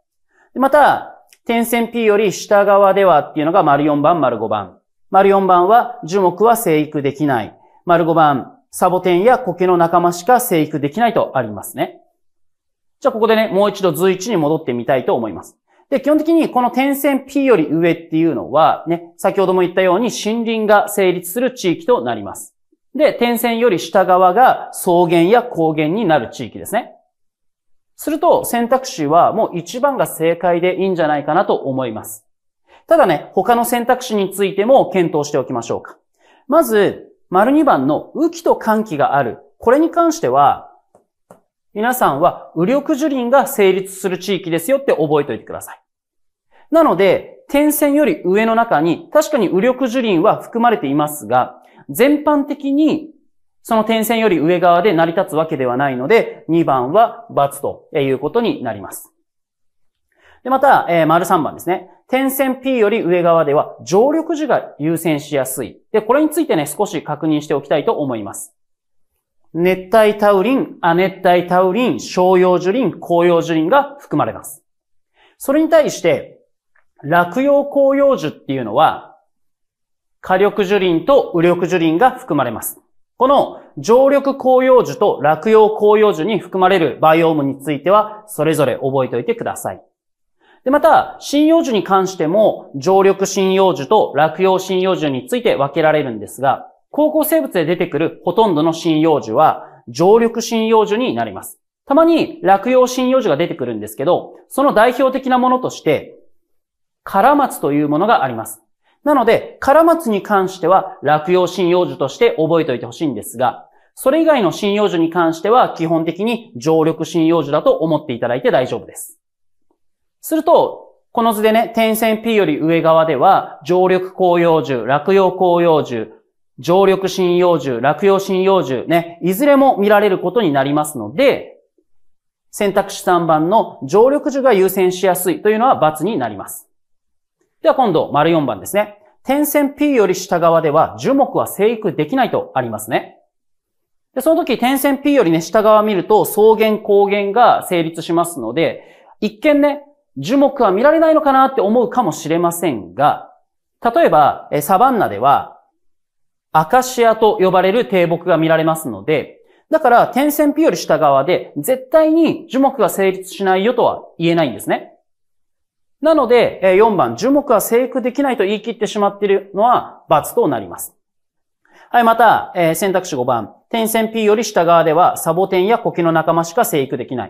また、点線 P より下側ではっていうのが丸4番、丸5番。丸4番は樹木は生育できない。丸5番、サボテンや苔の仲間しか生育できないとありますね。じゃあここでね、もう一度随一に戻ってみたいと思います。で、基本的にこの点線 P より上っていうのは、ね、先ほども言ったように森林が成立する地域となります。で、点線より下側が草原や高原になる地域ですね。すると選択肢はもう一番が正解でいいんじゃないかなと思います。ただね、他の選択肢についても検討しておきましょうか。まず、丸2番の雨季と寒季がある。これに関しては、皆さんは雨力樹林が成立する地域ですよって覚えておいてください。なので、点線より上の中に、確かに雨力樹林は含まれていますが、全般的にその点線より上側で成り立つわけではないので、2番は×ということになります。で、また、えー、丸3番ですね。点線 P より上側では常緑樹が優先しやすい。で、これについてね、少し確認しておきたいと思います。熱帯タウリン、亜熱帯タウリン、商用樹林、紅葉樹林が含まれます。それに対して、落葉紅葉樹っていうのは、火力樹林と右緑樹林が含まれます。この常緑紅葉樹と落葉紅葉樹に含まれるバイオームについては、それぞれ覚えておいてください。で、また、針葉樹に関しても、常緑針葉樹と落葉針葉樹について分けられるんですが、高校生物で出てくるほとんどの針葉樹は、常緑針葉樹になります。たまに落葉針葉樹が出てくるんですけど、その代表的なものとして、カラマツというものがあります。なので、カラマツに関しては落葉針葉樹として覚えておいてほしいんですが、それ以外の針葉樹に関しては基本的に常緑針葉樹だと思っていただいて大丈夫です。すると、この図でね、点線 P より上側では、常緑紅葉樹、落葉紅葉樹、常緑針葉樹、落葉針葉樹、ね、いずれも見られることになりますので、選択肢3番の常緑樹が優先しやすいというのは×になります。では今度、丸4番ですね。点線 P より下側では樹木は生育できないとありますね。で、その時点線 P よりね、下側見ると草原、高原が成立しますので、一見ね、樹木は見られないのかなって思うかもしれませんが、例えば、サバンナでは、アカシアと呼ばれる低木が見られますので、だから、点線 P より下側で、絶対に樹木が成立しないよとは言えないんですね。なので、4番、樹木は生育できないと言い切ってしまっているのは、罰となります。はい、また、選択肢5番、点線 P より下側では、サボテンや苔の仲間しか生育できない。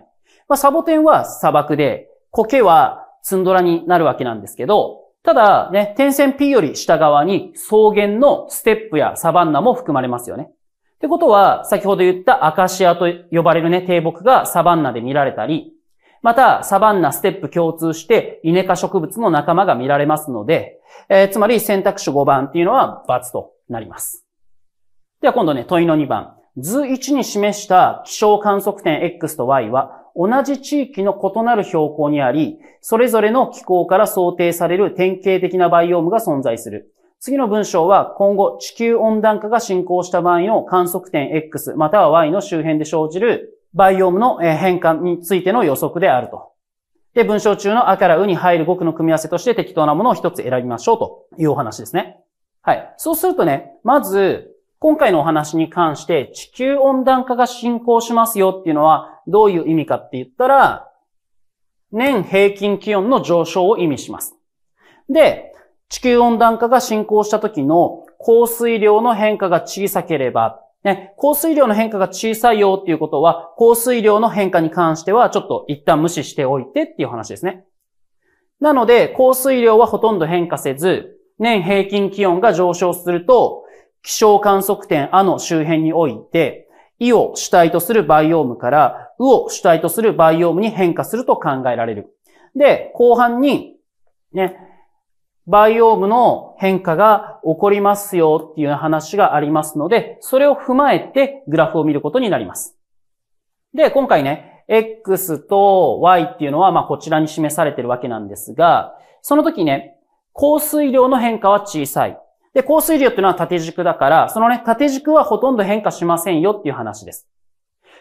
まあ、サボテンは砂漠で、苔はツンドラになるわけなんですけど、ただね、点線 P より下側に草原のステップやサバンナも含まれますよね。ってことは、先ほど言ったアカシアと呼ばれるね、低木がサバンナで見られたり、また、サバンナ、ステップ共通して、イネ科植物の仲間が見られますので、えー、つまり選択肢5番っていうのは×となります。では今度ね、問いの2番。図1に示した気象観測点 X と Y は、同じ地域の異なる標高にあり、それぞれの気候から想定される典型的なバイオームが存在する。次の文章は今後地球温暖化が進行した場合の観測点 X または Y の周辺で生じるバイオームの変化についての予測であると。で、文章中のあからうに入る語句の組み合わせとして適当なものを一つ選びましょうというお話ですね。はい。そうするとね、まず、今回のお話に関して地球温暖化が進行しますよっていうのはどういう意味かって言ったら、年平均気温の上昇を意味します。で、地球温暖化が進行した時の降水量の変化が小さければ、ね、降水量の変化が小さいよっていうことは、降水量の変化に関してはちょっと一旦無視しておいてっていう話ですね。なので、降水量はほとんど変化せず、年平均気温が上昇すると、気象観測点あの周辺において、イを主体とするバイオームから、ウを主体とするバイオームに変化すると考えられる。で、後半に、ね、バイオームの変化が起こりますよっていう話がありますので、それを踏まえてグラフを見ることになります。で、今回ね、X と Y っていうのは、まあ、こちらに示されてるわけなんですが、その時ね、降水量の変化は小さい。で、降水量っていうのは縦軸だから、そのね、縦軸はほとんど変化しませんよっていう話です。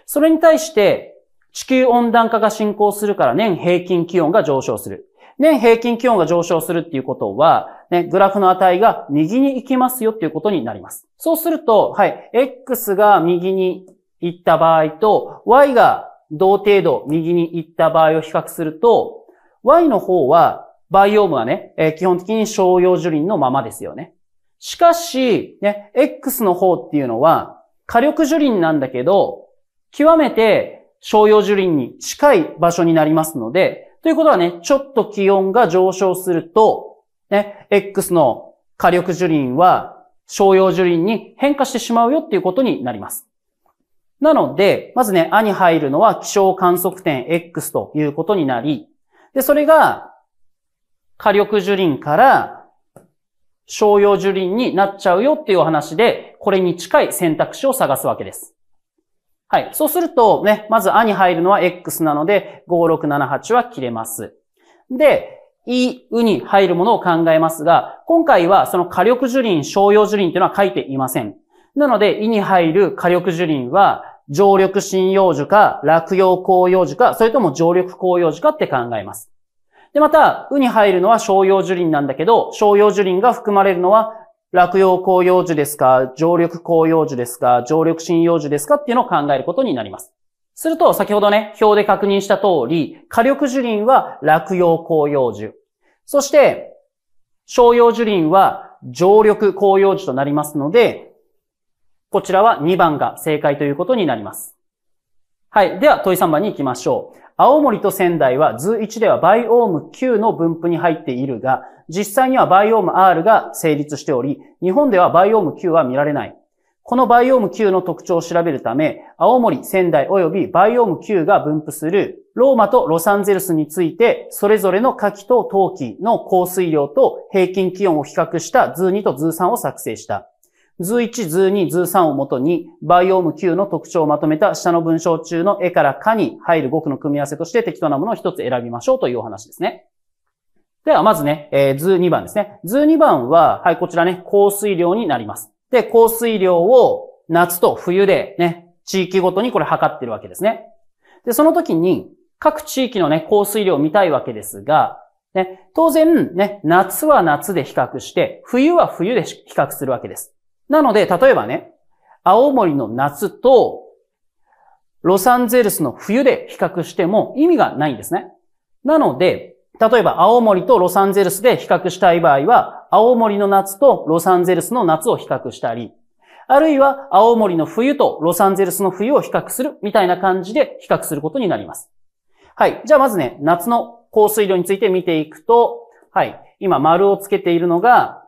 それに対して、地球温暖化が進行するから年平均気温が上昇する。年平均気温が上昇するっていうことは、ね、グラフの値が右に行きますよっていうことになります。そうすると、はい、X が右に行った場合と、Y が同程度右に行った場合を比較すると、Y の方は、バイオームはね、え基本的に商用樹林のままですよね。しかし、ね、X の方っていうのは、火力樹林なんだけど、極めて商用樹林に近い場所になりますので、ということはね、ちょっと気温が上昇すると、ね、X の火力樹林は商用樹林に変化してしまうよっていうことになります。なので、まずね、あに入るのは気象観測点 X ということになり、で、それが火力樹林から商用樹林になっちゃうよっていうお話で、これに近い選択肢を探すわけです。はい。そうすると、ね、まず、あに入るのは X なので、5678は切れます。で、い、うに入るものを考えますが、今回はその火力樹林、商用樹林っていうのは書いていません。なので、いに入る火力樹林は、常緑針葉樹か、落葉紅葉樹か、それとも常緑紅葉樹かって考えます。で、また、ウに入るのは商用樹林なんだけど、商用樹林が含まれるのは、落葉紅葉樹ですか、常緑紅葉樹ですか、常緑針葉樹ですかっていうのを考えることになります。すると、先ほどね、表で確認した通り、火力樹林は落葉紅葉樹。そして、商用樹林は常緑紅葉樹となりますので、こちらは2番が正解ということになります。はい。では、問い3番に行きましょう。青森と仙台は図1ではバイオーム9の分布に入っているが、実際にはバイオーム R が成立しており、日本ではバイオーム9は見られない。このバイオーム9の特徴を調べるため、青森、仙台及びバイオーム9が分布するローマとロサンゼルスについて、それぞれの夏季と冬季の降水量と平均気温を比較した図2と図3を作成した。図1、図2、図3をもとに、バイオーム9の特徴をまとめた下の文章中の絵からかに入る語句の組み合わせとして適当なものを一つ選びましょうというお話ですね。では、まずね、えー、図2番ですね。図2番は、はい、こちらね、降水量になります。で、降水量を夏と冬でね、地域ごとにこれ測ってるわけですね。で、その時に、各地域のね、降水量を見たいわけですが、ね、当然、ね、夏は夏で比較して、冬は冬で比較するわけです。なので、例えばね、青森の夏と、ロサンゼルスの冬で比較しても意味がないんですね。なので、例えば青森とロサンゼルスで比較したい場合は、青森の夏とロサンゼルスの夏を比較したり、あるいは青森の冬とロサンゼルスの冬を比較するみたいな感じで比較することになります。はい。じゃあまずね、夏の降水量について見ていくと、はい。今丸をつけているのが、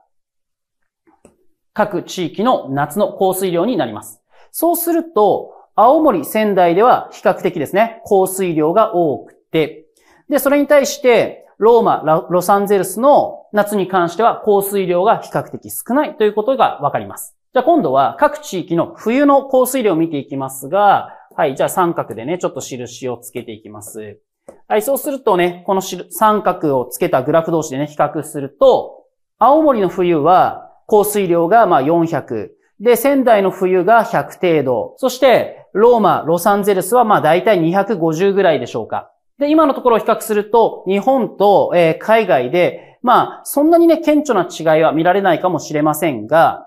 各地域の夏の降水量になります。そうすると、青森、仙台では比較的ですね、降水量が多くて、で、それに対して、ローマ、ロサンゼルスの夏に関しては降水量が比較的少ないということがわかります。じゃあ今度は各地域の冬の降水量を見ていきますが、はい、じゃあ三角でね、ちょっと印をつけていきます。はい、そうするとね、この三角をつけたグラフ同士でね、比較すると、青森の冬は降水量がまあ400。で、仙台の冬が100程度。そして、ローマ、ロサンゼルスはまあ大体250ぐらいでしょうか。で、今のところ比較すると、日本と、え海外で、まあ、そんなにね、顕著な違いは見られないかもしれませんが、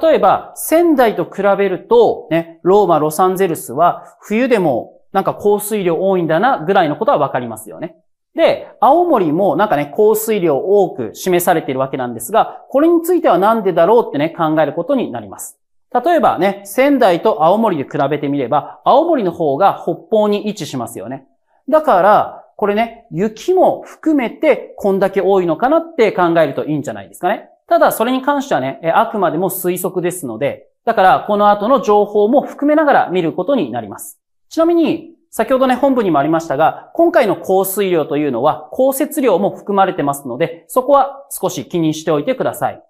例えば、仙台と比べると、ね、ローマ、ロサンゼルスは、冬でも、なんか降水量多いんだな、ぐらいのことはわかりますよね。で、青森もなんかね、降水量多く示されているわけなんですが、これについてはなんでだろうってね、考えることになります。例えばね、仙台と青森で比べてみれば、青森の方が北方に位置しますよね。だから、これね、雪も含めてこんだけ多いのかなって考えるといいんじゃないですかね。ただ、それに関してはね、あくまでも推測ですので、だから、この後の情報も含めながら見ることになります。ちなみに、先ほどね、本部にもありましたが、今回の降水量というのは、降雪量も含まれてますので、そこは少し気にしておいてください。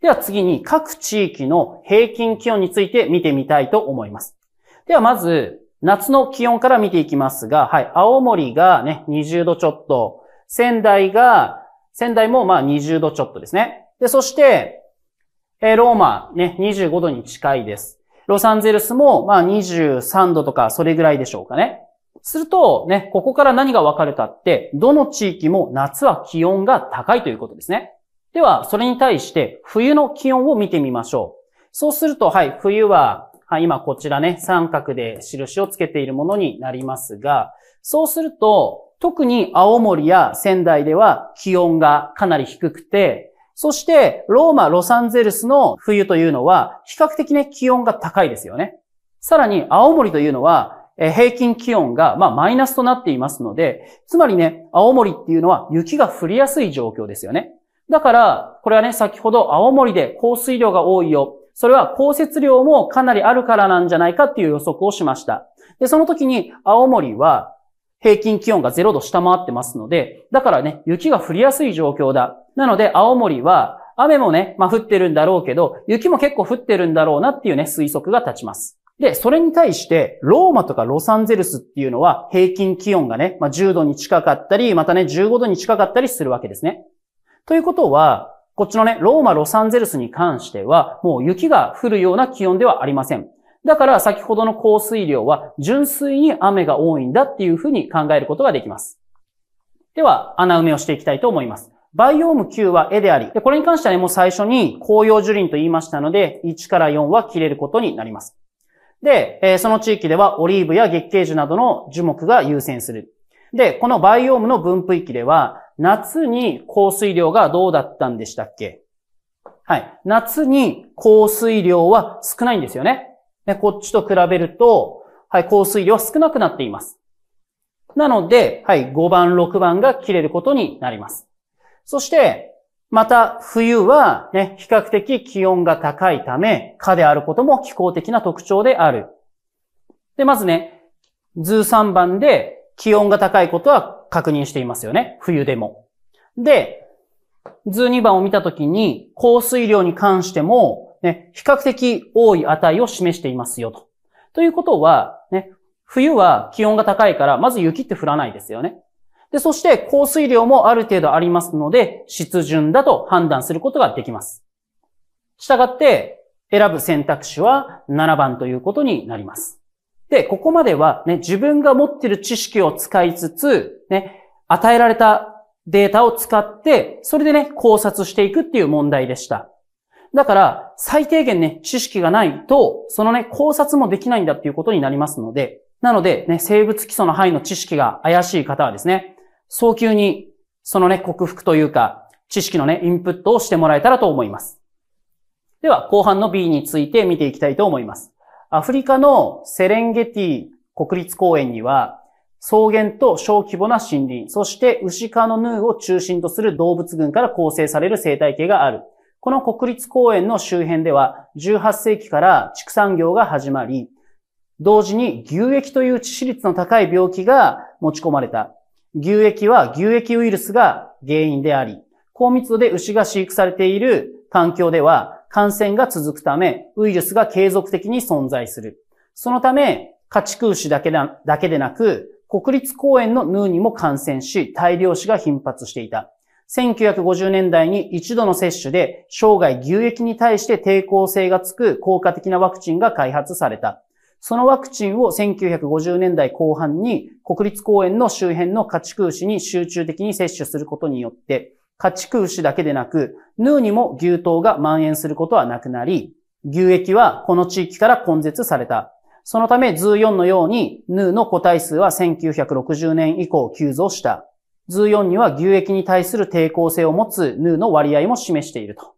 では次に、各地域の平均気温について見てみたいと思います。ではまず、夏の気温から見ていきますが、はい、青森がね、20度ちょっと、仙台が、仙台もまあ20度ちょっとですね。で、そして、えー、ローマ、ね、25度に近いです。ロサンゼルスも、まあ、23度とか、それぐらいでしょうかね。すると、ね、ここから何が分かるかって、どの地域も夏は気温が高いということですね。では、それに対して、冬の気温を見てみましょう。そうすると、はい、冬は、はい、今こちらね、三角で印をつけているものになりますが、そうすると、特に青森や仙台では気温がかなり低くて、そして、ローマ、ロサンゼルスの冬というのは、比較的ね、気温が高いですよね。さらに、青森というのは、平均気温が、まあ、マイナスとなっていますので、つまりね、青森っていうのは雪が降りやすい状況ですよね。だから、これはね、先ほど青森で降水量が多いよ。それは降雪量もかなりあるからなんじゃないかっていう予測をしました。で、その時に青森は平均気温が0度下回ってますので、だからね、雪が降りやすい状況だ。なので、青森は、雨もね、まあ降ってるんだろうけど、雪も結構降ってるんだろうなっていうね、推測が立ちます。で、それに対して、ローマとかロサンゼルスっていうのは平均気温がね、まあ、10度に近かったり、またね、15度に近かったりするわけですね。ということは、こっちのね、ローマ、ロサンゼルスに関しては、もう雪が降るような気温ではありません。だから先ほどの降水量は純粋に雨が多いんだっていうふうに考えることができます。では、穴埋めをしていきたいと思います。バイオーム9は絵であり、これに関してはね、もう最初に紅葉樹林と言いましたので、1から4は切れることになります。で、その地域ではオリーブや月桂樹などの樹木が優先する。で、このバイオームの分布域では、夏に降水量がどうだったんでしたっけはい。夏に降水量は少ないんですよね。こっちと比べると、はい、降水量は少なくなっています。なので、はい、5番、6番が切れることになります。そして、また冬はね、比較的気温が高いため、蚊であることも気候的な特徴である。で、まずね、図3番で気温が高いことは確認していますよね。冬でも。で、図2番を見たときに、降水量に関しても、ね、比較的多い値を示していますよと。ということは、ね、冬は気温が高いから、まず雪って降らないですよね。で、そして降水量もある程度ありますので、湿潤だと判断することができます。したがって、選ぶ選択肢は7番ということになります。で、ここまではね、自分が持っている知識を使いつつ、ね、与えられたデータを使って、それでね、考察していくっていう問題でした。だから、最低限ね、知識がないと、そのね、考察もできないんだっていうことになりますので、なので、ね、生物基礎の範囲の知識が怪しい方はですね、早急に、そのね、克服というか、知識のね、インプットをしてもらえたらと思います。では、後半の B について見ていきたいと思います。アフリカのセレンゲティ国立公園には、草原と小規模な森林、そして牛科のヌーを中心とする動物群から構成される生態系がある。この国立公園の周辺では18世紀から畜産業が始まり、同時に牛液という致死率の高い病気が持ち込まれた。牛液は牛液ウイルスが原因であり、高密度で牛が飼育されている環境では感染が続くため、ウイルスが継続的に存在する。そのため、家畜牛だけだだけでなく、国立公園のヌーにも感染し、大量死が頻発していた。1950年代に一度の接種で生涯牛液に対して抵抗性がつく効果的なワクチンが開発された。そのワクチンを1950年代後半に国立公園の周辺の家畜牛に集中的に接種することによって、家畜牛だけでなく、ヌーにも牛糖が蔓延することはなくなり、牛液はこの地域から根絶された。そのため、ズー4のように、ヌーの個体数は1960年以降急増した。図4には牛液に対する抵抗性を持つヌーの割合も示していると。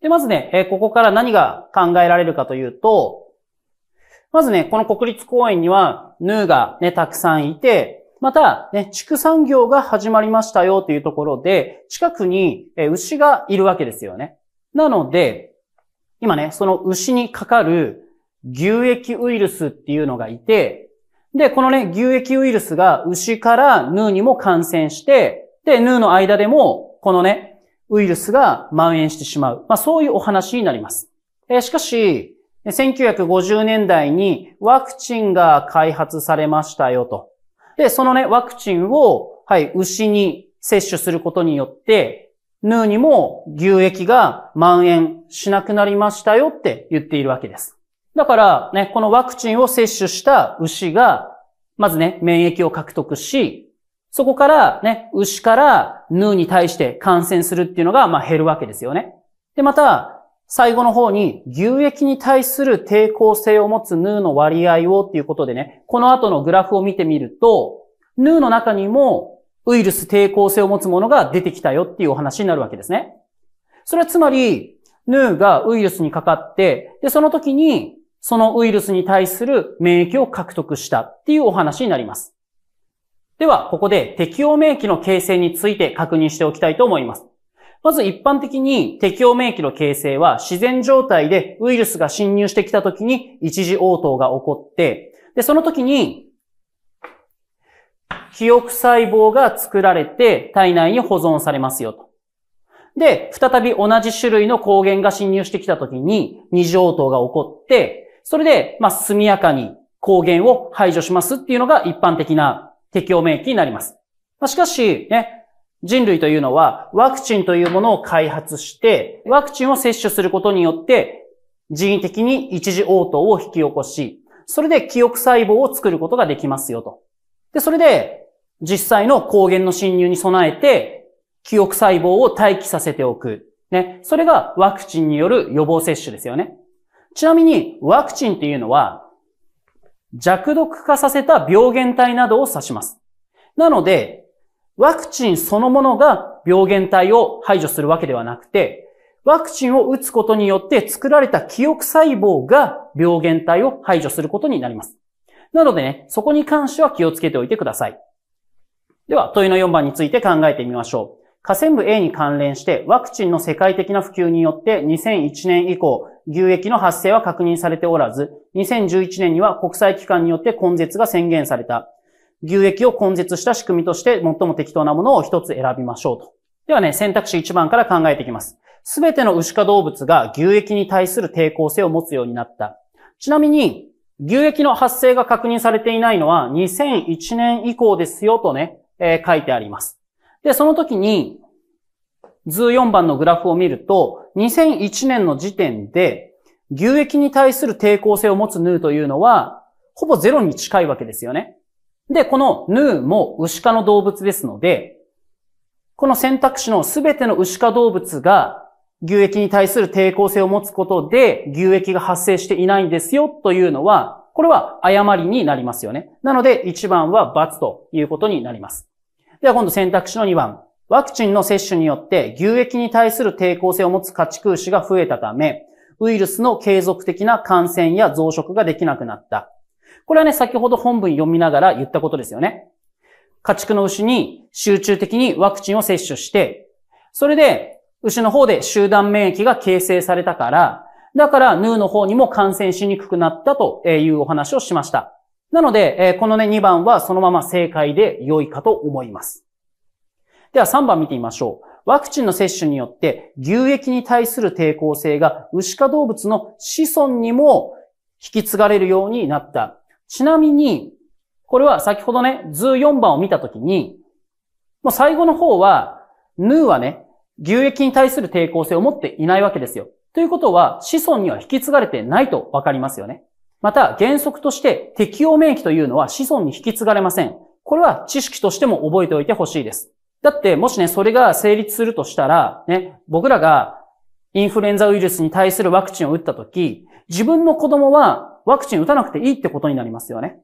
で、まずね、えここから何が考えられるかというと、まずね、この国立公園にはヌーがね、たくさんいて、また、ね、畜産業が始まりましたよというところで、近くに牛がいるわけですよね。なので、今ね、その牛にかかる牛液ウイルスっていうのがいて、で、このね、牛液ウイルスが牛からヌーにも感染して、で、ヌーの間でも、このね、ウイルスが蔓延してしまう。まあ、そういうお話になります。えー、しかし、1950年代にワクチンが開発されましたよと。で、そのね、ワクチンを、はい、牛に接種することによって、ヌーにも牛液が蔓延しなくなりましたよって言っているわけです。だからね、このワクチンを接種した牛が、まずね、免疫を獲得し、そこからね、牛からヌーに対して感染するっていうのが、まあ減るわけですよね。で、また、最後の方に、牛液に対する抵抗性を持つヌーの割合をっていうことでね、この後のグラフを見てみると、ヌーの中にもウイルス抵抗性を持つものが出てきたよっていうお話になるわけですね。それはつまり、ヌーがウイルスにかかって、で、その時にそのウイルスに対する免疫を獲得したっていうお話になります。では、ここで適応免疫の形成について確認しておきたいと思います。まず一般的に適応免疫の形成は自然状態でウイルスが侵入してきた時に一時応答が起こって、で、その時に記憶細胞が作られて体内に保存されますよと。で、再び同じ種類の抗原が侵入してきた時に二次応答が起こって、それで、まあ、速やかに抗原を排除しますっていうのが一般的な適応免疫になります。まあ、しかし、ね、人類というのはワクチンというものを開発して、ワクチンを接種することによって人為的に一時応答を引き起こし、それで記憶細胞を作ることができますよと。で、それで実際の抗原の侵入に備えて記憶細胞を待機させておく。ね。それがワクチンによる予防接種ですよね。ちなみに、ワクチンっていうのは、弱毒化させた病原体などを指します。なので、ワクチンそのものが病原体を排除するわけではなくて、ワクチンを打つことによって作られた記憶細胞が病原体を排除することになります。なのでね、そこに関しては気をつけておいてください。では、問いの4番について考えてみましょう。河川部 A に関連してワクチンの世界的な普及によって2001年以降、牛液の発生は確認されておらず、2011年には国際機関によって根絶が宣言された。牛液を根絶した仕組みとして最も適当なものを一つ選びましょうと。ではね、選択肢1番から考えていきます。すべての牛化動物が牛液に対する抵抗性を持つようになった。ちなみに、牛液の発生が確認されていないのは2001年以降ですよとね、えー、書いてあります。で、その時に、図4番のグラフを見ると、2001年の時点で、牛液に対する抵抗性を持つヌーというのは、ほぼゼロに近いわけですよね。で、このヌーも牛科の動物ですので、この選択肢のすべての牛科動物が牛液に対する抵抗性を持つことで牛液が発生していないんですよというのは、これは誤りになりますよね。なので1番は×ということになります。では今度選択肢の2番。ワクチンの接種によって牛液に対する抵抗性を持つ家畜牛が増えたため、ウイルスの継続的な感染や増殖ができなくなった。これはね、先ほど本文読みながら言ったことですよね。家畜の牛に集中的にワクチンを接種して、それで牛の方で集団免疫が形成されたから、だからヌーの方にも感染しにくくなったというお話をしました。なので、このね、2番はそのまま正解で良いかと思います。では3番見てみましょう。ワクチンの接種によって牛液に対する抵抗性が牛か動物の子孫にも引き継がれるようになった。ちなみに、これは先ほどね、図4番を見たときに、もう最後の方は、ヌーはね、牛液に対する抵抗性を持っていないわけですよ。ということは、子孫には引き継がれてないとわかりますよね。また、原則として適応免疫というのは子孫に引き継がれません。これは知識としても覚えておいてほしいです。だって、もしね、それが成立するとしたら、ね、僕らがインフルエンザウイルスに対するワクチンを打ったとき、自分の子供はワクチン打たなくていいってことになりますよね。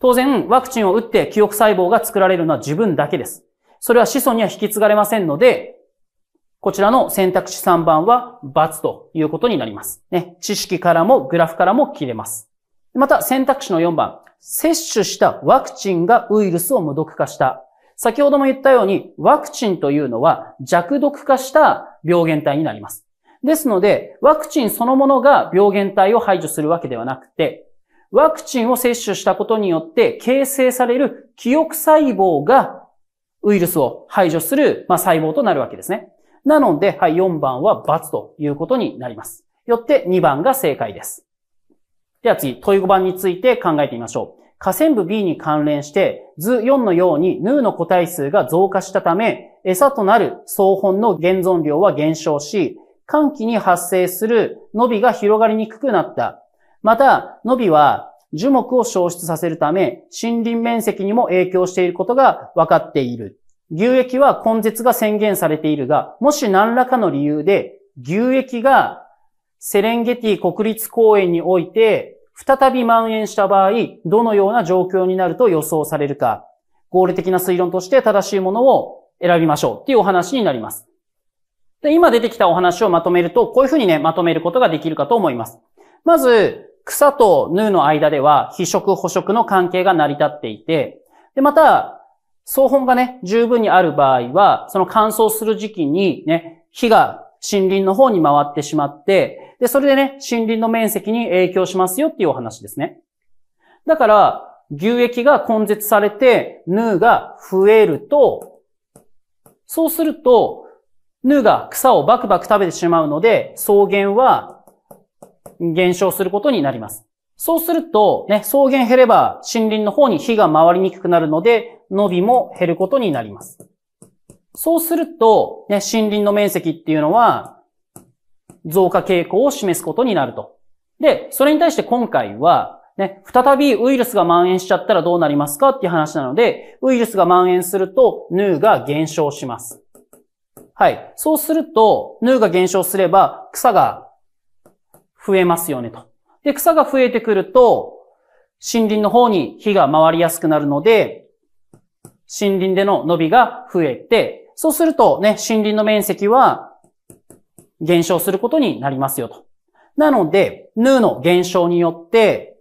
当然、ワクチンを打って記憶細胞が作られるのは自分だけです。それは子孫には引き継がれませんので、こちらの選択肢3番は×ということになります。ね。知識からもグラフからも切れます。また選択肢の4番。接種したワクチンがウイルスを無毒化した。先ほども言ったように、ワクチンというのは弱毒化した病原体になります。ですので、ワクチンそのものが病原体を排除するわけではなくて、ワクチンを接種したことによって形成される記憶細胞がウイルスを排除する、まあ、細胞となるわけですね。なので、はい、4番は×ということになります。よって2番が正解です。では次、問い5番について考えてみましょう。下線部 B に関連して、図4のようにヌーの個体数が増加したため、餌となる総本の現存量は減少し、寒気に発生する伸びが広がりにくくなった。また、伸びは樹木を消失させるため、森林面積にも影響していることが分かっている。牛液は根絶が宣言されているが、もし何らかの理由で、牛液がセレンゲティ国立公園において再び蔓延した場合、どのような状況になると予想されるか、合理的な推論として正しいものを選びましょうっていうお話になります。で今出てきたお話をまとめると、こういうふうにね、まとめることができるかと思います。まず、草とヌーの間では、非食捕食の関係が成り立っていて、で、また、草本がね、十分にある場合は、その乾燥する時期にね、火が森林の方に回ってしまって、で、それでね、森林の面積に影響しますよっていうお話ですね。だから、牛液が根絶されて、ヌーが増えると、そうすると、ヌーが草をバクバク食べてしまうので、草原は減少することになります。そうすると、ね、草原減れば森林の方に火が回りにくくなるので、伸びも減ることになります。そうすると、ね、森林の面積っていうのは、増加傾向を示すことになると。で、それに対して今回は、ね、再びウイルスが蔓延しちゃったらどうなりますかっていう話なので、ウイルスが蔓延すると、ヌーが減少します。はい。そうすると、ヌーが減少すれば、草が増えますよねと。で、草が増えてくると、森林の方に火が回りやすくなるので、森林での伸びが増えて、そうするとね、森林の面積は減少することになりますよと。なので、ヌーの減少によって、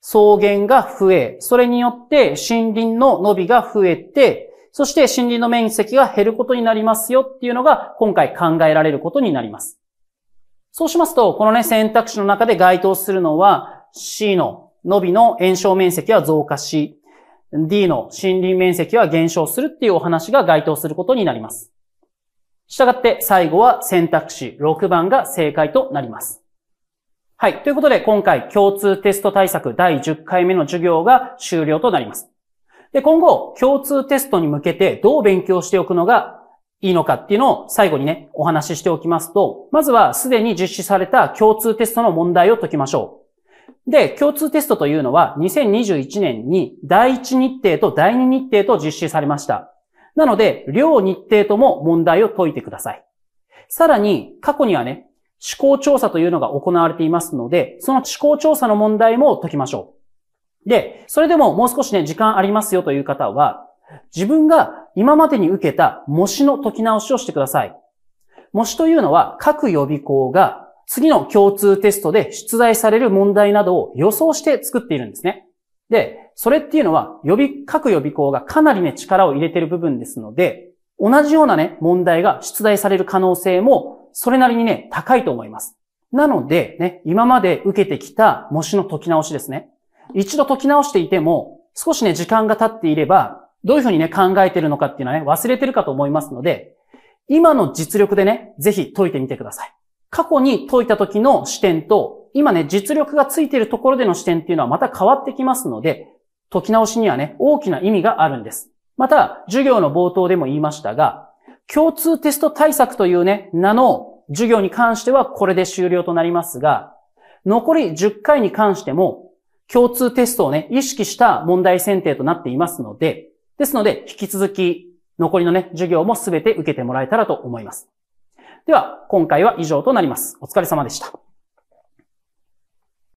草原が増え、それによって森林の伸びが増えて、そして森林の面積が減ることになりますよっていうのが今回考えられることになります。そうしますと、このね、選択肢の中で該当するのは C の伸びの炎症面積は増加し、D の森林面積は減少するっていうお話が該当することになります。したがって最後は選択肢6番が正解となります。はい。ということで、今回共通テスト対策第10回目の授業が終了となります。で、今後、共通テストに向けてどう勉強しておくのがいいのかっていうのを最後にね、お話ししておきますと、まずはすでに実施された共通テストの問題を解きましょう。で、共通テストというのは2021年に第1日程と第2日程と実施されました。なので、両日程とも問題を解いてください。さらに、過去にはね、思考調査というのが行われていますので、その思考調査の問題も解きましょう。で、それでももう少しね、時間ありますよという方は、自分が今までに受けた模試の解き直しをしてください。模試というのは各予備校が次の共通テストで出題される問題などを予想して作っているんですね。で、それっていうのは、予備、各予備校がかなりね、力を入れてる部分ですので、同じようなね、問題が出題される可能性も、それなりにね、高いと思います。なので、ね、今まで受けてきた模試の解き直しですね。一度解き直していても、少しね、時間が経っていれば、どういうふうにね、考えてるのかっていうのはね、忘れてるかと思いますので、今の実力でね、ぜひ解いてみてください。過去に解いた時の視点と、今ね、実力がついているところでの視点っていうのはまた変わってきますので、解き直しにはね、大きな意味があるんです。また、授業の冒頭でも言いましたが、共通テスト対策というね、名の授業に関してはこれで終了となりますが、残り10回に関しても、共通テストをね、意識した問題選定となっていますので、ですので、引き続き、残りのね、授業もすべて受けてもらえたらと思います。では、今回は以上となります。お疲れ様でした。